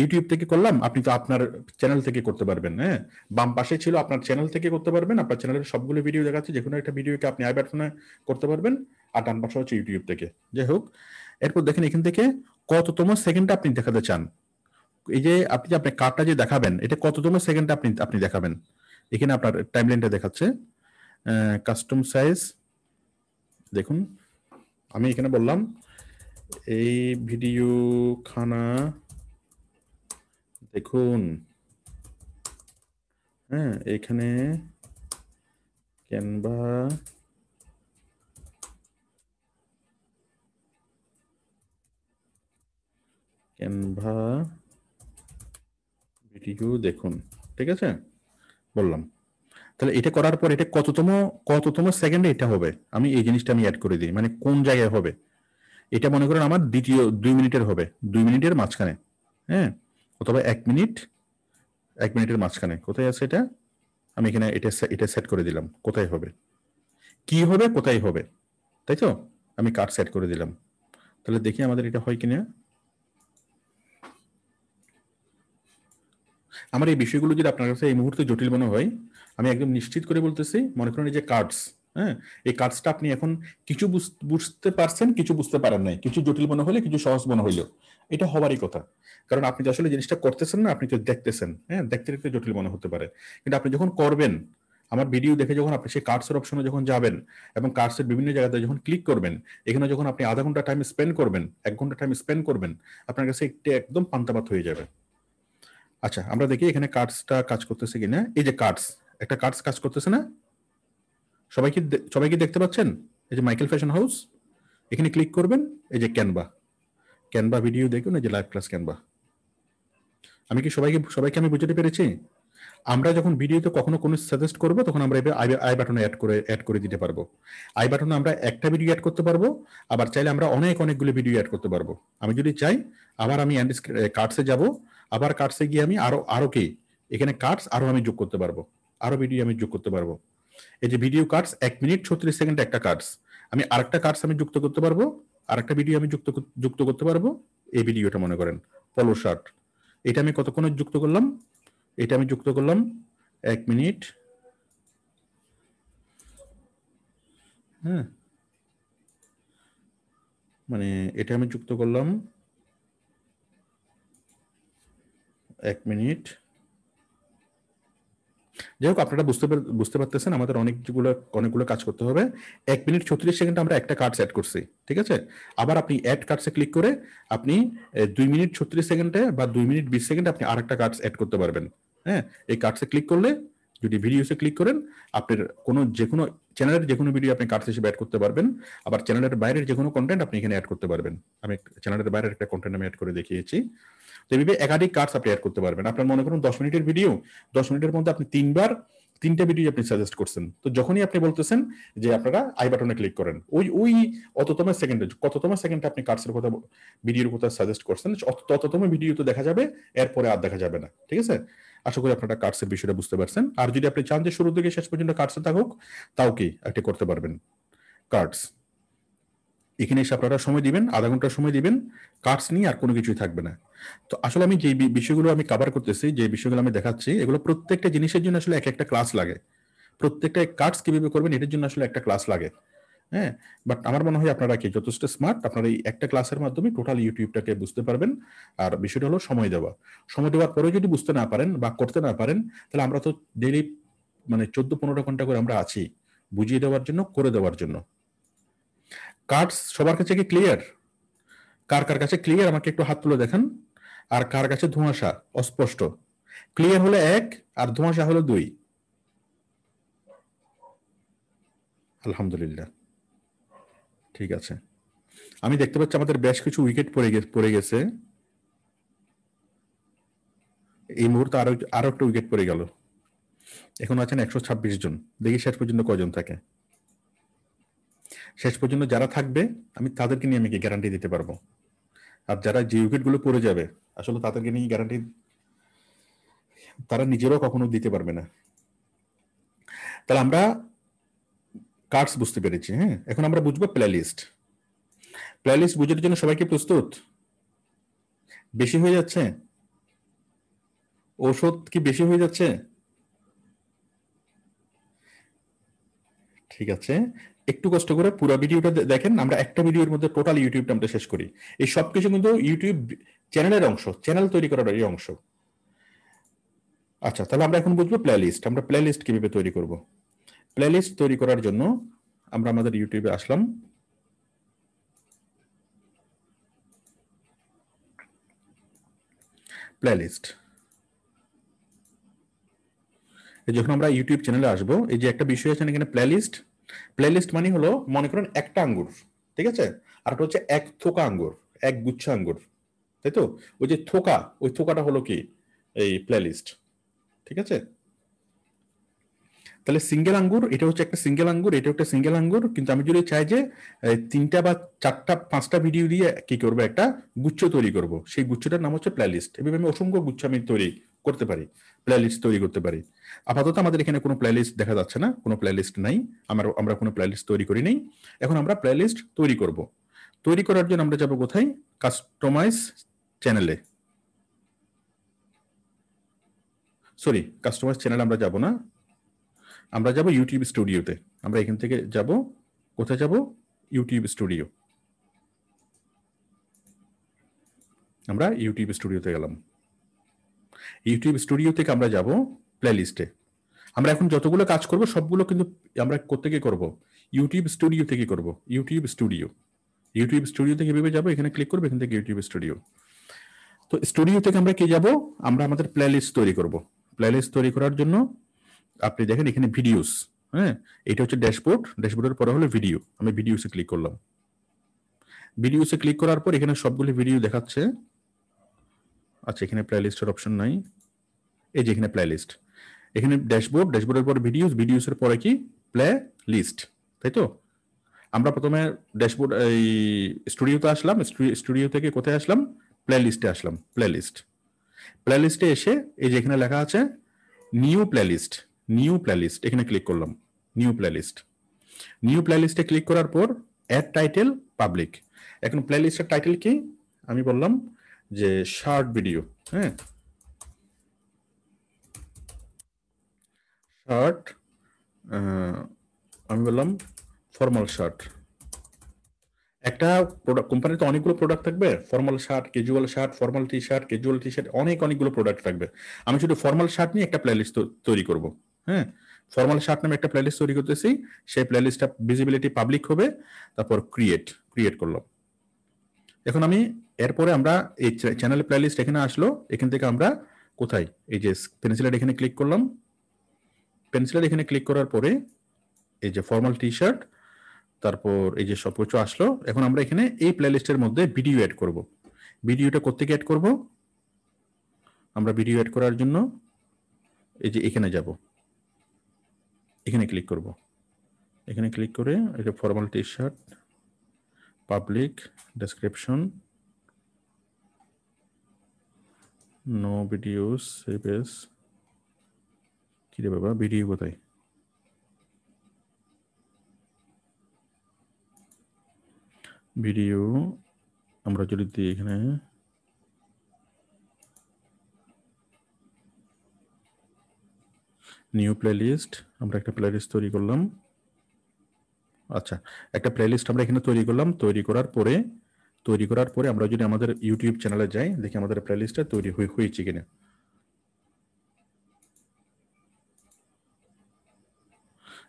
ইউটিউব থেকে করলাম আপনি তো আপনার চ্যানেল থেকে করতে পারবেন হ্যাঁ বাম পাশে ছিল আপনার চ্যানেল থেকে করতে পারবেন আপনার চ্যানেলের সবগুলো ভিডিও দেখাচ্ছে যে কোনো একটা ভিডিওকে আপনি আইবাটফোনে করতে পারবেন আর ডান পাশে হচ্ছে ইউটিউব থেকে যাই হোক এরপর দেখেন এখান থেকে কততম সেকেন্ডটা আপনি দেখাতে চান এই যে আপনি যে আপনার কার্ডটা যে দেখাবেন এটা কততম সেকেন্ডটা আপনি আপনি দেখাবেন এখানে আপনার টাইম লাইনটা দেখাচ্ছে কাস্টম সাইজ দেখুন আমি এখানে বললাম এই ভিডিও খানা দেখুন হ্যাঁ এখানে ক্যানভা ক্যানভা ভিডিও দেখুন ঠিক আছে বললাম তাহলে এটা করার পর এটা কততম কততম সেকেন্ডে এটা হবে আমি এই জিনিসটা আমি অ্যাড করে দিই মানে কোন জায়গায় হবে এটা মনে করেন আমার দ্বিতীয় দুই মিনিটের হবে দুই মিনিটের মাঝখানে হ্যাঁ অথবা এক মিনিট এক মিনিটের মাঝখানে কোথায় আছে এটা আমি এখানে এটা এটা সেট করে দিলাম কোথায় হবে কি হবে কোথায় হবে তাই তো আমি কাট সেট করে দিলাম তাহলে দেখি আমাদের এটা হয় কিনা আমার এই বিষয়গুলো যদি আপনার কাছে এই মুহূর্তে জটিল মনে হয় আমি একদম নিশ্চিত করে বলতেছি মনে করেন এই যে কার্ডস হ্যাঁ এই কাজটা আপনি এখন কিছু বুঝতে পারছেন কিছু বুঝতে পারেন নাই কিছু জটিল মনে হলে কিছু সহজ মনে হইলো এটা হবারই কথা কারণ আপনি আসলে জিনিসটা করতেছেন না আপনি দেখতেছেন হ্যাঁ দেখতে দেখতে জটিল মনে হতে পারে কিন্তু আপনি যখন করবেন আমার ভিডিও দেখে যখন আপনি সেই কার্ডসের অপশনে যখন যাবেন এবং কার্ডসের বিভিন্ন জায়গাতে যখন ক্লিক করবেন এখানে যখন আপনি আধা ঘন্টা টাইম স্পেন্ড করবেন এক ঘন্টা টাইম স্পেন্ড করবেন আপনার কাছে একটি একদম পান্তাপাত হয়ে যাবে আচ্ছা আমরা দেখি এখানে কার্ডসটা কাজ করতেছে কিনা এই যে কার্ডস একটা কার্ডস কাজ করতেছে না সবাই কি সবাই কি দেখতে পাচ্ছেন এই যে মাইকেল ফ্যাশন হাউস এখানে ক্লিক করবেন এই যে ক্যানভা ক্যানভা ভিডিও দেখুন এই যে লাইভ ক্লাস ক্যানভা আমি কি সবাইকে সবাইকে আমি বুঝতে পেরেছি আমরা যখন ভিডিওতে কখনো কোনো সাজেস্ট করবো তখন আমরা আই বাটনে অ্যাড করে অ্যাড করে দিতে পারবো আই বাটনে আমরা একটা ভিডিও অ্যাড করতে পারবো আবার চাইলে আমরা অনেক অনেকগুলো ভিডিও অ্যাড করতে পারবো আমি যদি চাই আবার আমি কার্ডসে যাব আবার কার্ডসে গিয়ে আমি আরো আরো কি এখানে কার্ডস আরো আমি যোগ করতে পারবো আরো ভিডিও আমি যোগ করতে পারবো এই যে ভিডিও কার্ডস এক মিনিট ছত্রিশ সেকেন্ড একটা কার্ডস আমি আরেকটা কার্ডস আমি যুক্ত করতে পারবো আরেকটা ভিডিও আমি যুক্ত যুক্ত করতে পারবো এই ভিডিওটা মনে করেন পলো শার্ট এটা আমি কতক্ষণে যুক্ত করলাম এটা আমি যুক্ত করলাম এক মিনিট হ্যাঁ মানে এটা আমি যুক্ত করলাম এক মিনিট যাই হোক আপনারা বুঝতে বুঝতে পারতেছেন আমাদের অনেকগুলো অনেকগুলো কাজ করতে হবে এক মিনিট ছত্রিশ সেকেন্ড আমরা একটা কার্ডস অ্যাড করছি ঠিক আছে আবার আপনি অ্যাড কার্ডসে ক্লিক করে আপনি দুই মিনিট ছত্রিশ সেকেন্ডে বা দুই মিনিট বিশ সেকেন্ডে আপনি আর একটা কার্ডস অ্যাড করতে পারবেন হ্যাঁ এই কার্ডসে ক্লিক করলে যদি ভিডিওসে ক্লিক করেন আপনার কোনো যে কোনো চ্যানেলের যে কোনো ভিডিও আপনি কার্ড হিসেবে অ্যাড করতে পারবেন আবার চ্যানেলের বাইরের যে কোনো কন্টেন্ট আপনি এখানে অ্যাড করতে পারবেন আমি চ্যানেলের বাইরের একটা কন্টেন্ট আমি অ্যাড করে দেখিয়েছি তো এইভাবে একাধিক কার্ডস আপনি অ্যাড করতে পারবেন আপনার মনে করুন দশ মিনিটের ভিডিও দশ মিনিটের মধ্যে আপনি তিনবার তিনটা ভিডিও আপনি সাজেস্ট করছেন তো যখনই আপনি বলতেছেন যে আপনারা আই বাটনে ক্লিক করেন ওই ওই অততম সেকেন্ডে কততম সেকেন্ডে আপনি কার্ডসের কথা ভিডিওর কথা সাজেস্ট করছেন অততম ভিডিও তো দেখা যাবে এরপরে আর দেখা যাবে না ঠিক আছে আশা করি আপনারা কার্সের বিষয়টা বুঝতে পারছেন আর যদি আপনি চান যে শুরু থেকে শেষ পর্যন্ত কার্ডসে থাকুক তাও কি একটি করতে পারবেন কার্ডস এখানে এসে আপনারা সময় দিবেন আধা ঘন্টা সময় দিবেন কার্ডস নিয়ে আর কোনো কিছুই থাকবে না তো আসলে আমি যে বিষয়গুলো আমি কাভার করতেছি যে বিষয়গুলো আমি দেখাচ্ছি এগুলো প্রত্যেকটা জিনিসের জন্য আসলে এক একটা ক্লাস লাগে প্রত্যেকটা কার্ডস কিভাবে করবেন এটার জন্য আসলে একটা ক্লাস লাগে হ্যাঁ বাট আমার মনে হয় আপনারা কি যথেষ্ট স্মার্ট আপনারা এই একটা ক্লাসের মাধ্যমে টোটাল ইউটিউবটাকে বুঝতে পারবেন আর বিষয়টা হলো সময় দেওয়া সময় দেওয়ার পরেও যদি বুঝতে না পারেন বা করতে না পারেন তাহলে আমরা তো ডেলি মানে চোদ্দ পনেরো ঘন্টা করে আমরা আছি বুঝিয়ে দেওয়ার জন্য করে দেওয়ার জন্য কার্ডস সবার কাছে কি ক্লিয়ার কার কার কাছে ক্লিয়ার আমাকে একটু হাত তুলে দেখান আর কার কাছে ধোঁয়াশা অস্পষ্ট ক্লিয়ার হলো এক আর ধোঁয়াশা হলো দুই আলহামদুলিল্লাহ ঠিক আছে আমি দেখতে পাচ্ছি আমাদের বেশ কিছু উইকেট পড়ে গেছে পড়ে গেছে এই মুহূর্তে আরো আরো একটা উইকেট পড়ে গেল এখন আছেন একশো ছাব্বিশ জন দেখি শেষ পর্যন্ত কজন থাকে শেষ পর্যন্ত যারা থাকবে আমি তাদেরকে নিয়ে আমি কি গ্যারান্টি দিতে পারবো আর যারা যে উইকেট গুলো পড়ে যাবে আসলে তাদেরকে নিয়ে গ্যারান্টি তারা নিজেরাও কখনো দিতে পারবে না তাহলে আমরা কার্ডস বুঝতে পেরেছি হ্যাঁ এখন আমরা বুঝবো প্লেলিস্ট প্লেলিস্ট প্লে লিস্ট বুঝার জন্য সবাইকে প্রস্তুত বেশি হয়ে যাচ্ছে ওষুধ কি বেশি হয়ে যাচ্ছে ঠিক আছে একটু কষ্ট করে পুরো ভিডিওটা দেখেন আমরা একটা ভিডিওর মধ্যে টোটাল ইউটিউবটা আমরা শেষ করি এই সবকিছু কিন্তু ইউটিউব চ্যানেলের অংশ চ্যানেল তৈরি করার এই অংশ আচ্ছা তাহলে আমরা এখন বুঝবো প্লে লিস্ট আমরা প্লে লিস্ট কিভাবে তৈরি করবো প্লেলিস্ট তৈরি করার জন্য আমরা আমাদের ইউটিউবে আসলাম প্লেলিস্ট যখন আমরা ইউটিউব চ্যানেলে আসবো এই যে একটা বিষয় আছে এখানে প্লেলিস্ট প্লেলিস্ট মানে হলো মনে করেন একটা আঙ্গুর ঠিক আছে আর একটা হচ্ছে এক থোকা আঙ্গুর এক গুচ্ছ আঙ্গুর তাই তো ওই যে থোকা ওই থোকাটা হলো কি এই প্লেলিস্ট ঠিক আছে তাহলে সিঙ্গেল আঙ্গুর এটা হচ্ছে একটা সিঙ্গেল আঙ্গুর এটা একটা সিঙ্গেল আঙ্গুর কিন্তু আমি যদি চাই যে তিনটা বা চারটা পাঁচটা ভিডিও দিয়ে কি করবো একটা গুচ্ছ তৈরি করব সেই গুচ্ছটার নাম হচ্ছে প্লেলিস্ট এভাবে আমি অসংখ্য গুচ্ছ আমি তৈরি করতে পারি প্লেলিস্ট তৈরি করতে পারি আপাতত আমাদের এখানে কোনো প্লেলিস্ট দেখা যাচ্ছে না কোনো প্লেলিস্ট নাই আমার আমরা কোনো প্লেলিস্ট তৈরি করি নাই এখন আমরা প্লেলিস্ট তৈরি করব তৈরি করার জন্য আমরা যাব কোথায় কাস্টমাইজ চ্যানেলে সরি কাস্টমাইজ চ্যানেলে আমরা যাব না আমরা যাব ইউটিউব স্টুডিওতে আমরা এখান থেকে যাব কোথায় যাব ইউটিউব স্টুডিও আমরা ইউটিউব স্টুডিওতে গেলাম ইউটিউব স্টুডিও থেকে আমরা যাব প্লেলিস্টে আমরা এখন যতগুলো কাজ করব সবগুলো কিন্তু আমরা কোথেকে গিয়ে করব ইউটিউব স্টুডিও থেকে করব ইউটিউব স্টুডিও ইউটিউব স্টুডিও থেকে ভেবে যাবো এখানে ক্লিক করবো এখান থেকে ইউটিউব স্টুডিও তো স্টুডিও থেকে আমরা কি যাব আমরা আমাদের প্লেলিস্ট তৈরি করব প্লেলিস্ট তৈরি করার জন্য আপনি দেখেন এখানে ভিডিওস হ্যাঁ এটা হচ্ছে ড্যাশবোর্ড ড্যাশবোর্ডের পরে হলো ভিডিও আমি ভিডিওসে ক্লিক করলাম ভিডিওসে ক্লিক করার পর এখানে সবগুলি ভিডিও দেখাচ্ছে আচ্ছা এখানে প্লেলিস্টের অপশন নাই এই যে এখানে প্লেলিস্ট এখানে ড্যাশবোর্ড ড্যাশবোর্ডের পরে ভিডিওস ভিডিওসের পরে কি প্লে লিস্ট তাই তো আমরা প্রথমে ড্যাশবোর্ড এই স্টুডিওতে আসলাম স্টুডিও থেকে কোথায় আসলাম প্লে লিস্টে আসলাম প্লে লিস্ট প্লে লিস্টে এসে এই যে এখানে লেখা আছে new playlist new playlist এখানে ক্লিক করলাম নিউ প্লেলিস্ট নিউ প্লেলিস্টে ক্লিক করার পর অ্যাড টাইটেল পাবলিক এখন প্লেলিস্টের টাইটেল কি আমি বললাম যে শর্ট ভিডিও হ্যাঁ শার্ট আমি বললাম ফর্মাল শার্ট একটা প্রোডাক্ট কোম্পানিতে অনেকগুলো প্রোডাক্ট থাকবে formal shirt casual shirt formal T shirt casual T shirt অনেক অনেকগুলো প্রোডাক্ট থাকবে আমি শুধু ফর্মাল শার্ট নিয়ে একটা প্লেলিস্ট তৈরি করবো হ্যাঁ ফর্মাল শার্ট নামে একটা প্লেলিস্ট তৈরি করতেছি সেই প্লেলিস্টটা ভিজিবিলিটি পাবলিক হবে তারপর ক্রিয়েট ক্রিয়েট করলাম এখন আমি এরপরে আমরা এই চ্যানেল প্লেলিস্ট এখানে আসলো এখান থেকে আমরা কোথায় এই যে পেন্সিলের এখানে ক্লিক করলাম পেন্সিলের এখানে ক্লিক করার পরে এই যে ফর্মাল টি শার্ট তারপর এই যে সব কিছু আসলো এখন আমরা এখানে এই প্লেলিস্টের মধ্যে ভিডিও অ্যাড করব ভিডিওটা কোথেকে অ্যাড করব আমরা ভিডিও অ্যাড করার জন্য এই যে এখানে যাব এখানে ক্লিক করব এখানে ক্লিক করে এটা formal T shirt public description no videos saves কী রে বাবা ভিডিও কোথায় ভিডিও আমরা যদি এখানে নিউ প্লেলিস্ট আমরা একটা প্লেলিস্ট তৈরি করলাম আচ্ছা একটা প্লেলিস্ট আমরা এখানে তৈরি করলাম তৈরি করার পরে তৈরি করার পরে আমরা যদি আমাদের ইউটিউব চ্যানেলে যাই দেখি আমাদের প্লেলিস্টটা তৈরি হয়েছে কিনা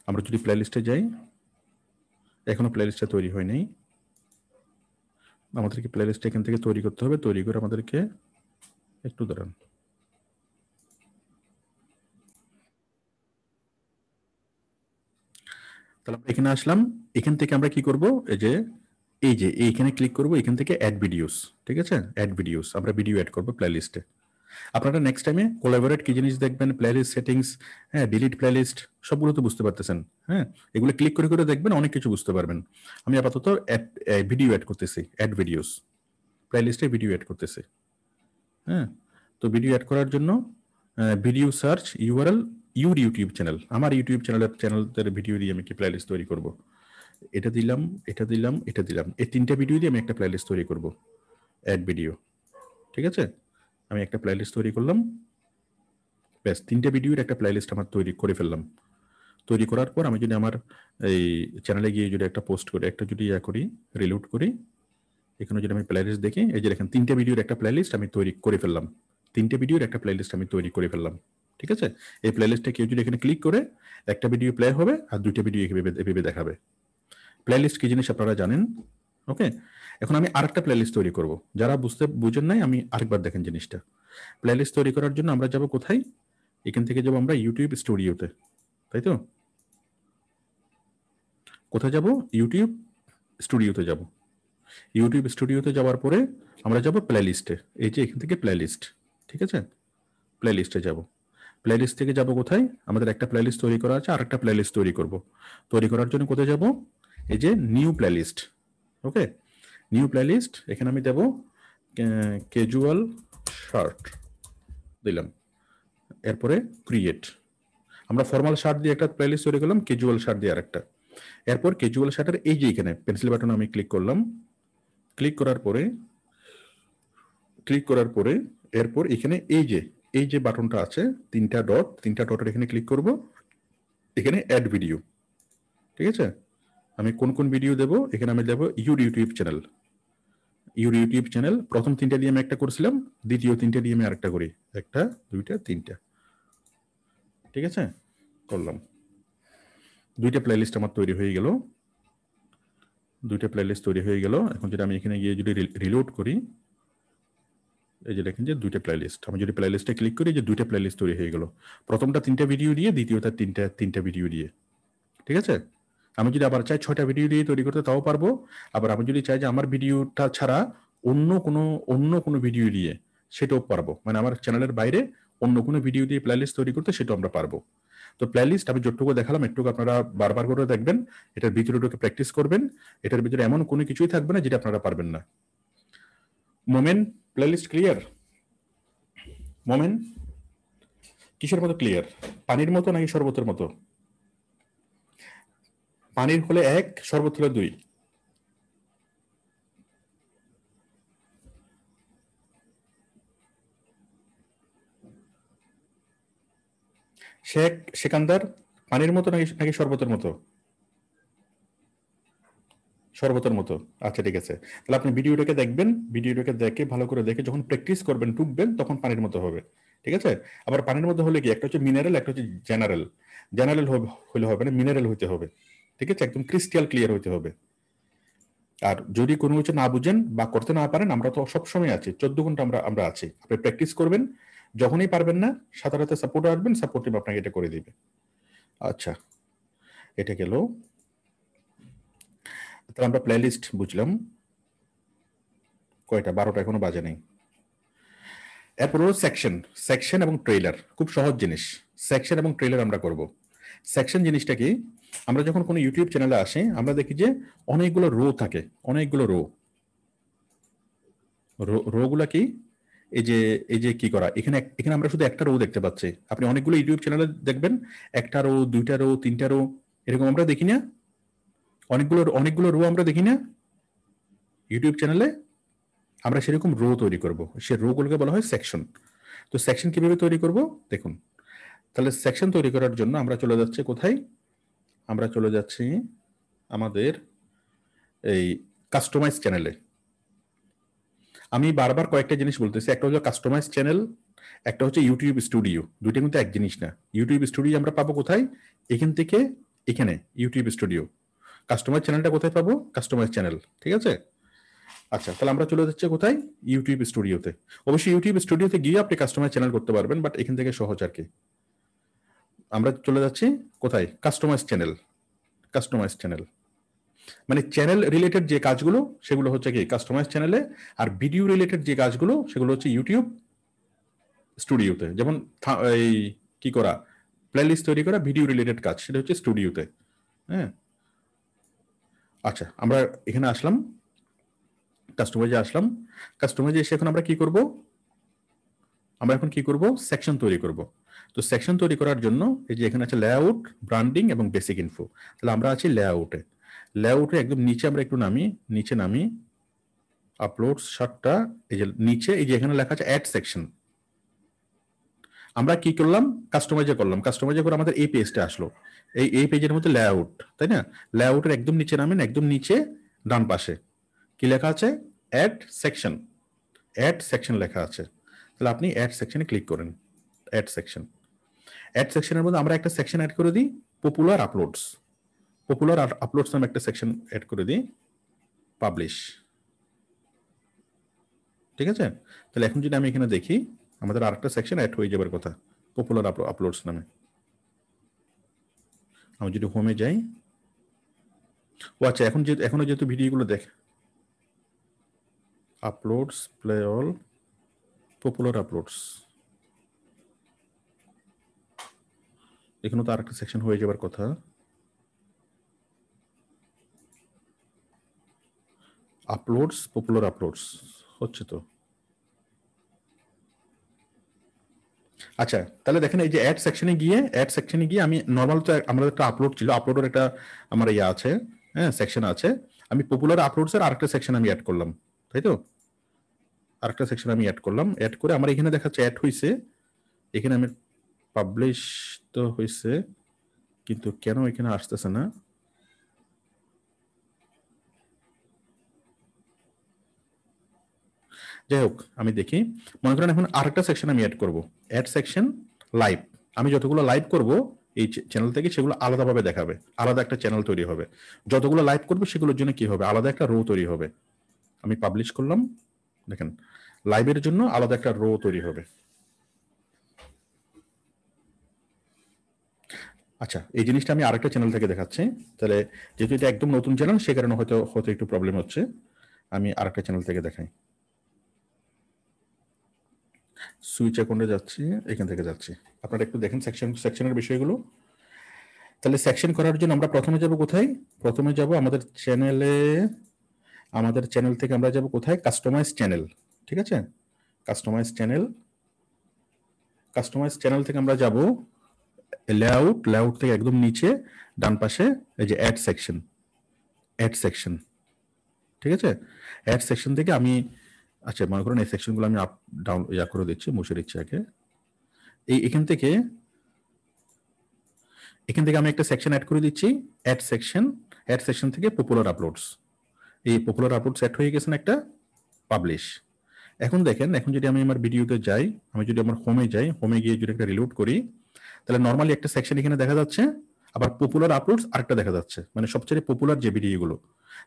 আমরা যদি প্লেলিস্টে যাই এখনো প্লেলিস্টটা তৈরি হয়নি আমাদেরকে প্লেলিস্টটা এখান থেকে তৈরি করতে হবে তৈরি করে আমাদেরকে একটু দাঁড়ান তাহলে আমরা এখানে আসলাম এখান থেকে আমরা কি করব এই যে এই যে এইখানে ক্লিক করব এখান থেকে অ্যাড ভিডিওস ঠিক আছে অ্যাড ভিডিওস আমরা ভিডিও অ্যাড করব প্লেলিস্টে আপনারা নেক্সট টাইমে কোলাবোরেট কি জিনিস দেখবেন প্লেলিস্ট সেটিংস হ্যাঁ ডিলিট প্লেলিস্ট সবগুলো তো বুঝতে পারতেছেন হ্যাঁ এগুলো ক্লিক করে করে দেখবেন অনেক কিছু বুঝতে পারবেন আমি আপাতত ভিডিও অ্যাড করতেছি অ্যাড ভিডিওস প্লেলিস্টে ভিডিও অ্যাড করতেছি হ্যাঁ তো ভিডিও অ্যাড করার জন্য video search URL your YouTube channel আমার ইউটিউব চ্যানেলের চ্যানেলের ভিডিও দিয়ে আমি কি প্লেলিস্ট তৈরি করব এটা দিলাম এটা দিলাম এটা দিলাম এই তিনটা ভিডিও দিয়ে আমি একটা প্লেলিস্ট তৈরি করব অ্যাড ভিডিও ঠিক আছে আমি একটা প্লেলিস্ট তৈরি করলাম ব্যাস তিনটা ভিডিওর একটা প্লেলিস্ট আমার তৈরি করে ফেললাম তৈরি করার পর আমি যদি আমার এই চ্যানেলে গিয়ে যদি একটা পোস্ট করি একটা যদি ইয়া করি রিলোড করি এখানে যদি আমি প্লেলিস্ট দেখি এই যে দেখেন তিনটে ভিডিওর একটা প্লেলিস্ট আমি তৈরি করে ফেললাম তিনটে ভিডিওর একটা প্লেলিস্ট আমি তৈরি করে ফেললাম ঠিক আছে এই প্লে লিস্টে কেউ যদি এখানে ক্লিক করে একটা ভিডিও প্লে হবে আর দুইটা ভিডিও এভাবে দেখাবে প্লে লিস্ট কী জিনিস আপনারা জানেন ওকে এখন আমি আরেকটা প্লে লিস্ট তৈরি করব যারা বুঝতে বুঝেন নাই আমি আরেকবার দেখেন জিনিসটা প্লে লিস্ট তৈরি করার জন্য আমরা যাব কোথায় এখান থেকে যাব আমরা ইউটিউব স্টুডিওতে তাই তো কোথায় যাব ইউটিউব স্টুডিওতে যাব ইউটিউব স্টুডিওতে যাওয়ার পরে আমরা যাব লিস্টে এই যে এখান থেকে প্লে লিস্ট ঠিক আছে প্লে লিস্টে যাব প্লেলিস্ট থেকে যাব কোথায় আমাদের একটা প্লেলিস্ট তৈরি করা আছে আর একটা প্লেলিস্ট তৈরি করব তৈরি করার জন্য কোথায় যাব এই যে new playlist okay new playlist এখানে আমি দেব ক্যাজুয়াল শার্ট দিলাম এরপরে ক্রিয়েট আমরা ফর্মাল শার্ট দিয়ে একটা প্লেলিস্ট তৈরি করলাম ক্যাজুয়াল শার্ট দিয়ে আরেকটা এরপর ক্যাজুয়াল শার্টের এই যে এখানে পেন্সিল বাটন আমি ক্লিক করলাম ক্লিক করার পরে ক্লিক করার পরে এরপর এখানে এই যে এই যে বাটনটা আছে তিনটা ডট তিনটা ডটের এখানে ক্লিক করব এখানে অ্যাড ভিডিও ঠিক আছে আমি কোন কোন ভিডিও দেব এখানে আমি দেব your YouTube channel your YouTube channel প্রথম তিনটা দিয়ে আমি একটা করেছিলাম দ্বিতীয় তিনটা দিয়ে আমি আরেকটা করি একটা দুইটা তিনটা ঠিক আছে করলাম দুইটা প্লেলিস্ট আমার তৈরি হয়ে গেল দুইটা প্লেলিস্ট তৈরি হয়ে গেল এখন যেটা আমি এখানে গিয়ে যদি রিলোড করি এই যে দেখেন যে দুইটা প্লে লিস্ট আমি যদি প্লে লিস্টে ক্লিক করি যে দুইটা প্লে লিস্ট তৈরি হয়ে গেল প্রথমটা তিনটা ভিডিও দিয়ে দ্বিতীয়টা তিনটা তিনটা ভিডিও দিয়ে ঠিক আছে আমি যদি আবার চাই ছয়টা ভিডিও দিয়ে তৈরি করতে তাও পারবো আবার আমি যদি চাই যে আমার ভিডিওটা ছাড়া অন্য কোনো অন্য কোনো ভিডিও দিয়ে সেটাও পারবো মানে আমার চ্যানেলের বাইরে অন্য কোনো ভিডিও দিয়ে প্লে লিস্ট তৈরি করতে সেটাও আমরা পারবো তো প্লে লিস্ট আমি যতটুকু দেখালাম একটুকু আপনারা বারবার করে দেখবেন এটার ভিতরে ঢুকে প্র্যাকটিস করবেন এটার ভিতরে এমন কোনো কিছুই থাকবে না যেটা আপনারা পারবেন না মোমেন্ট প্লেলিস্ট ক্লিয়ার মোমেন কিসের মতো ক্লিয়ার পানির মতো নাকি শরবতের মতো পানির হলে এক শরবত হলে দুই শেখ সেকান্দার পানির মতো নাকি নাকি শরবতের মতো শরবতের মতো আচ্ছা ঠিক আছে তাহলে আপনি ভিডিওটাকে দেখবেন ভিডিওটাকে দেখে ভালো করে দেখে যখন প্র্যাকটিস করবেন ঢুকবেন তখন পানির মতো হবে ঠিক আছে আবার পানির মধ্যে হলে কি একটা হচ্ছে মিনারেল একটা হচ্ছে জেনারেল জেনারেল হলে হবে না মিনারেল হইতে হবে ঠিক আছে একদম ক্রিস্টাল ক্লিয়ার হইতে হবে আর যদি কোনো কিছু না বুঝেন বা করতে না পারেন আমরা তো সবসময় আছি চোদ্দ ঘন্টা আমরা আমরা আছি আপনি প্র্যাকটিস করবেন যখনই পারবেন না সাথে সাপোর্ট আসবেন সাপোর্ট টিম আপনাকে এটা করে দিবে আচ্ছা এটা গেল তাহলে আমরা প্লেলিস্ট বুঝলাম কয়টা বারোটা এখনো বাজে নেই এরপর হলো সেকশন সেকশন এবং ট্রেলার খুব সহজ জিনিস সেকশন এবং ট্রেলার আমরা করব সেকশন জিনিসটা কি আমরা যখন কোনো ইউটিউব চ্যানেলে আসি আমরা দেখি যে অনেকগুলো রো থাকে অনেকগুলো রো রোগুলা কি এই যে এই যে কি করা এখানে এখানে আমরা শুধু একটা রো দেখতে পাচ্ছি আপনি অনেকগুলো ইউটিউব চ্যানেলে দেখবেন একটা রো দুইটা রো তিনটা রো এরকম আমরা দেখি না অনেকগুলো অনেকগুলো রো আমরা দেখি না ইউটিউব চ্যানেলে আমরা সেরকম রো তৈরি করব সে রোগুলোকে বলা হয় সেকশন তো সেকশন কিভাবে তৈরি করব দেখুন তাহলে সেকশন তৈরি করার জন্য আমরা চলে যাচ্ছি কোথায় আমরা চলে যাচ্ছি আমাদের এই কাস্টমাইজ চ্যানেলে আমি বারবার কয়েকটা জিনিস বলতেছি একটা হচ্ছে কাস্টমাইজ চ্যানেল একটা হচ্ছে ইউটিউব স্টুডিও দুইটা কিন্তু এক জিনিস না ইউটিউব স্টুডিও আমরা পাবো কোথায় এখান থেকে এখানে ইউটিউব স্টুডিও কাস্টমার চ্যানেলটা কোথায় পাবো কাস্টমার চ্যানেল ঠিক আছে আচ্ছা তাহলে আমরা চলে যাচ্ছি কোথায় ইউটিউব স্টুডিওতে অবশ্যই ইউটিউব স্টুডিওতে গিয়ে আপনি কাস্টমার চ্যানেল করতে পারবেন বাট এখান থেকে সহজ আর কি আমরা চলে যাচ্ছি কোথায় কাস্টমাইজ চ্যানেল কাস্টমাইজ চ্যানেল মানে চ্যানেল রিলেটেড যে কাজগুলো সেগুলো হচ্ছে কি কাস্টমাইজ চ্যানেলে আর ভিডিও রিলেটেড যে কাজগুলো সেগুলো হচ্ছে ইউটিউব স্টুডিওতে যেমন এই কি করা প্লেলিস্ট তৈরি করা ভিডিও রিলেটেড কাজ সেটা হচ্ছে স্টুডিওতে হ্যাঁ আচ্ছা আমরা এখানে আসলাম কাস্টমাইজে আসলাম কাস্টমাইজে এসে এখন আমরা কি করব আমরা এখন কি করব সেকশন তৈরি করব তো সেকশন তৈরি করার জন্য এই যে এখানে আছে লেআউট ব্র্যান্ডিং এবং বেসিক ইনফো তাহলে আমরা আছি লেআউটে লেআউটে একদম নিচে আমরা একটু নামি নিচে নামি আপলোড শার্টটা এই যে নিচে এই যে এখানে লেখা আছে অ্যাড সেকশন আমরা কি করলাম কাস্টমাইজ করলাম কাস্টমাইজ করে আমাদের এই পেজটা আসলো এই এই পেজের মধ্যে লেআউট তাই না লেআউটের একদম নিচে নামেন একদম নিচে ডান পাশে কি লেখা আছে অ্যাড সেকশন অ্যাড সেকশন লেখা আছে তাহলে আপনি অ্যাড সেকশনে ক্লিক করেন অ্যাড সেকশন অ্যাড সেকশনের মধ্যে আমরা একটা সেকশন অ্যাড করে দিই পপুলার আপলোডস পপুলার আপলোডস নামে একটা সেকশন অ্যাড করে দিই পাবলিশ ঠিক আছে তাহলে এখন যদি আমি এখানে দেখি আমাদের আরেকটা সেকশন অ্যাড হয়ে যাবার কথা পপুলার আপলোডস নামে আমি যদি হোমে যাই ও আচ্ছা এখন যেহেতু এখনো যেহেতু ভিডিওগুলো দেখ uploads play all popular uploads এখানে তো আরেকটা সেকশন হয়ে যাবার কথা আপলোডস পপুলার আপলোডস হচ্ছে তো আচ্ছা তাহলে দেখেন এই যে অ্যাড সেকশনে গিয়ে অ্যাড সেকশনে গিয়ে আমি নর্মাল তো আমাদের একটা আপলোড ছিল আপলোডের একটা আমার ইয়ে আছে হ্যাঁ সেকশন আছে আমি পপুলার আপলোডস এর আরেকটা সেকশন আমি অ্যাড করলাম তাই তো আরেকটা সেকশন আমি অ্যাড করলাম অ্যাড করে আমার এখানে দেখাচ্ছে অ্যাড হয়েছে এখানে আমি পাবলিশ তো হয়েছে কিন্তু কেন এখানে আসতেছে না যাই হোক আমি দেখি মনে করেন এখন আরেকটা সেকশন আমি অ্যাড করব অ্যাড সেকশন লাইভ আমি যতগুলো লাইভ করব এই চ্যানেল থেকে সেগুলো আলাদাভাবে দেখাবে আলাদা একটা চ্যানেল তৈরি হবে যতগুলো লাইভ করবে সেগুলোর জন্য কি হবে আলাদা একটা রো তৈরি হবে আমি পাবলিশ করলাম দেখেন লাইভের জন্য আলাদা একটা রো তৈরি হবে আচ্ছা এই জিনিসটা আমি আরেকটা চ্যানেল থেকে দেখাচ্ছি তাহলে যেহেতু এটা একদম নতুন চ্যানেল সে কারণে হয়তো হয়তো একটু প্রবলেম হচ্ছে আমি আরেকটা চ্যানেল থেকে দেখাই সুইচ অ্যাকাউন্টে যাচ্ছি এখান থেকে যাচ্ছি আপনারা একটু দেখেন সেকশন সেকশনের বিষয়গুলো তাহলে সেকশন করার জন্য আমরা প্রথমে যাব কোথায় প্রথমে যাব আমাদের চ্যানেলে আমাদের চ্যানেল থেকে আমরা যাব কোথায় কাস্টমাইজ চ্যানেল ঠিক আছে কাস্টমাইজ চ্যানেল কাস্টমাইজ চ্যানেল থেকে আমরা যাব লেআউট লেআউট থেকে একদম নিচে ডান পাশে এই যে অ্যাড সেকশন অ্যাড সেকশন ঠিক আছে অ্যাড সেকশন থেকে আমি আচ্ছা মনে করেন এই সেকশনগুলো আমি আপ ডাউন ইয়া করে দিচ্ছি মুছে দিচ্ছি আগে এই এখান থেকে এখান থেকে আমি একটা সেকশন অ্যাড করে দিচ্ছি অ্যাড সেকশন অ্যাড সেকশন থেকে পপুলার আপলোডস এই পপুলার আপলোডস অ্যাড হয়ে গেছেন একটা পাবলিশ এখন দেখেন এখন যদি আমি আমার ভিডিওতে যাই আমি যদি আমার হোমে যাই হোমে গিয়ে যদি একটা রিলোড করি তাহলে নর্মালি একটা সেকশন এখানে দেখা যাচ্ছে আবার পপুলার আপলোডস আরেকটা দেখা যাচ্ছে মানে সবচেয়ে পপুলার যে ভিডিওগুলো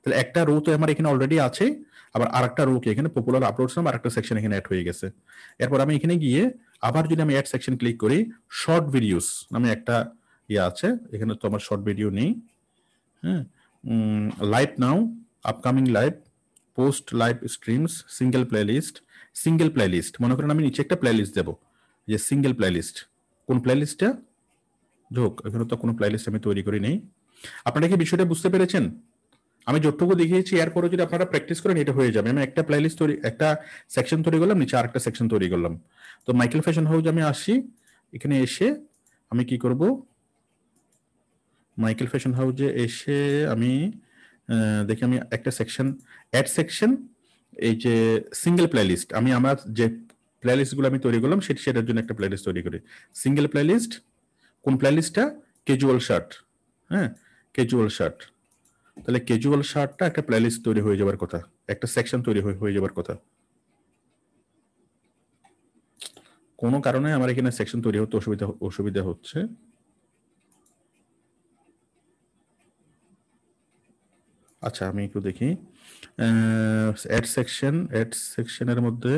তাহলে একটা রো তো আমার এখানে অলরেডি আছে আবার আর একটা কি এখানে পপুলার আপলোডস নাম আর একটা সেকশন এখানে অ্যাড হয়ে গেছে এরপর আমি এখানে গিয়ে আবার যদি আমি অ্যাড সেকশন ক্লিক করি শর্ট ভিডিওস নামে একটা ইয়ে আছে এখানে তো আমার শর্ট ভিডিও নেই হ্যাঁ live now upcoming live post live streams single playlist single playlist মনে করেন আমি নিচে একটা প্লেলিস্ট দেবো যে সিঙ্গেল প্লেলিস্ট কোন প্লেলিস্টটা ঢোক এখানে তো কোনো প্লেলিস্ট আমি তৈরি করি নেই আপনারা কি বিষয়টা বুঝতে পেরেছেন আমি যতটুকু দেখিয়েছি এরপরে যদি আপনারা প্র্যাকটিস করেন এটা হয়ে যাবে আমি একটা প্লেলিস্ট তৈরি একটা সেকশন তৈরি করলাম নিচে আরেকটা সেকশন তৈরি করলাম তো মাইকেল ফ্যাশন হাউস আমি আসি এখানে এসে আমি কি করব মাইকেল ফ্যাশন হাউজে এসে আমি দেখি আমি একটা সেকশন অ্যাড সেকশন এই যে সিঙ্গেল প্লেলিস্ট আমি আমার যে প্লেলিস্টগুলো আমি তৈরি করলাম সেটি সেটার জন্য একটা প্লেলিস্ট তৈরি করি সিঙ্গেল প্লেলিস্ট কোন প্লেলিস্টটা ক্যাজুয়াল শার্ট হ্যাঁ ক্যাজুয়াল শার্ট তাহলে ক্যাজুয়াল শার্টটা একটা প্লেলিস্ট তৈরি হয়ে যাবার কথা একটা সেকশন তৈরি হয়ে যাবার কথা কোনো কারণে আমার এখানে সেকশন তৈরি হতে অসুবিধা অসুবিধা হচ্ছে আচ্ছা আমি একটু দেখি অ্যাড সেকশন অ্যাড সেকশনের মধ্যে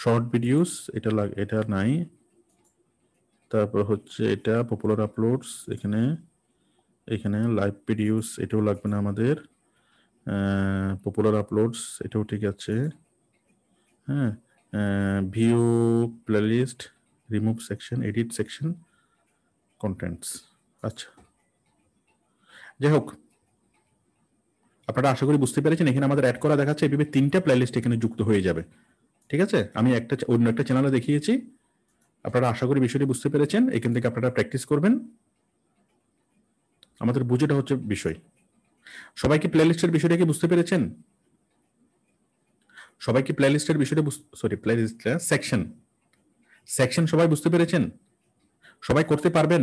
শর্ট ভিডিওস এটা এটা নাই তারপর হচ্ছে এটা পপুলার আপলোডস এখানে এখানে লাইভ পিডিউস এটাও লাগবে না আমাদের পপুলার আপলোডস এটাও ঠিক আছে হ্যাঁ view playlist remove section edit section contents আচ্ছা যাই হোক আপনারা আশা করি বুঝতে পেরেছেন এখানে আমাদের অ্যাড করা দেখাচ্ছে এভাবে তিনটা প্লেলিস্ট এখানে যুক্ত হয়ে যাবে ঠিক আছে আমি একটা অন্য একটা চ্যানেলে দেখিয়েছি আপনারা আশা করি বিষয়টি বুঝতে পেরেছেন এখান থেকে আপনারা প্র্যাকটিস করবেন আমাদের বুঝেটা হচ্ছে বিষয় সবাইকে প্লে প্লেলিস্টের বিষয়টা কি বুঝতে পেরেছেন সবাইকে প্লে প্লেলিস্টের বিষয়টা সরি প্লেলিস্ট সেকশন সেকশন সবাই বুঝতে পেরেছেন সবাই করতে পারবেন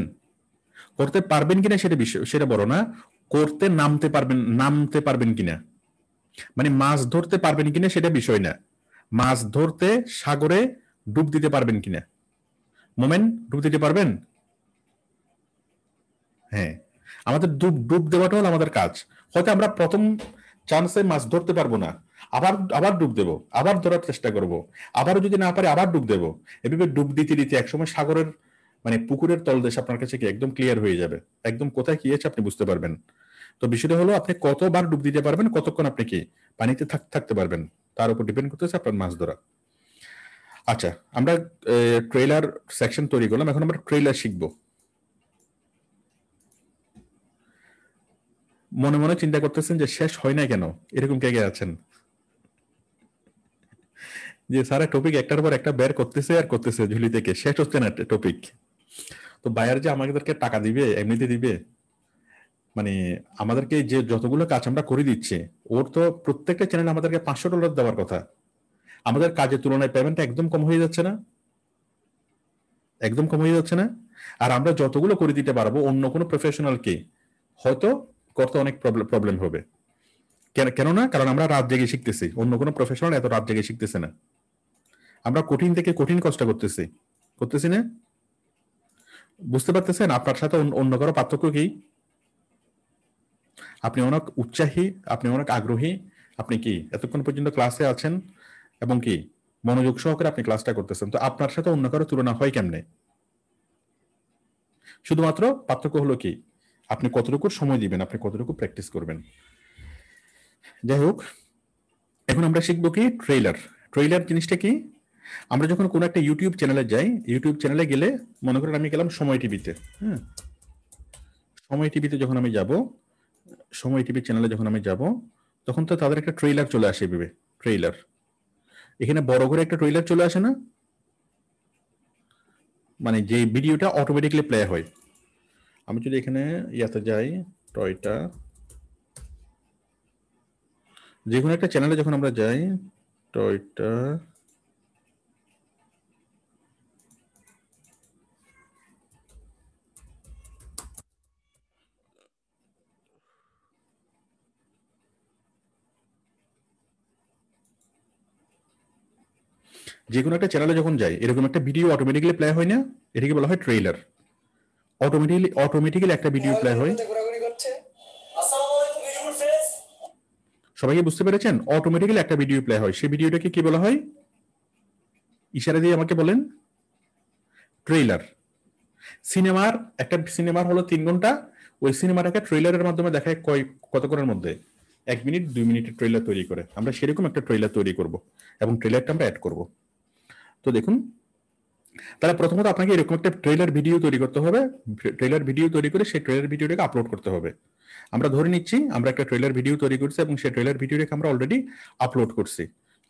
করতে পারবেন কিনা সেটা বিষয় সেটা বড় না করতে নামতে পারবেন নামতে পারবেন কিনা মানে মাছ ধরতে পারবেন কিনা সেটা বিষয় না মাছ ধরতে সাগরে ডুব দিতে পারবেন কিনা মোমেন ডুব দিতে পারবেন হ্যাঁ আমাদের ডুব ডুব দেওয়াটা আমাদের কাজ হয়তো আমরা প্রথম চান্সে মাছ ধরতে পারবো না আবার আবার ডুব দেব আবার ধরার চেষ্টা করব আবারও যদি না পারে আবার ডুব দেব এভাবে ডুব দিতে দিতে একসময় সাগরের মানে পুকুরের তলদেশ আপনার কাছে কি একদম ক্লিয়ার হয়ে যাবে একদম কোথায় কি আছে আপনি বুঝতে পারবেন তো বিষয়টা হলো আপনি কতবার ডুব দিতে পারবেন কতক্ষণ আপনি কি পানিতে থাকতে পারবেন তার উপর ডিপেন্ড করতেছে আপনার মাছ ধরা আচ্ছা আমরা ট্রেলার সেকশন তৈরি করলাম এখন আমরা ট্রেলার শিখবো মনে মনে চিন্তা করতেছেন যে শেষ হয় না কেন এরকম কে কে আছেন যে সারা টপিক একটার পর একটা বের করতেছে আর করতেছে ঝুলি থেকে শেষ হচ্ছে না টপিক তো বায়ার যে আমাদেরকে টাকা দিবে এমনিতে দিবে মানে আমাদেরকে যে যতগুলো কাজ আমরা করে দিচ্ছে ওর তো প্রত্যেকটা চ্যানেল আমাদেরকে পাঁচশো ডলার দেওয়ার কথা আমাদের কাজের তুলনায় পেমেন্ট একদম কম হয়ে যাচ্ছে না একদম কম হয়ে যাচ্ছে না আর আমরা যতগুলো করে দিতে পারবো অন্য কোনো প্রফেশনালকে হয়তো করতে অনেক প্রবলেম হবে কেননা কারণ আমরা রাত জেগে শিখতেছি অন্য কোনো প্রফেশনাল এত রাত জেগে শিখতেছে না আমরা কঠিন থেকে কঠিন কষ্ট করতেছি করতেছি না বুঝতে পারতেছেন আপনার সাথে অন্য কারো পার্থক্য কি আপনি অনেক উৎসাহী আপনি অনেক আগ্রহী আপনি কি এতক্ষণ পর্যন্ত ক্লাসে আছেন এবং কি মনোযোগ সহকারে আপনি ক্লাসটা করতেছেন তো আপনার সাথে অন্য কারো তুলনা হয় কেমনে শুধুমাত্র পার্থক্য হলো কি আপনি কতটুকু সময় দিবেন আপনি কতটুকু প্র্যাকটিস করবেন যাই হোক এখন আমরা শিখবো কি ট্রেইলার ট্রেইলার জিনিসটা কি আমরা যখন কোনো একটা ইউটিউব চ্যানেলে যাই ইউটিউব চ্যানেলে গেলে মনে করেন আমি গেলাম সময় টিভিতে হ্যাঁ সময় টিভিতে যখন আমি যাব সময় টিভি চ্যানেলে যখন আমি যাব তখন তো তাদের একটা ট্রেলার চলে আসে ভেবে ট্রেলার এখানে বড় করে একটা ট্রেইলার চলে আসে না মানে যে ভিডিওটা অটোমেটিকলি প্লে হয় আমি যদি এখানে ইয়াতে যাই টয়টা যে কোনো একটা চ্যানেলে যখন আমরা যাই টয়টা যে কোনো একটা চ্যানেলে যখন যাই এরকম একটা ভিডিও অটোমেটিক্যালি প্লে হয় না এটাকে বলা হয় ট্রেলার অটোমেটিক্যালি অটোমেটিক্যালি একটা ভিডিও প্লে হয় সবাই বুঝতে পেরেছেন অটোমেটিক্যালি একটা ভিডিও প্লে হয় সেই ভিডিওটাকে কি বলা হয় ইশারা দিয়ে আমাকে বলেন ট্রেলার সিনেমার একটা সিনেমার হলো তিন ঘন্টা ওই সিনেমাটাকে ট্রেলারের মাধ্যমে দেখায় কয় কতক্ষণের মধ্যে এক মিনিট দুই মিনিটের ট্রেলার তৈরি করে আমরা সেরকম একটা ট্রেলার তৈরি করব এবং ট্রেলারটা আমরা অ্যাড করব তো দেখুন তাহলে প্রথমত আপনাকে এরকম একটা ট্রেলার ভিডিও তৈরি করতে হবে ট্রেলার ভিডিও তৈরি করে সেই ট্রেলার ভিডিওটাকে আপলোড করতে হবে আমরা ধরে নিচ্ছি আমরা একটা ট্রেলার ভিডিও তৈরি করছি এবং সেই ট্রেলার ভিডিওটাকে আমরা অলরেডি আপলোড করছি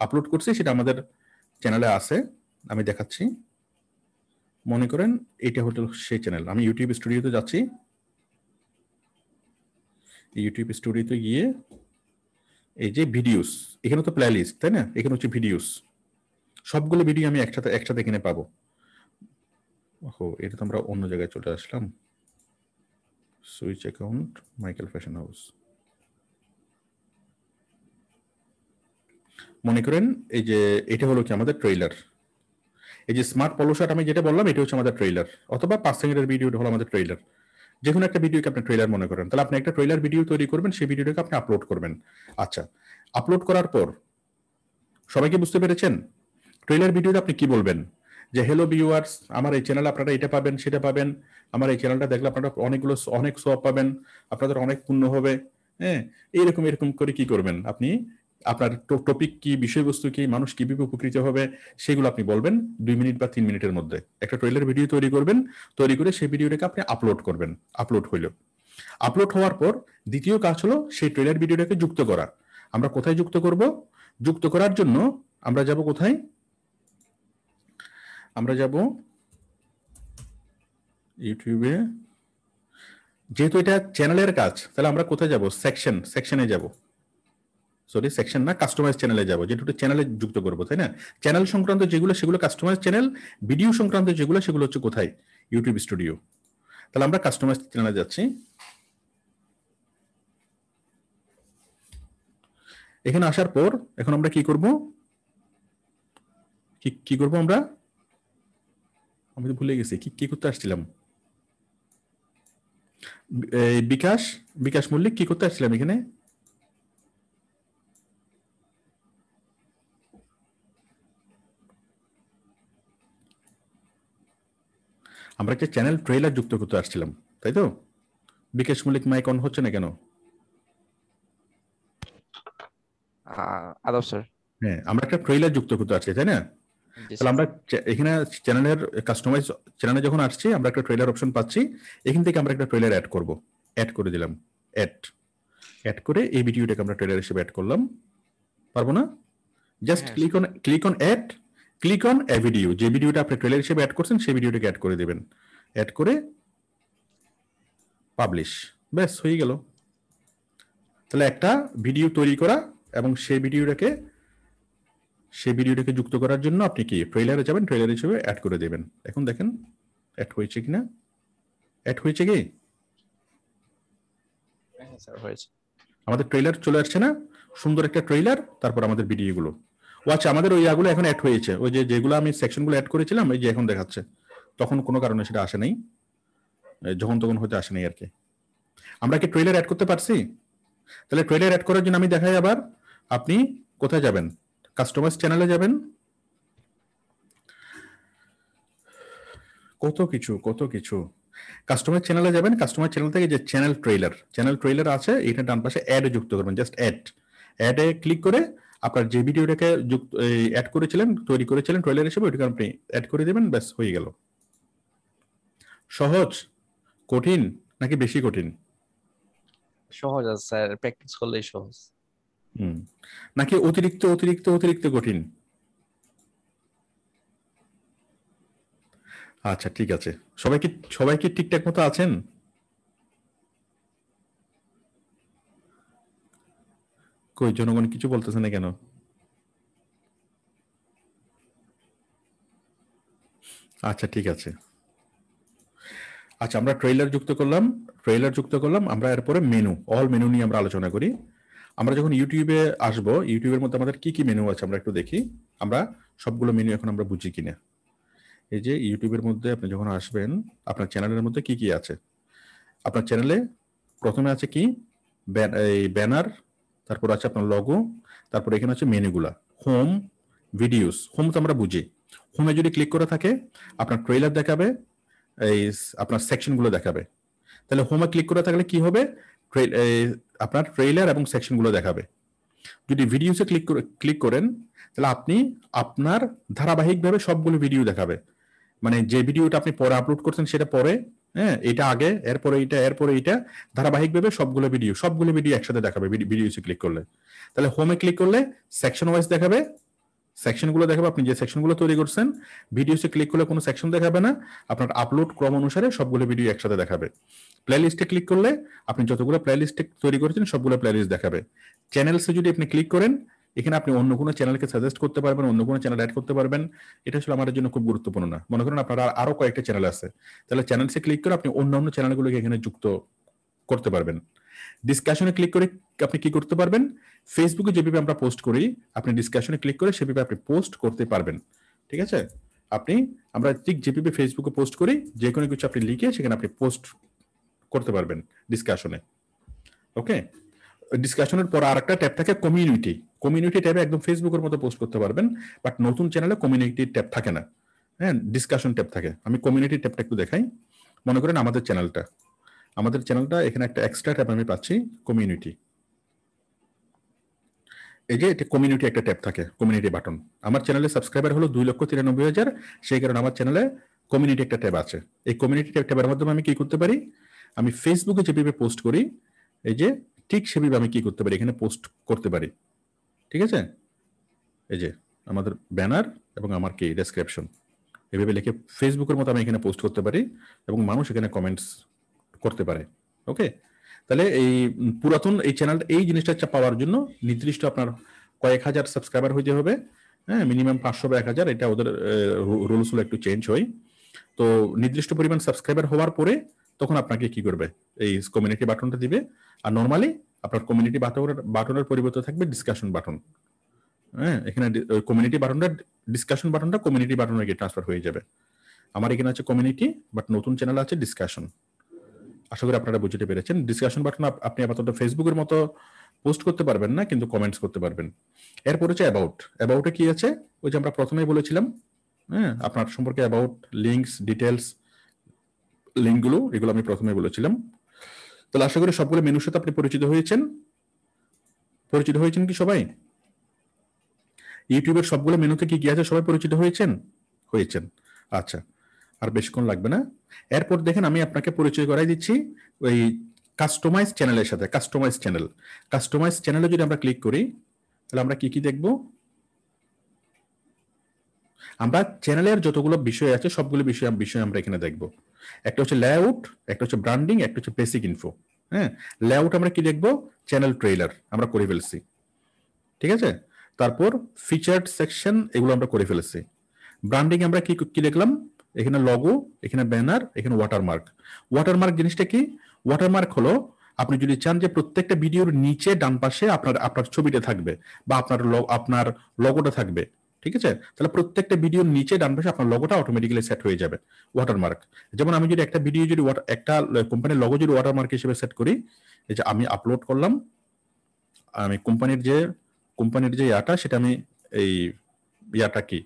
আপলোড করছি সেটা আমাদের চ্যানেলে আছে আমি দেখাচ্ছি মনে করেন এটা হোটেল সেই চ্যানেল আমি ইউটিউব স্টুডিওতে যাচ্ছি ইউটিউব স্টুডিওতে গিয়ে এই যে ভিডিওস এখানে তো প্লে লিস্ট তাই না এখানে হচ্ছে ভিডিওস সবগুলো ভিডিও আমি একসাথে একসাথে এখানে পাবো ওহো এটা তো আমরা অন্য জায়গায় চলে আসলাম switch account Michael fashion house মনে করেন এই যে এটা হলো কি আমাদের ট্রেইলার এই যে স্মার্ট পলো আমি যেটা বললাম এটা হচ্ছে আমাদের ট্রেইলার অথবা পাঁচ এর ভিডিওটা হলো আমাদের ট্রেইলার যে কোনো একটা ভিডিওকে আপনি ট্রেলার মনে করেন তাহলে আপনি একটা ট্রেলার ভিডিও তৈরি করবেন সেই ভিডিওটাকে আপনি আপলোড করবেন আচ্ছা আপলোড করার পর সবাইকে বুঝতে পেরেছেন ট্রেইলার ভিডিওটা আপনি কি বলবেন যে হ্যালো ভিউয়ার্স আমার এই চ্যানেল আপনারা এটা পাবেন সেটা পাবেন আমার এই চ্যানেলটা দেখলে আপনারা অনেকগুলো অনেক সব পাবেন আপনাদের অনেক পুণ্য হবে হ্যাঁ এইরকম এরকম করে কি করবেন আপনি আপনার টপিক কি বিষয়বস্তু কি মানুষ কিভাবে উপকৃত হবে সেগুলো আপনি বলবেন দুই মিনিট বা তিন মিনিটের মধ্যে একটা ট্রেলার ভিডিও তৈরি করবেন তৈরি করে সেই ভিডিওটাকে আপনি আপলোড করবেন আপলোড হইল আপলোড হওয়ার পর দ্বিতীয় কাজ হলো সেই ট্রেলার ভিডিওটাকে যুক্ত করা আমরা কোথায় যুক্ত করব যুক্ত করার জন্য আমরা যাব কোথায় আমরা যাব ইউটিউবে যেহেতু এটা চ্যানেলের কাজ তাহলে আমরা কোথায় যাব সেকশন সেকশনে যাব সরি সেকশন না কাস্টমাইজ চ্যানেলে যাব একটু চ্যানেলে যুক্ত করব তাই না চ্যানেল সংক্রান্ত যেগুলো সেগুলো কাস্টমাইজ চ্যানেল ভিডিও সংক্রান্ত যেগুলো সেগুলো হচ্ছে কোথায় ইউটিউব স্টুডিও তাহলে আমরা কাস্টমাইজ চ্যানেলে যাচ্ছি এখানে আসার পর এখন আমরা কি করব কি করব আমরা আমি তো ভুলে গেছি কি কি করতে আসছিলাম বিকাশ বিকাশ মল্লিক কি করতে আসছিলাম এখানে আমরা একটা চ্যানেল ট্রেলার যুক্ত করতে আসছিলাম তাই তো বিকাশ মল্লিক মাইক অন হচ্ছে না কেন আদব স্যার হ্যাঁ আমরা একটা ট্রেলার যুক্ত করতে আসছি তাই না তাহলে আমরা এখানে চ্যানেলের কাস্টমাইজ চ্যানেলে যখন আসছি আমরা একটা ট্রেলার অপশন পাচ্ছি এখান থেকে আমরা একটা ট্রেলার অ্যাড করব অ্যাড করে দিলাম অ্যাড অ্যাড করে এই ভিডিওটাকে আমরা ট্রেলার হিসেবে অ্যাড করলাম পারবো না just click on click on add click on a video যে ভিডিওটা আপনি ট্রেলার হিসেবে অ্যাড করছেন সেই ভিডিওটাকে অ্যাড করে দেবেন অ্যাড করে পাবলিশ ব্যাস হয়ে গেল তাহলে একটা ভিডিও তৈরি করা এবং সেই ভিডিওটাকে সেই ভিডিওটাকে যুক্ত করার জন্য আপনি কি ট্রেলারে যাবেন ট্রেলার হিসেবে অ্যাড করে দেবেন এখন দেখেন অ্যাড হয়েছে কিনা অ্যাড হয়েছে কি হ্যাঁ, আমাদের ট্রেলার চলে আসছে না সুন্দর একটা ট্রেলার তারপর আমাদের গুলো ও আচ্ছা আমাদের ওই আগুলো এখন অ্যাড হয়েছে ওই যে যেগুলো আমি সেকশনগুলো অ্যাড করেছিলাম এই যে এখন দেখাচ্ছে তখন কোনো কারণে সেটা আসে নাই যখন তখন হতে আসে নাই আর কি আমরা কি ট্রেলার অ্যাড করতে পারছি তাহলে ট্রেলার অ্যাড করার জন্য আমি দেখাই আবার আপনি কোথায় যাবেন কাস্টমাইজ চ্যানেলে যাবেন কত কিছু কত কিছু কাস্টমার চ্যানেলে যাবেন কাস্টমার চ্যানেল থেকে যে চ্যানেল ট্রেলার চ্যানেল ট্রেলার আছে এখানে ডান পাশে অ্যাড যুক্ত করবেন জাস্ট অ্যাড অ্যাডে ক্লিক করে আপনার যে ভিডিওটাকে যুক্ত অ্যাড করেছিলেন তৈরি করেছিলেন ট্রেলার হিসেবে ওইটাকে আপনি অ্যাড করে দেবেন ব্যাস হয়ে গেল সহজ কঠিন নাকি বেশি কঠিন সহজ আছে স্যার প্র্যাকটিস করলেই সহজ নাকি অতিরিক্ত অতিরিক্ত অতিরিক্ত কঠিন আচ্ছা ঠিক আছে সবাই কি সবাই কি ঠিকঠাক মতো আছেন কই জনগণ কিছু বলতেছে না কেন আচ্ছা ঠিক আছে আচ্ছা আমরা ট্রেইলার যুক্ত করলাম ট্রেইলার যুক্ত করলাম আমরা এরপরে মেনু অল মেনু নিয়ে আমরা আলোচনা করি আমরা যখন ইউটিউবে আসব ইউটিউবের মধ্যে আমাদের কি কি মেনু আছে আমরা একটু দেখি আমরা সবগুলো মেনু এখন আমরা বুঝি কিনা এই যে ইউটিউবের মধ্যে আপনি যখন আসবেন আপনার চ্যানেলের মধ্যে কি কি আছে আপনার চ্যানেলে প্রথমে আছে কি এই ব্যানার তারপর আছে আপনার লগো তারপর এখানে আছে মেনুগুলা হোম ভিডিওস হোম তো আমরা বুঝি হোমে যদি ক্লিক করে থাকে আপনার ট্রেলার দেখাবে এই আপনার সেকশনগুলো দেখাবে তাহলে হোমে ক্লিক করে থাকলে কি হবে আপনার ট্রেইলার এবং সেকশনগুলো দেখাবে যদি ভিডিওসে ক্লিক ক্লিক করেন তাহলে আপনি আপনার ধারাবাহিকভাবে সবগুলো ভিডিও দেখাবে মানে যে ভিডিওটা আপনি পরে আপলোড করছেন সেটা পরে হ্যাঁ এটা আগে এরপরে এটা এরপরে এটা ধারাবাহিকভাবে সবগুলো ভিডিও সবগুলো ভিডিও একসাথে দেখাবে ভিডিওসে ক্লিক করলে তাহলে হোমে ক্লিক করলে সেকশন ওয়াইজ দেখাবে সেকশনগুলো দেখাবে আপনি যে সেকশনগুলো তৈরি করছেন ভিডিওসে ক্লিক করলে কোনো সেকশন দেখাবে না আপনার আপলোড ক্রম অনুসারে সবগুলো ভিডিও একসাথে দেখাবে প্লে লিস্টে ক্লিক করলে আপনি যতগুলো প্লে লিস্টে তৈরি করেছেন সবগুলো প্লে লিস্ট দেখাবে চ্যানেলসে যদি আপনি ক্লিক করেন এখানে আপনি অন্য কোনো চ্যানেলকে সাজেস্ট করতে পারবেন অন্য কোনো চ্যানেল অ্যাড করতে পারবেন এটা আসলে আমাদের জন্য খুব গুরুত্বপূর্ণ না মনে করেন আপনার আরো কয়েকটা চ্যানেল আছে তাহলে চ্যানেলসে ক্লিক করে আপনি অন্য অন্য চ্যানেলগুলোকে এখানে যুক্ত করতে পারবেন ডিসকাশনে ক্লিক করে আপনি কি করতে পারবেন ফেসবুকে যেভাবে আমরা পোস্ট করি আপনি ডিসকাশনে ক্লিক করে সেভাবে আপনি পোস্ট করতে পারবেন ঠিক আছে আপনি আমরা ঠিক যেভাবে ফেসবুকে পোস্ট করি যে কোনো কিছু আপনি লিখে সেখানে আপনি পোস্ট করতে পারবেন ডিসকাশনে ওকে ডিসকাশনের পর আর একটা ট্যাব থাকে কমিউনিটি কমিউনিটি ট্যাবে একদম ফেসবুকের মতো পোস্ট করতে পারবেন বাট নতুন চ্যানেলে কমিউনিটি ট্যাব থাকে না হ্যাঁ ডিসকাশন ট্যাব থাকে আমি কমিউনিটি ট্যাবটা একটু দেখাই মনে করেন আমাদের চ্যানেলটা আমাদের চ্যানেলটা এখানে একটা এক্সট্রা ট্যাব আমি পাচ্ছি কমিউনিটি এই যে এটা কমিউনিটি একটা ট্যাব থাকে কমিউনিটি বাটন আমার চ্যানেলে সাবস্ক্রাইবার হলো দুই লক্ষ তিরানব্বই হাজার সেই কারণে আমার চ্যানেলে কমিউনিটি একটা ট্যাব আছে এই কমিউনিটি ট্যাবের মাধ্যমে আমি কি করতে পারি আমি ফেসবুকে যেভাবে পোস্ট করি এই যে ঠিক সেভাবে আমি কি করতে পারি এখানে পোস্ট করতে পারি ঠিক আছে এই যে আমাদের ব্যানার এবং আমার কি ডেসক্রিপশন এভাবে লিখে ফেসবুকের মতো আমি এখানে পোস্ট করতে পারি এবং মানুষ এখানে কমেন্টস করতে পারে ওকে তাহলে এই পুরাতন এই চ্যানেলটা এই জিনিসটা পাওয়ার জন্য নির্দিষ্ট আপনার কয়েক হাজার সাবস্ক্রাইবার হইতে হবে হ্যাঁ মিনিমাম পাঁচশো বা এক হাজার এটা ওদের রুলসগুলো একটু চেঞ্জ হয় তো নির্দিষ্ট পরিমাণ সাবস্ক্রাইবার হওয়ার পরে তখন আপনাকে কি করবে এই কমিউনিটি বাটনটা দিবে আর নর্মালি আপনার কমিউনিটি বাটনের পরিবর্তে থাকবে ডিসকাশন বাটন হ্যাঁ এখানে কমিউনিটি বাটনটা ডিসকাশন বাটনটা কমিউনিটি বাটনে গিয়ে ট্রান্সফার হয়ে যাবে আমার এখানে আছে কমিউনিটি বাট নতুন চ্যানেল আছে ডিসকাশন আশা করি আপনারা বুঝতে পেরেছেন ডিসকাশন বাটন আপনি আপাতত ফেসবুকের মতো পোস্ট করতে পারবেন না কিন্তু কমেন্টস করতে পারবেন এরপর হচ্ছে অ্যাবাউট অ্যাবাউটে কি আছে ওই যে আমরা প্রথমেই বলেছিলাম হ্যাঁ আপনার সম্পর্কে অ্যাবাউট লিঙ্কস ডিটেলস লিঙ্কগুলো এগুলো আমি প্রথমে বলেছিলাম তাহলে আশা করি সবগুলো মেনুর সাথে আপনি পরিচিত হয়েছেন পরিচিত হয়েছেন কি সবাই ইউটিউবের সবগুলো মেনুতে কি কি আছে সবাই পরিচিত হয়েছেন হয়েছেন আচ্ছা আর বেশিক্ষণ লাগবে না এরপর দেখেন আমি আপনাকে পরিচয় করাই দিচ্ছি ওই কাস্টমাইজ চ্যানেলের সাথে কাস্টমাইজ চ্যানেল কাস্টমাইজ চ্যানেলে যদি আমরা ক্লিক করি তাহলে আমরা কি কি দেখব আমরা চ্যানেলের যতগুলো বিষয় আছে সবগুলো বিষয় বিষয় আমরা এখানে দেখবো একটা হচ্ছে লেআউট একটা হচ্ছে ব্র্যান্ডিং একটা হচ্ছে বেসিক ইনফো হ্যাঁ লেআউট আমরা কি দেখবো চ্যানেল ট্রেলার আমরা করে ফেলছি ঠিক আছে তারপর ফিচার্ড সেকশন এগুলো আমরা করে ফেলেছি ব্র্যান্ডিং আমরা কি কি দেখলাম এখানে লগো এখানে ব্যানার এখানে ওয়াটারমার্ক ওয়াটারমার্ক জিনিসটা কি ওয়াটারমার্ক হলো আপনি যদি চান যে প্রত্যেকটা ভিডিওর নিচে ডান পাশে আপনার আপনার ছবিটা থাকবে বা আপনার আপনার লগোটা থাকবে ঠিক আছে তাহলে প্রত্যেকটা ভিডিওর নিচে ডান পাশে আপনার লগোটা অটোমেটিক্যালি সেট হয়ে যাবে ওয়াটারমার্ক যেমন আমি যদি একটা ভিডিও যদি একটা কোম্পানির লগো যদি ওয়াটারমার্ক হিসেবে সেট করি এই যে আমি আপলোড করলাম আমি কোম্পানির যে কোম্পানির যে ইয়াটা সেটা আমি এই ইয়াটা কি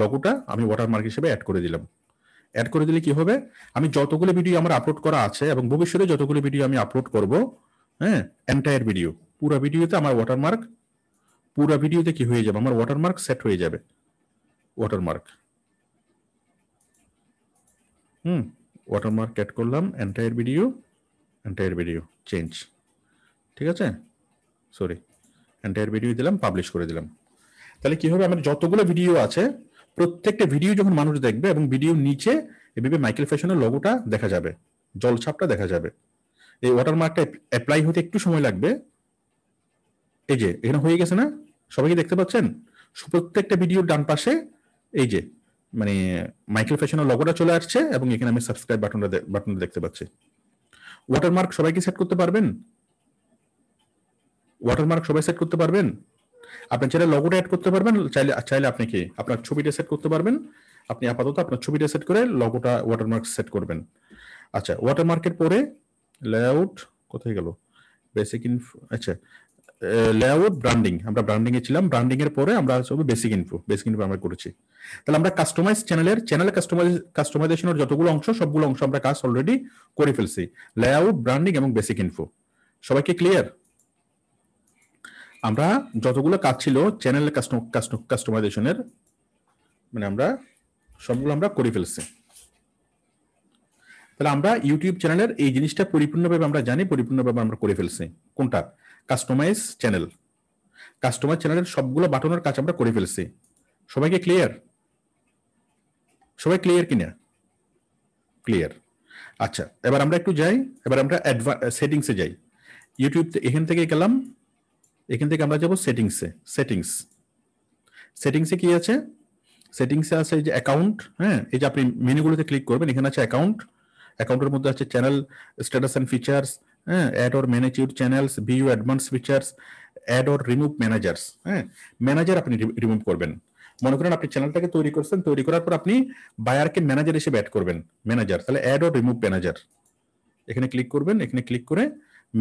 লগোটা আমি ওয়াটারমার্ক হিসেবে অ্যাড করে দিলাম অ্যাড করে দিলে কি হবে আমি যতগুলো ভিডিও আমার আপলোড করা আছে এবং ভবিষ্যতে যতগুলো ভিডিও আমি আপলোড করব হ্যাঁ এন্টায়ার ভিডিও পুরো ভিডিওতে আমার ওয়াটারমার্ক পুরো ভিডিওতে কি হয়ে যাবে আমার ওয়াটারমার্ক সেট হয়ে যাবে ওয়াটারমার্ক হুম ওয়াটারমার্ক অ্যাড করলাম entire video entire video change ঠিক আছে সরি এন্টায়ার ভিডিও দিলাম পাবলিশ করে দিলাম তাহলে কি হবে আমার যতগুলো ভিডিও আছে প্রত্যেকটা ভিডিও যখন মানুষ দেখবে এবং ভিডিও নিচে এভাবে মাইকেল ফ্যাশনের লোগোটা দেখা যাবে জলছাপটা দেখা যাবে এই ওয়াটারমার্কটা অ্যাপ্লাই হতে একটু সময় লাগবে এই যে এখানে হয়ে গেছে না সবাই কি দেখতে পাচ্ছেন প্রত্যেকটা ভিডিওর ডান পাশে এই যে মানে মাইকেল ফ্যাশনের লগোটা চলে আসছে এবং এখানে আমি সাবস্ক্রাইব বাটনটা বাটনটা দেখতে পাচ্ছি ওয়াটারমার্ক সবাই কি সেট করতে পারবেন ওয়াটারমার্ক সবাই সেট করতে পারবেন আপনি চাইলে লগোটা অ্যাড করতে পারবেন চাইলে চাইলে আপনি কি আপনার ছবিটা সেট করতে পারবেন আপনি আপাতত আপনার ছবিটা সেট করে লগোটা ওয়াটারমার্ক সেট করবেন আচ্ছা ওয়াটারমার্কের পরে লেআউট কোথায় গেল বেসিক ইনফো আচ্ছা লেআউট ব্র্যান্ডিং আমরা ব্র্যান্ডিং এ ছিলাম ব্র্যান্ডিং এর পরে আমরা সব বেসিক ইনফো বেসিক ইনফো আমরা করেছি তাহলে আমরা কাস্টমাইজ চ্যানেলের চ্যানেল কাস্টমাইজ কাস্টমাইজেশনের যতগুলো অংশ সবগুলো অংশ আমরা কাজ অলরেডি করে ফেলছি লেআউট ব্র্যান্ডিং এবং বেসিক ইনফো সবাইকে ক্লিয়ার আমরা যতগুলো কাজ ছিল চ্যানেল কাস্টমাইজেশনের মানে আমরা সবগুলো আমরা করে ফেলছি তাহলে আমরা ইউটিউব চ্যানেলের এই জিনিসটা পরিপূর্ণভাবে আমরা জানি পরিপূর্ণভাবে আমরা করে ফেলছি কোনটা কাস্টমাইজ চ্যানেল কাস্টমার চ্যানেলের সবগুলো বাটনের কাজ আমরা করে ফেলছি সবাইকে ক্লিয়ার সবাই ক্লিয়ার কিনা ক্লিয়ার আচ্ছা এবার আমরা একটু যাই এবার আমরা সেটিংসে যাই ইউটিউব এখান থেকে গেলাম এখান থেকে আমরা যাব সেটিংসে সেটিংস সেটিংসে কি আছে সেটিংসে আছে এই যে অ্যাকাউন্ট হ্যাঁ এই যে আপনি মেনুগুলোতে ক্লিক করবেন এখানে আছে অ্যাকাউন্ট অ্যাকাউন্টের মধ্যে আছে চ্যানেল স্ট্যাটাস অ্যান্ড ফিচার্স হ্যাঁ add or manage your channels view advance features add or remove managers হ্যাঁ ম্যানেজার আপনি রিমুভ করবেন মনে করেন আপনি চ্যানেলটাকে তৈরি করছেন তৈরি করার পর আপনি বায়ারকে ম্যানেজার হিসেবে অ্যাড করবেন ম্যানেজার তাহলে অ্যাড অর রিমুভ ম্যানেজার এখানে ক্লিক করবেন এখানে ক্লিক করে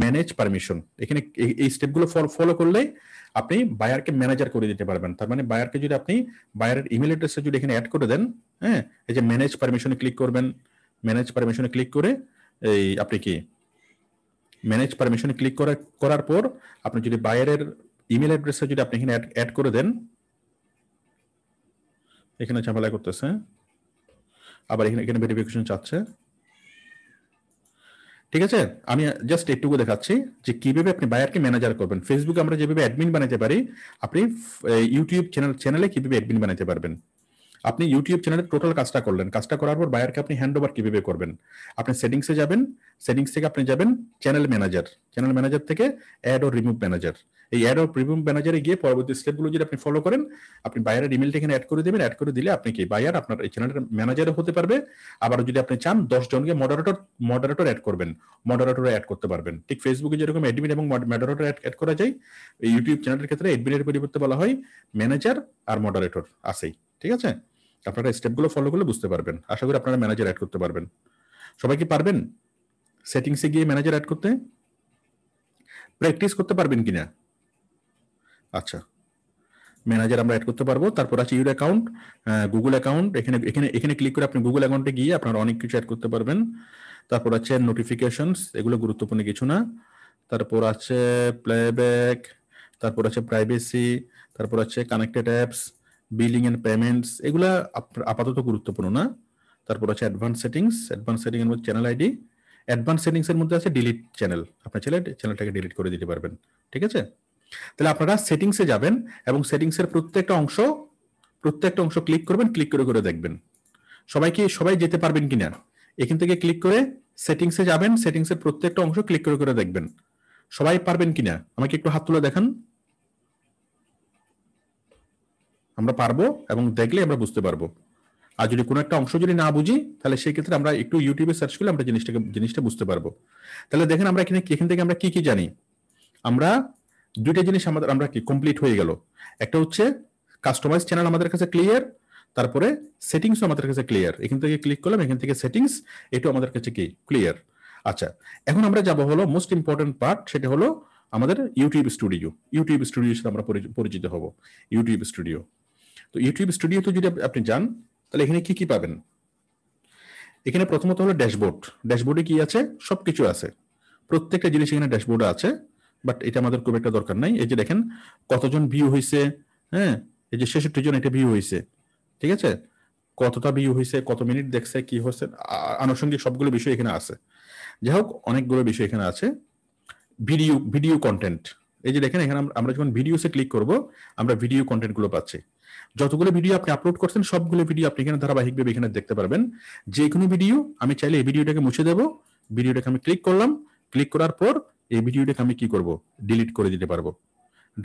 ম্যানেজ পারমিশন এখানে এই স্টেপগুলো ফলো করলে আপনি বায়ারকে ম্যানেজার করে দিতে পারবেন তার মানে বায়ারকে যদি আপনি বায়ারের ইমেল অ্যাড্রেসটা যদি এখানে অ্যাড করে দেন হ্যাঁ এই যে ম্যানেজ পারমিশনে ক্লিক করবেন ম্যানেজ পারমিশনে ক্লিক করে এই আপনি কি ম্যানেজ পারমিশনে ক্লিক করার করার পর আপনি যদি বাইরের ইমেল অ্যাড্রেসে যদি আপনি এখানে অ্যাড করে দেন এখানে ঝামেলা করতেছে আবার এখানে এখানে ভেরিফিকেশন চাচ্ছে ঠিক আছে আমি জাস্ট একটুকু দেখাচ্ছি যে কিভাবে আপনি বায়ারকে ম্যানেজার করবেন ফেসবুকে আমরা যেভাবে অ্যাডমিন বানাতে পারি আপনি ইউটিউব চ্যানেল চ্যানেলে কিভাবে অ্যাডমিন বানাতে পারবেন আপনি ইউটিউব চ্যানেলের টোটাল কাজটা করলেন কাজটা করার পর বায়ারকে আপনি হ্যান্ড ওভার কিভাবে করবেন আপনি সেটিংসে যাবেন সেটিংস থেকে আপনি যাবেন চ্যানেল ম্যানেজার চ্যানেল ম্যানেজার থেকে অ্যাড ও রিমুভ ম্যানেজার এই অ্যাড ও প্রিমিয়াম ম্যানেজারে গিয়ে পরবর্তী স্টেপগুলো যদি আপনি ফলো করেন আপনি বায়ারের ইমেলটা এখানে অ্যাড করে দেবেন অ্যাড করে দিলে আপনি কি বায়ার আপনার এই চ্যানেলের ম্যানেজারও হতে পারবে আবার যদি আপনি চান দশ জনকে মডারেটর মডারেটর অ্যাড করবেন মডারেটর অ্যাড করতে পারবেন ঠিক ফেসবুকে যেরকম অ্যাডমিন এবং মডারেটর অ্যাড করা যায় এই ইউটিউব চ্যানেলের ক্ষেত্রে অ্যাডমিনের পরিবর্তে বলা হয় ম্যানেজার আর মডারেটর আছেই ঠিক আছে আপনারা স্টেপগুলো ফলো করলে বুঝতে পারবেন আশা করি আপনারা ম্যানেজার অ্যাড করতে পারবেন সবাই কি পারবেন সেটিংসে গিয়ে ম্যানেজার অ্যাড করতে প্র্যাকটিস করতে পারবেন কিনা আচ্ছা ম্যানেজার আমরা অ্যাড করতে পারবো তারপর আছে ইউর অ্যাকাউন্ট গুগল অ্যাকাউন্ট এখানে এখানে এখানে ক্লিক করে আপনি গুগল অ্যাকাউন্টে গিয়ে আপনারা অনেক কিছু অ্যাড করতে পারবেন তারপর আছে নোটিফিকেশনস এগুলো গুরুত্বপূর্ণ কিছু না তারপর আছে প্লেব্যাক তারপর আছে প্রাইভেসি তারপর আছে connected apps billing and payments এগুলো আপাতত গুরুত্বপূর্ণ না তারপর আছে অ্যাডভান্স সেটিংস অ্যাডভান্স সেটিং এর মধ্যে চ্যানেল আইডি অ্যাডভান্স সেটিংস এর মধ্যে আছে ডিলিট চ্যানেল আপনার ছেলে চ্যানেলটাকে ডিলিট করে দিতে পারবেন ঠিক আছে তাহলে আপনারা সেটিংসে যাবেন এবং সেটিংসের প্রত্যেকটা অংশ প্রত্যেকটা অংশ ক্লিক করবেন ক্লিক করে করে দেখবেন সবাইকে সবাই যেতে পারবেন কিনা এখান থেকে ক্লিক করে সেটিংসে যাবেন সেটিংসের প্রত্যেকটা অংশ ক্লিক করে করে দেখবেন সবাই পারবেন কিনা আমাকে একটু হাত তুলে দেখান আমরা পারবো এবং দেখলে আমরা বুঝতে পারবো আর যদি কোনো একটা অংশ যদি না বুঝি তাহলে সেই ক্ষেত্রে আমরা একটু ইউটিউবে সার্চ করলে আমরা জিনিসটাকে জিনিসটা বুঝতে পারবো তাহলে দেখেন আমরা এখানে এখান থেকে আমরা কি কি জানি আমরা দুইটা জিনিস আমাদের আমরা কি কমপ্লিট হয়ে গেল একটা হচ্ছে কাস্টমাইজ চ্যানেল আমাদের কাছে ক্লিয়ার তারপরে সেটিংসও আমাদের কাছে ক্লিয়ার এখান থেকে ক্লিক করলাম এখান থেকে সেটিংস এটু আমাদের কাছে কি ক্লিয়ার আচ্ছা এখন আমরা যাব হলো মোস্ট ইম্পর্টেন্ট পার্ট সেটা হলো আমাদের ইউটিউব স্টুডিও ইউটিউব স্টুডিওর সাথে আমরা পরিচিত হব ইউটিউব স্টুডিও তো ইউটিউব স্টুডিওতে যদি আপনি যান তাহলে এখানে কি কি পাবেন এখানে প্রথমত হলো ড্যাশবোর্ড ড্যাশবোর্ডে কি আছে সবকিছু আছে প্রত্যেকটা জিনিস এখানে ড্যাশবোর্ডে আছে বাট এটা আমাদের খুব একটা দরকার নাই এই যে দেখেন কতজন ভিউ হয়েছে হ্যাঁ এই যে ছেষট্টি জন এটা ভিউ হয়েছে ঠিক আছে কতটা ভিউ হয়েছে কত মিনিট দেখছে কি হচ্ছে আনুষঙ্গিক সবগুলো বিষয় এখানে আছে যাই হোক অনেকগুলো বিষয় এখানে আছে ভিডিও ভিডিও কন্টেন্ট এই যে দেখেন এখানে আমরা যখন ভিডিওসে ক্লিক করব আমরা ভিডিও কন্টেন্ট গুলো পাচ্ছি যতগুলো ভিডিও আপনি আপলোড করছেন সবগুলো ভিডিও আপনি এখানে ধারাবাহিকভাবে এখানে দেখতে পারবেন যে কোনো ভিডিও আমি চাইলে এই ভিডিওটাকে মুছে দেব ভিডিওটাকে আমি ক্লিক করলাম ক্লিক করার পর এই ভিডিওটাকে আমি কি করব ডিলিট করে দিতে পারবো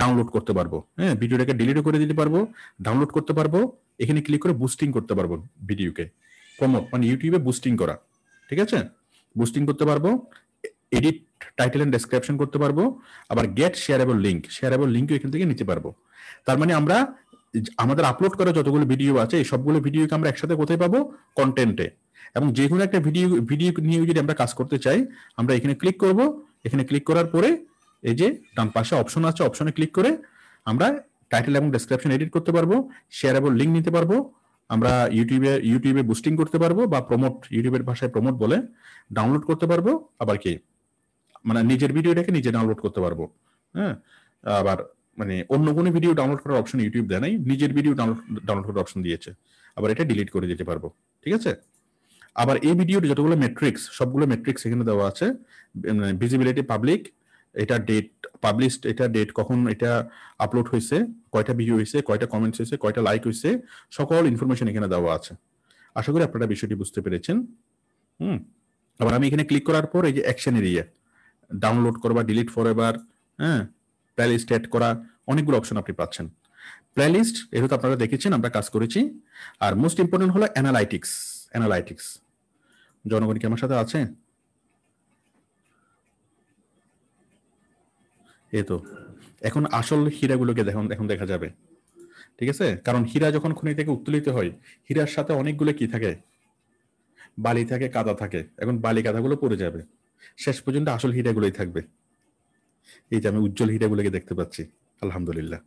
ডাউনলোড করতে পারবো হ্যাঁ ভিডিওটাকে ডিলিটও করে দিতে পারবো ডাউনলোড করতে পারবো এখানে ক্লিক করে বুস্টিং করতে পারবো ভিডিওকে প্রমোট মানে ইউটিউবে বুস্টিং করা ঠিক আছে বুস্টিং করতে পারবো এডিট টাইটেল এন্ড ডেসক্রিপশন করতে পারবো আবার গেট শেয়ারেবল লিঙ্ক শেয়ারেবল লিঙ্কও এখান থেকে নিতে পারবো তার মানে আমরা আমাদের আপলোড করা যতগুলো ভিডিও আছে এই সবগুলো ভিডিওকে আমরা একসাথে কোথায় পাবো কন্টেন্টে এবং যে কোনো একটা ভিডিও ভিডিও নিয়ে যদি আমরা কাজ করতে চাই আমরা এখানে ক্লিক করব এখানে ক্লিক করার পরে এই যে ডান পাশে অপশন আছে অপশনে ক্লিক করে আমরা টাইটেল এবং ডেসক্রিপশন এডিট করতে পারবো শেয়ার এবং লিঙ্ক নিতে পারবো আমরা ইউটিউবে ইউটিউবে বুস্টিং করতে পারবো বা প্রমোট ইউটিউবের ভাষায় প্রমোট বলে ডাউনলোড করতে পারবো আবার কি মানে নিজের ভিডিওটাকে নিজে ডাউনলোড করতে পারবো হ্যাঁ আবার মানে অন্য কোনো ভিডিও ডাউনলোড করার অপশন ইউটিউব দেয় নাই নিজের ভিডিও ডাউনলোড ডাউনলোড করার অপশন দিয়েছে আবার এটা ডিলিট করে দিতে পারবো ঠিক আছে আবার এই ভিডিওর যতগুলো মেট্রিক্স সবগুলো মেট্রিক্স এখানে দেওয়া আছে ভিজিবিলিটি মানে পাবলিক এটা ডেট পাবলিশড এটা ডেট কখন এটা আপলোড হয়েছে কয়টা ভিউ হয়েছে কয়টা কমেন্টস হয়েছে কয়টা লাইক হয়েছে সকল ইনফরমেশন এখানে দেওয়া আছে আশা করি আপনারা বিষয়টি বুঝতে পেরেছেন হুম আবার আমি এখানে ক্লিক করার পর এই যে অ্যাকশন এরিয়া ডাউনলোড করা বা ডিলিট ফর এবার হ্যাঁ প্লেলিস্ট অ্যাড করা অনেকগুলো অপশন আপনি পাচ্ছেন প্লেলিস্ট এটা তো আপনারা দেখেছেন আমরা কাজ করেছি আর মোস্ট ইম্পর্টেন্ট হলো অ্যানালাইটিক্স অ্যানালাইটিক্স জনগণ কি আমার সাথে আছে এ তো এখন আসল হীরাগুলোকে দেখুন এখন দেখা যাবে ঠিক আছে কারণ হীরা যখন খনি থেকে উত্তোলিত হয় হীরার সাথে অনেকগুলো কি থাকে বালি থাকে কাদা থাকে এখন বালি কাদাগুলো পড়ে যাবে শেষ পর্যন্ত আসল হীরাগুলোই থাকবে এই যে আমি উজ্জ্বল হীরাগুলোকে দেখতে পাচ্ছি আলহামদুলিল্লাহ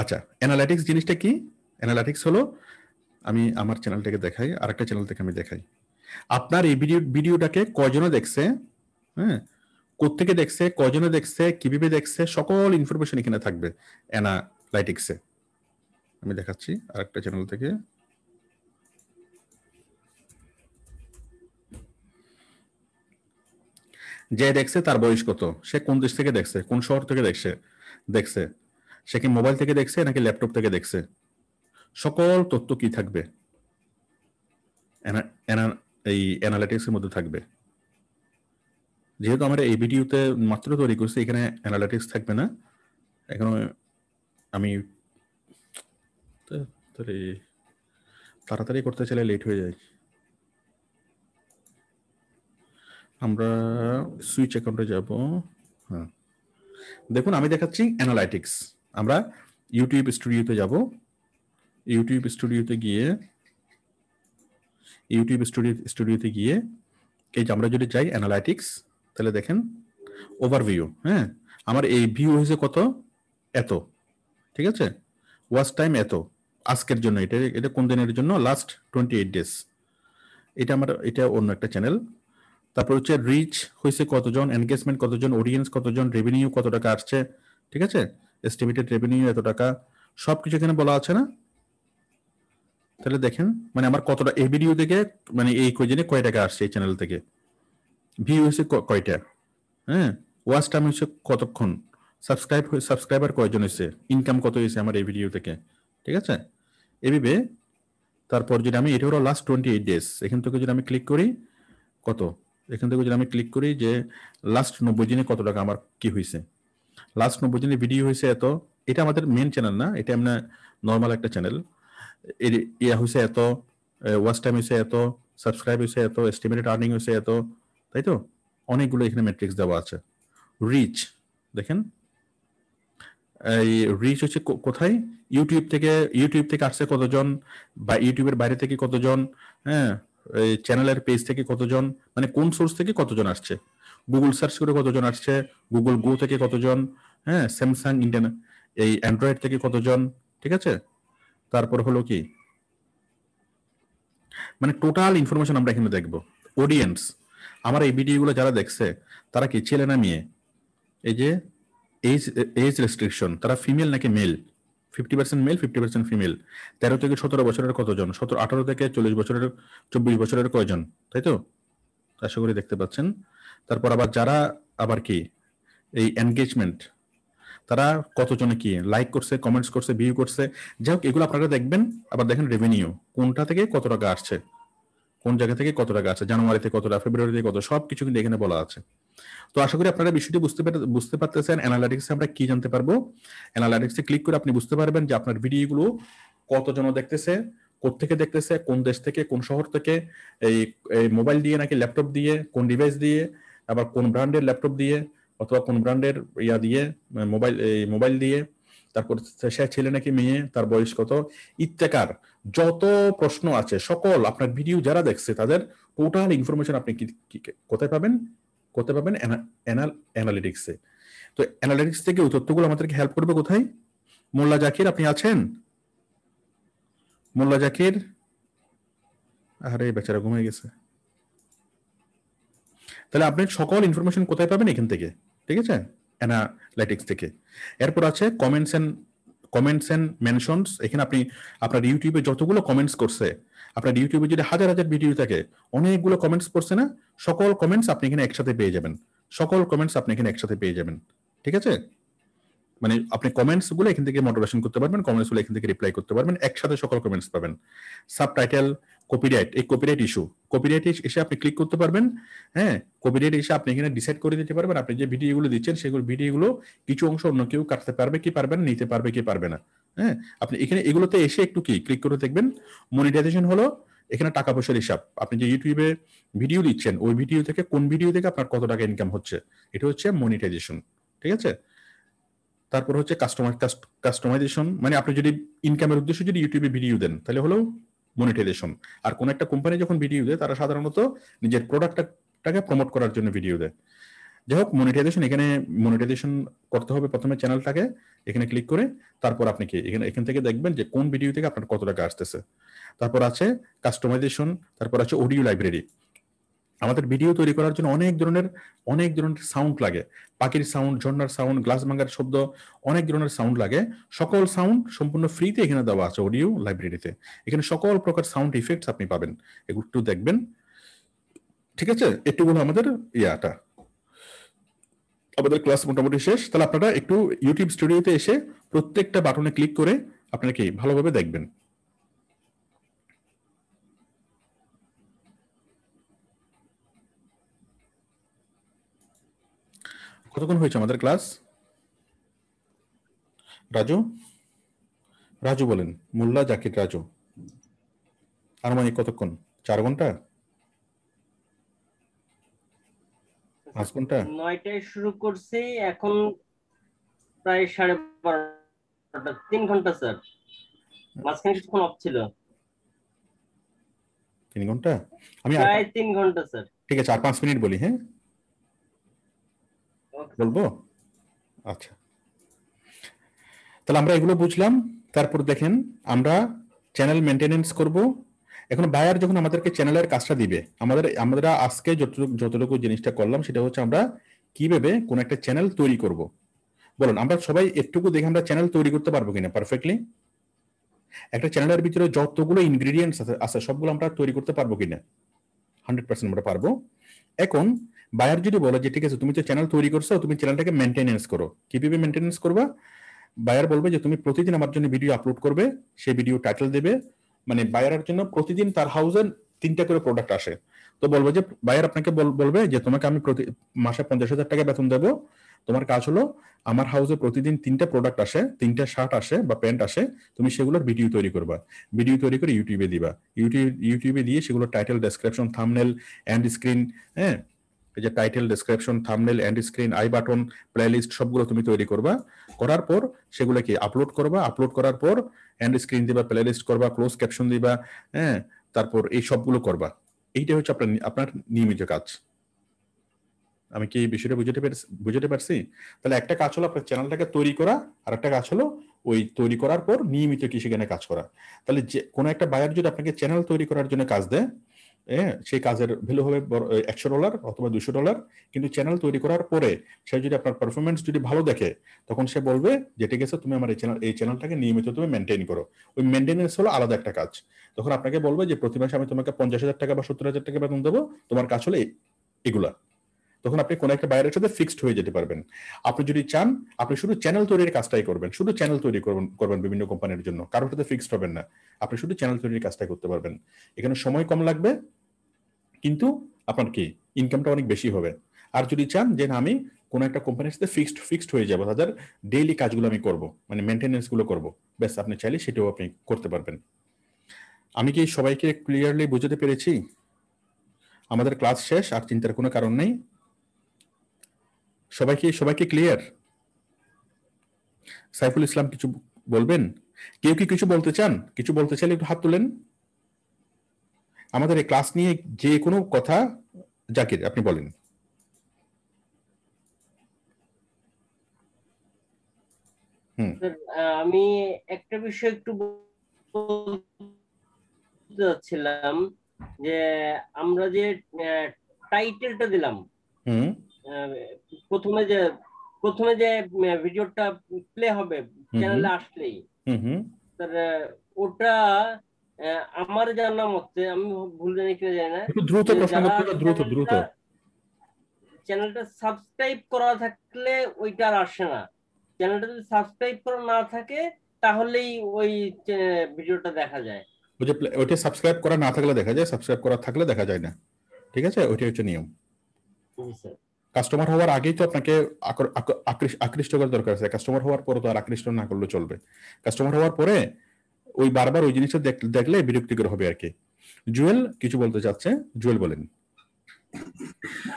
আচ্ছা অ্যানালাইটিক্স জিনিসটা কি অ্যানালাইটিক্স হলো আমি আমার চ্যানেলটাকে দেখাই আর একটা চ্যানেল থেকে আমি দেখাই আপনার এই ভিডিও ভিডিওটাকে কজনে দেখছে হ্যাঁ কোথেকে দেখছে কজনে দেখছে কিভাবে দেখছে সকল ইনফরমেশন এখানে থাকবে লাইটিক্সে আমি দেখাচ্ছি আর একটা চ্যানেল থেকে যে দেখছে তার বয়স কত সে কোন দেশ থেকে দেখছে কোন শহর থেকে দেখছে দেখছে সে কি মোবাইল থেকে দেখছে নাকি ল্যাপটপ থেকে দেখছে সকল তথ্য কি থাকবে এই অ্যানালিটিক্সের মধ্যে থাকবে যেহেতু আমরা এই ভিডিওতে মাত্র তৈরি করছি এখানে অ্যানালিটিক্স থাকবে না এখন আমি তাড়াতাড়ি করতে চাইলে লেট হয়ে যায় আমরা সুইচ অ্যাকাউন্টে যাব হ্যাঁ দেখুন আমি দেখাচ্ছি অ্যানালাইটিক্স আমরা ইউটিউব স্টুডিওতে যাব ইউটিউব স্টুডিওতে গিয়ে ইউটিউব স্টুডিও স্টুডিওতে গিয়ে এই যে আমরা যদি যাই অ্যানালাইটিক্স তাহলে দেখেন ওভারভিউ হ্যাঁ আমার এই ভিউ হয়েছে কত এত ঠিক আছে ওয়াচ টাইম এত আজকের জন্য এটা এটা কোন দিনের জন্য লাস্ট টোয়েন্টি এইট ডেজ এটা আমার এটা অন্য একটা চ্যানেল তারপর হচ্ছে রিচ হয়েছে কতজন এনগেজমেন্ট কতজন অডিয়েন্স কতজন রেভিনিউ কত টাকা আসছে ঠিক আছে এস্টিমেটেড রেভিনিউ এত টাকা সব কিছু এখানে বলা আছে না তাহলে দেখেন মানে আমার কতটা এই ভিডিও থেকে মানে এই কোয়েজনে কয় টাকা আসছে এই চ্যানেল থেকে ভিউ হয়েছে কয়টা হ্যাঁ ওয়াচ টাইম হয়েছে কতক্ষণ সাবস্ক্রাইব সাবস্ক্রাইবার কয়জন হয়েছে ইনকাম কত হয়েছে আমার এই ভিডিও থেকে ঠিক আছে এভাবে তারপর যদি আমি এটা হলো লাস্ট টোয়েন্টি এইট ডেজ এখান থেকে যদি আমি ক্লিক করি কত এখান থেকে যদি আমি ক্লিক করি যে লাস্ট নব্বই দিনে কত টাকা আমার কি হয়েছে লাস্ট নব্বই দিনে ভিডিও হয়েছে এত এটা আমাদের মেন চ্যানেল না এটা আমরা নর্মাল একটা চ্যানেল ইয়া হয়েছে এত ওয়াচ টাইম হয়েছে এত সাবস্ক্রাইব হয়েছে এত এস্টিমেটেড আর্নিং হয়েছে এত তাই তো অনেকগুলো এখানে ম্যাট্রিক্স দেওয়া আছে রিচ দেখেন এই রিচ হচ্ছে কোথায় ইউটিউব থেকে ইউটিউব থেকে আসছে কতজন বা ইউটিউবের বাইরে থেকে কতজন হ্যাঁ এই চ্যানেলের পেজ থেকে কতজন মানে কোন সোর্স থেকে কতজন আসছে গুগল সার্চ করে কতজন আসছে গুগল গো থেকে কতজন হ্যাঁ স্যামসাং ইন্টারনেট এই অ্যান্ড্রয়েড থেকে কতজন ঠিক আছে তারপর হলো কি মানে টোটাল ইনফরমেশন আমরা এখানে দেখব অডিয়েন্স আমার এই ভিডিওগুলো যারা দেখছে তারা কি ছেলে না মেয়ে এই যে এজ এজ রেস্ট্রিকশন তারা ফিমেল নাকি male fifty percent male fifty percent female তেরো থেকে সতেরো বছরের কতজন সতেরো আঠারো থেকে চল্লিশ বছরের চব্বিশ বছরের কয়জন তাই তো আশা করি দেখতে পাচ্ছেন তারপর আবার যারা আবার কি এই এনগেজমেন্ট তারা কতজনে কি লাইক করছে কমেন্টস করছে ভিউ করছে যাই হোক এগুলো আপনারা দেখবেন আবার দেখেন রেভিনিউ কোনটা থেকে কত টাকা আসছে কোন জায়গা থেকে কত টাকা আছে জানুয়ারিতে কতটা ফেব্রুয়ারিতে কত সব কিছু কিন্তু এখানে বলা আছে তো আশা করি আপনারা বিষয়টি বুঝতে বুঝতে পারতেছেন অ্যানালিটিক্সে আমরা কি জানতে পারবো অ্যানালিটিক্সে ক্লিক করে আপনি বুঝতে পারবেন যে আপনার ভিডিওগুলো কতজন দেখতেছে কোথেকে দেখতেছে কোন দেশ থেকে কোন শহর থেকে এই মোবাইল দিয়ে নাকি ল্যাপটপ দিয়ে কোন ডিভাইস দিয়ে আবার কোন ব্র্যান্ডের ল্যাপটপ দিয়ে অথবা কোন ব্র্যান্ডের ইয়া দিয়ে মোবাইল মানে মোবাইল দিয়ে তারপর সে ছেলে নাকি মেয়ে তার বয়স কত ইত্যাকার যত প্রশ্ন আছে সকল আপনার ভিডিও যারা দেখছে তাদের টোটাল ইনফরমেশন আপনি কোথায় পাবেন কোথায় পাবেন অ্যানালিটিক্সে তো অ্যানালিটিক্স থেকে ওই তথ্যগুলো আমাদেরকে হেল্প করবে কোথায় মোল্লা জাকির আপনি আছেন মোল্লা জাকির আরে বেচারা ঘুমিয়ে গেছে তাহলে আপনি সকল ইনফরমেশন কোথায় পাবেন এখান থেকে ঠিক আছে অ্যানালাইটিক্স থেকে এরপর আছে comments and comments and mentions এখানে আপনি আপনার ইউটিউবে যতগুলো কমেন্টস করছে আপনার ইউটিউবে যদি হাজার হাজার ভিডিও থাকে অনেকগুলো কমেন্টস করছে না সকল কমেন্টস আপনি এখানে একসাথে পেয়ে যাবেন সকল কমেন্টস আপনি এখানে একসাথে পেয়ে যাবেন ঠিক আছে মানে আপনি কমেন্টস গুলো এখান থেকে মোটিভেশন করতে পারবেন কমেন্টস গুলো এখান থেকে রিপ্লাই করতে পারবেন একসাথে সকল কমেন্টস পাবেন সাবটাইটেল কপিরাইট এই কপিরাইট ইস্যু কপিরাইট এসে আপনি ক্লিক করতে পারবেন হ্যাঁ কপিরাইট এসে আপনি এখানে ডিসাইড করে দিতে পারবেন আপনি যে ভিডিওগুলো দিচ্ছেন সেগুলো ভিডিওগুলো কিছু অংশ অন্য কেউ কাটতে পারবে কি পারবে না নিতে পারবে কি পারবে না হ্যাঁ আপনি এখানে এগুলোতে এসে একটু কি ক্লিক করে দেখবেন মনিটাইজেশন হলো এখানে টাকা পয়সার হিসাব আপনি যে ইউটিউবে ভিডিও দিচ্ছেন ওই ভিডিও থেকে কোন ভিডিও থেকে আপনার কত টাকা ইনকাম হচ্ছে এটা হচ্ছে মনিটাইজেশন ঠিক আছে তারপর হচ্ছে কাস্টমার কাস্টমাইজেশন মানে আপনি যদি ইনকামের উদ্দেশ্যে যদি ইউটিউবে ভিডিও দেন তাহলে হলো মনিটাইজেশন আর কোন একটা কোম্পানি যখন ভিডিও দেয় তারা সাধারণত নিজের প্রোডাক্টটাকে প্রমোট করার জন্য ভিডিও দেয় যাই হোক মনিটাইজেশন এখানে মনিটাইজেশন করতে হবে প্রথমে চ্যানেলটাকে এখানে ক্লিক করে তারপর আপনি কি এখানে এখান থেকে দেখবেন যে কোন ভিডিও থেকে আপনার কত টাকা আসতেছে তারপর আছে কাস্টমাইজেশন তারপর আছে অডিও লাইব্রেরি আমাদের ভিডিও তৈরি করার জন্য অনেক ধরনের অনেক ধরনের সাউন্ড লাগে পাখির সাউন্ড ঝর্নার সাউন্ড গ্লাস ভাঙার শব্দ অনেক ধরনের সাউন্ড লাগে সকল সাউন্ড সম্পূর্ণ ফ্রিতে এখানে দেওয়া আছে অডিও লাইব্রেরিতে এখানে সকল প্রকার সাউন্ড ইফেক্ট আপনি পাবেন একটু দেখবেন ঠিক আছে একটু হলো আমাদের ইয়াটা আমাদের ক্লাস মোটামুটি শেষ তাহলে আপনারা একটু ইউটিউব স্টুডিওতে এসে প্রত্যেকটা বাটনে ক্লিক করে আপনারা কি ভালোভাবে দেখবেন কতক্ষণ হয়েছে আমাদের ক্লাস রাজু রাজু বলেন মোল্লা জাকির রাজু আনুমানিক কতক্ষণ চার ঘন্টা পাঁচ ঘন্টা নয়টায় শুরু করছি এখন প্রায় সাড়ে বারোটা তিন ঘন্টা স্যার মাঝখানে কিছুক্ষণ অফ ছিল তিন ঘন্টা আমি প্রায় তিন ঘন্টা স্যার ঠিক আছে চার পাঁচ মিনিট বলি হ্যাঁ বলবো আচ্ছা তাহলে আমরা এগুলো বুঝলাম তারপর দেখেন আমরা চ্যানেল মেনটেনেন্স করব এখন বায়ার যখন আমাদেরকে চ্যানেলের কাজটা দিবে আমাদের আমরা আজকে যতটুকু যতটুকু জিনিসটা করলাম সেটা হচ্ছে আমরা কিভাবে কোন একটা চ্যানেল তৈরি করব বলুন আমরা সবাই একটুকু দেখে আমরা চ্যানেল তৈরি করতে পারবো কিনা পারফেক্টলি একটা চ্যানেলের ভিতরে যতগুলো ইনগ্রিডিয়েন্টস আছে সবগুলো আমরা তৈরি করতে পারবো কিনা হান্ড্রেড পার্সেন্ট আমরা পারবো এখন বায়ার যদি বলে যে ঠিক আছে তুমি তো চ্যানেল তৈরি করছো তুমি চ্যানেলটাকে মেনটেনেন্স করো কিভাবে মেনটেনেন্স করবা বায়ার বলবে যে তুমি প্রতিদিন আমার জন্য ভিডিও আপলোড করবে সেই ভিডিও টাইটেল দেবে মানে বায়ারের জন্য প্রতিদিন তার হাউসে তিনটা করে প্রোডাক্ট আসে তো বলবো যে বায়ার আপনাকে বলবে যে তোমাকে আমি প্রতি মাসে পঞ্চাশ হাজার টাকা বেতন দেবো তোমার কাজ হলো আমার হাউসে প্রতিদিন তিনটা প্রোডাক্ট আসে তিনটা শার্ট আসে বা প্যান্ট আসে তুমি সেগুলোর ভিডিও তৈরি করবা ভিডিও তৈরি করে ইউটিউবে দিবা ইউটিউব ইউটিউবে দিয়ে সেগুলোর title description thumbnail and screen হ্যাঁ যে title description thumbnail end screen I button playlist সবগুলো তুমি তৈরি করবা করার পর সেগুলোকে আপলোড করবা আপলোড করার পর এন্ড স্ক্রিন দিবা প্লেলিস্ট করবা ক্লোজ ক্যাপশন দিবা হ্যাঁ তারপর এই সবগুলো করবা এইটা হচ্ছে আপনার আপনার নিয়মিত কাজ আমি কি এই বিষয়টা বুঝতে পেরেছি বুঝতে পারছি তাহলে একটা কাজ হলো আপনার চ্যানেলটাকে তৈরি করা আর একটা কাজ হলো ওই তৈরি করার পর নিয়মিত কি সেখানে কাজ করা তাহলে যে কোনো একটা বায়ার যদি আপনাকে চ্যানেল তৈরি করার জন্য কাজ দেয় সেই কাজের ভ্যালু হবে একশো ডলার অথবা দুশো ডলার কিন্তু চ্যানেল তৈরি করার পরে সে যদি আপনার পারফরমেন্স যদি ভালো দেখে তখন সে বলবে যে ঠিক আছে তুমি আমার এই চ্যানেল এই চ্যানেলটাকে নিয়মিত তুমি মেনটেন করো ওই মেনটেনেন্স হলো আলাদা একটা কাজ তখন আপনাকে বলবে যে প্রতি মাসে আমি তোমাকে পঞ্চাশ হাজার টাকা বা সত্তর হাজার টাকা বেতন দেবো তোমার কাজ হলো এগুলা তখন আপনি কোনো একটা বাইরের সাথে ফিক্সড হয়ে যেতে পারবেন আপনি যদি চান আপনি শুধু চ্যানেল তৈরির কাজটাই করবেন শুধু চ্যানেল তৈরি করবেন করবেন বিভিন্ন কোম্পানির জন্য কারোর সাথে ফিক্সড হবেন না আপনি শুধু চ্যানেল তৈরির কাজটাই করতে পারবেন এখানে সময় কম লাগবে কিন্তু আপনার কি ইনকামটা অনেক বেশি হবে আর যদি চান যে আমি কোনো একটা কোম্পানির সাথে ফিক্সড ফিক্সড হয়ে যাবো তাদের ডেইলি কাজগুলো আমি করব মানে মেনটেনেন্সগুলো করবো ব্যাস আপনি চাইলে সেটাও আপনি করতে পারবেন আমি কি সবাইকে ক্লিয়ারলি বুঝতে পেরেছি আমাদের ক্লাস শেষ আর চিন্তার কোনো কারণ নেই সবাইকে সবাইকে ক্লিয়ার সাইফুল ইসলাম কিছু বলবেন কেউ কি কিছু বলতে চান কিছু বলতে চাইলে একটু হাত তোলেন আমাদের এই ক্লাস নিয়ে যে কোনো কথা জাকির আপনি বলেন আমি একটা বিষয় একটু যাচ্ছিলাম যে আমরা যে টাইটেলটা দিলাম প্রথমে যে প্রথমে যে ভিডিওটা প্লে হবে চ্যানেলে আসলেই তার ওটা আমার জানা মতে আমি ভুল জানি কিনা জানি না দ্রুত দ্রুত দ্রুত চ্যানেলটা সাবস্ক্রাইব করা থাকলে ওইটা আর আসে না চ্যানেলটা যদি সাবস্ক্রাইব করা না থাকে তাহলেই ওই ভিডিওটা দেখা যায় ওই যে ওইটা সাবস্ক্রাইব করা না থাকলে দেখা যায় সাবস্ক্রাইব করা থাকলে দেখা যায় না ঠিক আছে ওইটাই হচ্ছে নিয়ম কাস্টমার হওয়ার আগেই তো আপনাকে আকৃষ্ট করার দরকার আছে কাস্টমার হওয়ার পরে তো আর আকৃষ্ট না করলে চলবে কাস্টমার হওয়ার পরে ওই বারবার ওই জিনিসটা দেখলে বিরক্তিকর হবে আর কি জুয়েল কিছু বলতে চাচ্ছে জুয়েল বলেন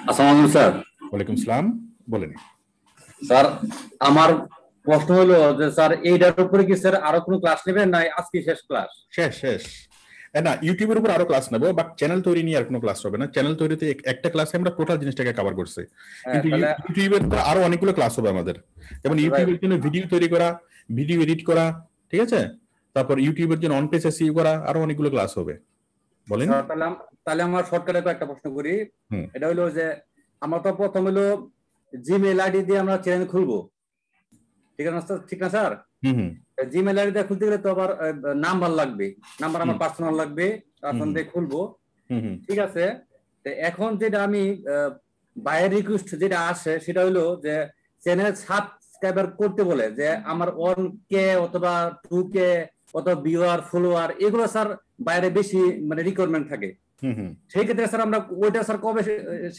আসসালামু আলাইকুম স্যার ওয়ালাইকুম সালাম বলেন স্যার আমার প্রশ্ন হলো যে স্যার এইটার উপরে কি স্যার আরো কোনো ক্লাস নেবেন না আজকে শেষ ক্লাস শেষ শেষ না ইউটিউবের উপর আরো ক্লাস নেবো বাট চ্যানেল তৈরি নিয়ে আর কোনো ক্লাস হবে না চ্যানেল তৈরিতে একটা ক্লাসে আমরা টোটাল জিনিসটাকে কভার করছি হ্যাঁ, কিন্তু ইউটিউবের আরো অনেকগুলো ক্লাস হবে আমাদের যেমন ইউটিউবের জন্য ভিডিও তৈরি করা ভিডিও এডিট করা ঠিক আছে তারপর ইউটিউবের জন্য অন পেজ করা আরো অনেকগুলো ক্লাস হবে বলেন তাহলে আমার শর্টকাটে একটা প্রশ্ন করি এটা হলো যে আমরা তো প্রথম হলো জিমেল আইডি দিয়ে আমরা চ্যানেল খুলবো ঠিক আছে ঠিক না স্যার জিমেল আইডি দিয়ে খুলতে গেলে তো আবার নাম্বার লাগবে নাম্বার আমার পার্সোনাল লাগবে পার্সোনাল দিয়ে খুলবো ঠিক আছে এখন যেটা আমি বাইরের রিকোয়েস্ট যেটা আসে সেটা হলো যে চ্যানেল সাবস্ক্রাইবার করতে বলে যে আমার ওয়ান কে অথবা টু কে অথবা ভিউয়ার ফলোয়ার এগুলো স্যার বাইরে বেশি মানে রিকোয়ারমেন্ট থাকে সেই ক্ষেত্রে স্যার আমরা ওইটা স্যার কবে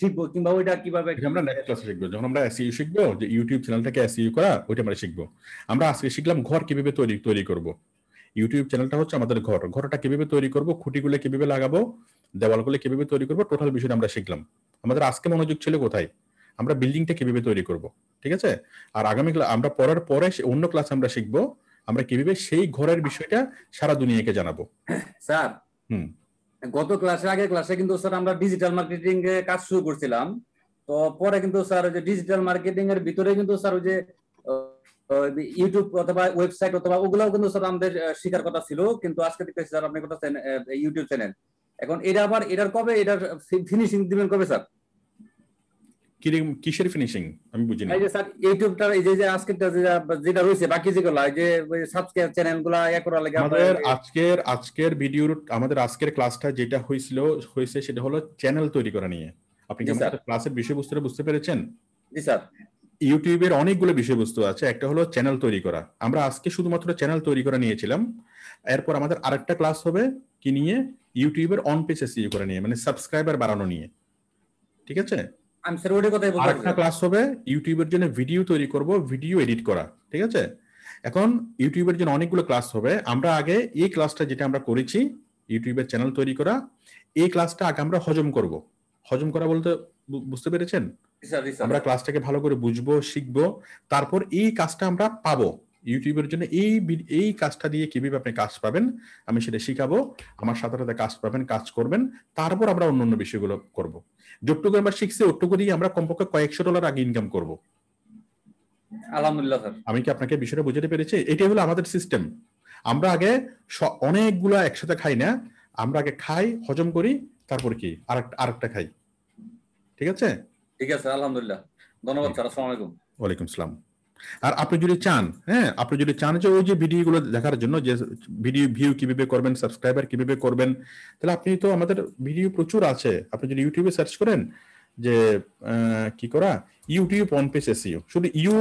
শিখবো কিংবা ওইটা কিভাবে আমরা নেক্সট ক্লাসে শিখবো যখন আমরা এসইউ e শিখবো যে ইউটিউব এসইউ e করা ওইটা আমরা শিখবো আমরা আজকে শিখলাম ঘর কিভাবে তৈরি তৈরি করব ইউটিউব চ্যানেলটা হচ্ছে আমাদের ঘর ঘরটা কিভাবে তৈরি করব খুঁটিগুলো কিভাবে লাগাবো দেওয়ালগুলো কিভাবে তৈরি করব টোটাল বিষয়টা আমরা শিখলাম আমাদের আজকে মনোযোগ ছিল কোথায় আমরা বিল্ডিংটা কিভাবে তৈরি করব ঠিক আছে আর আগামী আমরা পড়ার পরে অন্য ক্লাসে আমরা শিখবো আমরা কিভাবে সেই ঘরের বিষয়টা সারা দুনিয়াকে জানাবো স্যার হুম গত ক্লাসে আগে ক্লাসে কিন্তু স্যার আমরা ডিজিটাল মার্কেটিং এ কাজ শুরু করছিলাম তো পরে কিন্তু স্যার ওই যে ডিজিটাল মার্কেটিং এর ভিতরে কিন্তু স্যার ওই যে ইউটিউব অথবা ওয়েবসাইট অথবা ওগুলাও কিন্তু স্যার আমাদের শেখার কথা ছিল কিন্তু আজকে দেখতেছি স্যার আপনি কথা ইউটিউব চ্যানেল এখন এটা আবার এটার কবে এটার ফিনিশিং দিবেন কবে স্যার কিসের ফিনিশিং আমি বুঝি না এই যে স্যার ইউটিউবটা এই যে আজকে যেটা রয়েছে বাকি যেগুলো যে সাবস্ক্রাইব চ্যানেলগুলো ইয়া করা লাগে আমাদের আজকের আজকের ভিডিওর আমাদের আজকের ক্লাসটা যেটা হয়েছিল হয়েছে সেটা হলো চ্যানেল তৈরি করা নিয়ে আপনি কি আমাদের ক্লাসের বিষয়বস্তুটা বুঝতে পেরেছেন জি স্যার ইউটিউবের অনেকগুলো বিষয়বস্তু আছে একটা হলো চ্যানেল তৈরি করা আমরা আজকে শুধুমাত্র চ্যানেল তৈরি করা নিয়েছিলাম এরপর আমাদের আরেকটা ক্লাস হবে কি নিয়ে ইউটিউবের অন পেজ এসিও করে নিয়ে মানে সাবস্ক্রাইবার বাড়ানো নিয়ে ঠিক আছে আমি স্যার কথাই বলছি আরেকটা ক্লাস হবে ইউটিউবের জন্য ভিডিও তৈরি করব ভিডিও এডিট করা ঠিক আছে এখন ইউটিউবের জন্য অনেকগুলো ক্লাস হবে আমরা আগে এই ক্লাসটা যেটা আমরা করেছি ইউটিউবের চ্যানেল তৈরি করা এই ক্লাসটা আগে আমরা হজম করব হজম করা বলতে বুঝতে পেরেছেন আমরা ক্লাসটাকে ভালো করে বুঝবো শিখবো তারপর এই কাজটা আমরা পাবো ইউটিউবের জন্য এই এই কাজটা দিয়ে কিভাবে আপনি কাজ পাবেন আমি সেটা শিখাবো আমার সাথে সাথে কাজ পাবেন কাজ করবেন তারপর আমরা অন্য অন্য বিষয়গুলো করবো যতটুকু আমরা শিখছি ওটুকু দিয়ে আমরা কমপক্ষে কয়েকশো ডলার আগে ইনকাম করবো আলহামদুলিল্লাহ স্যার আমি কি আপনাকে বিষয়টা বুঝাতে পেরেছি এটাই হলো আমাদের সিস্টেম আমরা আগে অনেকগুলো একসাথে খাই না আমরা আগে খাই হজম করি তারপর কি আরেকটা খাই ঠিক আছে ঠিক আছে আলহামদুলিল্লাহ ধন্যবাদ স্যার আসসালামু আলাইকুম ওয়ালাইকুম আসসালাম আর আপনি যদি চান হ্যাঁ আপনি যদি চান যে ওই যে ভিডিওগুলো দেখার জন্য যে ভিডিও ভিউ কিভাবে করবেন সাবস্ক্রাইবার কিভাবে করবেন তাহলে আপনি তো আমাদের ভিডিও প্রচুর আছে আপনি যদি ইউটিউবে সার্চ করেন যে কি করা ইউটিউব অন পেজ এসিও শুধু 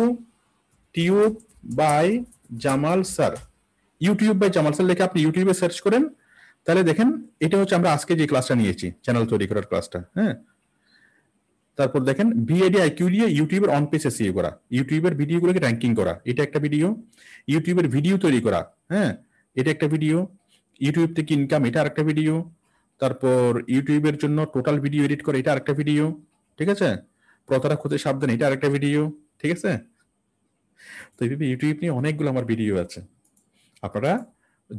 YouTube by Jamal sir YouTube by Jamal sir লেখে আপনি ইউটিউবে সার্চ করেন তাহলে দেখেন এটা হচ্ছে আমরা আজকে যে ক্লাসটা নিয়েছি চ্যানেল তৈরি করার ক্লাসটা হ্যাঁ তারপর দেখেন বিএডি আইকিউ দিয়ে ইউটিউবের অন পেজ এসিও করা ইউটিউবের ভিডিওগুলোকে র্যাঙ্কিং করা এটা একটা ভিডিও ইউটিউবের ভিডিও তৈরি করা হ্যাঁ এটা একটা ভিডিও ইউটিউব থেকে ইনকাম এটা আরেকটা ভিডিও তারপর ইউটিউবের জন্য টোটাল ভিডিও এডিট করা এটা আরেকটা ভিডিও ঠিক আছে প্রতারা খুঁজে সাবধান এটা আরেকটা ভিডিও ঠিক আছে তো এইভাবে ইউটিউব নিয়ে অনেকগুলো আমার ভিডিও আছে আপনারা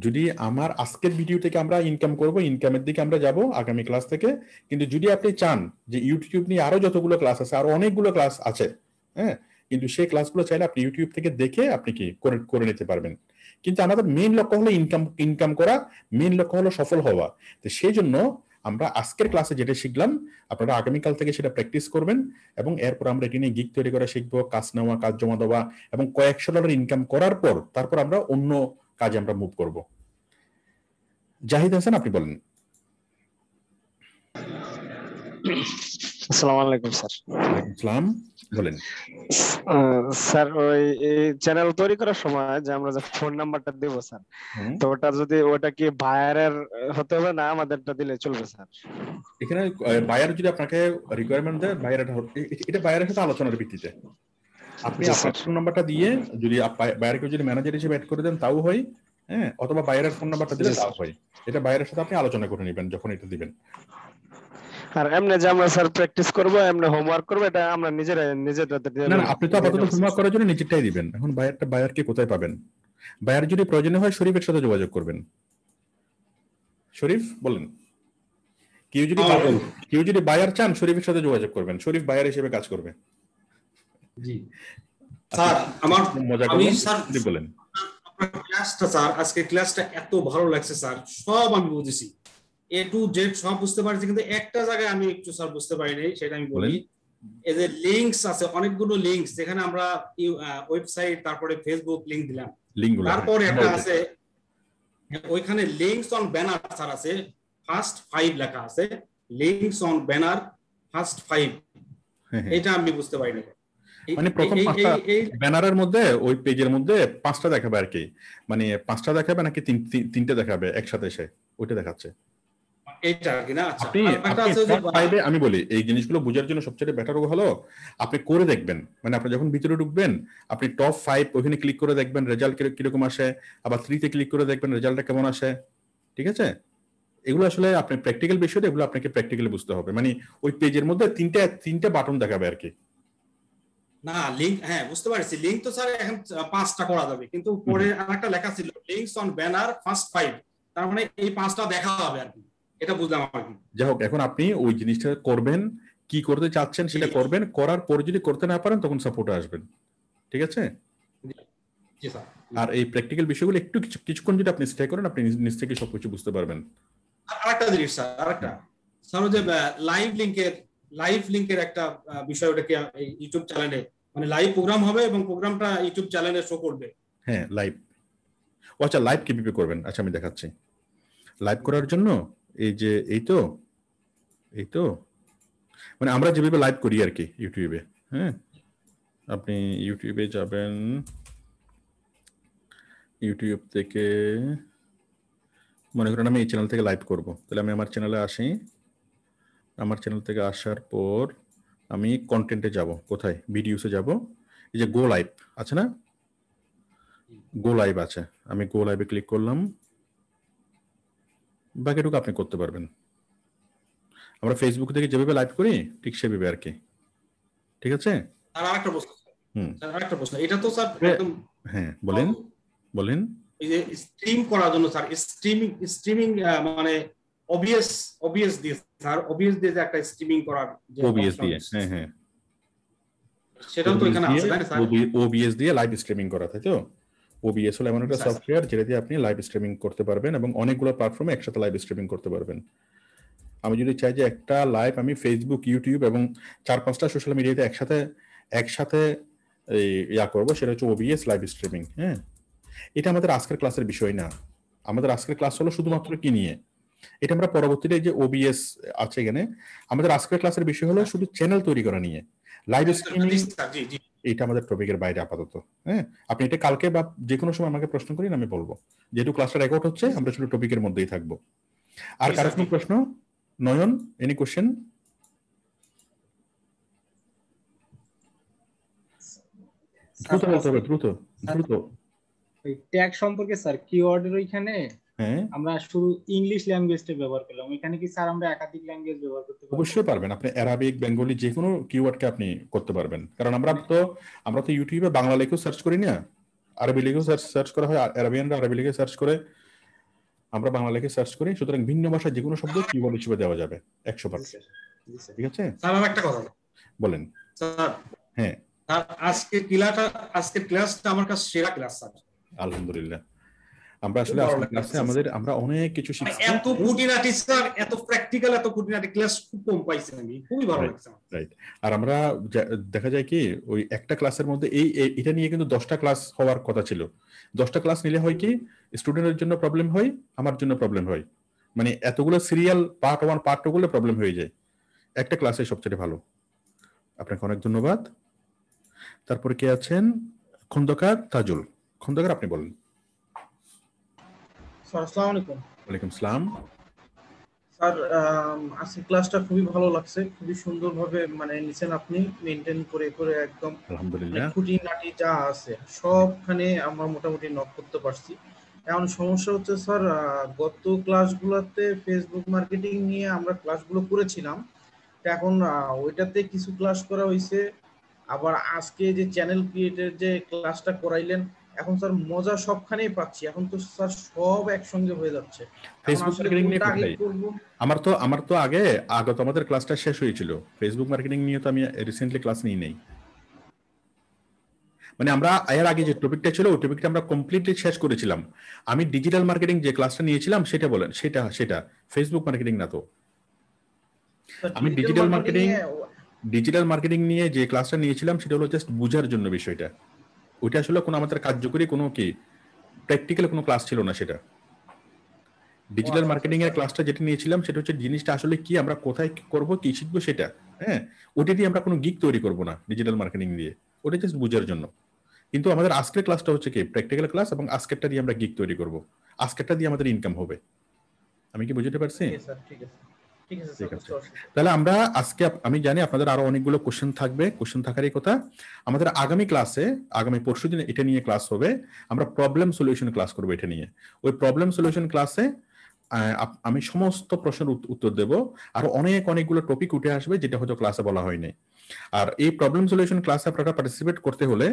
যদি আমার আজকের ভিডিও থেকে আমরা ইনকাম করব ইনকামের দিকে আমরা যাব আগামী ক্লাস থেকে কিন্তু যদি আপনি চান যে ইউটিউব নিয়ে আরো যতগুলো ক্লাস আছে আরো অনেকগুলো ক্লাস আছে হ্যাঁ কিন্তু সেই ক্লাসগুলো চাইলে আপনি ইউটিউব থেকে দেখে আপনি কি করে নিতে পারবেন কিন্তু আমাদের মেন লক্ষ্য হলো ইনকাম ইনকাম করা মেন লক্ষ্য হলো সফল হওয়া তো সেই জন্য আমরা আজকের ক্লাসে যেটা শিখলাম আপনারা আগামীকাল থেকে সেটা প্র্যাকটিস করবেন এবং এরপর আমরা এটি নিয়ে গিক তৈরি করা শিখবো কাজ নেওয়া কাজ জমা দেওয়া এবং কয়েকশো ডলার ইনকাম করার পর তারপর আমরা অন্য কাজে আমরা মুভ করব জাহিদ হাসান আপনি বলেন আলাইকুম স্যার আসসালাম বলেন স্যার ওই চ্যানেল তৈরি করার সময় যে আমরা যে ফোন নাম্বারটা দেব স্যার তো ওটা যদি ওটা কি বায়ারের হতে হবে না আমাদেরটা দিলে চলবে স্যার এখানে বায়ার যদি আপনাকে রিকোয়ারমেন্ট দেয় বায়ারটা এটা বায়ারের সাথে আলোচনার ভিত্তিতে আপনি আপনার ফোন নাম্বারটা দিয়ে যদি বাইরেকে যদি ম্যানেজার হিসেবে অ্যাড করে দেন তাও হয় হ্যাঁ অথবা বাইরের ফোন নাম্বারটা দিলে তাও হয় এটা বাইরের সাথে আপনি আলোচনা করে নেবেন যখন এটা দিবেন আর এমনি যে আমরা স্যার প্র্যাকটিস করব এমনি হোমওয়ার্ক করব এটা আমরা নিজেরা নিজেদের না না আপনি তো আপাতত হোমওয়ার্ক করার জন্য নিজেরটাই দিবেন এখন বায়ারটা বায়ারকে কোথায় পাবেন বায়ার যদি প্রয়োজন হয় শরীফের সাথে যোগাযোগ করবেন শরীফ বলেন কেউ যদি হ্যাঁ, কেউ যদি বায়ার চান শরীফের সাথে যোগাযোগ করবেন শরীফ বায়ার হিসেবে কাজ করবে অনেকগুলো যেখানে আমরা ওয়েবসাইট তারপরে ফেসবুক লিঙ্ক দিলাম হ্যাঁ, তারপরে একটা আছে ওইখানে লিংকস অন ব্যানার স্যার আছে ফার্স্ট ফাইভ লেখা আছে links on banner first five এটা আমি বুঝতে পারিনি মানে প্রথম পাঁচটা ব্যানারের মধ্যে ওই পেজের মধ্যে পাঁচটা দেখাবে আর কি মানে পাঁচটা দেখাবে নাকি তিনটে দেখাবে একসাথে এসে ওইটা দেখাচ্ছে আচ্ছা। আমি বলি এই জিনিসগুলো বোঝার জন্য সবচেয়ে বেটার হলো আপনি করে দেখবেন মানে আপনি যখন ভিতরে ঢুকবেন আপনি টপ ফাইভ ওখানে ক্লিক করে দেখবেন রেজাল্ট কিরকম আসে আবার থ্রিতে ক্লিক করে দেখবেন রেজাল্টটা কেমন আসে ঠিক আছে এগুলো আসলে আপনি প্র্যাকটিক্যাল বিষয় এগুলো আপনাকে প্র্যাকটিক্যালি বুঝতে হবে মানে ওই পেজের মধ্যে তিনটা তিনটা বাটন দেখাবে আর কি না লিঙ্ক হ্যাঁ বুঝতে পারছি লিঙ্ক তো স্যার এখন পাঁচটা করা যাবে কিন্তু পরে একটা লেখা ছিল links on banner first five তার মানে এই পাঁচটা দেখা হবে আর কি এটা বুঝলাম আর কি যাই হোক এখন আপনি ওই জিনিসটা করবেন কি করতে চাচ্ছেন সেটা করবেন করার পর যদি করতে না পারেন তখন সাপোর্ট আসবেন ঠিক আছে আর এই প্র্যাকটিক্যাল বিষয়গুলো একটু কিছুক্ষণ যদি আপনি স্টে করেন আপনি নিজ থেকে সবকিছু বুঝতে পারবেন আরেকটা জিনিস স্যার আরেকটা স্যার যে লাইভ লিংকের লাইভ লিংকের একটা বিষয় ওটাকে ইউটিউব চ্যানেলে মানে লাইভ প্রোগ্রাম হবে এবং প্রোগ্রামটা ইউটিউব চ্যানেলে শো করবে হ্যাঁ লাইভ ও আচ্ছা লাইভ কিভাবে করবেন আচ্ছা আমি দেখাচ্ছি লাইভ করার জন্য এই যে এই তো এই তো মানে আমরা যেভাবে লাইভ করি আর কি ইউটিউবে হ্যাঁ আপনি ইউটিউবে যাবেন ইউটিউব থেকে মনে করেন আমি এই চ্যানেল থেকে লাইভ করব তাহলে আমি আমার চ্যানেলে আসি আমার চ্যানেল থেকে আসার পর আমি কন্টেন্টে যাব কোথায় ভিডিওসে যাব এই যে গো লাইভ আছে না গো লাইভ আছে আমি গো লাইভে ক্লিক করলাম বাকিটুকু আপনি করতে পারবেন আমরা ফেসবুক থেকে যেভাবে লাইভ করি ঠিক সেভাবে আর কি ঠিক আছে আর আরেকটা প্রশ্ন হুম আরেকটা প্রশ্ন এটা তো স্যার হ্যাঁ, একদম হ্যাঁ বলেন বলেন এই যে স্ট্রিম করার জন্য স্যার স্ট্রিমিং স্ট্রিমিং মানে অবভিয়াস অবভিয়াস দিয়েছে স্যার অবভিয়াস দিয়ে একটা স্ট্রিমিং করার ওবিএস দিয়ে হ্যাঁ হ্যাঁ সেটাও তো এখানে আছে স্যার ওবিএস দিয়ে লাইভ স্ট্রিমিং করা তাই তো ওবিএস হলো এমন একটা সফটওয়্যার যেটা দিয়ে আপনি লাইভ স্ট্রিমিং করতে পারবেন এবং অনেকগুলো প্ল্যাটফর্মে একসাথে লাইভ স্ট্রিমিং করতে পারবেন আমি যদি চাই যে একটা লাইভ আমি ফেসবুক ইউটিউব এবং চার পাঁচটা সোশ্যাল মিডিয়াতে একসাথে একসাথে ইয়া করবো সেটা হচ্ছে ওবিএস লাইভ স্ট্রিমিং হ্যাঁ এটা আমাদের আজকের ক্লাসের বিষয় না আমাদের আজকের ক্লাস হলো শুধুমাত্র কি নিয়ে এটা আমরা পরবর্তীতে যে ওবিএস আছে এখানে আমাদের আজকের ক্লাসের বিষয় হলো শুধু চ্যানেল তৈরি করা নিয়ে লাইভ স্ট্রিমিং এটা আমাদের টপিকের বাইরে আপাতত হ্যাঁ আপনি এটা কালকে বা যে কোনো সময় আমাকে প্রশ্ন করেন আমি বলবো যেহেতু ক্লাসটা রেকর্ড হচ্ছে আমরা শুধু টপিকের মধ্যেই থাকবো আর কারো কোনো প্রশ্ন নয়ন এনি কোশ্চেন দ্রুত বলতে হবে দ্রুত দ্রুত ট্যাগ সম্পর্কে স্যার কিওয়ার্ডের ওইখানে হ্যাঁ? আমরা শুধু ইংলিশ ল্যাঙ্গুয়েজটা ব্যবহার করলাম এখানে কি স্যার আমরা একাধিক ল্যাঙ্গুয়েজ ব্যবহার করতে পারবো অবশ্যই পারবেন আপনি অ্যারাবিক বেঙ্গলি যে কোনো কিওয়ার্ডকে আপনি করতে পারবেন কারণ আমরা তো আমরা তো ইউটিউবে বাংলা লিখেও সার্চ করি না আরবি লিখেও সার্চ সার্চ করা হয় অ্যারাবিয়ানরা আরবি লিখে সার্চ করে আমরা বাংলা লিখে সার্চ করি সুতরাং ভিন্ন ভাষা যে কোনো শব্দ কিওয়ার্ড হিসেবে দেওয়া যাবে একশো পার্সেন্ট ঠিক আছে স্যার আমার একটা কথা বলেন স্যার হ্যাঁ আজকে ক্লাসটা আজকে ক্লাসটা আমার কাছে সেরা ক্লাস স্যার আলহামদুলিল্লাহ আমরা আসলে ক্লাসে আমাদের আমরা অনেক কিছু শিখছি এত খুঁটিনাটি স্যার এত প্র্যাকটিক্যাল এত খুঁটিনাটি ক্লাস খুব কম পাইছি আমি খুবই ভালো লাগছে রাইট আর আমরা দেখা যায় কি ওই একটা ক্লাসের মধ্যে এই এটা নিয়ে কিন্তু দশটা ক্লাস হওয়ার কথা ছিল দশটা ক্লাস নিলে হয় কি স্টুডেন্টের জন্য প্রবলেম হয় আমার জন্য প্রবলেম হয় মানে এতগুলো serial part one part two গুলো প্রবলেম হয়ে যায় একটা ক্লাসে সবচেয়ে ভালো আপনাকে অনেক ধন্যবাদ তারপরে কে আছেন খন্দকার তাজুল খন্দকার আপনি বলেন স্যার আসসালামু আলাইকুম ওয়ালাইকুম আসসালাম স্যার আজকে ক্লাসটা খুবই ভালো লাগছে খুবই সুন্দরভাবে মানে নিছেন আপনি মেনটেন করে করে একদম মানে আলহামদুলিল্লাহ খুঁটি নাটি যা আছে সবখানে আমরা মোটামুটি নক করতে পারছি এখন সমস্যা হচ্ছে স্যার গত ক্লাসগুলোতে ফেসবুক মার্কেটিং নিয়ে আমরা ক্লাসগুলো করেছিলাম এখন ওইটাতে কিছু ক্লাস করা হয়েছে আবার আজকে যে চ্যানেল ক্রিয়েটের যে ক্লাসটা করাইলেন এখন স্যার মজা সবখানেই পাচ্ছি এখন তো স্যার সব একসঙ্গে হয়ে যাচ্ছে ফেসবুক মার্কেটিং নিয়ে আমার তো আমার তো আগে আগে তোমাদের ক্লাসটা শেষ হয়েছিল ফেসবুক মার্কেটিং নিয়ে তো আমি রিসেন্টলি ক্লাস নিয়ে নেই মানে আমরা এর আগে যে টপিকটা ছিল ওই টপিকটা আমরা কমপ্লিটলি শেষ করেছিলাম আমি ডিজিটাল মার্কেটিং যে ক্লাসটা নিয়েছিলাম সেটা বলেন সেটা সেটা ফেসবুক মার্কেটিং না তো আমি ডিজিটাল মার্কেটিং ডিজিটাল মার্কেটিং নিয়ে যে ক্লাসটা নিয়েছিলাম সেটা হলো জাস্ট বুঝার জন্য বিষয়টা ওইটা আসলে কোনো আমাদের কার্যকরী কোনো কি প্র্যাকটিক্যাল কোনো ক্লাস ছিল না সেটা ডিজিটাল মার্কেটিং এর ক্লাসটা যেটা নিয়েছিলাম সেটা হচ্ছে জিনিসটা আসলে কি আমরা কোথায় করব কি শিখবো সেটা হ্যাঁ ওটা দিয়ে আমরা কোনো গিক তৈরি করব না ডিজিটাল মার্কেটিং দিয়ে ওটা জাস্ট বুঝার জন্য কিন্তু আমাদের আজকের ক্লাসটা হচ্ছে কি প্র্যাকটিক্যাল ক্লাস এবং আজকেরটা দিয়ে আমরা গিক তৈরি করব আজকেরটা দিয়ে আমাদের ইনকাম হবে আমি কি বুঝতে পারছি ঠিক আছে তাহলে আমরা আজকে আমি জানি আপনাদের আরো অনেকগুলো কোশ্চেন থাকবে কোশ্চেন থাকারই কথা আমাদের আগামী ক্লাসে আগামী পরশু দিন এটা নিয়ে ক্লাস হবে আমরা প্রবলেম সলিউশন ক্লাস করবো এটা নিয়ে ওই প্রবলেম সলিউশন ক্লাসে আমি সমস্ত প্রশ্নের উত্তর দেব আর অনেক অনেকগুলো টপিক উঠে আসবে যেটা হয়তো ক্লাসে বলা হয়নি আর এই প্রবলেম সলিউশন ক্লাসে আপনারা পার্টিসিপেট করতে হলে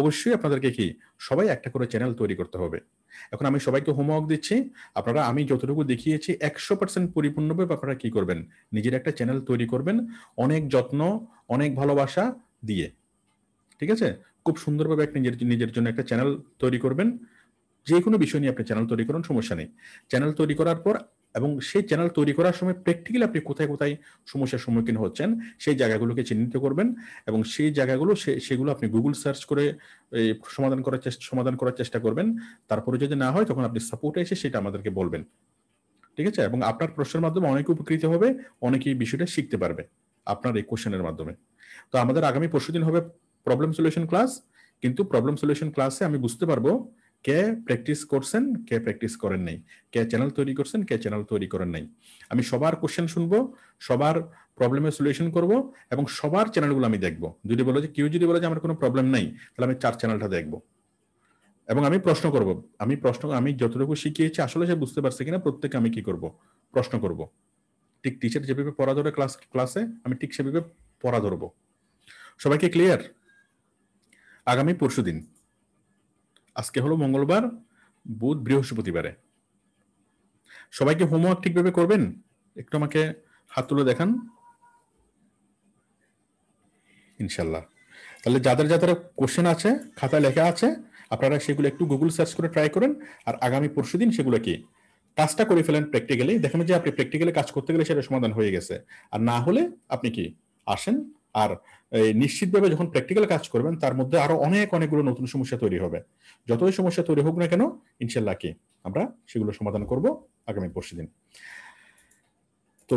অবশ্যই আপনাদেরকে কি সবাই একটা করে চ্যানেল তৈরি করতে হবে এখন আমি সবাইকে হোমওয়ার্ক দিচ্ছি আপনারা আমি যতটুকু দেখিয়েছি একশো পার্সেন্ট পরিপূর্ণভাবে আপনারা কি করবেন নিজের একটা চ্যানেল তৈরি করবেন অনেক যত্ন অনেক ভালোবাসা দিয়ে ঠিক আছে খুব সুন্দরভাবে এক নিজের নিজের জন্য একটা চ্যানেল তৈরি করবেন যে কোনো বিষয় নিয়ে আপনি চ্যানেল তৈরি করুন সমস্যা নেই চ্যানেল তৈরি করার পর এবং সেই চ্যানেল তৈরি করার সময় প্র্যাকটিক্যালি আপনি কোথায় কোথায় সমস্যার সম্মুখীন হচ্ছেন সেই জায়গাগুলোকে চিহ্নিত করবেন এবং সেই জায়গাগুলো সেগুলো আপনি গুগল সার্চ করে সমাধান করার চেষ্টা সমাধান করার চেষ্টা করবেন তারপরে যদি না হয় তখন আপনি সাপোর্টে এসে সেটা আমাদেরকে বলবেন ঠিক আছে এবং আপনার প্রশ্নের মাধ্যমে অনেকে উপকৃত হবে অনেকে এই বিষয়টা শিখতে পারবে আপনার এই কোশ্চেনের মাধ্যমে তো আমাদের আগামী পরশুদিন হবে প্রবলেম সলিউশন ক্লাস কিন্তু প্রবলেম সলিউশন ক্লাসে আমি বুঝতে পারবো কে প্র্যাকটিস করছেন কে প্র্যাকটিস করেন নাই কে চ্যানেল তৈরি করছেন কে চ্যানেল তৈরি করেন নাই আমি সবার কোশ্চেন শুনবো সবার প্রবলেমের সলিউশন করব এবং সবার চ্যানেলগুলো আমি দেখব যদি বলো যে কেউ যদি বলে যে আমার কোনো প্রবলেম নাই তাহলে আমি চার চ্যানেলটা দেখবো এবং আমি প্রশ্ন করব আমি প্রশ্ন আমি যতটুকু শিখিয়েছি আসলে সে বুঝতে পারছে কিনা প্রত্যেকে আমি কি করব প্রশ্ন করব ঠিক টিচার যেভাবে পড়া ধরে ক্লাস ক্লাসে আমি ঠিক সেভাবে পড়া ধরবো সবাইকে ক্লিয়ার আগামী পরশু দিন আজকে হলো মঙ্গলবার বুধ বৃহস্পতিবারে সবাইকে হোমওয়ার্ক ঠিকভাবে করবেন একটু আমাকে হাত তুলে দেখান ইনশাল্লাহ তাহলে যাদের যাদের কোশ্চেন আছে খাতায় লেখা আছে আপনারা সেগুলো একটু গুগল সার্চ করে ট্রাই করেন আর আগামী পরশু দিন সেগুলো কি কাজটা করে ফেলেন প্র্যাকটিক্যালি দেখেন যে আপনি প্র্যাকটিক্যালি কাজ করতে গেলে সেটা সমাধান হয়ে গেছে আর না হলে আপনি কি আসেন আর নিশ্চিতভাবে যখন প্র্যাকটিক্যাল কাজ করবেন তার মধ্যে আরো অনেক অনেকগুলো নতুন সমস্যা তৈরি হবে যতই সমস্যা তৈরি হোক না কেন ইনশাল্লাহ কি আমরা সেগুলো সমাধান করব আগামী পরশু দিন তো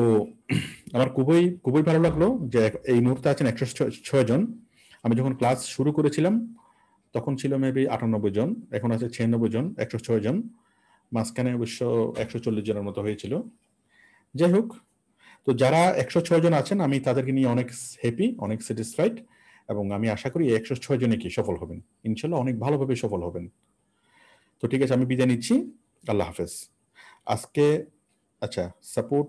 আমার খুবই খুবই ভালো লাগলো যে এই মুহূর্তে আছেন একশো ছয় জন আমি যখন ক্লাস শুরু করেছিলাম তখন ছিল মেবি আটানব্বই জন এখন আছে ছিয়ানব্বই জন একশো ছয় জন মাঝখানে অবশ্য একশো চল্লিশ জনের মতো হয়েছিল যাই হোক তো যারা একশো ছয় জন আছেন আমি তাদেরকে নিয়ে অনেক হ্যাপি অনেক স্যাটিসফাইড এবং আমি আশা করি একশো ছয় জনে কি সফল হবেন ইনশাল্লাহ অনেক ভালোভাবে সফল হবেন তো ঠিক আছে আমি বিদায় নিচ্ছি আল্লাহ হাফেজ আজকে আচ্ছা সাপোর্ট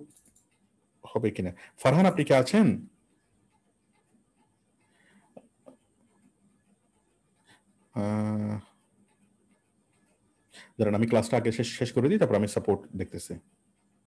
হবে কিনা ফারহান আপনি কি আছেন দাঁড়ান আমি ক্লাসটা আগে শেষ শেষ করে দিই তারপর আমি সাপোর্ট দেখতেছি